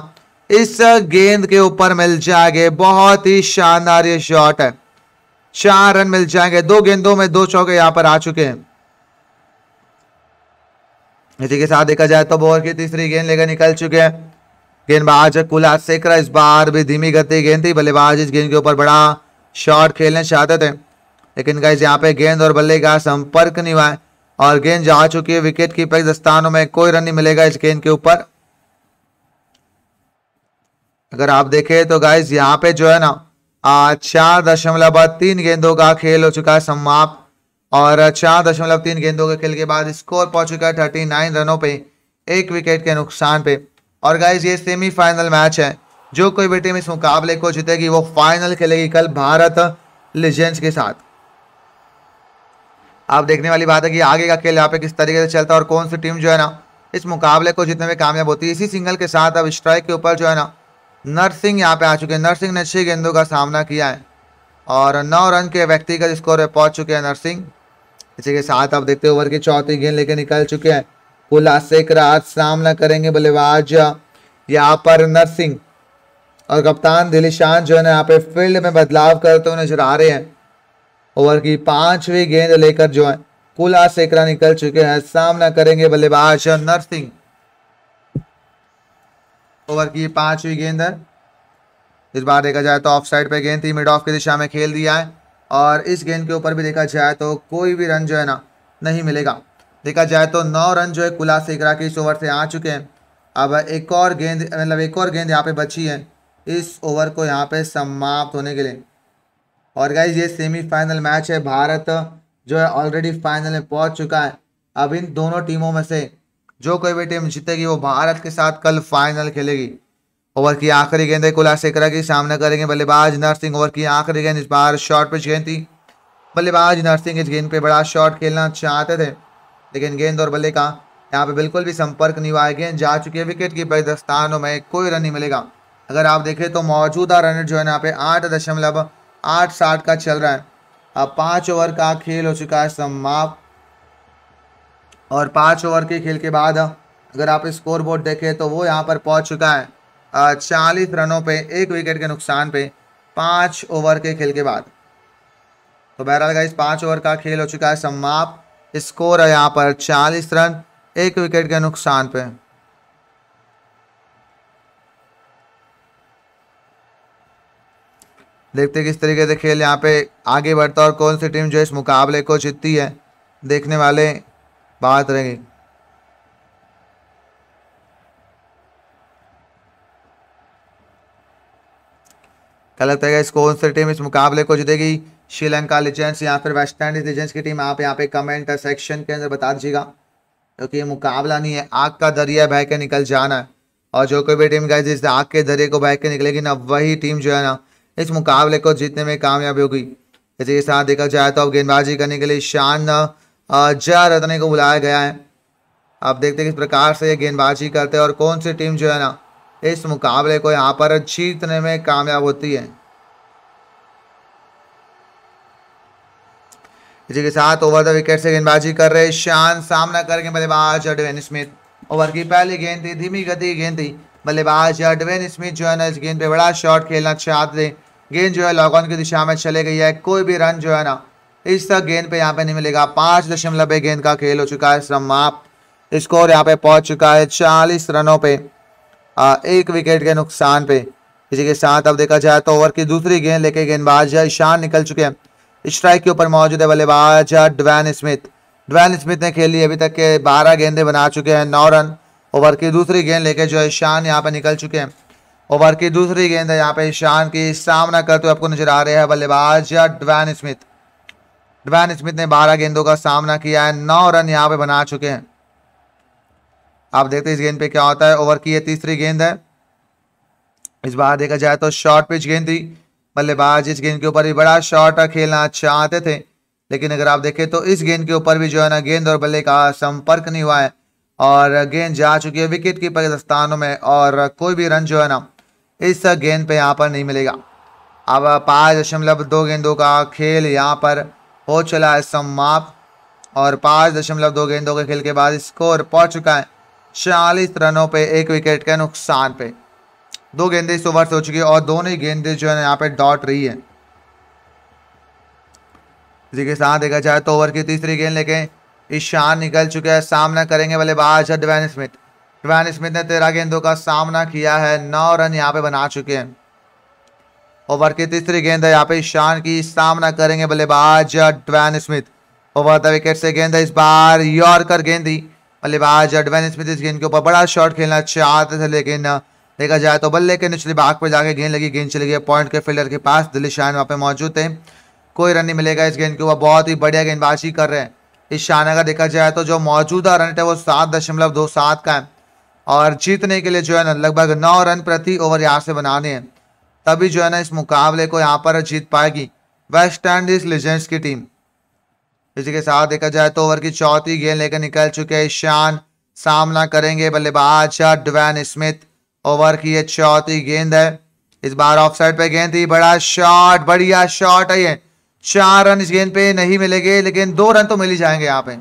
इस गेंद के ऊपर मिल जाएंगे बहुत ही शानदार ये शॉट है चार रन मिल जाएंगे दो गेंदों में दो चौके यहाँ पर आ चुके हैं इसी के साथ देखा जाए तो बोर की तीसरी गेंद लेकर निकल चुके हैं गेंदबाज कुला सेकरा इस बार भी धीमी गति गेंद थी बल्लेबाज इस गेंद के ऊपर बड़ा शॉट खेलने चाहते थे लेकिन गाइज यहाँ पे गेंद और बल्ले का संपर्क नहीं हुआ है और गेंद जा चुकी है विकेट कीपर के दस्तानों में कोई रन नहीं मिलेगा इस गेंद के ऊपर अगर आप देखें तो गाइज यहाँ पे जो है ना चार दशमलव तीन गेंदों का खेल हो चुका है समाप्त और चार दशमलव तीन गेंदों के खेल के बाद स्कोर पहुंच चुका है थर्टी नाइन रनों पे एक विकेट के नुकसान पे और गाइज ये सेमीफाइनल मैच है जो कोई भी टीम इस मुकाबले को जीतेगी वो फाइनल खेलेगी कल भारत लेजेंड्स के साथ आप देखने वाली बात है कि आगे का खेल यहाँ पे किस तरीके से चलता है और कौन सी टीम जो है ना इस मुकाबले को जीतने में कामयाब होती है इसी सिंगल के साथ अब स्ट्राइक के ऊपर जो है ना नरसिंह यहाँ पे आ चुके हैं नरसिंह ने छह गेंदों का सामना किया है और नौ रन के व्यक्तिगत स्कोर पे पहुंच चुके हैं नरसिंह इसी के साथ आप देखते हो ओवर के चौथी गेंद लेकर निकल चुके हैं पुला शेखर सामना करेंगे बल्लेबाज यहाँ पर नरसिंह और कप्तान दिलीशान जो है यहाँ पे फील्ड में बदलाव करते हुए नजर आ रहे हैं ओवर की पांचवी गेंद लेकर जो है कुला सेकरा निकल चुके हैं सामना करेंगे बल्लेबाज नरसिंह ओवर की पांचवी गेंद है इस बार देखा जाए तो ऑफ साइड पे गेंद थी मिड ऑफ की दिशा में खेल दिया है और इस गेंद के ऊपर भी देखा जाए तो कोई भी रन जो है ना नहीं मिलेगा देखा जाए तो नौ रन जो है कुला सेकरा के इस ओवर से आ चुके हैं अब एक और गेंद मतलब एक और गेंद यहाँ पे बची है इस ओवर को यहाँ पे समाप्त होने के लिए और गाइज ये सेमीफाइनल मैच है भारत जो है ऑलरेडी फाइनल में पहुँच चुका है अब इन दोनों टीमों में से जो कोई भी टीम जीतेगी वो भारत के साथ कल फाइनल खेलेगी ओवर की आखिरी गेंद कुला सेकरा की सामना करेंगे बल्लेबाज नरसिंह ओवर की आखिरी गेंद इस बार शॉर्ट पिच गेंद थी बल्लेबाज नरसिंह इस गेंद पे बड़ा शॉट खेलना चाहते थे लेकिन गेंद और बल्ले का यहाँ पे बिल्कुल भी संपर्क नहीं हुआ है गेंद जा चुकी है विकेट कीपर दस्तानों में कोई रन नहीं मिलेगा अगर आप देखें तो मौजूदा रन जो है यहाँ पे आठ दशमलव आठ साठ का चल रहा है अब पाँच ओवर का खेल हो चुका है समाप्त और पाँच ओवर के खेल के बाद अगर आप स्कोर बोर्ड देखें तो वो यहाँ पर पहुँच चुका है चालीस रनों पे एक विकेट के नुकसान पे पांच ओवर के खेल के बाद तो बहरहाल गाइस पांच ओवर का खेल हो चुका है समाप्त स्कोर है यहाँ पर चालीस रन एक विकेट के नुकसान पे देखते किस तरीके से खेल यहाँ पे आगे बढ़ता और कौन सी टीम जो इस मुकाबले को जीतती है देखने वाले बात रहेगी क्या लगता है इस कौन सी टीम इस मुकाबले को जीतेगी श्रीलंका लीजेंट्स या फिर वेस्ट इंडीज लीजेंड्स की टीम आप यहाँ पे कमेंट सेक्शन के अंदर बता दीजिएगा क्योंकि ये मुकाबला नहीं है आग का दरिया बह के निकल जाना है और जो कोई भी टीम गई जिस आग के दरिए को बह के निकलेगी ना वही टीम जो है ना इस मुकाबले को जीतने में कामयाबी होगी इसी के साथ देखा जाए तो अब गेंदबाजी करने के लिए शान जया रतने को बुलाया गया है आप देखते हैं किस प्रकार से ये गेंदबाजी करते हैं और कौन सी टीम जो है ना इस मुकाबले को यहाँ पर जीतने में कामयाब होती है इसी के साथ ओवर द विकेट से गेंदबाजी कर रहे शान सामना करके बल्लेबाज अडवेन स्मिथ ओवर की पहली गेंद थी धीमी गति गेंद थी बल्लेबाज अडवेन स्मिथ जो है ना इस गेंद पे बड़ा शॉट खेलना चाहते थे गेंद जो है लॉकऑन की दिशा में चले गई है कोई भी रन जो है ना इस तक गेंद पे यहाँ पे नहीं मिलेगा पाँच दशमलव गेंद का खेल हो चुका है समाप्त स्कोर यहाँ पे पहुंच चुका है चालीस रनों पर एक विकेट के नुकसान पे इसी के साथ अब देखा जाए तो ओवर की दूसरी गेंद लेके गेंदबाज ईशान निकल चुके हैं स्ट्राइक के ऊपर मौजूद है बल्लेबाज डवैन स्मिथ डवैन स्मिथ ने खेली अभी तक के बारह गेंदे बना चुके हैं नौ रन ओवर की दूसरी गेंद लेके जो है ईशान यहाँ पे निकल चुके हैं ओवर की दूसरी गेंद है यहाँ पे ईशान की सामना करते हुए आपको नजर आ रहे हैं बल्लेबाज डवैन स्मिथ डवैन स्मिथ ने बारह गेंदों का सामना किया है नौ रन यहाँ पे बना चुके हैं आप देखते हैं इस गेंद पे क्या होता है ओवर की है तीसरी गेंद है इस बार देखा जाए तो शॉर्ट पिच गेंद थी बल्लेबाज इस गेंद के ऊपर भी बड़ा शॉर्ट खेलना चाहते थे लेकिन अगर आप देखें तो इस गेंद के ऊपर भी जो है ना गेंद और बल्ले का संपर्क नहीं हुआ है और गेंद जा चुकी है विकेट कीपर के स्थानों में और कोई भी रन जो है ना इस गेंद पे यहाँ पर नहीं मिलेगा अब पाँच दशमलव दो गेंदों का खेल यहाँ पर हो चला है समाप्त और पाँच दशमलव दो गेंदों के खेल के बाद स्कोर पहुँच चुका है छियालीस रनों पे एक विकेट के नुकसान पे दो गेंदे इस ओवर से हो चुकी है और दोनों ही गेंदे जो है यहाँ पे डॉट रही है इसी के साथ देखा जाए तो ओवर की तीसरी गेंद लेके ईशान निकल चुके हैं सामना करेंगे बल्लेबाज डिवैन स्मिथ डिवैन स्मिथ ने तेरह गेंदों का सामना किया है नौ रन यहाँ पे बना चुके हैं ओवर की तीसरी गेंद है यहाँ पे ईशान की सामना करेंगे बल्लेबाज Dwayne Smith over the wicket से गेंद है इस बार यॉर्कर गेंद बल्लेबाज एडवेन स्मिथ इस गेंद के ऊपर बड़ा शॉट खेलना चाहते थे लेकिन देखा जाए तो बल्ले के निचले भाग पर जाके गेंद लगी गेंद चली गई पॉइंट के फील्डर के पास दिल्ली शाहन वहाँ पे मौजूद थे कोई रन नहीं मिलेगा इस गेंद के ऊपर बहुत ही बढ़िया गेंदबाजी कर रहे हैं इस शान अगर देखा जाए तो जो मौजूदा रन है वो सात दशमलव दो सात का है और जीतने के लिए जो है ना लगभग नौ रन प्रति ओवर यहाँ से बनाने हैं तभी जो है ना इस मुकाबले को यहाँ पर जीत पाएगी वेस्ट इंडीज लेजेंड्स की टीम इसी के साथ देखा जाए तो ओवर की चौथी गेंद लेकर निकल चुके ईशान सामना करेंगे बल्लेबाज डवैन स्मिथ ओवर की ये चौथी गेंद है इस बार ऑफ साइड पे गेंद थी बड़ा शॉट बढ़िया शॉट है ये चार रन इस गेंद पे नहीं मिलेंगे लेकिन दो रन तो मिल ही जाएंगे यहाँ पे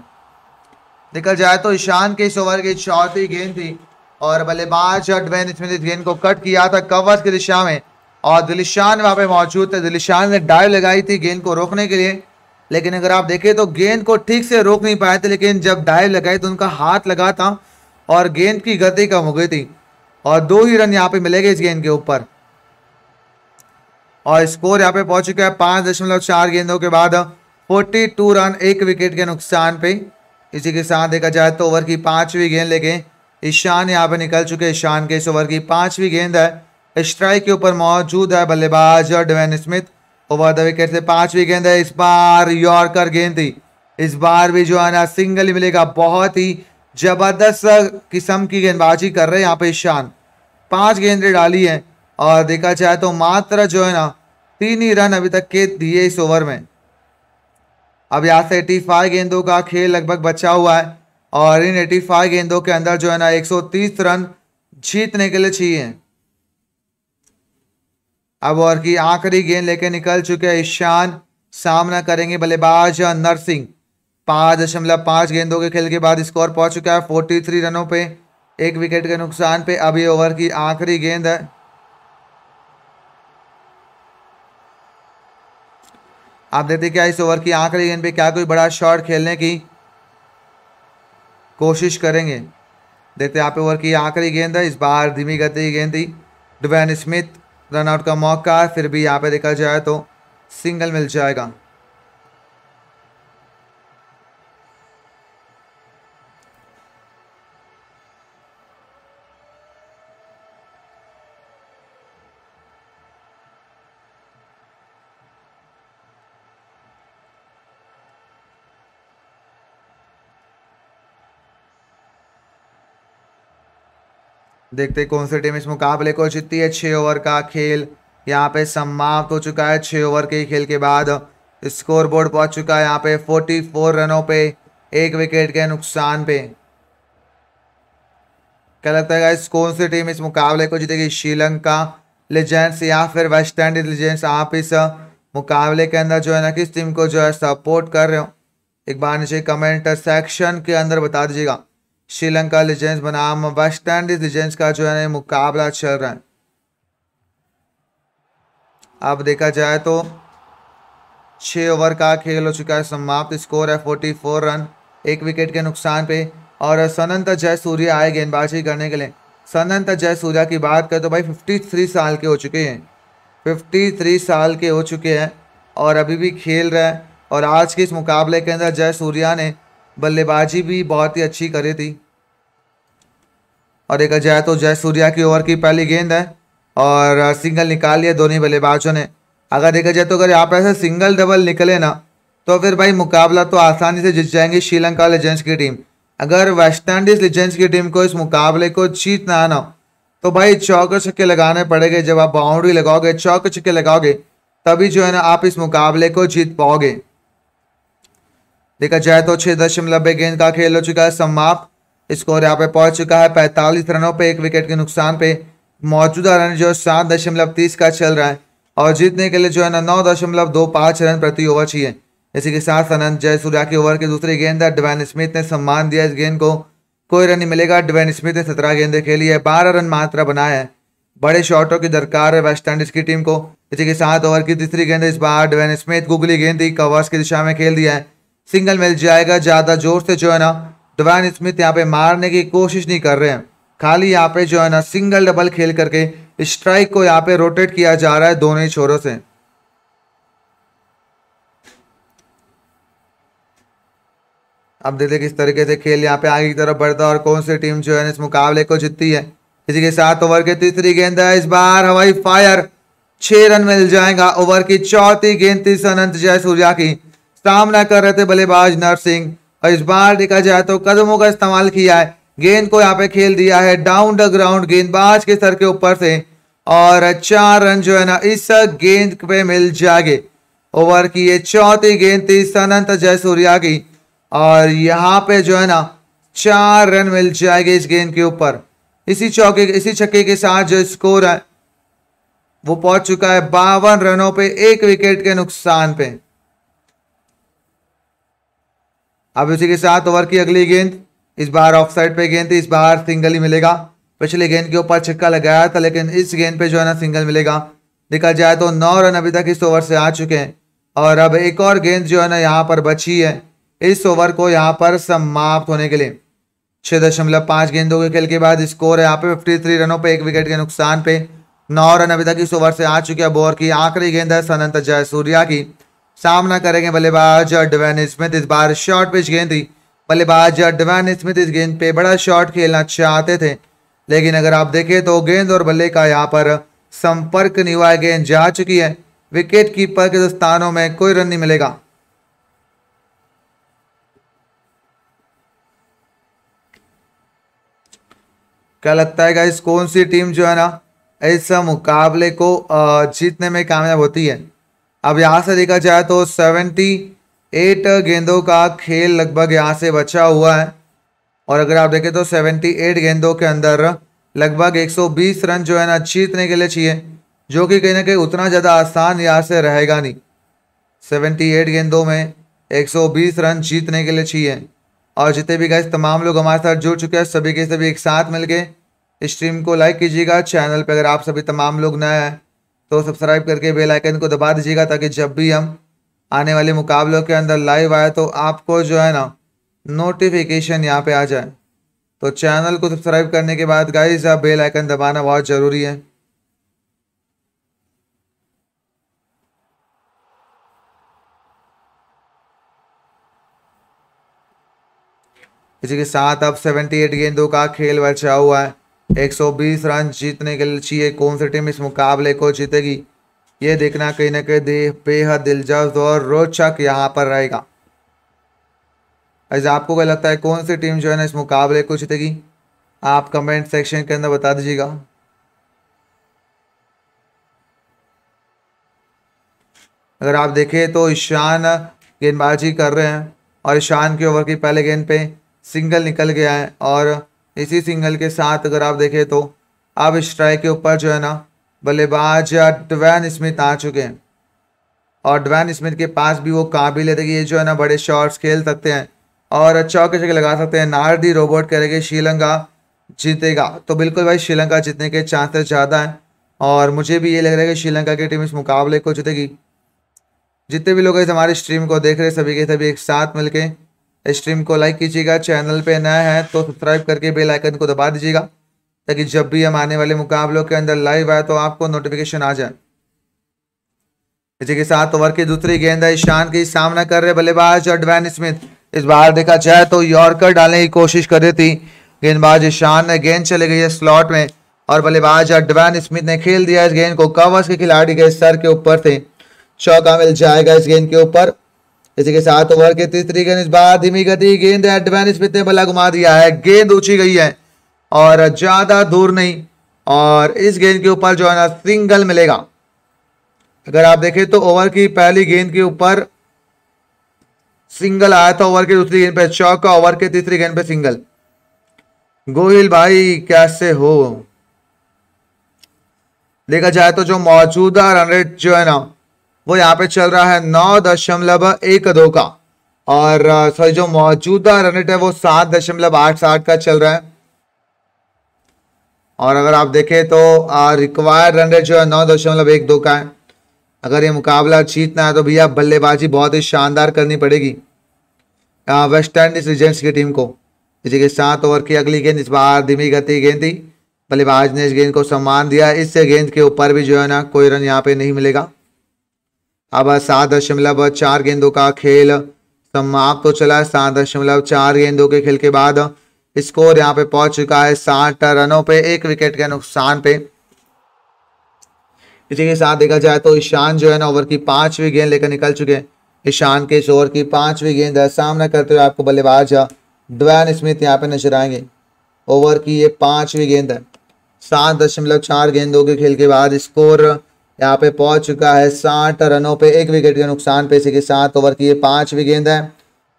निकल जाए तो ईशान के इस ओवर की चौथी गेंद थी और बल्लेबाज डवेन स्मिथ इस गेंद को कट किया था कवर्स की दिशा में और दिलिशान वहां पे मौजूद थे दिलिशान ने डाइव लगाई थी गेंद को रोकने के लिए लेकिन अगर आप देखें तो गेंद को ठीक से रोक नहीं पाए थे लेकिन जब डाइव लगाई तो उनका हाथ लगा था और गेंद की गति कम हो गई थी और दो ही रन यहाँ पे मिलेंगे इस गेंद के ऊपर और स्कोर यहाँ पे पहुंच चुका है पांच दशमलव चार गेंदों के बाद फोर्टी टू रन एक विकेट के नुकसान पे इसी के साथ देखा जाए तो ओवर की पांचवी गेंद लेके ईशान यहाँ पे निकल चुके ईशान के इस ओवर की पांचवी गेंद है स्ट्राइक के ऊपर मौजूद है बल्लेबाज Dwayne Smith over the wicket से पांचवी गेंद है इस बार यॉर्कर गेंद थी इस बार भी जो है ना सिंगल ही मिलेगा बहुत ही जबरदस्त किस्म की गेंदबाजी कर रहे हैं यहाँ पे ईशान पांच गेंदें डाली हैं और देखा जाए तो मात्र जो है ना तीन ही रन अभी तक के दिए इस ओवर में अब यहाँ से एटी फाइव गेंदों का खेल लगभग बचा हुआ है और इन एटी फाइव गेंदों के अंदर जो है ना तीस रन जीतने के लिए चाहिए अब ओवर की आखिरी गेंद लेकर निकल चुके हैं ईशान सामना करेंगे बल्लेबाज नरसिंह पाँच दशमलव पाँच गेंदों के खेल के बाद स्कोर पहुंच चुका है फोर्टी थ्री रनों पे एक विकेट के नुकसान पे अभी ओवर की आखिरी गेंद है आप देखते क्या इस ओवर की आखिरी गेंद पे क्या कोई बड़ा शॉट खेलने की कोशिश करेंगे देखते आप ओवर की आखिरी गेंद है इस बार धीमी गति गेंद थी डुबैन स्मिथ रनआउट का मौका फिर भी यहाँ पे देखा जाए तो सिंगल मिल जाएगा देखते कौन सी टीम इस मुकाबले को जीतती है छः ओवर का खेल यहाँ पे समाप्त हो चुका है छः ओवर के खेल के बाद स्कोर बोर्ड पहुँच चुका है यहाँ पे 44 रनों पे एक विकेट के नुकसान पे क्या लगता है इस कौन सी टीम इस मुकाबले को जीतेगी श्रीलंका लेजेंड्स या फिर वेस्ट इंडीज लेजेंड्स आप इस मुकाबले के अंदर जो है ना किस टीम को जो है सपोर्ट कर रहे हो एक बार नीचे कमेंट सेक्शन के अंदर बता दीजिएगा श्रीलंका लीजेंस बनाम वेस्ट इंडीज लीजेंस का जो है मुकाबला चल रहा है अब देखा जाए तो छः ओवर का खेल हो चुका है समाप्त स्कोर है फोर्टी फोर रन एक विकेट के नुकसान पे और सनंत जयसूर्य आए गेंदबाजी करने के लिए सनंत जयसूर्या की बात करें तो भाई फिफ्टी थ्री साल के हो चुके हैं फिफ्टी थ्री साल के हो चुके हैं और अभी भी खेल रहे हैं और आज के इस मुकाबले के अंदर जयसूर्या ने बल्लेबाजी भी बहुत ही अच्छी करी थी और एक अजय तो जय सूर्या की ओवर की पहली गेंद है और सिंगल निकाल लिया दोनों बल्लेबाजों ने अगर देखा जाए तो अगर यहाँ पर ऐसे सिंगल डबल निकले ना तो फिर भाई मुकाबला तो आसानी से जीत जाएंगी श्रीलंका लेजेंड्स की टीम अगर वेस्ट इंडीज लेजेंड्स की टीम को इस मुकाबले को जीतना है ना तो भाई चौके छक्के लगाने पड़ेंगे जब आप बाउंड्री लगाओगे चौके छक्के लगाओगे तभी जो है ना आप इस मुकाबले को जीत पाओगे देखा जाए तो छह दशमलव गेंद का खेल हो चुका है समाप्त स्कोर यहाँ पे पहुंच चुका है पैंतालीस रनों पे एक विकेट के नुकसान पे मौजूदा रन जो सात दशमलव तीस का चल रहा है और जीतने के लिए जो है ना नौ दशमलव दो पांच रन प्रति ओवर चाहिए इसी के साथ अनंत सूर्या के ओवर की दूसरी गेंद है डिवेन स्मिथ ने सम्मान दिया इस गेंद को कोई रन नहीं मिलेगा डिवेन स्मिथ ने सत्रह गेंदे खेली है बारह रन मात्रा बनाया है बड़े शॉटों की दरकार है वेस्ट इंडीज की टीम को इसी के साथ ओवर की तीसरी गेंद इस बार डिवेन स्मिथ गुगली गेंद ही कवर्स की दिशा में खेल दिया है सिंगल मिल जाएगा ज़्यादा जोर से जो है ना डवान स्मिथ यहाँ पे मारने की कोशिश नहीं कर रहे हैं खाली यहाँ पे जो है ना सिंगल डबल खेल करके स्ट्राइक को यहाँ पे रोटेट किया जा रहा है दोनों ही छोरों से अब देखते किस तरीके से खेल यहाँ पे आगे की तरफ बढ़ता है और कौन सी टीम जो है इस मुकाबले को जीतती है इसी के साथ ओवर की तीसरी गेंद है इस बार हवाई फायर छह रन मिल जाएगा ओवर की चौथी गेंद तीस अनंत जय सूर्या की सामना कर रहे थे बल्लेबाज नरसिंह और इस बार देखा जाए तो कदमों का इस्तेमाल किया है गेंद को यहाँ पे खेल दिया है डाउन द ग्राउंड गेंदबाज के सर के ऊपर से और चार रन जो है ना इस गेंद पे मिल जाएंगे ओवर की ये चौथी गेंद थी सनंत जयसूर्या की और यहाँ पे जो है ना चार रन मिल जाएंगे इस गेंद के ऊपर इसी चौके इसी छक्के के साथ जो स्कोर है वो पहुंच चुका है बावन रनों पे एक विकेट के नुकसान पे अब उसी के साथ ओवर की अगली गेंद इस बार ऑफ साइड पर गेंद थी इस बार सिंगल ही मिलेगा पिछले गेंद के ऊपर छक्का लगाया था लेकिन इस गेंद पे जो है ना सिंगल मिलेगा देखा जाए तो नौ रन अभी तक इस ओवर से आ चुके हैं और अब एक और गेंद जो है ना यहाँ पर बची है इस ओवर को यहाँ पर समाप्त होने के लिए छः दशमलव पाँच गेंदों के खेल के बाद स्कोर है यहाँ पे फिफ्टी थ्री रनों पर एक विकेट के नुकसान पे नौ रन अभी तक इस ओवर से आ चुके हैं बोर की आखिरी गेंद है सनंत जयसूर्या की सामना करेंगे बल्लेबाज डवेन स्मिथ इस बार शॉर्ट पिच गेंद थी बल्लेबाज डवेन स्मिथ इस गेंद पे बड़ा शॉट खेलना चाहते थे लेकिन अगर आप देखें तो गेंद और बल्ले का यहाँ पर संपर्क नहीं हुआ गेंद जा चुकी है विकेट कीपर के स्थानों में कोई रन नहीं मिलेगा क्या लगता है इस कौन सी टीम जो है ना इस मुकाबले को जीतने में कामयाब होती है अब यहाँ से देखा जाए तो सेवेंटी एट गेंदों का खेल लगभग यहाँ से बचा हुआ है और अगर आप देखें तो सेवेंटी एट गेंदों के अंदर लगभग एक सौ बीस रन जो है ना जीतने के लिए चाहिए जो कि कहीं ना कहीं उतना ज़्यादा आसान यहाँ से रहेगा नहीं सेवेंटी एट गेंदों में एक सौ बीस रन जीतने के लिए चाहिए और जितने भी गए तमाम लोग हमारे साथ जुड़ चुके हैं सभी के सभी एक साथ मिलके स्ट्रीम को लाइक कीजिएगा चैनल पर अगर आप सभी तमाम लोग नए हैं तो सब्सक्राइब करके बेल आइकन को दबा दीजिएगा ताकि जब भी हम आने वाले मुकाबलों के अंदर लाइव आए तो आपको जो है ना नोटिफिकेशन यहाँ पे आ जाए तो चैनल को सब्सक्राइब करने के बाद गाइज आप बेल आइकन दबाना बहुत ज़रूरी है इसी के साथ अब 78 गेंदों का खेल बचा हुआ है 120 रन जीतने के लिए चाहिए कौन सी टीम इस मुकाबले को जीतेगी ये देखना कहीं ना कहीं बेहद दिलचस्प और रोचक यहाँ पर रहेगा ऐसे अच्छा, आपको क्या लगता है कौन सी टीम जो है ना इस मुकाबले को जीतेगी आप कमेंट सेक्शन के अंदर बता दीजिएगा अगर आप देखें तो ईशान गेंदबाजी कर रहे हैं और ईशान के ओवर की पहले गेंद पे सिंगल निकल गया है और इसी सिंगल के साथ अगर आप देखें तो अब स्ट्राइक के ऊपर जो है ना बल्लेबाज डवैन स्मिथ आ चुके हैं और डवैन स्मिथ के पास भी वो काबिल है कि ये जो है ना बड़े शॉट्स खेल सकते हैं और चौके चौके लगा सकते हैं नारदी रोबोट करेंगे श्रीलंका जीतेगा तो बिल्कुल भाई श्रीलंका जीतने के चांसेस ज़्यादा हैं और मुझे भी ये लग रहा है कि श्रीलंका की टीम इस मुकाबले को जीतेगी जितने भी लोग इस हमारे स्ट्रीम को देख रहे सभी के सभी एक साथ मिलकर स्ट्रीम को लाइक कीजिएगा चैनल पे नया है तो सब्सक्राइब करके बेल आइकन को दबा दीजिएगा ताकि जब भी हम आने वाले मुकाबलों के अंदर लाइव आए तो आपको नोटिफिकेशन आ जाए इसी के साथ ओवर की दूसरी गेंद है ईशान की सामना कर रहे बल्लेबाज अडवैन स्मिथ इस बार देखा जाए तो यॉर्कर डालने की कोशिश कर रही थी गेंदबाज ईशान ने गेंद चले गई है स्लॉट में और बल्लेबाज अडवैन स्मिथ ने खेल दिया इस गेंद को कवर्स के खिलाड़ी के सर के ऊपर थे चौका मिल जाएगा इस गेंद के ऊपर इसी के साथ ओवर के तीसरी गेंद इस बार धीमी गति गेंद एडवांस में इतने बल्ला घुमा दिया है गेंद ऊंची गई है और ज़्यादा दूर नहीं और इस गेंद के ऊपर जो है ना सिंगल मिलेगा अगर आप देखें तो ओवर की पहली गेंद के ऊपर सिंगल आया था ओवर के दूसरी गेंद पे चौका ओवर के तीसरी गेंद पे सिंगल गोहिल भाई कैसे हो देखा जाए तो जो मौजूदा रनरेट जो है ना वो यहाँ पे चल रहा है नौ दशमलव एक दो का और सॉरी जो मौजूदा रन रेट है वो सात दशमलव आठ साठ का चल रहा है और अगर आप देखें तो रिक्वायर्ड रन रेट जो है नौ दशमलव एक दो का है अगर ये मुकाबला जीतना है तो भैया बल्लेबाजी बहुत ही शानदार करनी पड़ेगी वेस्ट इंडीज रीजेंट्स की टीम को इसी के साथ ओवर की अगली गेंद इस बार धीमी गति गेंद थी बल्लेबाज ने इस गेंद को सम्मान दिया इससे गेंद के ऊपर भी जो है ना कोई रन यहाँ पे नहीं मिलेगा अब सात दशमलव चार गेंदों का खेल समाप्त हो चला है सात दशमलव चार गेंदों के खेल के बाद स्कोर यहाँ पे पहुंच चुका है साठ रनों पे एक विकेट के नुकसान पे इसी के साथ देखा जाए तो ईशान जो है ना ओवर की पांचवी गेंद लेकर निकल चुके हैं ईशान के इस ओवर की पांचवी गेंद सामना करते हुए आपको बल्लेबाज ड्वैन स्मिथ यहाँ पे नजर आएंगे ओवर की ये पांचवी गेंद है सात दशमलव चार गेंदों के खेल के बाद स्कोर यहाँ पे पहुंच चुका है साठ रनों पे एक विकेट के नुकसान पे इसी के सात ओवर की पांच पांचवी गेंद है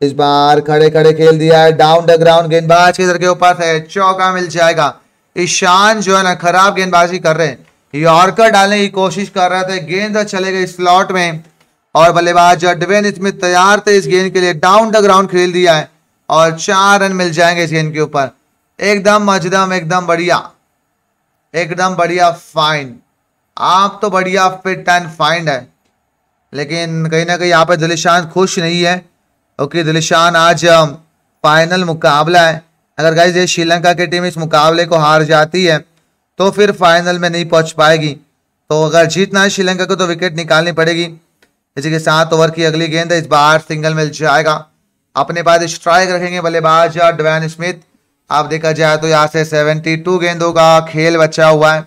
इस बार खड़े खड़े खेल दिया है डाउन द ग्राउंड गेंदबाज के के ऊपर है चौका मिल जाएगा ईशान जो है ना खराब गेंदबाजी कर रहे हैं यॉर्कर डालने की कोशिश कर रहे थे गेंद चले गए स्लॉट में और बल्लेबाज डवेन इसमें तैयार थे इस गेंद के लिए डाउन द ग्राउंड खेल दिया है और चार रन मिल जाएंगे इस गेंद के ऊपर एकदम मजदम एकदम बढ़िया एकदम बढ़िया फाइन आप तो बढ़िया फिट एंड फाइंड है लेकिन कहीं ना कहीं यहाँ पर दिलिशान खुश नहीं है क्योंकि okay, दिलिशान आज फाइनल मुकाबला है अगर गाइज ये श्रीलंका की टीम इस मुकाबले को हार जाती है तो फिर फाइनल में नहीं पहुंच पाएगी तो अगर जीतना है श्रीलंका को तो विकेट निकालनी पड़ेगी इसी के साथ ओवर की अगली गेंद इस बार सिंगल मिल जाएगा अपने पास स्ट्राइक रखेंगे बल्लेबाज डवैन स्मिथ आप देखा जाए तो यहाँ से सेवेंटी गेंदों का खेल बचा हुआ है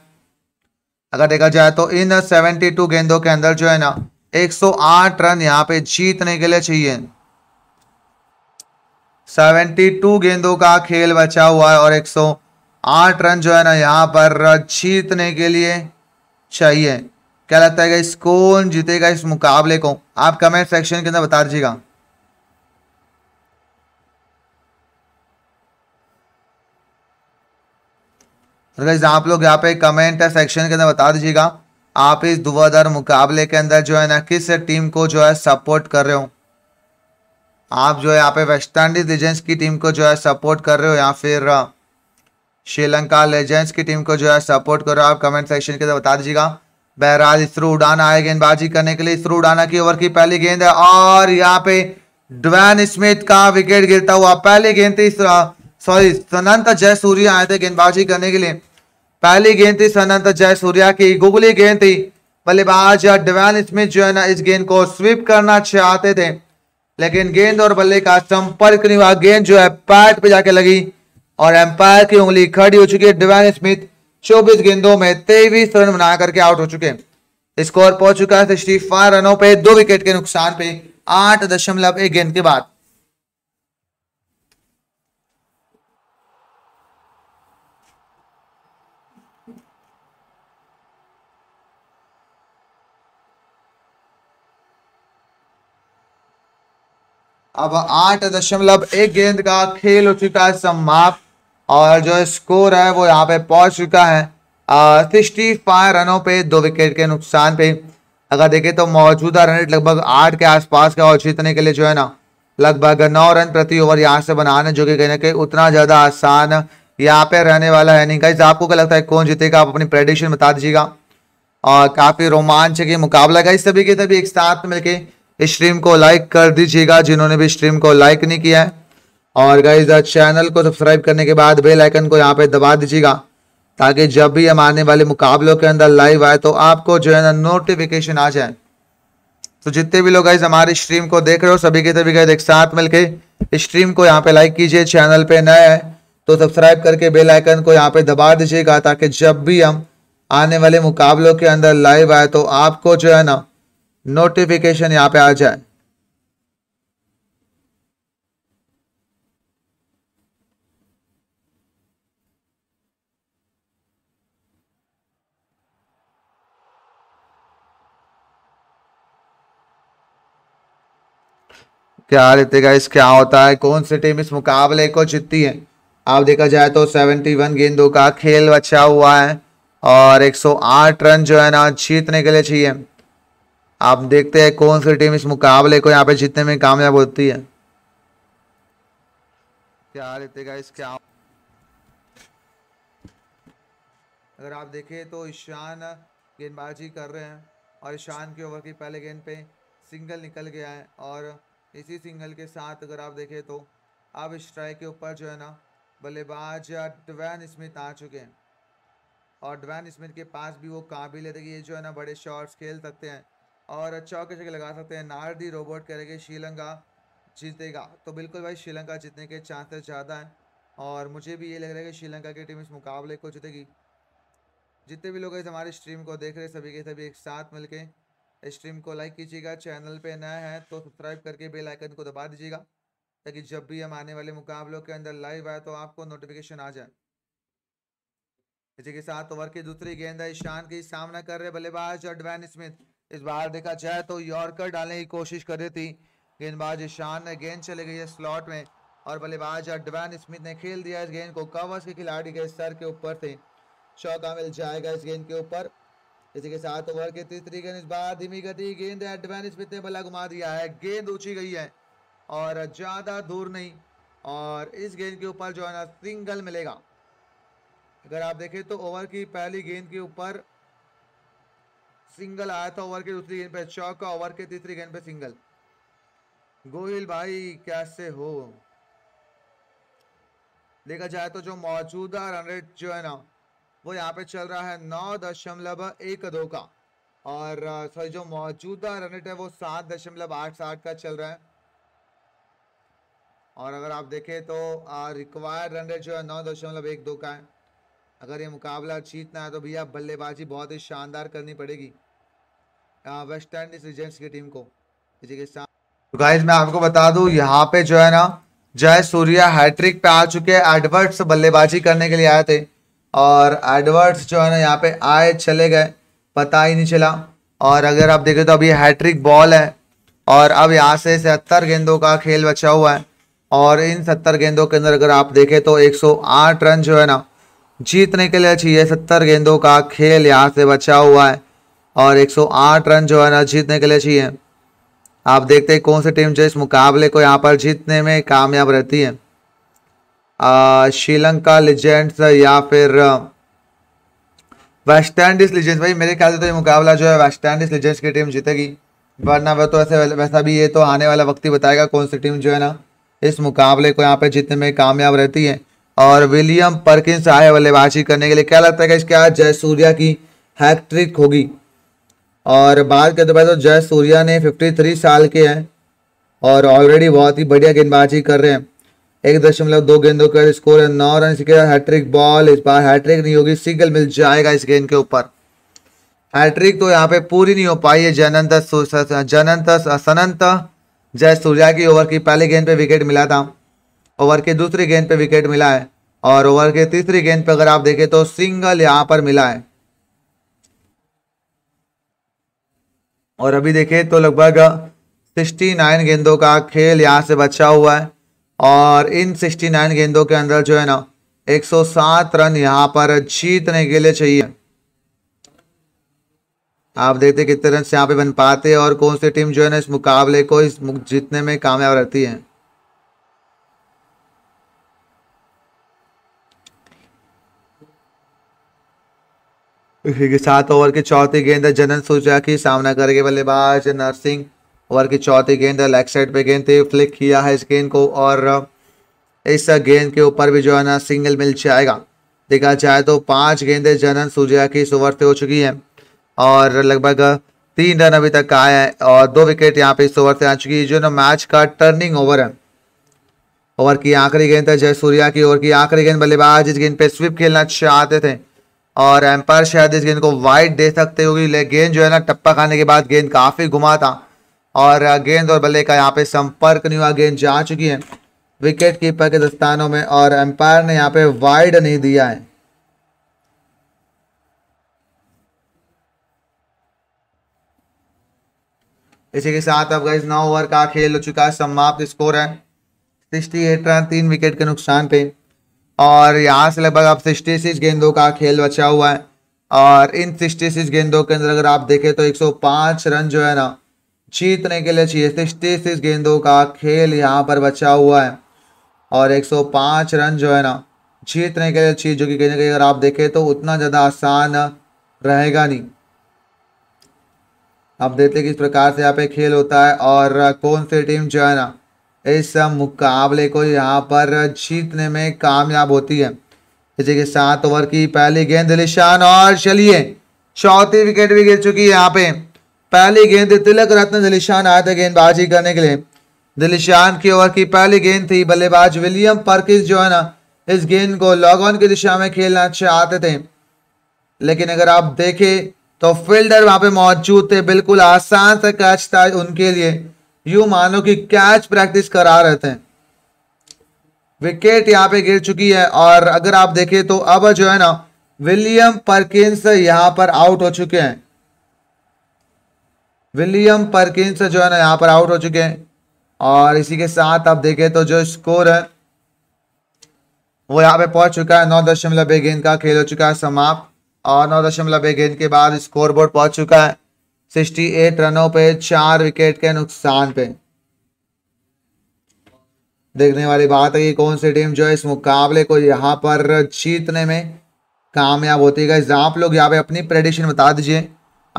अगर देखा जाए तो इन 72 गेंदों के अंदर जो है ना 108 रन यहाँ पे जीतने के लिए चाहिए 72 गेंदों का खेल बचा हुआ है और 108 रन जो है ना यहाँ पर जीतने के लिए चाहिए क्या लगता है कि कौन जीतेगा इस मुकाबले को आप कमेंट सेक्शन के अंदर बता दीजिएगा तो गाइज आप लोग यहाँ पे कमेंट सेक्शन के अंदर बता दीजिएगा आप इस दुआधार मुकाबले के अंदर जो है ना किस टीम को जो है सपोर्ट कर रहे हो आप जो है यहाँ पे वेस्ट इंडीज लीजेंस की टीम को जो है सपोर्ट कर रहे हो या फिर श्रीलंका लेजेंड्स की टीम को जो है सपोर्ट कर रहे हो आप कमेंट सेक्शन के अंदर बता दीजिएगा बहरहाल इसरो उड़ान आए गेंदबाजी करने के लिए इसरो उड़ाना की ओवर की पहली गेंद है और यहाँ पे ड्वैन स्मिथ का विकेट गिरता हुआ पहली गेंद थी सॉरी सनंत सूर्य आए थे गेंदबाजी करने के लिए पहली गेंद थी सनंत सूर्या की गुगली गेंद थी बल्लेबाज डिवान स्मिथ जो है ना इस गेंद को स्वीप करना चाहते थे लेकिन गेंद और बल्ले का संपर्क नहीं हुआ गेंद जो है पैट पे जाके लगी और एम्पायर की उंगली खड़ी हो चुकी है डिवैन स्मिथ चौबीस गेंदों में तेईस रन बना करके आउट हो चुके स्कोर पहुंच चुका है सिक्सटी रनों पे दो विकेट के नुकसान पे आठ दशमलव एक गेंद के बाद अब आठ दशमलव एक गेंद का खेल हो चुका है समाप्त और जो स्कोर है वो यहाँ पे पहुंच चुका है सिक्सटी फाइव रनों पे दो विकेट के नुकसान पे अगर देखें तो मौजूदा रन रेट लगभग आठ के आसपास का और जीतने के लिए जो है ना लगभग नौ रन प्रति ओवर यहाँ से बनाना जो कि कहीं ना कहीं उतना ज़्यादा आसान यहाँ पे रहने वाला है नहीं कहीं आपको क्या लगता है कौन जीतेगा आप अपनी प्रेडिक्शन बता दीजिएगा और काफ़ी रोमांच के मुकाबला इस सभी के तभी एक साथ मिलकर स्ट्रीम को लाइक कर दीजिएगा जिन्होंने भी स्ट्रीम को लाइक नहीं किया है और गाइज चैनल को सब्सक्राइब करने के बाद बेल आइकन को यहाँ पे दबा दीजिएगा ताकि जब भी हम आने वाले मुकाबलों के अंदर लाइव आए तो आपको जो है ना नोटिफिकेशन आ जाए तो जितने भी लोग गाइज हमारी स्ट्रीम को देख रहे हो सभी के तभी गाइज एक साथ मिलके स्ट्रीम को यहाँ पे लाइक कीजिए चैनल पे नए है तो सब्सक्राइब करके बेल आइकन को यहाँ पे दबा दीजिएगा ताकि जब भी हम आने वाले मुकाबलों के अंदर लाइव आए तो आपको जो है ना नोटिफिकेशन यहां पे आ जाए क्या देते गाइस क्या होता है कौन सी टीम इस मुकाबले को जीतती है आप देखा जाए तो 71 गेंदों का खेल बचा हुआ है और 108 रन जो है ना जीतने के लिए चाहिए आप देखते हैं कौन सी टीम इस मुकाबले को यहाँ पे जीतने में कामयाब होती है क्या लेते गाइस क्या अगर आप देखें तो ईशान गेंदबाजी कर रहे हैं और ईशान के ओवर की पहले गेंद पे सिंगल निकल गया है और इसी सिंगल के साथ अगर आप देखें तो अब स्ट्राइक के ऊपर जो है ना बल्लेबाज डवैन स्मिथ आ चुके हैं और डवैन स्मिथ के पास भी वो काबिल है देखिए ये जो है ना बड़े शॉट्स खेल सकते हैं और चौके की जगह लगा सकते हैं नारदी रोबोट कह रहे श्रीलंका जीतेगा तो बिल्कुल भाई श्रीलंका जीतने के चांसेस ज़्यादा हैं और मुझे भी ये लग रहा है कि श्रीलंका की टीम इस मुकाबले को जीतेगी जितने भी लोग इस हमारे स्ट्रीम को देख रहे हैं सभी के सभी एक साथ मिलके स्ट्रीम को लाइक कीजिएगा चैनल पे नया है तो सब्सक्राइब करके बेल आइकन को दबा दीजिएगा ताकि जब भी हम आने वाले मुकाबलों के अंदर लाइव आए तो आपको नोटिफिकेशन आ जाए इसी के साथ ओवर की दूसरी गेंद है ईशान की सामना कर रहे बल्लेबाज और डवैन स्मिथ इस बार देखा जाए तो यॉर्कर डालने की कोशिश कर रही थी गेंदबाज ईशान ने गेंद चले गई है स्लॉट में और बल्लेबाज डवैन स्मिथ ने खेल दिया इस गेंद को कवर्स के खिलाड़ी के सर के ऊपर थे चौका मिल जाएगा इस गेंद के ऊपर इसी के साथ ओवर के तीसरी गेंद इस बार धीमी गति गेंद एडवान स्मिथ ने बल्ला घुमा दिया है गेंद ऊंची गई है और ज़्यादा दूर नहीं और इस गेंद के ऊपर जो है ना सिंगल मिलेगा अगर आप देखें तो ओवर की पहली गेंद के ऊपर सिंगल आया था ओवर के दूसरी गेंद पे चौका ओवर के तीसरी गेंद पे सिंगल गोहिल भाई कैसे हो देखा जाए तो जो मौजूदा रन रेट जो है ना वो यहाँ पे चल रहा है नौ दशमलव एक दो का और सॉरी जो मौजूदा रन रेट है वो सात दशमलव आठ साठ का चल रहा है और अगर आप देखें तो रिक्वायर्ड रन रेट जो है नौ दशमलव एक दो का है अगर ये मुकाबला जीतना है तो भैया बल्लेबाजी बहुत ही शानदार करनी पड़ेगी वेस्ट इंडीज रीजेंट्स की टीम को तो गाइज मैं आपको बता दूं यहाँ पे जो है ना जय सूर्या हैट्रिक पे आ चुके हैं एडवर्ट्स बल्लेबाजी करने के लिए आए थे और एडवर्ट्स जो है ना यहाँ पे आए चले गए पता ही नहीं चला और अगर आप देखें तो अभी हैट्रिक बॉल है और अब यहाँ से सत्तर गेंदों का खेल बचा हुआ है और इन सत्तर गेंदों के अंदर अगर आप देखें तो 108 रन जो है ना जीतने के लिए चाहिए सत्तर गेंदों का खेल यहाँ से बचा हुआ है और 108 रन जो है ना जीतने के लिए चाहिए आप देखते हैं कौन सी टीम जो इस मुकाबले को यहाँ पर जीतने में कामयाब रहती है श्रीलंका लीजेंड्स या फिर वेस्ट इंडीज लीजेंड्स भाई मेरे ख्याल से तो ये मुकाबला जो है वेस्ट इंडीज लीजेंड्स की टीम जीतेगी वरना वह तो ऐसे वैसा भी ये तो आने वाला वक्त ही बताएगा कौन सी टीम जो है ना इस मुकाबले को यहाँ पर जीतने में कामयाब रहती है और विलियम परकिंस आए बल्लेबाजी करने के लिए क्या लगता है कि इसके आज जयसूर्या की हैट्रिक होगी और बात करते भाई तो जय सूर्या ने 53 साल के हैं और ऑलरेडी बहुत ही बढ़िया गेंदबाजी कर रहे हैं एक दशमलव दो गेंदों का स्कोर है नौ रन इसके हैट्रिक बॉल इस बार हैट्रिक नहीं होगी सिंगल मिल जाएगा इस गेंद के ऊपर हैट्रिक तो यहाँ पे पूरी नहीं हो पाई है जनंत जनंत सनंत जय सूर्या की ओवर की पहली गेंद पर विकेट मिला था ओवर की दूसरी गेंद पर विकेट मिला है और ओवर के तीसरी गेंद पर अगर आप देखें तो सिंगल यहाँ पर मिला है और अभी देखें तो लगभग 69 गेंदों का खेल यहाँ से बचा हुआ है और इन 69 गेंदों के अंदर जो है ना 107 रन यहाँ पर जीतने के लिए चाहिए आप देखते कितने रन यहाँ पे बन पाते हैं और कौन सी टीम जो है ना इस मुकाबले को इस जीतने में कामयाब रहती है सात ओवर की चौथी गेंद जनन सूर्या की सामना करेंगे बल्लेबाज नरसिंह ओवर की चौथी गेंद लेग साइड पे गेंद फ्लिक किया है इस गेंद को और इस गेंद के ऊपर भी जो है ना सिंगल मिल जाएगा देखा जाए तो पांच गेंदें जनन सूर्या की इस ओवर से हो चुकी हैं और लगभग तीन रन अभी तक आए हैं और दो विकेट यहाँ पे इस ओवर से आ चुकी है जो ना मैच का टर्निंग ओवर है ओवर की आखिरी गेंद था जय सूर्या की ओवर की आखिरी गेंद बल्लेबाज इस गेंद पे स्विप खेलना चाहते थे और एम्पायर शायद इस गेंद को वाइड दे सकते हो क्योंकि गेंद जो है ना टप्पा खाने के बाद गेंद काफ़ी घुमा था और गेंद और बल्ले का यहाँ पे संपर्क नहीं हुआ गेंद जा चुकी है विकेट कीपर के दस्तानों में और एम्पायर ने यहाँ पे वाइड नहीं दिया है इसी के साथ अब गई नौ ओवर का खेल हो चुका है समाप्त स्कोर है सिक्सटी एट रन तीन विकेट के नुकसान पे और यहाँ से लगभग आप सिक्सटी सिक्स गेंदों का खेल बचा हुआ है और इन सिक्सटी सिक्स गेंदों के अंदर अगर आप देखें तो 105 रन जो है ना जीतने के लिए चाहिए सिक्सटी सिक्स गेंदों का खेल यहाँ पर बचा हुआ है और 105 रन जो है ना जीतने के लिए चाहिए जो कि कहीं ना कहीं अगर आप देखें तो उतना ज़्यादा आसान रहेगा नहीं आप देखते किस प्रकार से यहाँ पे खेल होता है और कौन सी टीम जो है ना इस मुकाबले को यहाँ पर जीतने में कामयाब होती है इसी के साथ ओवर की पहली गेंद निशान और चलिए चौथी विकेट भी गिर चुकी है यहाँ पे पहली गेंद तिलक रत्न दिलिशान आए थे गेंदबाजी करने के लिए दिलिशान की ओवर की पहली गेंद थी बल्लेबाज विलियम परकिस जो है ना इस गेंद को लॉग ऑन की दिशा में खेलना चाहते थे लेकिन अगर आप देखें तो फील्डर वहां पे मौजूद थे बिल्कुल आसान से कैच था उनके लिए यू मानो कि कैच प्रैक्टिस करा रहे थे विकेट यहाँ पे गिर चुकी है और अगर आप देखें तो अब जो है ना विलियम परकिंस यहाँ पर आउट हो चुके हैं विलियम परकिंस जो है ना यहाँ पर आउट हो चुके हैं और इसी के साथ आप देखें तो जो स्कोर है वो यहाँ पे पहुंच चुका है नौ दशमलव गेंद का खेल हो चुका है समाप्त और नौ दशमलव गेंद के बाद स्कोर बोर्ड पहुंच चुका है एट रनों पे चार विकेट के नुकसान पे देखने वाली बात है कि कौन सी टीम जो है इस मुकाबले को यहाँ पर जीतने में कामयाब होती है आप लोग यहाँ पे अपनी प्रेडिक्शन बता दीजिए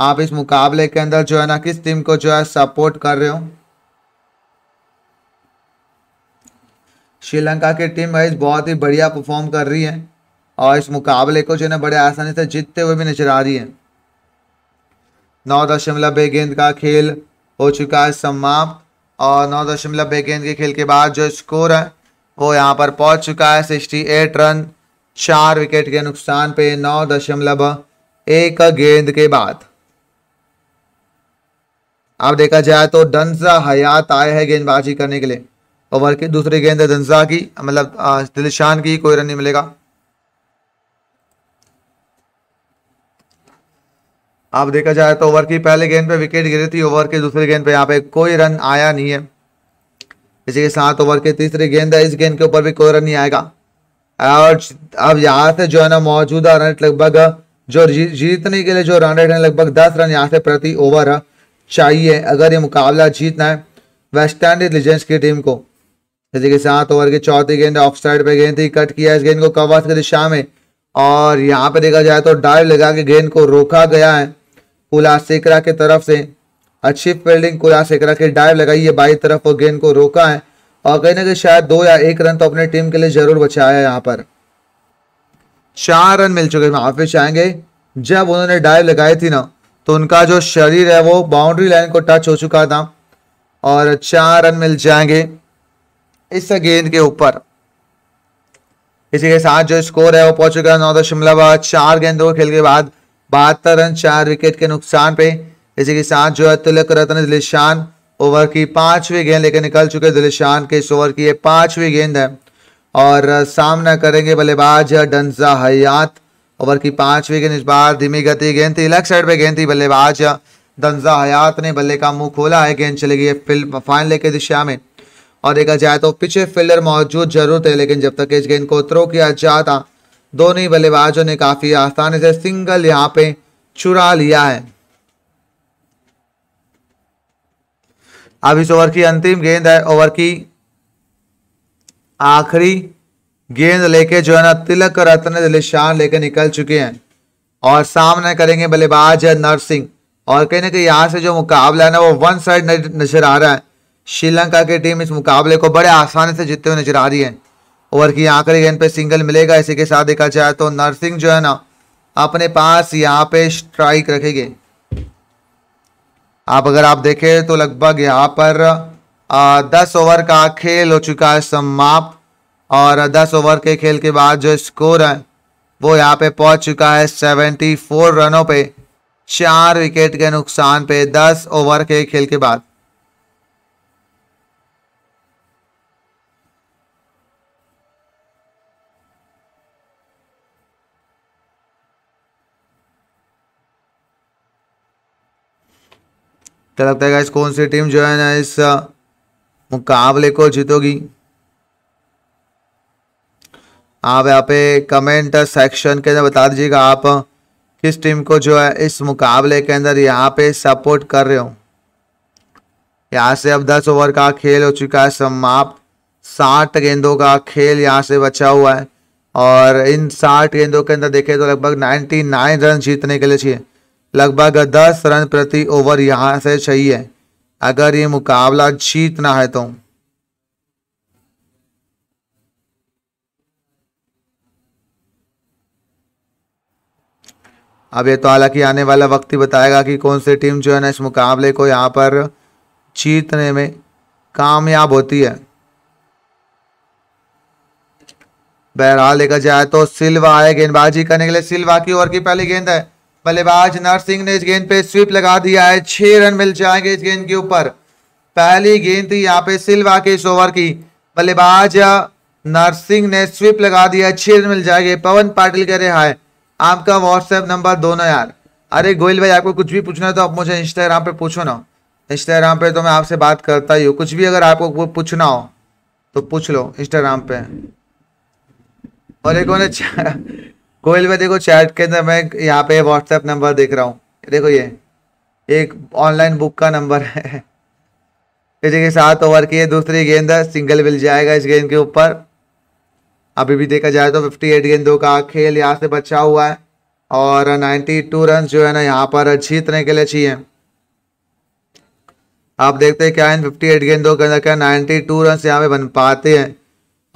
आप इस मुकाबले के अंदर जो है ना किस टीम को जो है सपोर्ट कर रहे हो श्रीलंका की टीम वाइज बहुत ही बढ़िया परफॉर्म कर रही है और इस मुकाबले को जो है ना बड़े आसानी से जीतते हुए भी नजर आ रही है नौ दशमलव एक गेंद का खेल हो चुका है समाप्त और नौ दशमलव एक गेंद के खेल के बाद जो स्कोर है वो यहाँ पर पहुँच चुका है सिक्सटी एट रन चार विकेट के नुकसान पे नौ दशमलव एक गेंद के बाद अब देखा जाए तो डंजा हयात आए हैं गेंदबाजी करने के लिए ओवर की दूसरी गेंद है डंजा की मतलब दिलशान की कोई रन नहीं मिलेगा अब देखा जाए तो ओवर की पहले गेंद पे विकेट गिरी थी ओवर के दूसरे गेंद पे यहाँ पे कोई रन आया नहीं है इसी के साथ ओवर के तीसरे गेंद है इस गेंद के ऊपर भी कोई रन नहीं आएगा और अब यहाँ से जो है ना मौजूदा रन लगभग जो जीतने के लिए जो रन रेट है लगभग दस रन यहाँ से प्रति ओवर चाहिए अगर ये मुकाबला जीतना है वेस्ट इंडीज लीजेंड्स की टीम को इसी के साथ ओवर की चौथी गेंद ऑफ साइड पर गेंद थी कट किया इस गेंद को कवर्स की दिशा में और यहाँ पे देखा जाए तो डर लगा के गेंद को रोका गया है कुलासेकरा के तरफ से अच्छी फील्डिंग कुलासेकरा के डायर लगाई है बाई तरफ और गेंद को रोका है और कहीं ना कहीं शायद दो या एक रन तो अपने टीम के लिए जरूर बचाया है यहाँ पर चार रन मिल चुके हैं वापिस आएंगे जब उन्होंने डायर लगाई थी ना तो उनका जो शरीर है वो बाउंड्री लाइन को टच हो चुका था और चार रन मिल जाएंगे इस गेंद के ऊपर इसी के साथ जो स्कोर है वो पहुंच चुका है नौ दशमलव चार गेंदों के खेल के बाद बहत्तर रन चार विकेट के नुकसान पे इसी के साथ जो है तिलक रत्न दिलिशान ओवर की पांचवी गेंद लेकर निकल चुके दिलिशान के इस ओवर की ये पांचवी गेंद है और सामना करेंगे बल्लेबाज डंजा हयात ओवर की पांचवी गेंद इस बार धीमी गति गेंद थी लेफ्ट साइड पर गेंद थी बल्लेबाज डंजा हयात ने बल्ले का मुंह खोला है गेंद चलेगी गई है फाइन लेके दिशा में और देखा जाए तो पीछे फील्डर मौजूद जरूर थे लेकिन जब तक इस गेंद को थ्रो किया जाता दोनों ही बल्लेबाजों ने काफी आसानी से सिंगल यहां पे चुरा लिया है अब इस ओवर की अंतिम गेंद है ओवर की आखिरी गेंद लेके जो है ना तिलक रत्न दिलिशान लेके निकल चुके हैं और सामना करेंगे बल्लेबाज नरसिंह और कहीं ना कहीं से जो मुकाबला है ना वो वन साइड नजर आ रहा है श्रीलंका की टीम इस मुकाबले को बड़े आसानी से जीतते हुए नजर आ रही है ओवर की आखिरी गेंद पे सिंगल मिलेगा इसी के साथ देखा जाए तो नरसिंह जो है ना अपने पास यहाँ पे स्ट्राइक रखेंगे आप अगर आप देखें तो लगभग यहाँ पर आ, दस ओवर का खेल हो चुका है समाप्त और दस ओवर के खेल के बाद जो स्कोर है वो यहाँ पे पहुंच चुका है सेवेंटी फोर रनों पे चार विकेट के नुकसान पे दस ओवर के खेल के बाद क्या तो लगता है गाइस कौन सी टीम जो है ना इस मुकाबले को जीतोगी आप यहाँ पे कमेंट सेक्शन के अंदर बता दीजिएगा आप किस टीम को जो है इस मुकाबले के अंदर यहाँ पे सपोर्ट कर रहे हो यहाँ से अब 10 ओवर का खेल हो चुका है समाप्त साठ गेंदों का खेल यहाँ से बचा हुआ है और इन साठ गेंदों के अंदर देखें तो लगभग 99 रन जीतने के लिए चाहिए लगभग दस रन प्रति ओवर यहां से चाहिए अगर ये मुकाबला जीतना है तो अब ये तो हालांकि आने वाला वक्त ही बताएगा कि कौन सी टीम जो है ना इस मुकाबले को यहां पर जीतने में कामयाब होती है बहरहाल देखा जाए तो सिल्वा है गेंदबाजी करने के लिए सिल्वा की ओवर की पहली गेंद है बल्लेबाज नरसिंह ने इस गेंद पे स्वीप लगा दिया है छह रन मिल जाएंगे इस गेंद के ऊपर पहली गेंद थी यहाँ पे सिल्वा के इस ओवर की बल्लेबाज नरसिंह ने स्वीप लगा दिया छह रन मिल जाएंगे पवन पाटिल कह रहे हैं आपका व्हाट्सएप नंबर दोनों यार अरे गोयल भाई आपको कुछ भी पूछना है तो आप मुझे इंस्टाग्राम पर पूछो ना इंस्टाग्राम पर तो मैं आपसे बात करता ही हूँ कुछ भी अगर आपको पूछना हो तो पूछ लो इंस्टाग्राम पे और एक अच्छा- कोयल भाई देखो चैट के अंदर मैं यहाँ पे व्हाट्सएप नंबर देख रहा हूँ देखो ये एक ऑनलाइन बुक का नंबर है देखिए सात ओवर की है दूसरी गेंद सिंगल मिल जाएगा इस गेंद के ऊपर अभी भी देखा जाए तो 58 गेंदों का खेल यहाँ से बचा हुआ है और 92 रन जो है ना यहाँ पर जीतने के लिए चाहिए आप देखते हैं क्या इन 58 गेंदों के अंदर क्या 92 रन यहाँ पे बन पाते हैं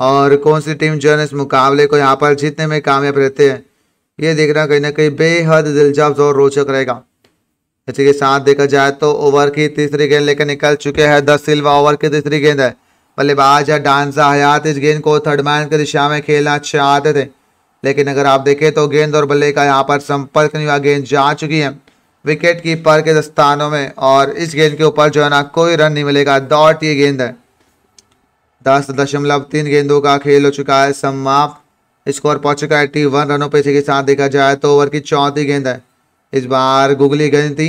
और कौन सी टीम जो है इस मुकाबले को यहाँ पर जीतने में कामयाब रहते हैं ये देखना कहीं ना कहीं बेहद दिलचस्प और रोचक रहेगा इसी के साथ देखा जाए तो ओवर की तीसरी गेंद लेकर निकल चुके हैं दस सिल्वा ओवर की तीसरी गेंद है बल्लेबाज या डांसा हयात इस गेंद को थर्ड मैन की दिशा में खेलना चाहते थे लेकिन अगर आप देखें तो गेंद और बल्ले का यहाँ पर संपर्क नहीं हुआ गेंद जा चुकी है विकेट कीपर के दस्तानों में और इस गेंद के ऊपर जो है ना कोई रन नहीं मिलेगा डॉट ये गेंद है दस दशमलव तीन गेंदों का खेल हो चुका है समाप्त स्कोर पहुंच चुका है एट्टी वन रनों पर इसी के साथ देखा जाए तो ओवर की चौथी गेंद है इस बार गुगली गेंद थी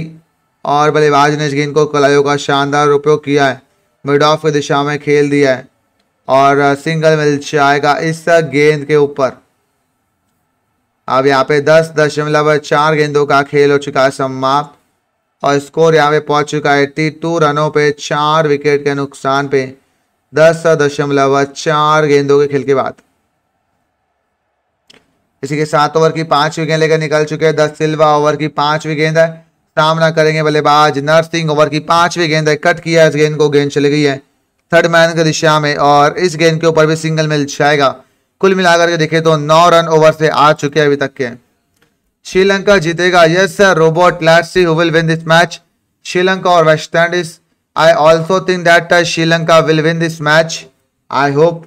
और बल्लेबाज ने इस गेंद को कलाइयों का शानदार उपयोग किया है मिड ऑफ की दिशा में खेल दिया है और सिंगल मिल जाएगा इस गेंद के ऊपर अब यहाँ पे दस दशमलव चार गेंदों का खेल हो चुका है समाप्त और स्कोर यहाँ पे पहुंच चुका है एट्टी टू रनों पे चार विकेट के नुकसान पे दस दशमलव चार गेंदों के खेल के बाद इसी के सात ओवर की पांच विकेट लेकर निकल चुके हैं दस सिल्वा ओवर की पांचवी गेंद है सामना करेंगे बल्लेबाज नरसिंह ओवर की पांचवी गेंद है कट किया इस गेंद को गेंद चली गई है थर्ड मैन की दिशा में और इस गेंद के ऊपर भी सिंगल मिल जाएगा कुल मिलाकर के देखे तो नौ रन ओवर से आ चुके हैं अभी तक के श्रीलंका जीतेगा yes robot last see who will win this match Sri Lanka और West Indies I also think that Sri Lanka will win this match I hope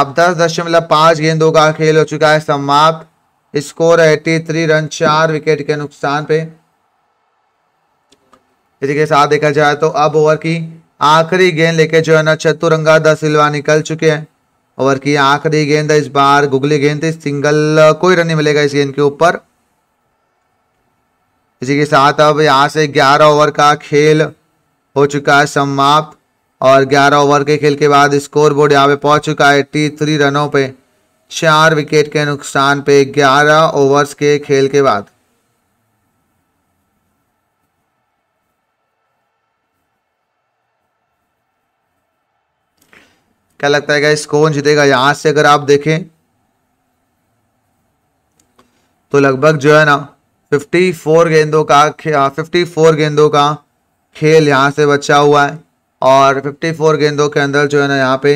आप दस दशमलव पांच गेंदों का खेल हो चुका है समाप्त स्कोर थ्री रन चार विकेट के नुकसान पे इसी के साथ देखा जाए तो अब ओवर की आखिरी गेंद लेके जो है ना चतुरंगा द सिल्वा निकल चुके हैं ओवर की आखिरी गेंद इस बार गुगली गेंद थी सिंगल कोई रन नहीं मिलेगा इस गेंद के ऊपर इसी के साथ अब यहाँ से 11 ओवर का खेल हो चुका है समाप्त और 11 ओवर के खेल के बाद स्कोर बोर्ड यहाँ पे पहुँच चुका है टी थ्री रनों पे चार विकेट के नुकसान पे 11 ओवर्स के खेल के बाद क्या लगता है गाइस कौन जीतेगा यहां से अगर आप देखें तो लगभग जो है ना 54 गेंदों का फिफ्टी फोर गेंदों का खेल यहाँ से बचा हुआ है और 54 गेंदों के अंदर जो है ना यहाँ पे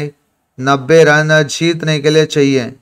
90 रन जीतने के लिए चाहिए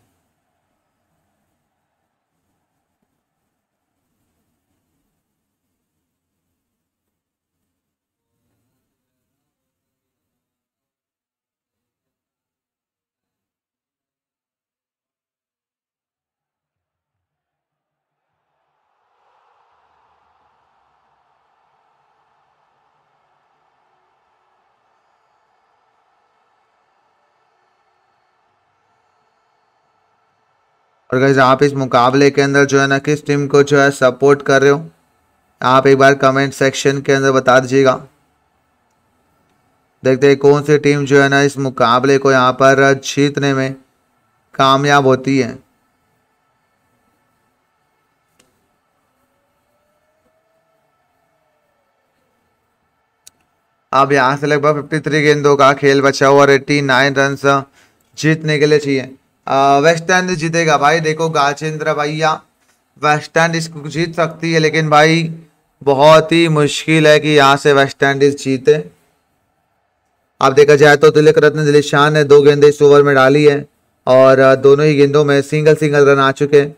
और गाइज आप इस मुकाबले के अंदर जो है ना किस टीम को जो है सपोर्ट कर रहे हो आप एक बार कमेंट सेक्शन के अंदर बता दीजिएगा देखते हैं कौन सी टीम जो है ना इस मुकाबले को यहाँ पर जीतने में कामयाब होती है अब यहाँ से लगभग 53 गेंदों का खेल बचा हुआ और 89 रन जीतने के लिए चाहिए वेस्ट इंडीज जीतेगा भाई देखो गाचेंद्र भैया वेस्ट इंडीज जीत सकती है लेकिन भाई बहुत ही मुश्किल है कि यहाँ से वेस्ट इंडीज जीते आप देखा जाए तो तिलक रत्न दिलीप शाह ने दो गेंदे इस ओवर में डाली है और दोनों ही गेंदों में सिंगल सिंगल रन आ चुके हैं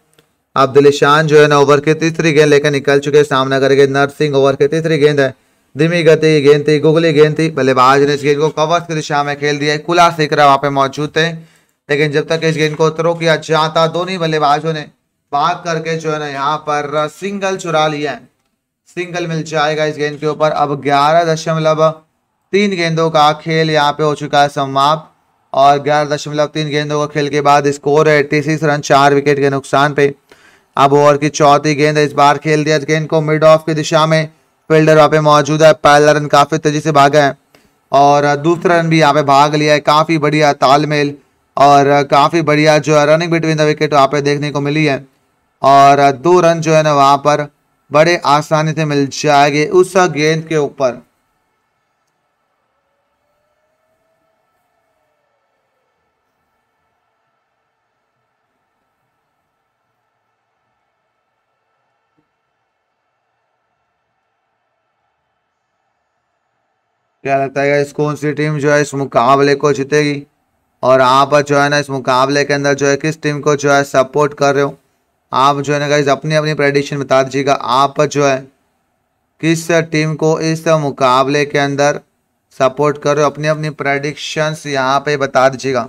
अब दिलीशान जो है ना ओवर की तीसरी गेंद लेकर निकल चुके हैं सामना करेंगे नरसिंह ओवर के तीसरी गेंद है धीमी गति गेंद थी गुगली गेंद थी बल्लेबाज ने इस गेंद को कवर्स की दिशा में खेल दिया कुला सिकरा वहाँ पे मौजूद थे लेकिन जब तक इस गेंद को थ्रो किया जाता दोनों तो बल्लेबाजों ने बात करके जो है ना यहाँ पर सिंगल चुरा लिया है सिंगल मिल जाएगा इस गेंद के ऊपर अब ग्यारह दशमलव तीन गेंदों का खेल यहाँ पे हो चुका है समाप्त और ग्यारह दशमलव तीन गेंदों का खेल के बाद स्कोर है एट्टी रन चार विकेट के नुकसान पे अब ओवर की चौथी गेंद इस बार खेल दिया गेंद को मिड ऑफ की दिशा में फील्डर वहाँ पे मौजूद है पहला रन काफ़ी तेजी से भागा है और दूसरा रन भी यहाँ पे भाग लिया है काफ़ी बढ़िया तालमेल और काफ़ी बढ़िया जो है रनिंग बिटवीन द विकेट वहाँ पर देखने को मिली है और दो रन जो है ना वहाँ पर बड़े आसानी से मिल जाएंगे उस गेंद के ऊपर क्या लगता है इस कौन सी टीम जो है इस मुकाबले को जीतेगी और आप जो है ना इस मुकाबले के अंदर जो है किस टीम को जो है सपोर्ट कर रहे हो आप जो है ना गाइज अपनी अपनी प्रडिक्शन बता दीजिएगा आप जो है किस टीम को इस मुकाबले के अंदर सपोर्ट कर रहे हो अपनी अपनी प्रडिक्शंस यहाँ पे बता दीजिएगा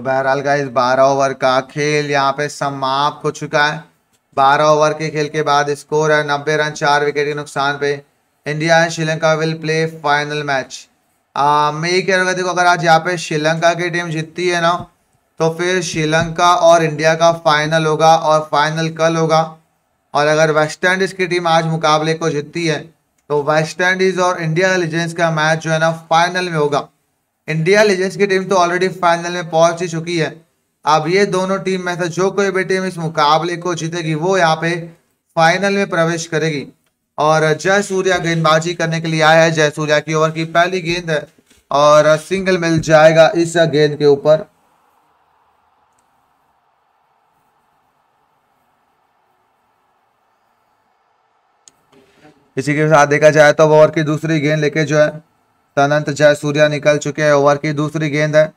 तो बहरहाल गाइस 12 ओवर का खेल यहाँ पे समाप्त हो चुका है 12 ओवर के खेल के बाद स्कोर है नब्बे रन चार विकेट के नुकसान पे India and Sri Lanka will play final match ah, मैं यही कह रहा देखो अगर आज यहाँ पे श्रीलंका की टीम जीतती है ना तो फिर श्रीलंका और इंडिया का फाइनल होगा और फाइनल कल होगा और अगर वेस्ट इंडीज़ की टीम आज मुकाबले को जीतती है तो वेस्ट इंडीज़ और इंडिया लीजेंड्स का मैच जो है ना फाइनल में होगा इंडिया लीजेंड्स की टीम तो ऑलरेडी फाइनल में पहुंच ही चुकी है अब ये दोनों टीम में से जो कोई भी टीम इस मुकाबले को जीतेगी वो यहाँ पे फाइनल में प्रवेश करेगी और जय सूर्या गेंदबाजी करने के लिए आया है जय सूर्या की ओवर की पहली गेंद है और सिंगल मिल जाएगा इस गेंद के ऊपर इसी के साथ देखा जाए तो ओवर की दूसरी गेंद लेके जो है तनंत जय सूर्या निकल चुके हैं ओवर की दूसरी गेंद है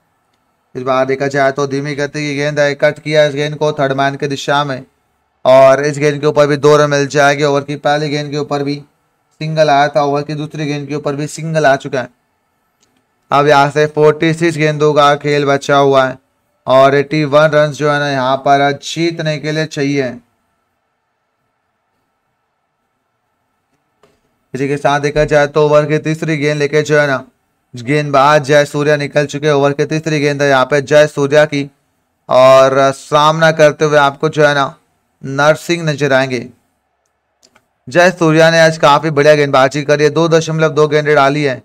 इस बार देखा जाए तो धीमी गति की गेंद है कट किया इस गेंद को थर्ड मैन की दिशा में और इस गेंद के ऊपर भी दो रन मिल जाएगी ओवर की पहली गेंद के ऊपर भी सिंगल आया था ओवर की दूसरी गेंद के ऊपर भी सिंगल आ चुका है अब यहाँ से फोर्टी सिक्स गेंदों का खेल बचा हुआ है और एटी वन रन जो है ना यहाँ पर जीतने के लिए चाहिए इसी के साथ देखा जाए तो ओवर की तीसरी गेंद लेके जो है ना गेंदबाज जय सूर्या निकल चुके ओवर की तीसरी गेंद है यहाँ पे जय सूर्या की और सामना करते हुए आपको जो है ना नरसिंह नजर आएंगे जय सूर्या ने आज काफी बढ़िया गेंदबाजी करी है दो दशमलव दो गेंदें डाली है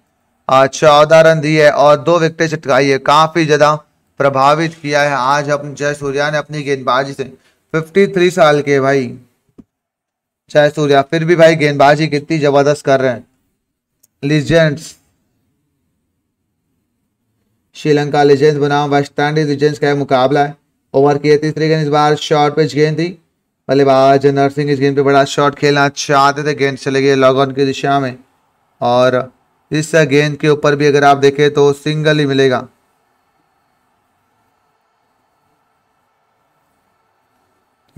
चौदह रन दिए है और दो विकेटें चटकाई है काफी ज्यादा प्रभावित किया है आज अपने जय सूर्या ने अपनी गेंदबाजी से 53 साल के भाई चाहे सूर्या फिर भी भाई गेंदबाजी कितनी जबरदस्त कर रहे हैं लीजेंड्स श्रीलंका लीजेंड्स बनाओ वेस्ट इंडीज लीजेंड्स का मुकाबला है ओवर की तीसरी गेंद इस बार शॉर्ट पिच गेंद थी बल्लेबाज नरसिंह इस गेंद पे बड़ा शॉट खेलना चाहते थे गेंद चले गए लॉग ऑन की दिशा में और इस गेंद के ऊपर भी अगर आप देखें तो सिंगल ही मिलेगा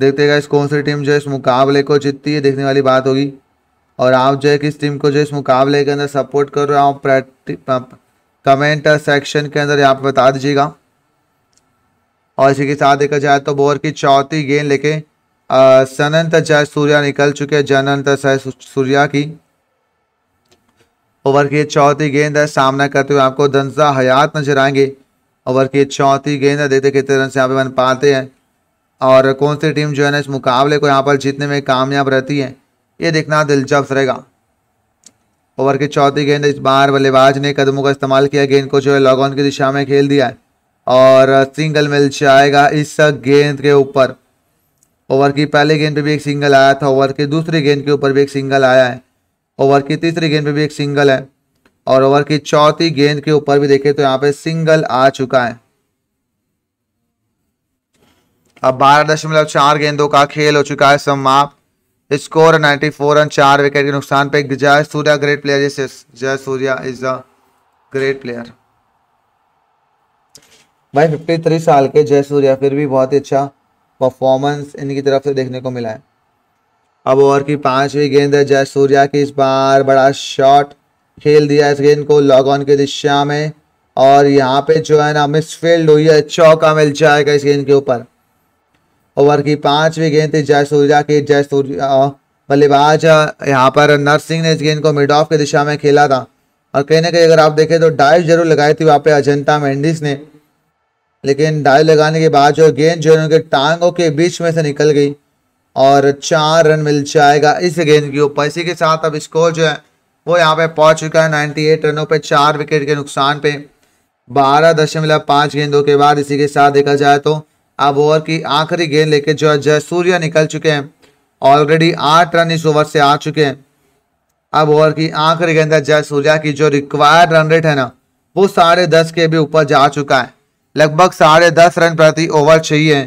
देखते हैं इस कौन सी टीम जो है इस मुकाबले को जीतती है देखने वाली बात होगी और आप जो है किस टीम को जो इस मुकाबले के अंदर सपोर्ट कर रहे हो कमेंट सेक्शन के अंदर यहाँ पर बता दीजिएगा और इसी के साथ देखा जाए तो बोर की चौथी गेंद लेके सनंत जय सूर्या निकल चुके हैं जनंत जय सूर्या की ओवर की चौथी गेंद है सामना करते हुए आपको दंजा हयात नजर आएंगे ओवर की चौथी गेंद है देखते कितने रन से यहाँ पे बन पाते हैं और कौन सी टीम जो है ना इस मुकाबले को यहाँ पर जीतने में कामयाब रहती है ये देखना दिलचस्प रहेगा ओवर की चौथी गेंद इस बार बल्लेबाज ने कदमों का इस्तेमाल किया गेंद को जो है लॉग ऑन की दिशा में खेल दिया है और सिंगल मिल जाएगा इस गेंद के ऊपर ओवर की पहली गेंद पे भी एक सिंगल आया था ओवर की दूसरी गेंद के ऊपर भी एक सिंगल आया है ओवर की तीसरी गेंद पे भी एक सिंगल है और ओवर की चौथी गेंद के ऊपर भी देखें तो यहाँ पे सिंगल आ चुका है अब बारह दशमलव चार गेंदों का खेल हो चुका है समाप्त स्कोर 94 रन चार विकेट के नुकसान पे जय सूर्या ग्रेट प्लेयर जैसे Jayasuriya is the great player भाई 53 साल के जय सूर्या फिर भी बहुत ही अच्छा परफॉर्मेंस इनकी तरफ से देखने को मिला है अब ओवर की पांचवी गेंद है जय सूर्या की इस बार बड़ा शॉट खेल दिया इस गेंद को लॉग ऑन की दिशा में और यहाँ पे जो है ना मिसफील्ड हुई है चौका मिल जाएगा इस गेंद के ऊपर ओवर की पांचवी गेंद थी जय सूर्या की जय सूर्या बल्लेबाज यहाँ पर नरसिंह ने इस गेंद को मिड ऑफ की दिशा में खेला था और कहीं ना कहीं अगर आप देखें तो डाइव जरूर लगाई थी वहाँ पे अजंता मेंडिस ने लेकिन डाइव लगाने के बाद जो गेंद जो है उनके टांगों के बीच में से निकल गई और चार रन मिल जाएगा इस गेंद के ऊपर इसी के साथ अब स्कोर जो है वो यहाँ पे पहुँच चुका है नाइन्टी रनों पर चार विकेट के नुकसान पे बारह दशमलव पाँच गेंदों के बाद इसी के साथ देखा जाए तो अब ओवर की आखिरी गेंद लेके जो है जय निकल चुके हैं ऑलरेडी आठ रन इस ओवर से आ चुके हैं अब ओवर की आखिरी गेंद है जय सूर्या की जो रिक्वायर्ड रन रेट है ना वो साढ़े दस के भी ऊपर जा चुका है लगभग साढ़े दस रन प्रति ओवर चाहिए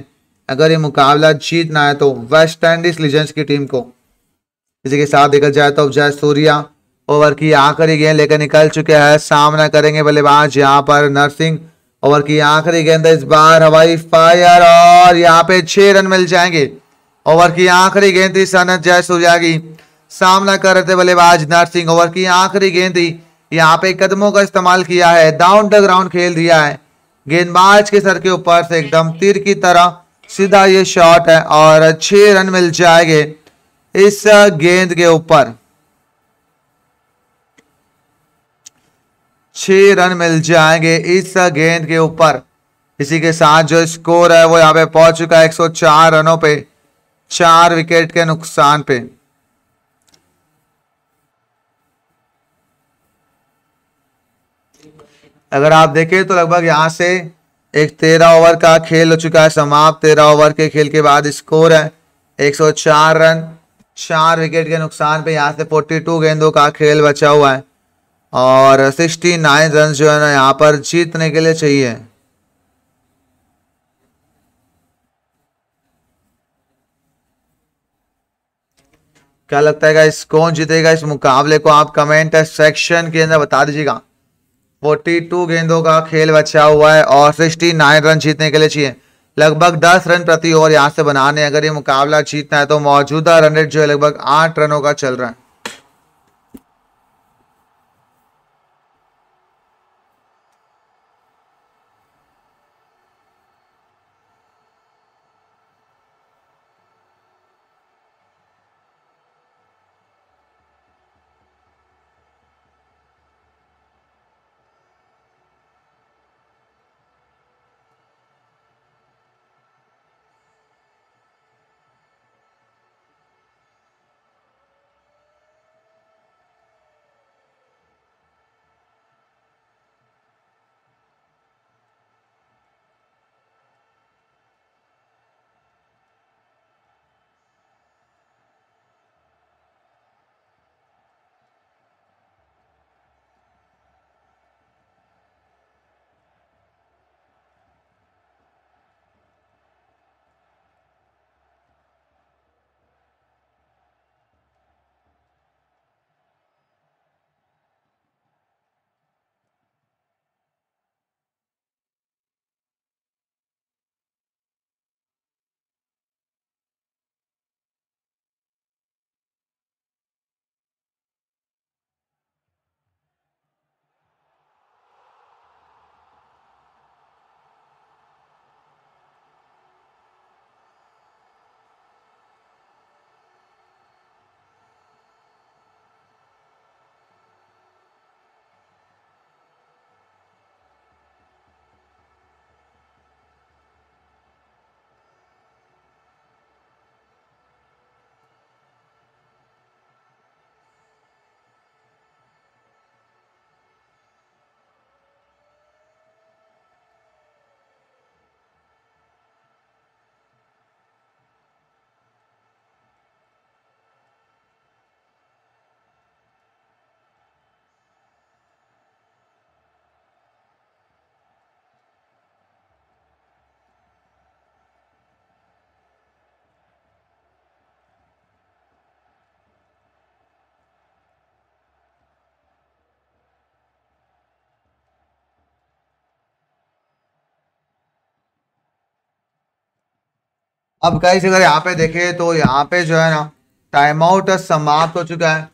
अगर ये मुकाबला जीतना है तो वेस्ट इंडीज लीजेंड्स की टीम को इसी के साथ देखा जाए तो जय सूर्या ओवर की आखिरी गेंद लेकर निकल चुके हैं सामना करेंगे बल्लेबाज यहाँ पर नरसिंह ओवर की आखिरी गेंद इस बार हवाई फायर और यहाँ पे छह रन मिल जाएंगे ओवर की आखिरी गेंद थी सनत जयसूर्या की सामना कर रहे थे बल्लेबाज नरसिंह ओवर की आखिरी गेंद थी यहाँ पे कदमों का इस्तेमाल किया है डाउन द ग्राउंड खेल दिया है गेंदबाज के सर के ऊपर से एकदम तीर की तरह सीधा ये शॉट है और छह रन मिल जाएंगे इस गेंद के ऊपर छह रन मिल जाएंगे इस गेंद के ऊपर इसी के साथ जो स्कोर है वो यहाँ पे पहुंच चुका है चार रनों पे चार विकेट के नुकसान पे अगर आप देखें तो लगभग यहां से एक तेरह ओवर का खेल हो चुका है समाप्त तेरह ओवर के खेल के बाद स्कोर है 104 रन चार विकेट के नुकसान पे यहाँ से 42 गेंदों का खेल बचा हुआ है और सिक्सटी नाइन रन जो है ना यहाँ पर जीतने के लिए चाहिए क्या लगता है इस कौन जीतेगा इस मुकाबले को आप कमेंट सेक्शन के अंदर बता दीजिएगा 42 गेंदों का खेल बचा हुआ है और 69 रन जीतने के लिए चाहिए लगभग 10 रन प्रति ओवर यहां से बनाने अगर ये मुकाबला जीतना है तो मौजूदा रन रेट जो है लगभग 8 रनों का चल रहा है अब कहीं अगर यहाँ पे देखे तो यहाँ पे जो है ना टाइम आउट समाप्त हो चुका है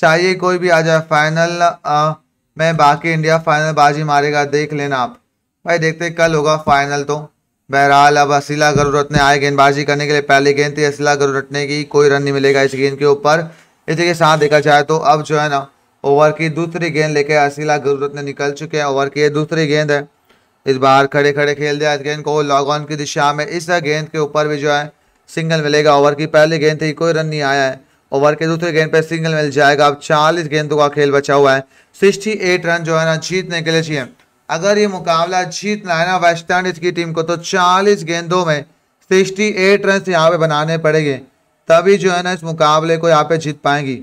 चाहिए कोई भी आ जाए फाइनल आ, में बाकी इंडिया फाइनल बाजी मारेगा देख लेना आप भाई देखते कल होगा फाइनल तो बहरहाल अब असीला गरुरत ने आए गेंदबाजी करने के लिए पहली गेंद थी असीला गरुरत ने की कोई रन नहीं मिलेगा इस गेंद के ऊपर इसी के साथ देखा जाए तो अब जो है ना ओवर की दूसरी गेंद लेके असीला गरुरत रत्ने निकल चुके हैं ओवर की दूसरी गेंद है इस बार खड़े खड़े खेल दिया इस गेंद को लॉग ऑन की दिशा में इस गेंद के ऊपर भी जो है सिंगल मिलेगा ओवर की पहली गेंद थी कोई रन नहीं आया है ओवर के दूसरे गेंद पर सिंगल मिल जाएगा अब चालीस गेंदों का खेल बचा हुआ है सिक्सटी एट रन जो है ना जीतने के लिए चाहिए अगर ये मुकाबला जीतना है ना वेस्ट इंडीज की टीम को तो चालीस गेंदों में सिक्सटी एट रन यहाँ पे बनाने पड़ेंगे तभी जो है ना इस मुकाबले को यहाँ पे जीत पाएंगी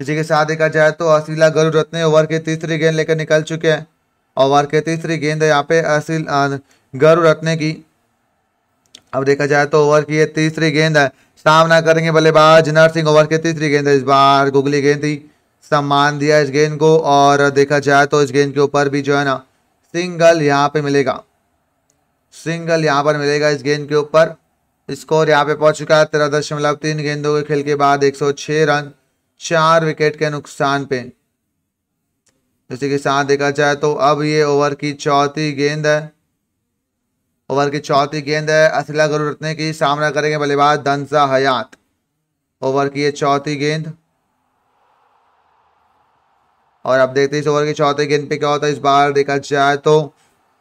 इसी के साथ देखा जाए तो असीला गरुड़ रत्न ओवर के तीसरी गेंद लेकर निकल चुके हैं ओवर के तीसरी गेंद यहाँ पे असिल गर्व रखने की अब देखा जाए तो ओवर की ये तीसरी गेंद है सामना करेंगे बल्लेबाज नरसिंह ओवर की तीसरी गेंद है इस बार गुगली गेंद ही सम्मान दिया इस गेंद को और देखा जाए तो इस गेंद के ऊपर भी जो है ना सिंगल यहाँ पे मिलेगा सिंगल यहाँ पर मिलेगा इस गेंद के ऊपर स्कोर यहाँ पे पहुंच चुका है तेरह दशमलव तीन गेंदों के खेल के बाद छह रन चार विकेट के नुकसान पे इसी के साथ देखा जाए तो अब ये ओवर की चौथी गेंद है ओवर की चौथी गेंद है असला गुरु रत्न की सामना करेंगे बल्लेबाज दंसा हयात ओवर की ये चौथी गेंद और अब देखते हैं इस ओवर की चौथी गेंद पे क्या होता है इस बार देखा जाए तो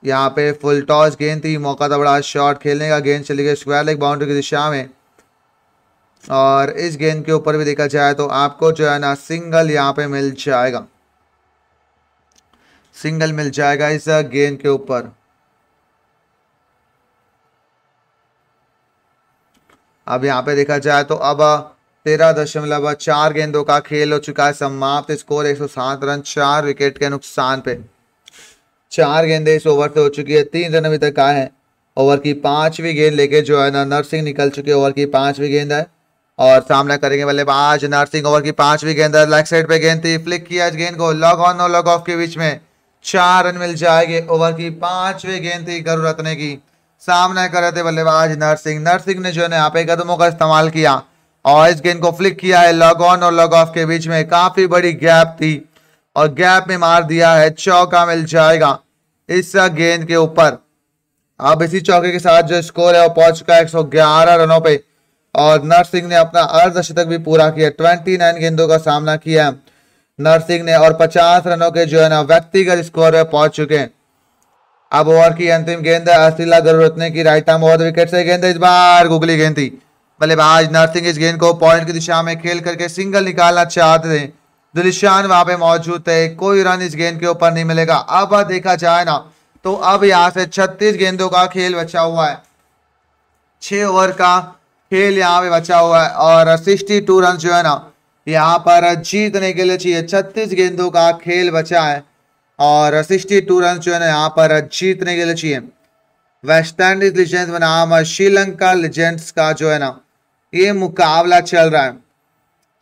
यहाँ पे फुल टॉस गेंद थी मौका था बड़ा शॉट खेलने का गेंद चली गई स्क्वायर लेग बाउंड्री की दिशा में और इस गेंद के ऊपर भी देखा जाए तो आपको जो है ना सिंगल यहाँ पे मिल जाएगा सिंगल मिल जाएगा इस गेंद के ऊपर अब यहाँ पे देखा जाए तो अब तेरह दशमलव चार गेंदों का खेल हो चुका है समाप्त स्कोर एक सौ सात रन चार विकेट के नुकसान पे चार गेंदें इस ओवर से हो चुकी है तीन रन अभी तक आए हैं ओवर की पांचवी गेंद लेके जो है ना नरसिंह निकल चुके ओवर की पांचवी गेंद है और सामना करेंगे बल्लेबाज नरसिंह ओवर की पांचवी गेंद है लेग साइड पे गेंद थी फ्लिक किया इस गेंद को लॉग ऑन और लॉग ऑफ के बीच में चार रन मिल जाएंगे ओवर की पांचवी गेंद थी गरु रत्ने की सामना कर रहे थे बल्लेबाज नरसिंह नरसिंह ने जो है यहाँ पे कदमों का इस्तेमाल किया और इस गेंद को फ्लिक किया है लॉग ऑन और लॉग ऑफ के बीच में काफी बड़ी गैप थी और गैप में मार दिया है चौका मिल जाएगा इस गेंद के ऊपर अब इसी चौके के साथ जो स्कोर है वो पहुंच चुका है ग्यारह रनों पे और नरसिंह ने अपना अर्धशतक भी पूरा किया 29 गेंदों का सामना किया है नरसिंह ने और 50 रनों के जो है ना व्यक्तिगत स्कोर पहुंच चुके हैं अब ओवर की अंतिम गेंद अश्लीला गरुरत्ने की राइट आर्म ओवर विकेट से गेंद इस बार गुगली गेंद थी बल्लेबाज नरसिंह इस गेंद को पॉइंट की दिशा में खेल करके सिंगल निकालना चाहते थे दिलिशान वहां पे मौजूद थे कोई रन इस गेंद के ऊपर नहीं मिलेगा अब देखा जाए ना तो अब यहाँ से छत्तीस गेंदों का खेल बचा हुआ है छह ओवर का खेल यहाँ पे बचा हुआ है और सिक्सटी टू रन जो है ना यहाँ पर जीतने के लिए चाहिए छत्तीस गेंदों का खेल बचा है और सिक्सटी टू रन जो है ना यहाँ पर जीतने के लिए चाहिए वेस्ट इंडीज लीजेंड्स बनाम श्रीलंका लीजेंड्स का जो है ना ये मुकाबला चल रहा है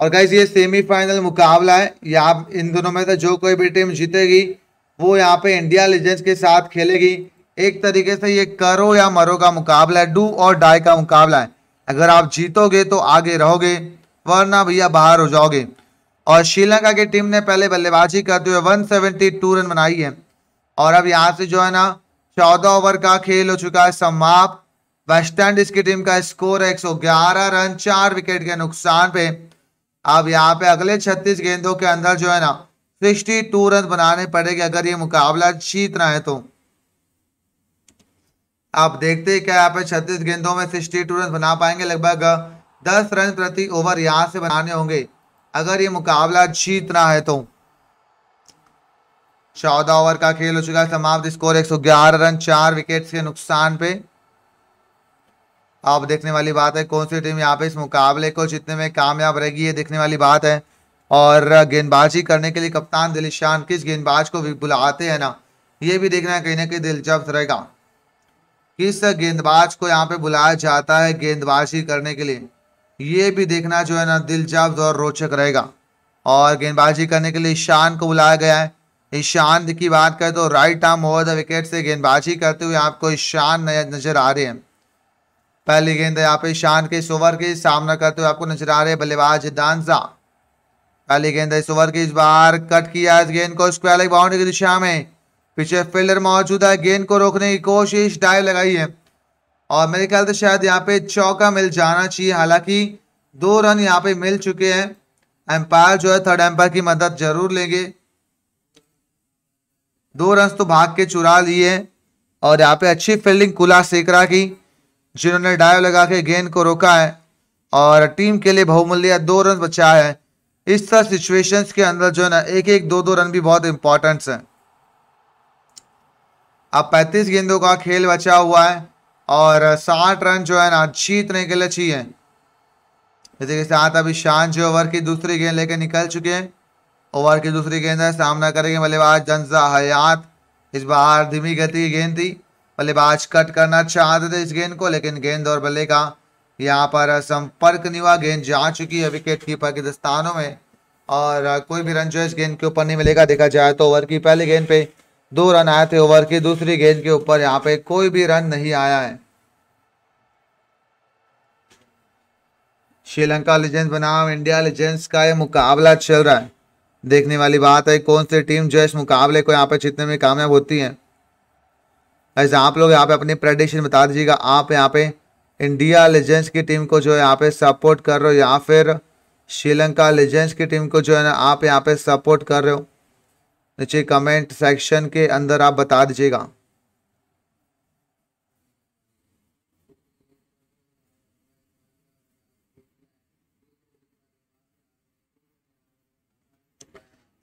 और कैसे ये सेमीफाइनल मुकाबला है यहाँ इन दोनों में से जो कोई भी टीम जीतेगी वो यहाँ पे इंडिया लीजेंड्स के साथ खेलेगी एक तरीके से ये करो या मरो का मुकाबला है डू और डाई का मुकाबला है अगर आप जीतोगे तो आगे रहोगे वरना भैया बाहर हो जाओगे और श्रीलंका की टीम ने पहले बल्लेबाजी करते हुए 172 रन बनाई है और अब यहाँ से जो है ना चौदह ओवर का खेल हो चुका है समाप्त वेस्ट इंडीज की टीम का स्कोर है 111 रन चार विकेट के नुकसान पे अब यहाँ पे अगले 36 गेंदों के अंदर जो है ना 62 रन बनाने पड़ेंगे अगर ये मुकाबला जीतना है तो आप देखते हैं क्या यहाँ पे 36 गेंदों में 62 रन बना पाएंगे लगभग दस रन प्रति ओवर यहां से बनाने होंगे अगर ये मुकाबला जीतना है तो चौदह ओवर का खेल हो चुका है समाप्त स्कोर 111 रन चार विकेट के नुकसान पे अब देखने वाली बात है कौन सी टीम यहाँ पे इस मुकाबले को जीतने में कामयाब रहेगी ये देखने वाली बात है और गेंदबाजी करने के लिए कप्तान दिलिशान किस गेंदबाज को बुलाते हैं ना ये भी देखना कहीं ना कहीं दिलचस्प रहेगा किस गेंदबाज को यहाँ पे बुलाया जाता है गेंदबाजी करने के लिए ये भी देखना जो है ना दिलचस्प और रोचक रहेगा और गेंदबाजी करने के लिए ईशान को बुलाया गया है ईशान की बात करें तो right arm over the wicket से गेंदबाजी करते हुए आपको ईशान नजर आ रहे हैं पहली गेंद यहाँ पे ईशान के इस ओवर के सामना करते हुए आपको नजर आ रहे हैं बल्लेबाज दानसा पहली गेंद इस ओवर की इस बार कट किया इस गेंद को स्क्वायर लेग बाउंड्री की दिशा में पीछे फील्डर मौजूद है गेंद को रोकने की कोशिश डाइव लगाई है और मेरे ख्याल से शायद यहाँ पे चौका मिल जाना चाहिए हालांकि दो रन यहाँ पे मिल चुके हैं एम्पायर जो है थर्ड एम्पायर की मदद जरूर लेंगे दो रन तो भाग के चुरा लिए और यहाँ पे अच्छी फील्डिंग कुला सेकरा की जिन्होंने डाइव लगा के गेंद को रोका है और टीम के लिए बहुमूल्य दो रन बचा है इस तरह सिचुएशंस के अंदर जो है ना एक एक दो दो रन भी बहुत इंपॉर्टेंट है अब पैंतीस गेंदों का खेल बचा हुआ है और साठ रन जो है ना जीतने के लिए चाहिए इसी के साथ अभी शान जो ओवर की दूसरी गेंद लेकर निकल चुके हैं ओवर की दूसरी गेंद है सामना करेंगे बल्लेबाज जंजा हयात इस बार धीमी गति की गेंद थी बल्लेबाज कट करना चाहते थे इस गेंद को लेकिन गेंद और बल्ले का यहाँ पर संपर्क नहीं हुआ गेंद जा चुकी है विकेट कीपर के दस्तानों में और कोई भी रन जो है इस गेंद के ऊपर नहीं मिलेगा देखा जाए तो ओवर की पहले गेंद पे दो रन आए थे ओवर की दूसरी गेंद के ऊपर यहाँ पे कोई भी रन नहीं आया है श्रीलंका लीजेंड्स बनाम इंडिया लीजेंड्स का ये मुकाबला चल रहा है देखने वाली बात है कौन सी टीम जो है इस मुकाबले को यहाँ पे जीतने में कामयाब होती है ऐसे आप लोग यहाँ पे अपनी प्रेडिक्शन बता दीजिएगा आप यहाँ पे इंडिया लीजेंड्स की टीम को जो है यहाँ पे सपोर्ट कर रहे हो या फिर श्रीलंका लीजेंड्स की टीम को जो है ना आप यहाँ पे सपोर्ट कर रहे हो नीचे कमेंट सेक्शन के अंदर आप बता दीजिएगा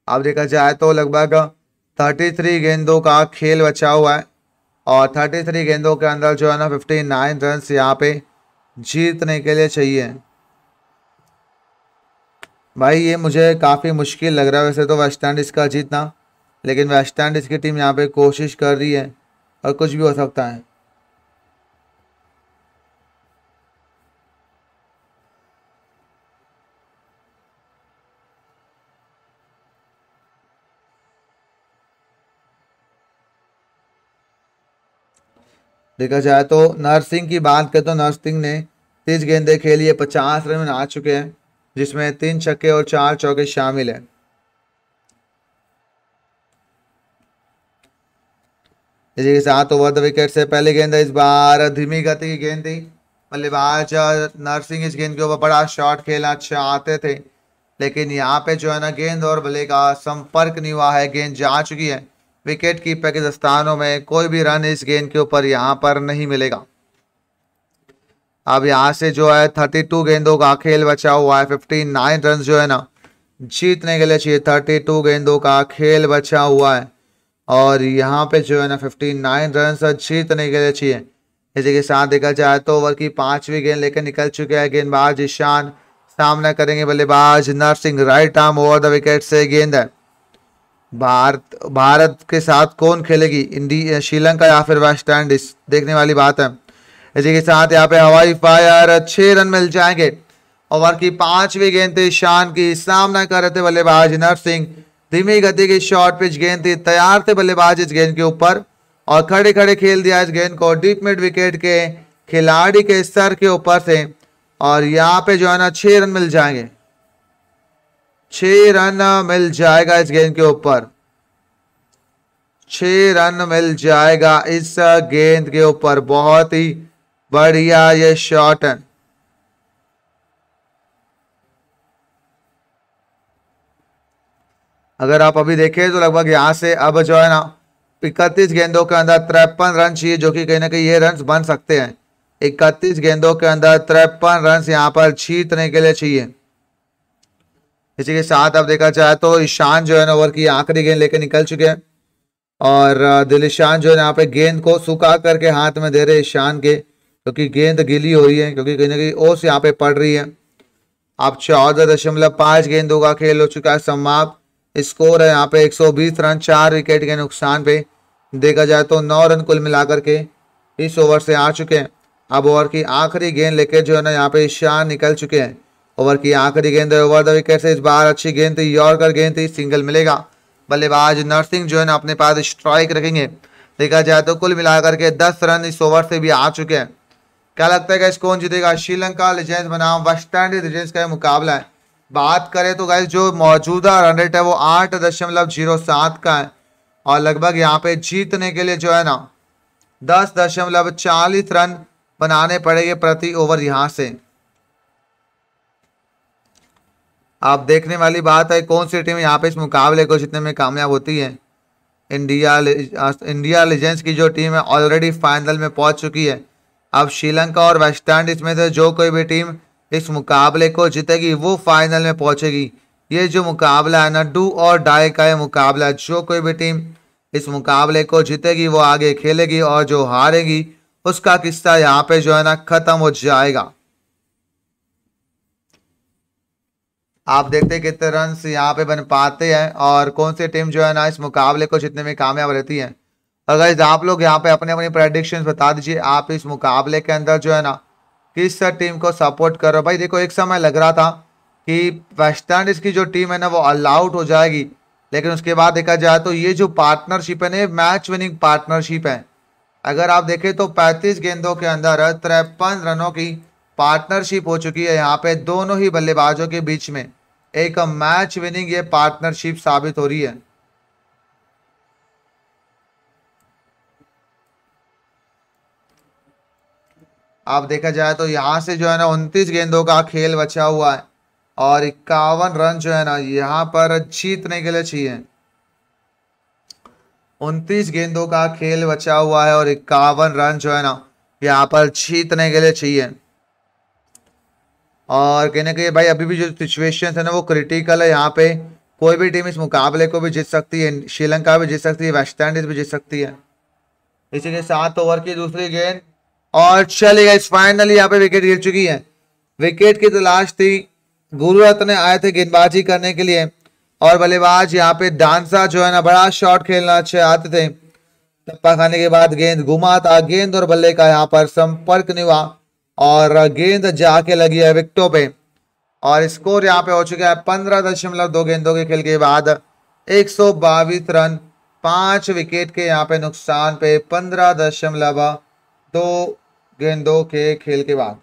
आप देखा जाए तो लगभग 33 गेंदों का खेल बचा हुआ है और 33 गेंदों के अंदर जो है ना 59 रन यहाँ पे जीतने के लिए चाहिए भाई ये मुझे काफ़ी मुश्किल लग रहा है वैसे तो वेस्ट इंडीज़ का जीतना लेकिन वेस्ट इंडीज़ की टीम यहाँ पे कोशिश कर रही है और कुछ भी हो सकता है देखा जाए तो नर्सिंग की बात करें तो नर्सिंग ने तीस गेंदे खेली है पचास रन आ चुके हैं जिसमें तीन छक्के और चार चौके शामिल हैं इसी सात ओवर द विकेट से पहले गेंद इस बार धीमी गति की गेंद थी बल्लेबाज नर्सिंग इस गेंद के ऊपर बड़ा शॉट खेलना चाहते थे लेकिन यहाँ पे जो है ना गेंद और बल्ले का संपर्क नहीं हुआ है गेंद जा चुकी है विकेट कीपर के दस्तानों में कोई भी रन इस गेंद के ऊपर यहाँ पर नहीं मिलेगा अब यहाँ से जो है थर्टी टू गेंदों का खेल बचा हुआ है फिफ्टी नाइन रन जो है ना जीतने के लिए चाहिए थर्टी टू गेंदों का खेल बचा हुआ है और यहाँ पे जो है ना फिफ्टी नाइन रन जीतने के लिए चाहिए इसी के साथ देखा जाए तो ओवर की पांचवी गेंद लेकर निकल चुके हैं गेंदबाज ईशान सामना करेंगे बल्लेबाज Narsingh right arm over the wicket से गेंद है भारत भारत के साथ कौन खेलेगी इंडिया श्रीलंका या फिर वेस्ट इंडीज देखने वाली बात है इसी के साथ यहाँ पे हवाई फायर छह रन मिल जाएंगे ओवर की पांचवी गेंद थी ईशान की सामना कर रहे थे बल्लेबाज नरसिंह धीमी गति की शॉर्ट पिच गेंद थी तैयार थे बल्लेबाज इस गेंद के ऊपर और खड़े खड़े खेल दिया इस गेंद को डीप मिड विकेट के खिलाड़ी के स्तर के ऊपर से और यहाँ पे जो है ना छह रन मिल जाएंगे छः रन मिल जाएगा इस गेंद के ऊपर छ रन मिल जाएगा इस गेंद के ऊपर बहुत ही बढ़िया ये शॉर्ट है अगर आप अभी देखें तो लगभग यहाँ से अब जो है ना इकतीस गेंदों के अंदर तिरपन रन चाहिए जो कि कहीं ना कहीं ये रन बन सकते हैं इकतीस गेंदों के अंदर तिरपन रन यहाँ पर छीतने के लिए चाहिए इसी के साथ आप देखा जाए तो ईशान जो है ना ओवर की आखिरी गेंद लेकर निकल चुके हैं और ईशान जो है यहाँ पे गेंद को सुखा करके हाथ में दे रहे ईशान के क्योंकि गेंद गिली हो रही है क्योंकि कहीं ना कहीं ओस यहाँ पे पड़ रही है आप चौदह दशमलव पाँच गेंदों का खेल हो चुका है समाप्त स्कोर है यहाँ पे 120 रन चार विकेट के नुकसान पे देखा जाए तो नौ रन कुल मिलाकर के इस ओवर से आ चुके हैं अब ओवर की आखिरी गेंद लेके जो है ना यहाँ पे ईशान निकल चुके हैं ओवर की आखिरी गेंद ओवर द विकेट से इस बार अच्छी गेंद थी यॉर्कर गेंद थी सिंगल मिलेगा बल्लेबाज नरसिंह जो है ना अपने पास स्ट्राइक रखेंगे देखा जाए तो कुल मिलाकर के दस रन इस ओवर से भी आ चुके हैं क्या लगता है कि कौन जीतेगा श्रीलंका लीजेंस बनाम वेस्ट इंडीज लीजेंस का मुकाबला है बात करें तो गाइज जो मौजूदा रन रेट है वो आठ दशमलव जीरो सात का है और लगभग यहाँ पे जीतने के लिए जो है ना दस दशमलव चालीस रन बनाने पड़ेंगे प्रति ओवर यहाँ से आप देखने वाली बात है कौन सी टीम यहाँ पे इस मुकाबले को जीतने में कामयाब होती है इंडिया इंडिया लेजेंड्स की जो टीम है ऑलरेडी फाइनल में पहुंच चुकी है अब श्रीलंका और वेस्ट इंडीज में से जो कोई भी टीम इस मुकाबले को जीतेगी वो फाइनल में पहुंचेगी ये जो मुकाबला है ना डू और डाई का यह मुकाबला जो कोई भी टीम इस मुकाबले को जीतेगी वो आगे खेलेगी और जो हारेगी उसका किस्सा यहाँ पे जो है ना खत्म हो जाएगा आप देखते कितने रन यहाँ पे बन पाते हैं और कौन सी टीम जो है ना इस मुकाबले को जीतने में कामयाब रहती है अगर आप लोग यहाँ पे अपने अपने प्रेडिक्शन बता दीजिए आप इस मुकाबले के अंदर जो है ना किस टीम को सपोर्ट करो भाई देखो एक समय लग रहा था कि वेस्ट इंडीज़ की जो टीम है ना वो ऑल आउट हो जाएगी लेकिन उसके बाद देखा जाए तो ये जो पार्टनरशिप है ना ये मैच विनिंग पार्टनरशिप है अगर आप देखें तो 35 गेंदों के अंदर तिरपन रनों की पार्टनरशिप हो चुकी है यहाँ पे दोनों ही बल्लेबाजों के बीच में एक मैच विनिंग ये पार्टनरशिप साबित हो रही है आप देखा जाए तो यहाँ से जो है ना उनतीस गेंदों का खेल बचा हुआ है और इक्यावन रन जो है ना यहाँ पर जीतने के लिए चाहिए उनतीस गेंदों का खेल बचा हुआ है और इक्यावन रन जो है ना यहाँ पर जीतने के लिए चाहिए और कहने के भाई अभी भी जो सिचुएशन है ना वो क्रिटिकल है यहाँ पे कोई भी टीम इस मुकाबले को भी जीत सकती है श्रीलंका भी जीत सकती है वेस्ट इंडीज भी जीत सकती है इसी के साथ ओवर की दूसरी गेंद और चलेगा इस फाइनली यहाँ पे विकेट गिर चुकी है विकेट की तलाश तो थी गुरु रत्न आए थे गेंदबाजी करने के लिए और बल्लेबाज यहाँ पे डांसा जो है ना बड़ा शॉट खेलना आते थे टप्पा खाने के बाद गेंद घुमा था गेंद और बल्ले का यहाँ पर संपर्क नहीं हुआ और गेंद जाके लगी है विकटों पे और स्कोर यहाँ पे हो चुका है पंद्रह दशमलव दो गेंदों के खेल के बाद एक सौ बावीस रन पांच विकेट के यहाँ पे नुकसान पे पंद्रह दशमलव दो गेंदों के खेल के बाद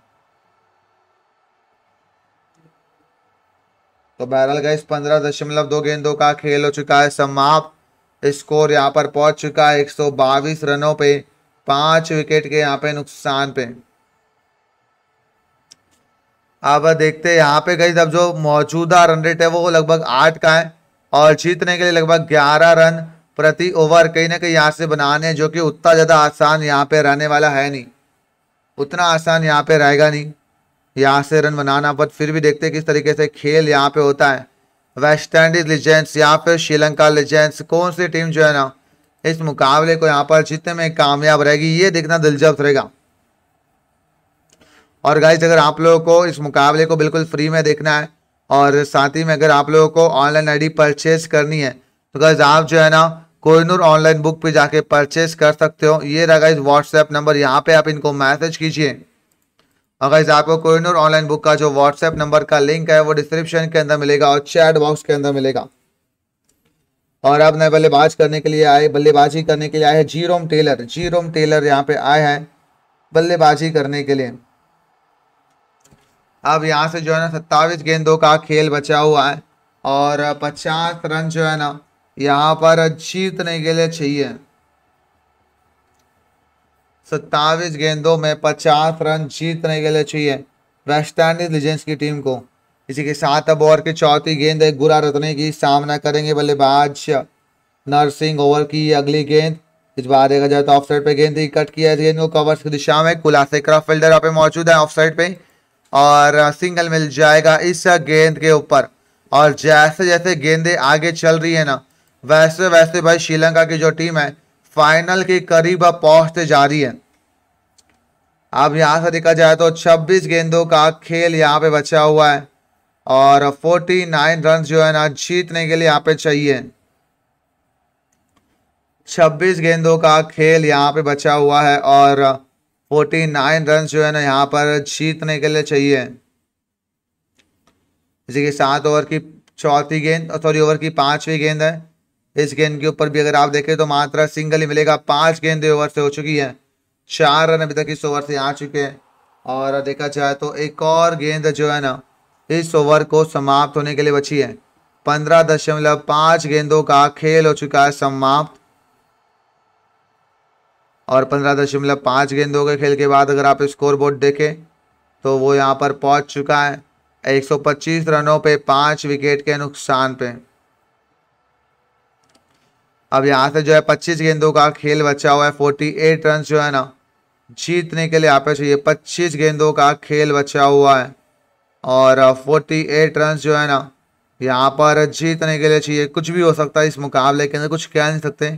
तो बहरहाल गए पंद्रह दशमलव दो गेंदों का खेल हो चुका है समाप्त स्कोर यहां पर पहुंच चुका है एक सौ बाईस रनों पे पांच विकेट के यहाँ पे नुकसान पे अब देखते हैं यहां पे गई अब जो मौजूदा रन रेट है वो लगभग आठ का है और जीतने के लिए लगभग ग्यारह रन प्रति ओवर कहीं ना कहीं यहां से बनाने जो कि उतना ज़्यादा आसान यहां पे रहने वाला है नहीं उतना आसान यहाँ पे रहेगा नहीं यहाँ से रन बनाना बट फिर भी देखते हैं किस तरीके से खेल यहाँ पे होता है वेस्ट इंडीज लेजेंड्स यहाँ पे श्रीलंका लीजेंड्स कौन सी टीम जो है ना इस मुकाबले को यहाँ पर जीतने में कामयाब रहेगी ये देखना दिलचस्प रहेगा और गाइज अगर आप लोगों को इस मुकाबले को बिल्कुल फ्री में देखना है और साथ ही में अगर आप लोगों को ऑनलाइन आईडी परचेज करनी है तो गाइज आप जो है ना कोहिनूर ऑनलाइन बुक पे जाके परचेस कर सकते हो ये रहा इस व्हाट्सएप नंबर यहाँ पे आप इनको मैसेज कीजिए अगर इस आपको कोहिनूर ऑनलाइन बुक का जो व्हाट्सएप नंबर का लिंक है वो डिस्क्रिप्शन के अंदर मिलेगा और चैट बॉक्स के अंदर मिलेगा और अब नए बल्लेबाज करने के लिए आए बल्लेबाजी करने के लिए आए हैं जीरोम टेलर जीरोम टेलर यहाँ पे आए हैं बल्लेबाजी करने के लिए अब यहाँ से जो है ना सत्ताईस गेंदों का खेल बचा हुआ है और पचास रन जो है ना यहाँ पर जीतने के लिए चाहिए सत्तावीस गेंदों में पचास रन जीतने के लिए चाहिए वेस्ट इंडीज लीजेंड्स की टीम को इसी के साथ अब ओवर की चौथी गेंद है गुरा रत्ने की सामना करेंगे बल्लेबाज नरसिंह ओवर की अगली गेंद इस बार देखा जाए तो ऑफ साइड पे गेंद कट किया गेंद को कवर्स की दिशा में कुलासे क्रॉफ फील्डर यहाँ पे मौजूद है ऑफ साइड पे और सिंगल मिल जाएगा इस गेंद के ऊपर और जैसे जैसे गेंदे आगे चल रही है ना वैसे वैसे भाई श्रीलंका की जो टीम है फाइनल के करीब अब पहुंचते तो जा रही है अब यहां से देखा जाए तो 26 गेंदों का खेल यहाँ पे बचा हुआ है और 49 रन जो है ना जीतने के लिए यहां पे चाहिए 26 गेंदों का खेल यहाँ पे बचा हुआ है और 49 रन जो है ना यहाँ पर जीतने के लिए चाहिए इसी के सात ओवर की चौथी गेंद सॉरी ओवर की पांचवी गेंद है इस गेंद के ऊपर भी अगर आप देखें तो मात्र सिंगल ही मिलेगा पांच गेंद ओवर से हो चुकी है चार रन अभी तक इस ओवर से आ चुके हैं और देखा जाए तो एक और गेंद जो है ना इस ओवर को समाप्त होने के लिए बची है पंद्रह दशमलव पाँच गेंदों का खेल हो चुका है समाप्त और पंद्रह दशमलव पाँच गेंदों के खेल के बाद अगर आप स्कोर बोर्ड देखें तो वो यहाँ पर पहुंच चुका है 125 रनों पे पाँच विकेट के नुकसान पे अब यहाँ से जो है पच्चीस गेंदों का खेल बचा हुआ है फोर्टी एट रन जो है ना जीतने के लिए यहाँ पे चाहिए पच्चीस गेंदों का खेल बचा हुआ है और फोर्टी एट रन जो है ना यहाँ पर जीतने के लिए चाहिए कुछ भी हो सकता है इस मुकाबले के अंदर कुछ कह नहीं सकते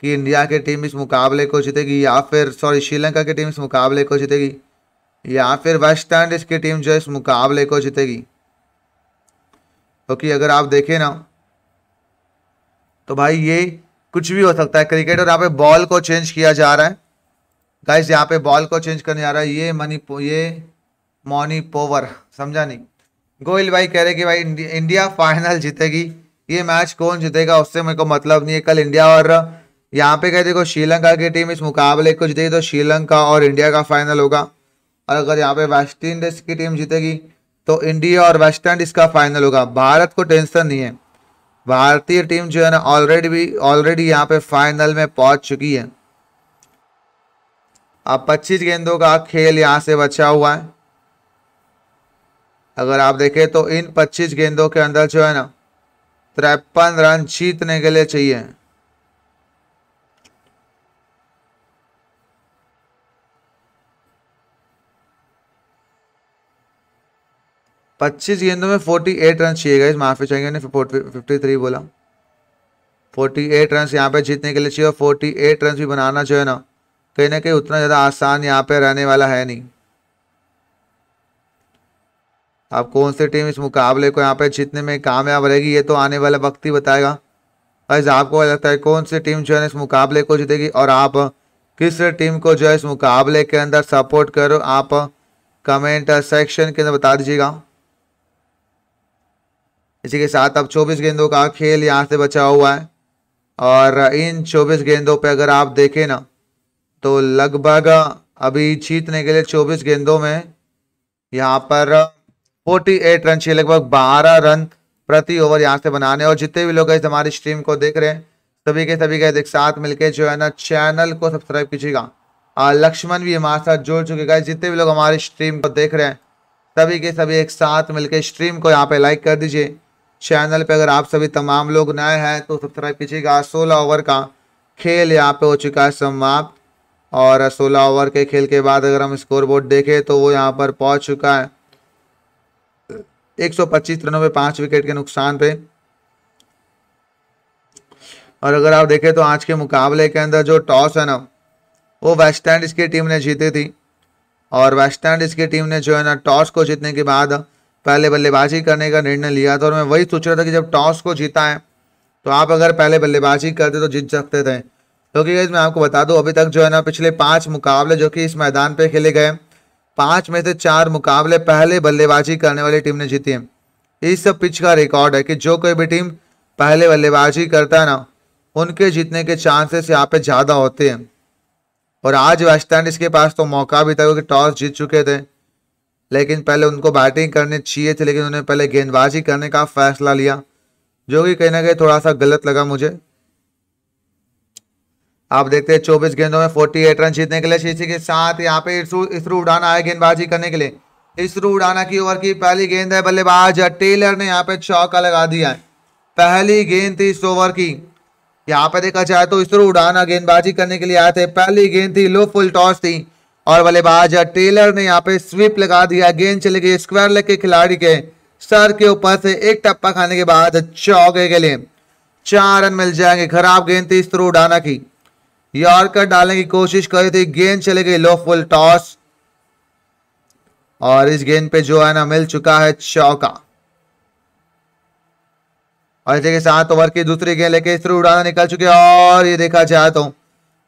कि इंडिया की टीम इस मुकाबले को जीतेगी या फिर सॉरी श्रीलंका की टीम इस मुकाबले को जीतेगी या फिर वेस्ट इंडीज़ की टीम जो है इस मुकाबले को जीतेगी क्योंकि तो अगर आप देखें ना तो भाई ये कुछ भी हो सकता है क्रिकेट और यहाँ पे बॉल को चेंज किया जा रहा है गाइस यहाँ पे बॉल को चेंज करने जा रहा है ये मनी ये मोनी पोवर समझा नहीं गोयल भाई कह रहे कि भाई इंडिया फाइनल जीतेगी ये मैच कौन जीतेगा उससे मेरे को मतलब नहीं है कल इंडिया और यहाँ पे कहते देखो श्रीलंका की टीम इस मुकाबले को जीतेगी तो श्रीलंका और इंडिया का फाइनल होगा और अगर यहाँ पे वेस्ट इंडीज की टीम जीतेगी तो इंडिया और वेस्ट इंडीज का फाइनल होगा भारत को टेंशन नहीं है भारतीय टीम जो है ना ऑलरेडी भी ऑलरेडी यहाँ पे फाइनल में पहुंच चुकी है अब 25 गेंदों का खेल यहाँ से बचा हुआ है अगर आप देखें तो इन 25 गेंदों के अंदर जो है ना तिरपन रन जीतने के लिए चाहिए पच्चीस गेंदों में फोर्टी एट रन चाहिए गए माफी चाहिए मैंने फिफ्टी थ्री बोला फोर्टी एट रन यहाँ पे जीतने के लिए चाहिए और फोर्टी एट रन भी बनाना जो है ना कहीं ना कहीं उतना ज़्यादा आसान यहाँ पे रहने वाला है नहीं अब कौन सी टीम इस मुकाबले को यहाँ पे जीतने में कामयाब रहेगी ये तो आने वाला वक्त ही बताएगा बस आपको लगता है कौन सी टीम जो है इस मुकाबले को जीतेगी और आप किस टीम को जो है इस मुकाबले के अंदर सपोर्ट करो आप कमेंट सेक्शन के अंदर बता दीजिएगा इसी के साथ अब 24 गेंदों का खेल यहाँ से बचा हुआ है और इन 24 गेंदों पे अगर आप देखें ना तो लगभग अभी जीतने के लिए 24 गेंदों में यहाँ पर 48 रन चाहिए लगभग 12 रन प्रति ओवर यहाँ से बनाने और जितने भी लोग इस हमारी स्ट्रीम को देख रहे हैं सभी के सभी का एक साथ मिलकर जो है ना चैनल को सब्सक्राइब कीजिएगा लक्ष्मण भी हमारे साथ जुड़ चुके गए जितने भी लोग हमारी स्ट्रीम को देख रहे हैं सभी के सभी एक साथ मिलकर स्ट्रीम को यहाँ पे लाइक कर दीजिए चैनल पे अगर आप सभी तमाम लोग नए हैं तो सब्सक्राइब कीजिएगा सोलह ओवर का खेल यहाँ पे हो चुका है समाप्त और सोलह ओवर के खेल के बाद अगर हम स्कोर बोर्ड देखें तो वो यहाँ पर पहुँच चुका है एक सौ पच्चीस रनों में पाँच विकेट के नुकसान पे और अगर आप देखें तो आज के मुकाबले के अंदर जो टॉस है ना वो वेस्ट इंडीज़ की टीम ने जीती थी और वेस्ट इंडीज़ की टीम ने जो है ना टॉस को जीतने के बाद पहले बल्लेबाजी करने का निर्णय लिया था और मैं वही सोच रहा था कि जब टॉस को जीता है तो आप अगर पहले बल्लेबाजी करते तो जीत सकते थे क्योंकि तो मैं आपको बता दूं अभी तक जो है ना पिछले पाँच मुकाबले जो कि इस मैदान पर खेले गए पाँच में से चार मुकाबले पहले बल्लेबाजी करने वाली टीम ने जीती है इस सब पिच का रिकॉर्ड है कि जो कोई भी टीम पहले बल्लेबाजी करता है ना उनके जीतने के चांसेस यहाँ पे ज़्यादा होते हैं और आज वेस्ट इंडीज़ के पास तो मौका भी था क्योंकि टॉस जीत चुके थे लेकिन पहले उनको बैटिंग करने चाहिए थे लेकिन उन्होंने पहले गेंदबाजी करने का फैसला लिया जो कि कहीं ना कहीं थोड़ा सा गलत लगा मुझे आप देखते हैं चौबीस गेंदों में फोर्टी एट रन जीतने के लिए शीशी के साथ यहाँ पे इसरो उड़ाना आया गेंदबाजी करने के लिए इसरो उड़ाना की ओवर की पहली गेंद है बल्लेबाज टेलर ने यहाँ पे चौका लगा दिया है पहली गेंद थी इस ओवर की यहाँ पे देखा जाए तो इसरो उड़ाना गेंदबाजी करने के लिए आए थे पहली गेंद थी लो फुल टॉस थी और बल्लेबाज टेलर ने यहाँ पे स्वीप लगा दिया गेंद चले गई स्क्वायर लेग के खिलाड़ी के सर के ऊपर से एक टप्पा खाने के बाद चौके के लिए चार रन मिल जाएंगे खराब गेंद थी इस तरह उड़ाना की यॉर्कर डालने की कोशिश करी थी गेंद चले गई लो फुल टॉस और इस गेंद पे जो है ना मिल चुका है चौका और इसी के साथ ओवर की दूसरी गेंद लेके इस तरह उड़ाना निकल चुके और ये देखा जाए तो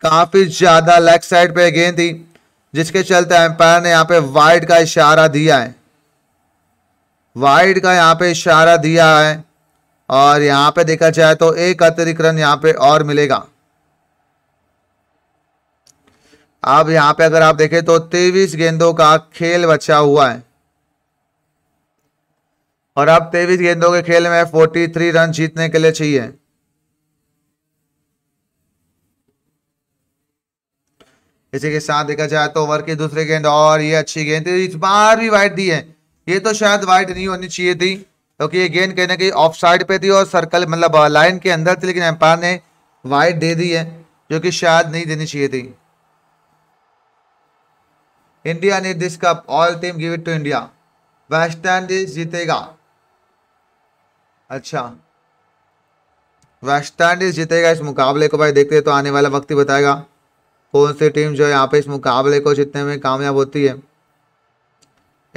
काफी ज्यादा लेग साइड पे गेंद थी जिसके चलते एम्पायर ने यहाँ पे वाइड का इशारा दिया है वाइड का यहाँ पे इशारा दिया है और यहाँ पे देखा जाए तो एक अतिरिक्त रन यहाँ पे और मिलेगा अब यहाँ पे अगर आप देखें तो तेईस गेंदों का खेल बचा हुआ है और अब तेईस गेंदों के खेल में 43 रन जीतने के लिए चाहिए इसी के साथ देखा जाए तो ओवर के दूसरी गेंद और ये अच्छी गेंद इस बार भी वाइट दी है ये तो शायद वाइट नहीं होनी चाहिए थी क्योंकि तो ये गेंद कहीं ना कहीं ऑफ साइड पे थी और सर्कल मतलब लाइन के अंदर थी लेकिन एम्पायर ने वाइट दे दी है जो कि शायद नहीं देनी चाहिए थी इंडिया ने this cup all team give it to India West Indies जीतेगा अच्छा वेस्ट इंडीज जीतेगा इस मुकाबले को भाई देखते तो आने वाला वक्त ही बताएगा कौन सी टीम जो है यहाँ पे इस मुकाबले को जीतने में कामयाब होती है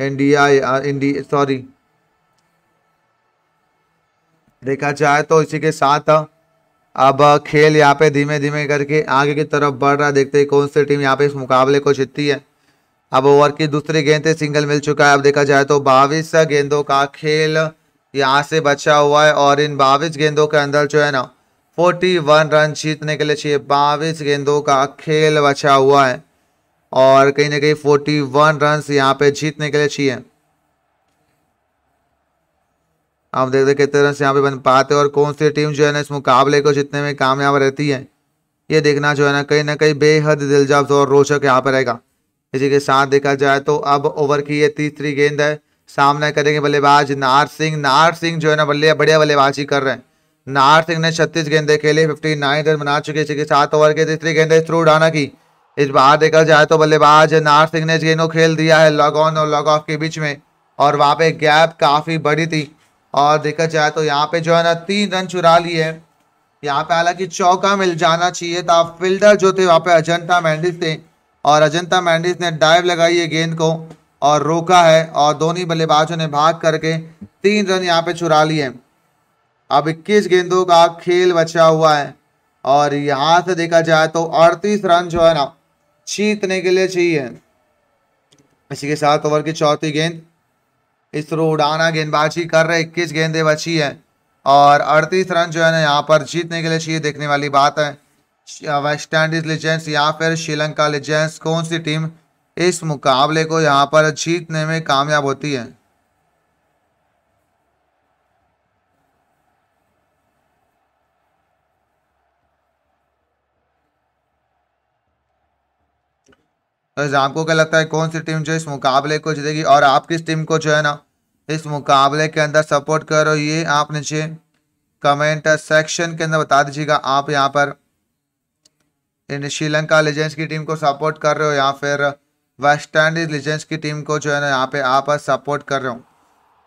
इंडिया इंडी सॉरी देखा जाए तो इसी के साथ uh, अब खेल यहाँ पे धीमे धीमे करके आगे की तरफ बढ़ रहा देखते हैं कौन सी टीम यहाँ पे इस मुकाबले को जीतती है अब ओवर की दूसरी गेंद से सिंगल मिल चुका है अब देखा जाए तो बाविस गेंदों का खेल यहाँ से बचा हुआ है और इन बाविस गेंदों के अंदर जो है ना 41 रन जीतने के लिए चाहिए बाईस गेंदों का खेल बचा हुआ है और कहीं ना कहीं 41 रन यहाँ पे जीतने के लिए चाहिए आप देखते कितने रन यहाँ पे बन पाते और कौन सी टीम जो है ना इस मुकाबले को जीतने में कामयाब रहती है ये देखना जो है ना कहीं ना कहीं बेहद दिलचस्प और रोचक यहाँ पर रहेगा इसी के साथ देखा जाए तो अब ओवर की ये तीसरी गेंद है सामना करेंगे बल्लेबाज नार सिंह नार सिंह जो है ना बल्ले बढ़िया बल्लेबाजी कर रहे हैं नार्थ सिंह ने छत्तीस गेंदे के लिए फिफ्टी नाइन रन बना चुके इसी के साथ ओवर के तीसरी गेंदे थ्रू उड़ाना की इस बार देखा जाए तो बल्लेबाज नार्थ सिंह ने इस गेंद को खेल दिया है लॉग ऑन और लॉग ऑफ के बीच में और वहाँ पे गैप काफ़ी बड़ी थी और देखा जाए तो यहाँ पे जो है ना तीन रन चुरा लिए यहाँ पे हालांकि चौका मिल जाना चाहिए था फील्डर जो थे वहाँ पे अजंता मैंडिस थे और अजंता मैंडिस ने डाइव लगाई है गेंद को और रोका है और दोनों बल्लेबाजों ने भाग करके तीन रन यहाँ पे चुरा लिए हैं अब 21 गेंदों का खेल बचा हुआ है और यहाँ से देखा जाए तो 38 रन जो है ना जीतने के लिए चाहिए इसी के साथ ओवर की चौथी गेंद इस रो उड़ाना गेंदबाजी कर रहे इक्कीस गेंदे बची है और अड़तीस रन जो है ना यहाँ पर जीतने के लिए चाहिए देखने वाली बात है वेस्ट इंडीज लीजेंड्स या फिर श्रीलंका लीजेंड्स कौन सी टीम इस मुकाबले को यहाँ पर जीतने में कामयाब होती है तो आपको क्या लगता है कौन सी टीम जो इस मुकाबले को जीतेगी और आप किस टीम को जो है ना इस मुकाबले के अंदर सपोर्ट करो ये आप नीचे कमेंट सेक्शन के अंदर बता दीजिएगा आप यहाँ पर इन श्रीलंका लीजेंड्स की टीम को सपोर्ट कर रहे हो या फिर वेस्ट इंडीज लीजेंड्स की टीम को जो है ना यहाँ पे आप सपोर्ट कर रहे हो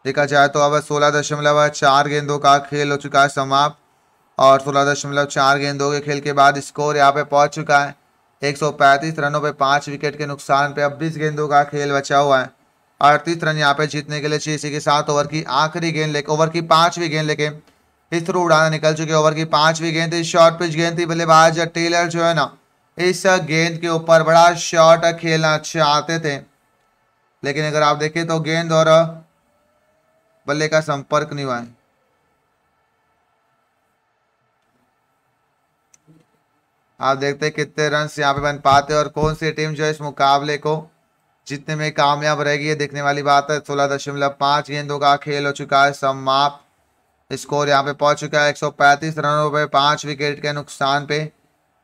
देखा जाए तो अब सोलह दशमलव चार गेंदों का खेल हो चुका है समाप्त और सोलह दशमलव चार गेंदों के खेल के बाद स्कोर यहाँ पे पहुँच चुका है एक रनों पर पाँच विकेट के नुकसान पर अब बीस गेंदों का खेल बचा हुआ है अड़तीस रन यहाँ पे जीतने के लिए चाहिए इसी के साथ ओवर की आखिरी गेंद लेकर ओवर की पाँचवीं गेंद लेके इस थ्रू उड़ाना निकल चुके ओवर की पांचवी गेंद थी शॉर्ट पिच गेंद थी बल्लेबाज टेलर जो है ना इस गेंद के ऊपर बड़ा शॉट खेलना चाहते थे लेकिन अगर आप देखें तो गेंद और बल्ले का संपर्क नहीं हुआ है आप देखते हैं कितने रन यहाँ पे बन पाते और कौन सी टीम जो है इस मुकाबले को जितने में कामयाब रहेगी ये देखने वाली बात है सोलह दशमलव पाँच गेंदों का खेल हो चुका है समाप्त स्कोर यहाँ पे पहुंच चुका है पैंतीस रनों पर पांच विकेट के नुकसान पे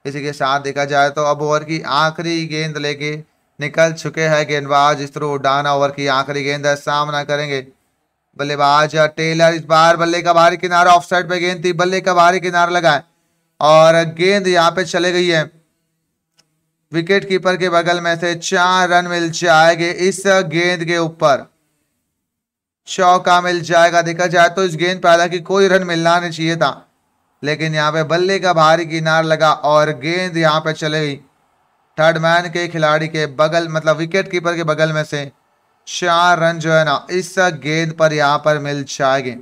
इसी के साथ देखा जाए तो अब ओवर की आखिरी गेंद लेके निकल चुके हैं गेंदबाज इस तरह उडाना ओवर की आखिरी गेंद है सामना करेंगे बल्लेबाज टेलर इस बार बल्ले का भारी किनारा ऑफ साइड पे गेंद थी बल्ले का भारी किनारा लगाए और गेंद यहाँ पे चले गई है विकेट कीपर के बगल में से चार रन मिल जाएंगे इस गेंद के ऊपर चौका मिल जाएगा देखा जाए तो इस गेंद पर हालांकि कोई रन मिलना नहीं चाहिए था लेकिन यहाँ पे बल्ले का भारी किनार लगा और गेंद यहाँ पे चले गई थर्ड मैन के खिलाड़ी के बगल मतलब विकेट कीपर के बगल में से चार रन जो है ना इस गेंद पर यहाँ पर मिल जाएंगे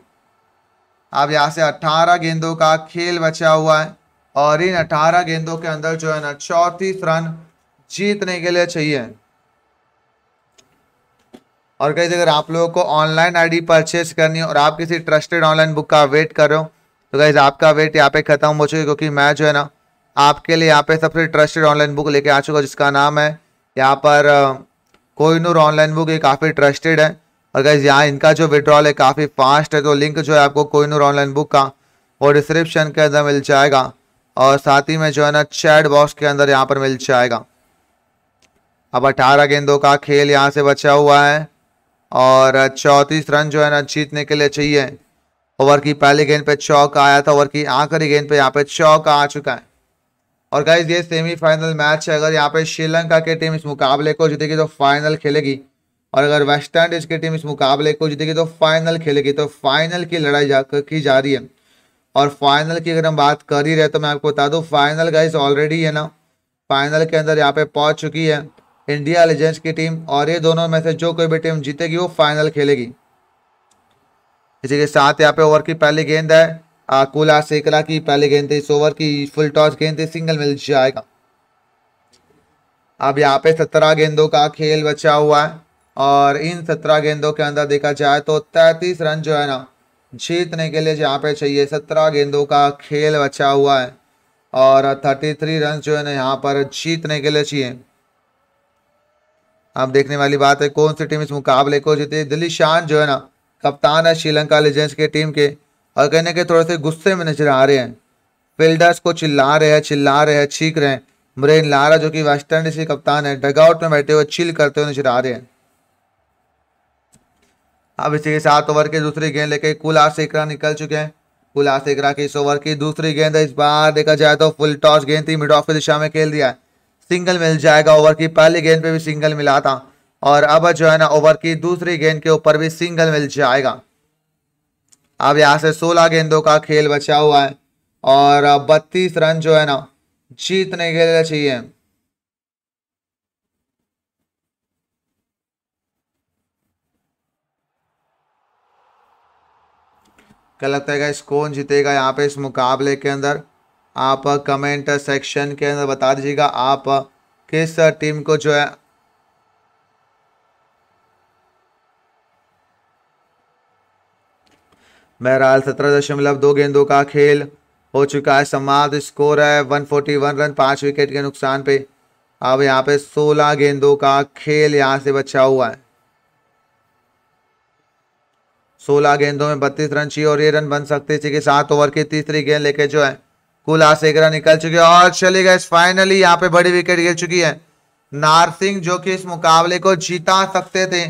अब यहाँ से 18 गेंदों का खेल बचा हुआ है और इन 18 गेंदों के अंदर जो है ना चौंतीस रन जीतने के लिए चाहिए और कहीं अगर आप लोगों को ऑनलाइन आईडी परचेस करनी हो और आप किसी ट्रस्टेड ऑनलाइन बुक का वेट कर रहे हो तो कहीं आपका वेट यहाँ पे खत्म हो चुका है क्योंकि मैं जो है ना आपके लिए यहाँ पे सबसे ट्रस्टेड ऑनलाइन बुक लेके आ चुका हूँ जिसका नाम है यहाँ पर कोइनूर ऑनलाइन बुक ये काफ़ी ट्रस्टेड है और कहीं यहाँ इनका जो विड्रॉल है काफ़ी फास्ट है तो लिंक जो है आपको कोइनूर ऑनलाइन बुक का वो डिस्क्रिप्शन के अंदर मिल जाएगा और साथ ही में जो है ना चैट बॉक्स के अंदर यहाँ पर मिल जाएगा अब 18 गेंदों का खेल यहाँ से बचा हुआ है और चौंतीस रन जो है ना जीतने के लिए चाहिए ओवर की पहली गेंद पे चौक आया था ओवर की आखिरी गेंद पे यहाँ पे चौक आ चुका है और गाइज ये सेमीफाइनल मैच है अगर यहाँ पे श्रीलंका की टीम इस मुकाबले को जीतेगी तो फाइनल खेलेगी और अगर वेस्ट इंडीज की टीम इस मुकाबले को जीतेगी तो फाइनल खेलेगी तो फाइनल की लड़ाई जा की जा रही है और फाइनल की अगर हम बात कर ही रहे तो मैं आपको बता दूं फाइनल गाइस ऑलरेडी है ना फाइनल के अंदर यहाँ पे पहुंच चुकी है इंडिया लेजेंड्स की टीम और ये दोनों में से जो कोई भी टीम जीतेगी वो फाइनल खेलेगी इसी के साथ यहाँ पे ओवर की पहली गेंद है कूला सेकला की पहली गेंद थी इस ओवर की फुल टॉस गेंद थी सिंगल मिल जाएगा अब यहाँ पे सत्रह गेंदों का खेल बचा हुआ है और इन सत्रह गेंदों के अंदर देखा जाए तो तैतीस रन जो है ना जीतने के लिए यहाँ पे चाहिए सत्रह गेंदों का खेल बचा हुआ है और थर्टी थ्री रन जो है ना यहाँ पर जीतने के लिए चाहिए अब देखने वाली बात है कौन सी टीम इस मुकाबले को जीती है दिल्ली शान जो है ना कप्तान है श्रीलंका लीजेंड्स के टीम के और कहने के थोड़े से गुस्से में नजर आ रहे हैं फील्डर्स को चिल्ला रहे हैं चिल्ला रहे हैं चीख रहे हैं ब्रेन लारा जो कि वेस्ट इंडीज के कप्तान है डगआउट में बैठे हुए चिल करते हुए नजर आ रहे हैं अब इसी के साथ ओवर की दूसरी गेंद लेके कुल आठ सेकरा निकल चुके हैं कुल आठ सेकरा की इस ओवर की दूसरी गेंद इस बार देखा जाए तो फुल टॉस गेंद थी मिड ऑफ की दिशा में खेल दिया है सिंगल मिल जाएगा ओवर की पहली गेंद पे भी सिंगल मिला था और अब जो है ना ओवर की दूसरी गेंद के ऊपर भी सिंगल मिल जाएगा अब यहाँ से सोलह गेंदों का खेल बचा हुआ है और बत्तीस रन जो है ना जीतने के लिए चाहिए क्या लगता है इस कौन जीतेगा यहाँ पे इस मुकाबले के अंदर आप कमेंट सेक्शन के अंदर बता दीजिएगा आप किस टीम को जो है बहरहाल सत्रह दशमलव दो गेंदों का खेल हो चुका है समाप्त स्कोर है 141 रन पांच विकेट के नुकसान पे अब यहाँ पे 16 गेंदों का खेल यहाँ से बचा हुआ है सोलह गेंदों में बत्तीस रन चाहिए और ये रन बन सकते थे कि सात ओवर की तीसरी गेंद लेके जो है कुल आज एक रन निकल चुके हैं और चले गए फाइनली यहाँ पे बड़ी विकेट गिर चुकी है नारसिंह जो कि इस मुकाबले को जीता सकते थे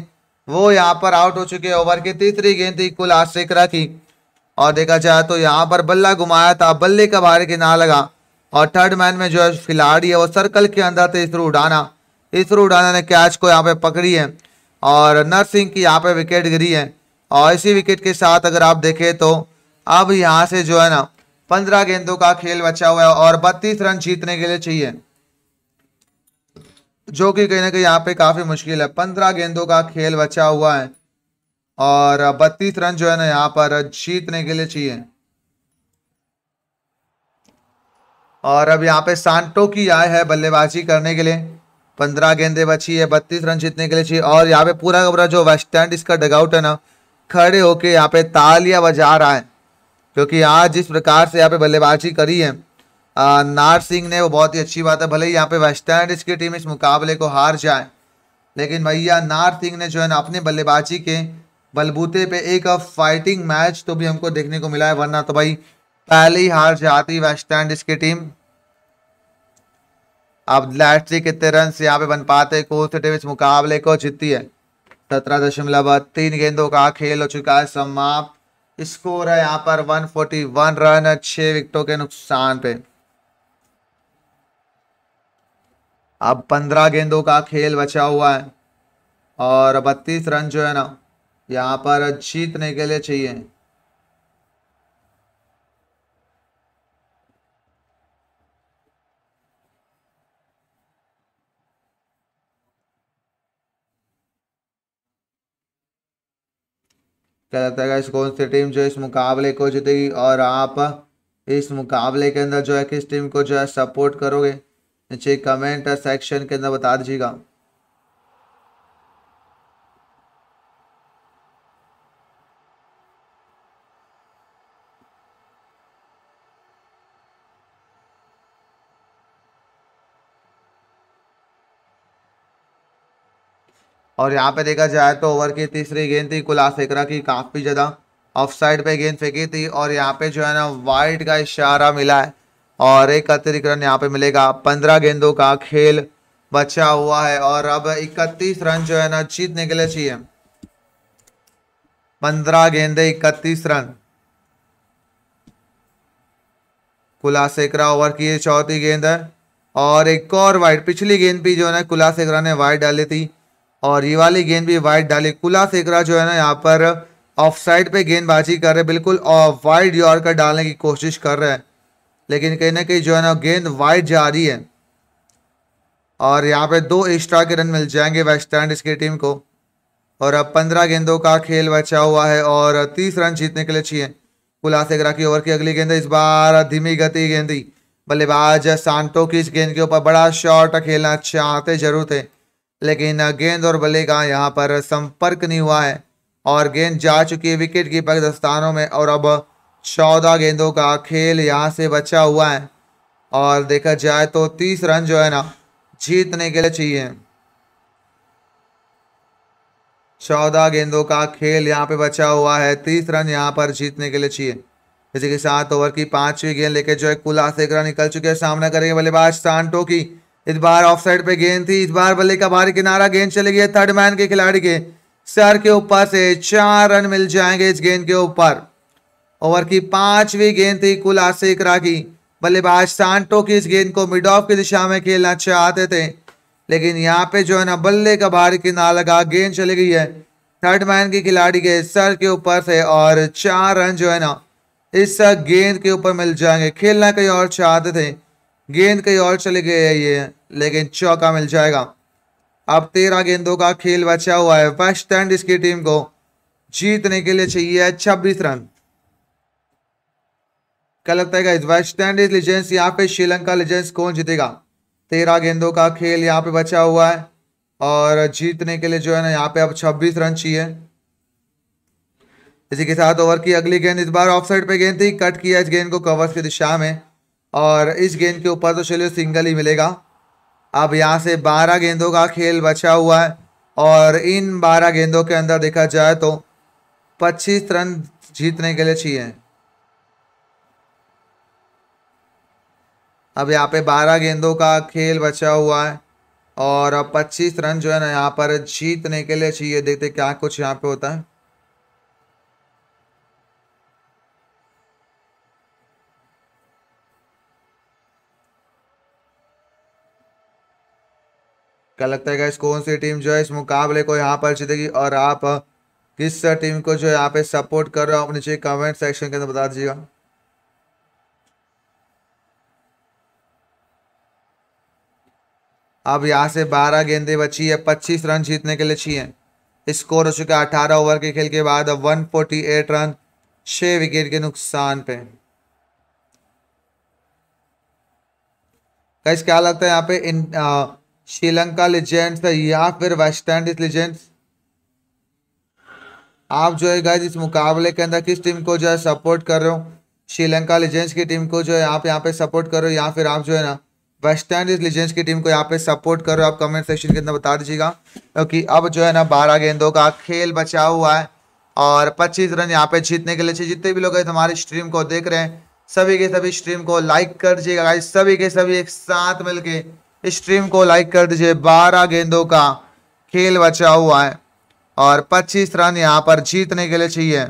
वो यहाँ पर आउट हो चुके ओवर की तीसरी गेंद थी कुल आशेकरा की और देखा जाए तो यहाँ पर बल्ला घुमाया था बल्ले का भारी ना लगा और थर्ड मैन में जो है खिलाड़ी है वो सर्कल के अंदर थे इसरो उड़ाना इसरो उड़ाना ने कैच को यहाँ पे पकड़ी है और नरसिंह की यहाँ पे विकेट गिरी है और इसी विकेट के साथ अगर आप देखें तो अब यहाँ से जो है ना पंद्रह गेंदों का खेल बचा हुआ है और बत्तीस रन जीतने के लिए चाहिए जो कि कहीं ना कहीं यहाँ पे काफ़ी मुश्किल है पंद्रह गेंदों का खेल बचा हुआ है और बत्तीस रन जो है ना यहाँ पर जीतने के लिए चाहिए और अब यहाँ पे सांटो की आय है बल्लेबाजी करने के लिए पंद्रह गेंदे बची है बत्तीस रन जीतने के लिए चाहिए और यहाँ पे पूरा पूरा जो वेस्ट इंडीज का डगआउट है ना खड़े होकर यहाँ पे तालियां बजा रहा है क्योंकि आज जिस प्रकार से यहाँ पे बल्लेबाजी करी है नार सिंह ने वो बहुत ही अच्छी बात है भले ही यहाँ पे वेस्ट इंडीज की टीम इस मुकाबले को हार जाए लेकिन भैया नार सिंह ने जो है ना अपने बल्लेबाजी के बलबूते पे एक फाइटिंग मैच तो भी हमको देखने को मिला है वरना तो भाई पहले ही हार जाती वेस्ट इंडीज की टीम अब लास्ट कितने रन यहाँ पे बन पाते टीम इस मुकाबले को जीती है सत्रह दशमलव तीन गेंदों का खेल हो चुका है समाप्त स्कोर है यहाँ पर 141 रन छह विकेटों के नुकसान पे अब पंद्रह गेंदों का खेल बचा हुआ है और बत्तीस रन जो है ना यहाँ पर जीतने के लिए चाहिए क्या लगता है कौन सी टीम जो इस मुकाबले को जीतेगी और आप इस मुकाबले के अंदर जो है किस टीम को जो है सपोर्ट करोगे नीचे कमेंट सेक्शन के अंदर बता दीजिएगा और यहाँ पे देखा जाए तो ओवर की तीसरी गेंद थी कुलास एकरा की काफ़ी ज़्यादा ऑफ साइड पे गेंद फेंकी थी और यहाँ पे जो है ना वाइट का इशारा मिला है और एक अतिरिक्त रन यहाँ पे मिलेगा पंद्रह गेंदों का खेल बचा हुआ है और अब इकतीस रन जो है ना जीतने के लिए चाहिए पंद्रह गेंदे इकतीस रन सेकरा ओवर की चौथी गेंद है और एक और वाइड पिछली गेंद भी जो है ना सेकरा ने वाइड डाली थी और ये वाली गेंद भी वाइड डाली कुला सेकरा जो है ना यहाँ पर ऑफ साइड पर गेंदबाजी कर रहे हैं बिल्कुल वाइड कर डालने की कोशिश कर रहे हैं लेकिन कहीं ना कहीं जो है ना गेंद वाइड जा रही है और यहाँ पे दो एक्स्ट्रा के रन मिल जाएंगे वेस्ट इंडीज की टीम को और अब पंद्रह गेंदों का खेल बचा हुआ है और तीस रन जीतने के लिए चाहिए कुला कुलासेगरा की ओवर की अगली गेंद इस बार धीमी गति गेंदी बल्लेबाज सांटो की इस गेंद के ऊपर बड़ा शॉट खेलना चाहते जरूर थे लेकिन गेंद और बल्ले का यहाँ पर संपर्क नहीं हुआ है और गेंद जा चुकी है विकेट कीपर दस्तानों में और अब चौदह गेंदों का खेल यहाँ से बचा हुआ है और देखा जाए तो तीस रन जो है ना जीतने के लिए चाहिए चौदह गेंदों का खेल यहाँ पे बचा हुआ है तीस रन यहाँ पर जीतने के लिए चाहिए इसी के साथ ओवर की पांचवी गेंद लेके जो है कुल से रन निकल चुके हैं सामना करेंगे बल्लेबाज सांटो की इस बार ऑफ साइड पे गेंद थी इस बार बल्ले का भारी किनारा गेंद चली गई थर्ड मैन के खिलाड़ी के सर के ऊपर से चार रन मिल जाएंगे इस गेंद के ऊपर ओवर की पांचवी गेंद थी कुल आसिकरा की बल्लेबाज सांटो की इस गेंद को मिड ऑफ की दिशा में खेलना चाहते थे लेकिन यहाँ पे जो है ना बल्ले का भारी किनारा लगा गेंद चली गई है थर्ड मैन के खिलाड़ी के सर के ऊपर से और चार रन जो है ना इस गेंद के ऊपर मिल जाएंगे खेलना कहीं और चाहते थे गेंद कहीं और चले गए है ये लेकिन चौका मिल जाएगा अब तेरह गेंदों का खेल बचा हुआ है वेस्ट इंडीज की टीम को जीतने के लिए चाहिए छब्बीस रन क्या लगता है वेस्ट इंडीज लीजेंस यहाँ पे श्रीलंका लीजेंस कौन जीतेगा तेरह गेंदों का खेल यहाँ पे बचा हुआ है और जीतने के लिए जो है ना यहाँ पे अब छब्बीस रन चाहिए इसी के साथ ओवर की अगली गेंद इस बार ऑफ साइड पे गेंद थी कट किया इस गेंद को कवर्स की दिशा में और इस गेंद के ऊपर तो चलिए सिंगल ही मिलेगा अब यहाँ से 12 गेंदों का खेल बचा हुआ है और इन 12 गेंदों के अंदर देखा जाए तो 25 रन जीतने के लिए चाहिए अब यहाँ पे 12 गेंदों का खेल बचा हुआ है और 25 रन जो है ना यहाँ पर जीतने के लिए चाहिए देखते क्या कुछ यहाँ पे होता है क्या लगता है कौन सी टीम जो है इस मुकाबले को यहाँ पर जीतेगी और आप किस टीम को जो यहाँ पे सपोर्ट कर रहे हो आप नीचे कमेंट सेक्शन के अंदर बता दीजिएगा अब यहाँ से 12 गेंदे बची है 25 रन जीतने के लिए है स्कोर हो चुका है अठारह ओवर के खेल के बाद 148 रन छह विकेट के नुकसान पे कैसे क्या लगता है यहाँ पे इन आ, श्रीलंका लीजेंड्स या फिर वेस्ट इंडीज लेजेंड्स आप जो है गाइज इस मुकाबले के अंदर किस टीम को जो है सपोर्ट कर रहे हो श्रीलंका लेजेंड्स की टीम को जो है आप यहाँ पे सपोर्ट करो या फिर आप जो है ना वेस्ट इंडीज लेजेंड्स की टीम को यहाँ पे सपोर्ट करो आप कमेंट सेक्शन के अंदर बता दीजिएगा क्योंकि तो अब जो है ना बारह गेंदों का खेल बचा हुआ है और पच्चीस रन यहाँ पे जीतने के लिए जितने भी लोग हमारे स्ट्रीम को देख रहे हैं सभी के सभी स्ट्रीम को लाइक कर दीजिएगा सभी के सभी एक साथ मिलकर स्ट्रीम को लाइक कर दीजिए बारह गेंदों का खेल बचा हुआ है और 25 रन यहां पर जीतने के लिए चाहिए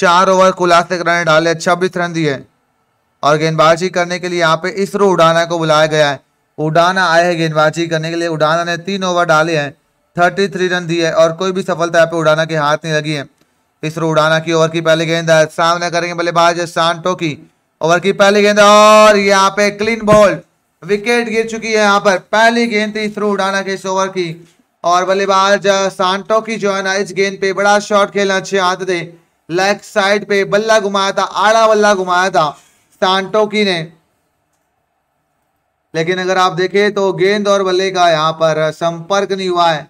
चार ओवर कुल रन डाले छब्बीस रन दिए और गेंदबाजी करने के लिए यहाँ पे इसरो उडाना को बुलाया गया है उडाना आए हैं गेंदबाजी करने के लिए उडाना ने तीन ओवर डाले हैं थर्टी थ्री रन दिए और कोई भी सफलता यहाँ पे उडाना के हाथ नहीं लगी है इसरो उडाना की ओवर की पहले गेंद सामना करेंगे बल्लेबाज सांटो की ओवर की पहली गेंद और यहाँ पे क्लीन बॉल विकेट गिर चुकी है यहाँ पर पहली गेंद थी थ्रू उड़ाना के इस ओवर की और बल्लेबाज सांटो की जो है ना इस गेंद पे बड़ा शॉट खेलना अच्छे हाथ थे लेग साइड पे बल्ला घुमाया था आड़ा बल्ला घुमाया था सांटो की ने लेकिन अगर आप देखें तो गेंद और बल्ले का यहाँ पर संपर्क नहीं हुआ है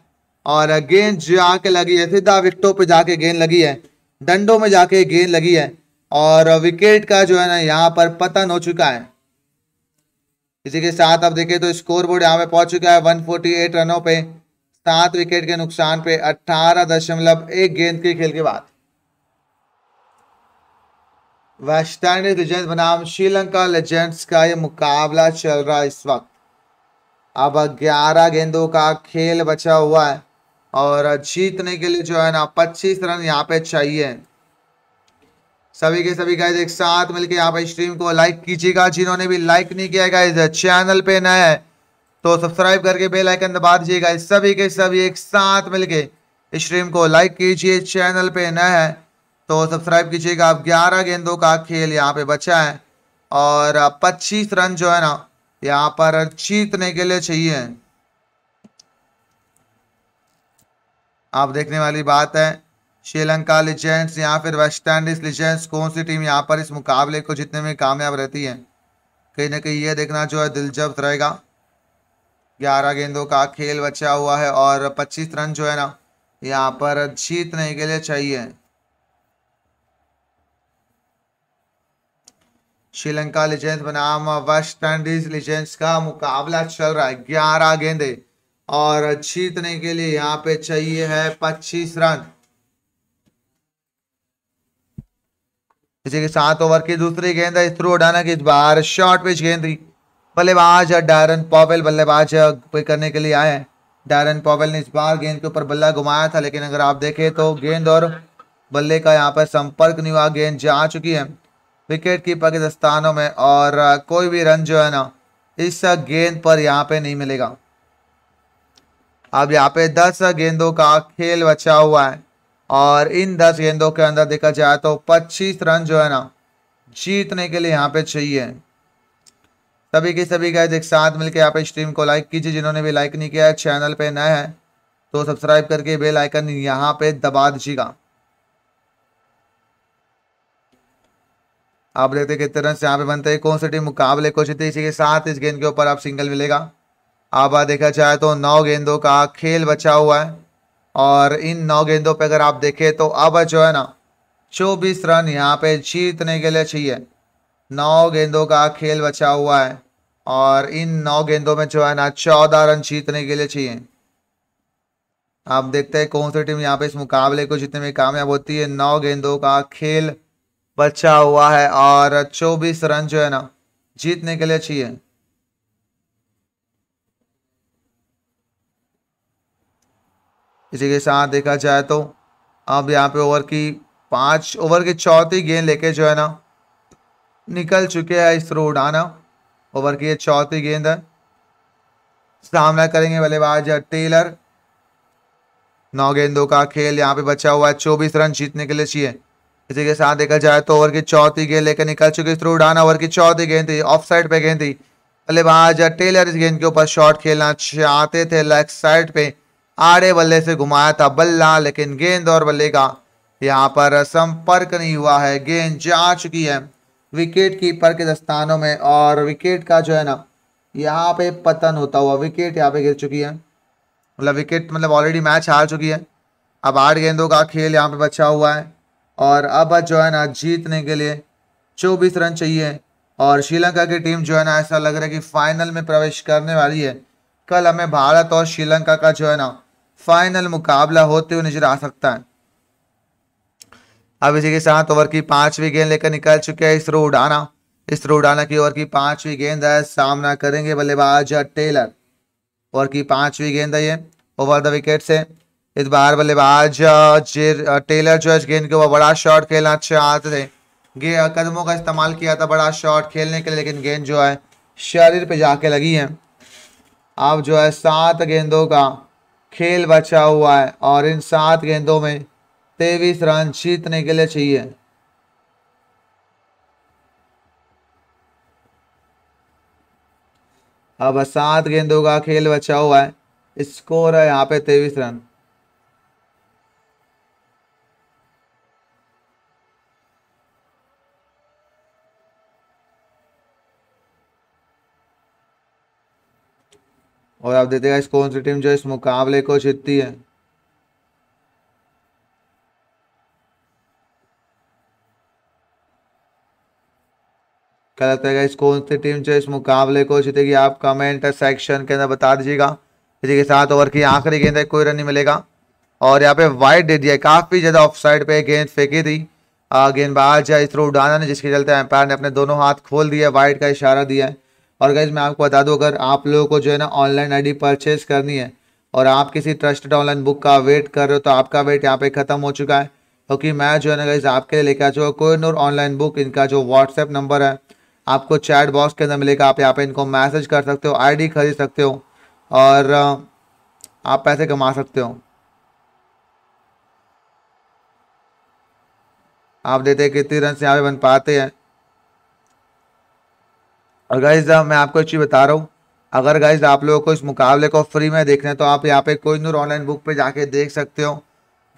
और गेंद जाके लगी है सीधा विकटों पे जाके गेंद लगी है डंडों में जाके गेंद लगी है और विकेट का जो है ना यहाँ पर पतन हो चुका है इसी के साथ आप देखिए तो स्कोर बोर्ड यहाँ पे पहुंच चुका है एट रनों पे सात विकेट के नुकसान पे अठारह दशमलव एक गेंद के खेल के बाद वेस्ट इंडीज बनाम श्रीलंका लेजेंड्स का ये मुकाबला चल रहा है इस वक्त अब 11 गेंदों का खेल बचा हुआ है और जीतने के लिए जो है ना 25 रन यहाँ पे चाहिए सभी के सभी गाइज एक साथ मिलके यहाँ पर स्ट्रीम को लाइक कीजिएगा जिन्होंने भी लाइक नहीं किया गाइज चैनल पे नए है तो सब्सक्राइब करके बेल आइकन दबा दीजिएगा सभी के सभी एक साथ मिलके स्ट्रीम को लाइक कीजिए चैनल पे नए है तो सब्सक्राइब कीजिएगा आप ग्यारह गेंदों का खेल यहाँ पे बचा है और पच्चीस रन जो है ना यहाँ पर जीतने के लिए चाहिए आप देखने वाली बात है श्रीलंका लिजेंट्स या फिर वेस्ट इंडीज लिजेंट्स कौन सी टीम यहाँ पर इस मुकाबले को जीतने में कामयाब रहती है कहीं ना कहीं ये देखना जो है दिलचस्प रहेगा ग्यारह गेंदों का खेल बचा हुआ है और पच्चीस रन जो है ना यहाँ पर जीतने के लिए चाहिए श्रीलंका लीजेंड्स बनाम वेस्ट इंडीज लीजेंड्स का मुकाबला चल रहा है ग्यारह गेंदे और जीतने के लिए यहाँ पे चाहिए है पच्चीस रन जैसे कि सात ओवर की दूसरी गेंद है थ्रू उड़ाना की इस बार शॉर्ट पिच गेंद थी बल्लेबाज डायरन पॉवेल बल्लेबाज करने के लिए आए हैं डायरन पॉवेल ने इस बार गेंद के ऊपर बल्ला घुमाया था लेकिन अगर आप देखें तो गेंद और बल्ले का यहाँ पर संपर्क नहीं हुआ गेंद जा चुकी है विकेट कीपर के दस्तानों में और कोई भी रन जो है ना इस गेंद पर यहाँ पे नहीं मिलेगा अब यहाँ पे दस गेंदों का खेल बचा हुआ है और इन दस गेंदों के अंदर देखा जाए तो पच्चीस रन जो है ना जीतने के लिए यहाँ पे चाहिए सभी के सभी गाइज एक साथ मिलकर यहाँ पे स्ट्रीम को लाइक कीजिए जिन्होंने भी लाइक नहीं किया है चैनल पे नए हैं तो सब्सक्राइब करके बेल आइकन यहाँ पे दबा दीजिएगा आप देखते कितने रन यहाँ पे बनते हैं कौन सी टीम मुकाबले को जीती इसी के साथ इस गेंद के ऊपर आप सिंगल मिलेगा आप देखा जाए तो नौ गेंदों का खेल बचा हुआ है और इन नौ गेंदों पे अगर आप देखें तो अब जो है ना चौबीस रन यहाँ पे जीतने के लिए चाहिए नौ गेंदों का खेल बचा हुआ है और इन नौ गेंदों में जो है ना चौदह रन जीतने के लिए चाहिए आप देखते हैं कौन सी टीम यहाँ पे इस मुकाबले को जीतने में कामयाब होती है नौ गेंदों का खेल बचा हुआ है और चौबीस रन जो है ना जीतने के लिए चाहिए इसी के साथ देखा जाए तो अब यहाँ पे ओवर की पाँच ओवर की चौथी गेंद लेके जो है ना निकल चुके हैं इस थ्रू उड़ाना ओवर की ये चौथी गेंद है सामना करेंगे बल्लेबाज टेलर नौ गेंदों का खेल यहाँ पे बचा हुआ है चौबीस रन जीतने के लिए चाहिए इसी के साथ देखा जाए तो ओवर की चौथी गेंद लेकर निकल चुके थ्रू उड़ाना ओवर की चौथी गेंद थी ऑफ साइड पे गेंद थी बल्लेबाज टेलर इस गेंद के ऊपर शॉट खेलना चाहते थे लेग साइड पे आड़े बल्ले से घुमाया था बल्ला लेकिन गेंद और बल्ले का यहाँ पर संपर्क नहीं हुआ है गेंद जा चुकी है विकेट कीपर के दस्तानों में और विकेट का जो है ना यहाँ पे पतन होता हुआ विकेट यहाँ पे गिर चुकी है मतलब विकेट मतलब ऑलरेडी मैच हार चुकी है अब आठ गेंदों का खेल यहाँ पे बचा हुआ है और अब जो है ना जीतने के लिए चौबीस रन चाहिए और श्रीलंका की टीम जो है ना ऐसा लग रहा है कि फाइनल में प्रवेश करने वाली है कल हमें भारत और श्रीलंका का जो है ना फाइनल मुकाबला होते हुए नजर आ सकता है अब इसी के साथ ओवर की पांचवी गेंद लेकर निकल चुके हैं इसरो उड़ाना इसरो उड़ाना की ओवर की पांचवी गेंद है सामना करेंगे बल्लेबाज टेलर ओवर की पांचवी गेंद है ये ओवर द विकेट से इस बार बल्लेबाज टेलर जो है गेंद के ऊपर बड़ा शॉट खेलना चाहते थे कदमों का इस्तेमाल किया था बड़ा शॉट खेलने के लिए लेकिन गेंद जो है शरीर पे जाके लगी है अब जो है सात गेंदों का खेल बचा हुआ है और इन सात गेंदों में तेईस रन जीतने के लिए चाहिए अब सात गेंदों का खेल बचा हुआ है स्कोर है यहाँ पे तेईस रन और आप देखते हैं कौन सी टीम जो इस मुकाबले को जीतती है क्या लगता है इस कौन सी टीम जो इस मुकाबले को जीतेगी आप कमेंट सेक्शन के अंदर बता दीजिएगा इसी के साथ ओवर की आखिरी गेंद कोई रन नहीं मिलेगा और यहाँ पे वाइड दे दिया काफ़ी ज़्यादा ऑफ साइड पे गेंद फेंकी थी गेंदबाज इस थ्रो उड़ाना ने जिसके चलते एम्पायर ने अपने दोनों हाथ खोल दिए वाइड का इशारा दिया है और गाइज मैं आपको बता दूं अगर आप लोगों को जो है ना ऑनलाइन आईडी परचेज करनी है और आप किसी ट्रस्टेड ऑनलाइन बुक का वेट कर रहे हो तो आपका वेट यहाँ पे ख़त्म हो चुका है क्योंकि तो मैं जो है ना गाइज आपके लिए लेकर आ चुका नूर ऑनलाइन बुक इनका जो व्हाट्सएप नंबर है आपको चैट बॉक्स के अंदर मिलेगा आप यहाँ पे इनको मैसेज कर सकते हो आईडी खरीद सकते हो और आप पैसे कमा सकते हो आप देते कितने रन से यहाँ पे बन पाते हैं और गाइज मैं आपको एक चीज़ बता रहा हूँ अगर गाइज आप लोगों को इस मुकाबले को फ्री में देखना है तो आप यहाँ पे कोई नूर ऑनलाइन बुक पे जाके देख सकते हो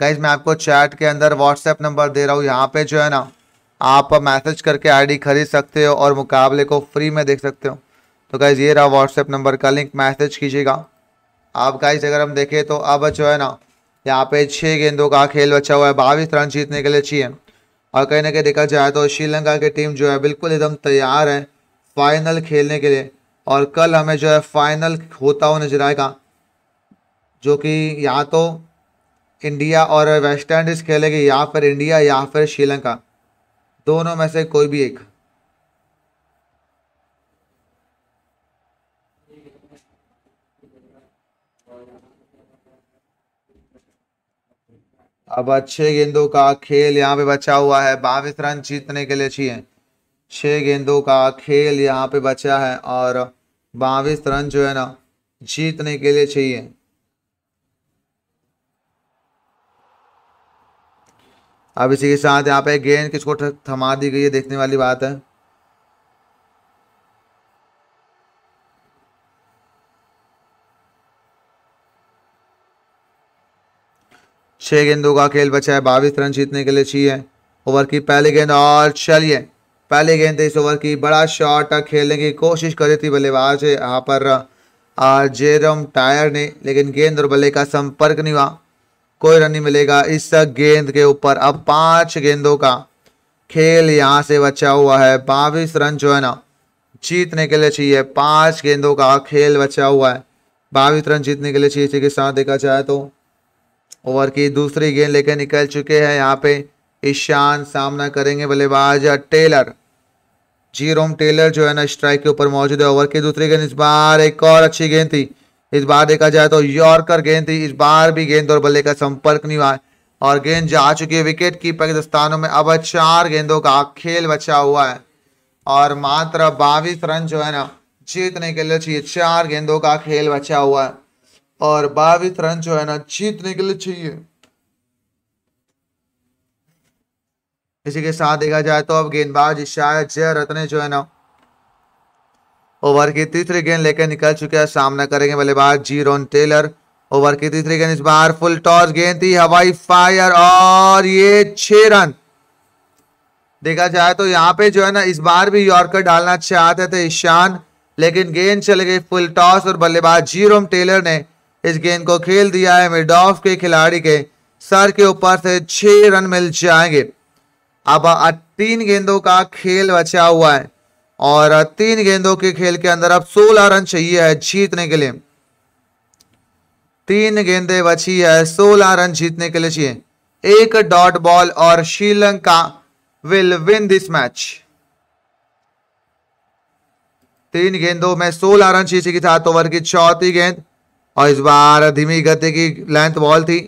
गाइज मैं आपको चैट के अंदर व्हाट्सएप नंबर दे रहा हूँ यहाँ पे जो है ना आप मैसेज करके आईडी खरीद सकते हो और मुकाबले को फ्री में देख सकते हो तो गाइज ये रहा व्हाट्सएप नंबर का लिंक मैसेज कीजिएगा आप गाइज अगर हम देखें तो अब जो है ना यहाँ पे छः गेंदों का खेल बचा हुआ है बाईस रन जीतने के लिए चाहिए और कहीं ना कहीं देखा जाए तो श्रीलंका की टीम जो है बिल्कुल एकदम तैयार है फाइनल खेलने के लिए और कल हमें जो है फाइनल होता हुआ नजर आएगा जो कि या तो इंडिया और वेस्ट इंडीज़ खेलेगी या फिर इंडिया या फिर श्रीलंका दोनों में से कोई भी एक अब अच्छे गेंदों का खेल यहाँ पे बचा हुआ है बाविस रन जीतने के लिए अच्छी है छः गेंदों का खेल यहाँ पे बचा है और बाविस रन जो है ना जीतने के लिए चाहिए अब इसी के साथ यहाँ पे गेंद किसको थमा दी गई है देखने वाली बात है छह गेंदों का खेल बचा है बाविस रन जीतने के लिए चाहिए ओवर की पहली गेंद और चलिए पहली गेंद इस ओवर की बड़ा शॉट खेलने की कोशिश कर रही थी बल्लेबाज यहाँ पर जेरम टायर ने लेकिन गेंद और बल्ले का संपर्क नहीं हुआ कोई रन नहीं मिलेगा इस गेंद के ऊपर अब पांच गेंदों का खेल यहाँ से बचा हुआ है बावीस रन जो है ना जीतने के लिए चाहिए पांच गेंदों का खेल बचा हुआ है बावीस रन जीतने के लिए चाहिए इसी के साथ देखा जाए तो ओवर की दूसरी गेंद लेकर निकल चुके हैं यहाँ पे ईशान सामना करेंगे बल्लेबाज टेलर जीरोम टेलर जो है ना स्ट्राइक के ऊपर मौजूद है ओवर की दूसरी गेंद इस बार एक और अच्छी गेंद थी इस बार देखा जाए तो यॉर्कर गेंद थी इस बार भी गेंद और बल्ले का संपर्क नहीं हुआ और गेंद जा चुकी है विकेट कीपर के दस्तानों में अब चार गेंदों का खेल बचा हुआ है और मात्र बाविस रन जो है ना जीतने के लिए चाहिए चार गेंदों का खेल बचा हुआ है और बावीस रन जो है ना जीतने के लिए चाहिए इसी के साथ देखा जाए तो अब गेंदबाज शायद जय रत्न जो है ना ओवर की तीसरी गेंद लेकर निकल चुके हैं सामना करेंगे बल्लेबाज जी रोन टेलर ओवर की तीसरी गेंद इस बार फुल टॉस गेंद थी हवाई फायर और ये छह रन देखा जाए तो यहाँ पे जो है ना इस बार भी यॉर्कर डालना चाहते थे ईशान लेकिन गेंद चले गई फुल टॉस और बल्लेबाज रोम टेलर ने इस गेंद को खेल दिया है मिड ऑफ के खिलाड़ी के सर के ऊपर से छह रन मिल जाएंगे अब तीन गेंदों का खेल बचा हुआ है और तीन गेंदों के खेल के अंदर अब सोलह रन चाहिए है जीतने के लिए तीन गेंदे बची है सोलह रन जीतने के लिए चाहिए एक डॉट बॉल और Sri Lanka will win this match तीन गेंदों में सोलह रन शीशे की सात ओवर की चौथी गेंद और इस बार धीमी गति की लेंथ बॉल थी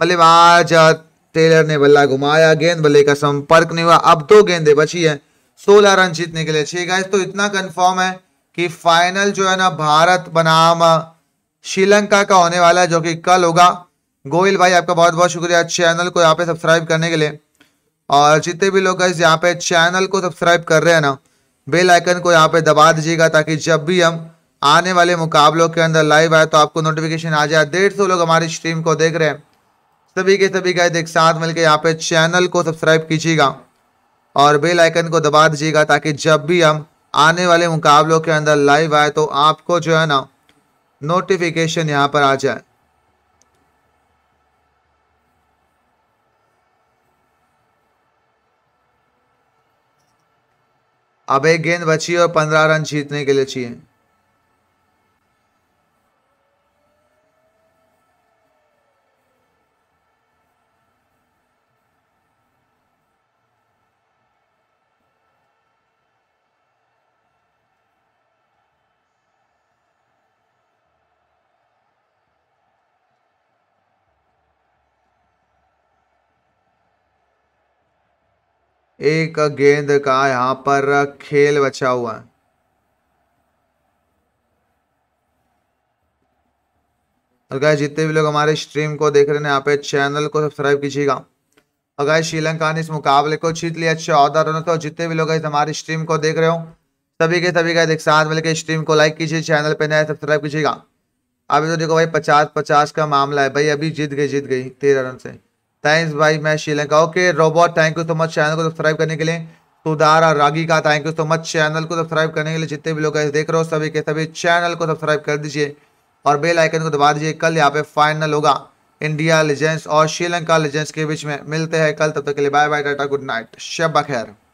बल्लेबाज मतलब टेलर ने बल्ला घुमाया गेंद बल्ले का संपर्क नहीं हुआ अब दो गेंदे बची है सोलह रन जीतने के लिए छह गाइस तो इतना कंफर्म है कि फाइनल जो है ना भारत बनाम श्रीलंका का होने वाला है जो कि कल होगा गोयल भाई आपका बहुत बहुत शुक्रिया चैनल को यहाँ पे सब्सक्राइब करने के लिए और जितने भी लोग गाइस यहाँ पे चैनल को सब्सक्राइब कर रहे हैं ना बेल आइकन को यहाँ पे दबा दीजिएगा ताकि जब भी हम आने वाले मुकाबलों के अंदर लाइव आए तो आपको नोटिफिकेशन आ जाए डेढ़ सौ लोग हमारी स्ट्रीम को देख रहे हैं सभी के सभी गाइज एक साथ मिलकर यहाँ पे चैनल को सब्सक्राइब कीजिएगा और बेल आइकन को दबा दीजिएगा ताकि जब भी हम आने वाले मुकाबलों के अंदर लाइव आए तो आपको जो है ना नोटिफिकेशन यहाँ पर आ जाए अब एक गेंद बची और पंद्रह रन जीतने के लिए चाहिए एक गेंद का यहाँ पर खेल बचा हुआ है और गाय जितने भी लोग हमारे स्ट्रीम को देख रहे हैं यहाँ पे चैनल को सब्सक्राइब कीजिएगा और गाय श्रीलंका ने इस मुकाबले को जीत लिया चौदह रनों से और तो जितने भी लोग हमारे स्ट्रीम को देख रहे हो सभी के सभी का एक साथ मिलकर स्ट्रीम को लाइक कीजिए चैनल पे नया सब्सक्राइब कीजिएगा अभी तो देखो भाई पचास पचास का मामला है भाई अभी जीत गई जीत गई तेरह रन से थैंक्स भाई मैं Sri Lanka okay robot thank you so much channel को सब्सक्राइब करने के लिए सुधार और रागी का thank you so much channel को सब्सक्राइब करने के लिए जितने भी लोग देख रहे हो सभी के सभी चैनल को सब्सक्राइब कर दीजिए और बेल आइकन को दबा दीजिए कल यहाँ पे फाइनल होगा इंडिया लेजेंड्स और श्रीलंका लेजेंड्स के बीच में मिलते हैं कल तब तक के लिए bye bye tata good night शब खैर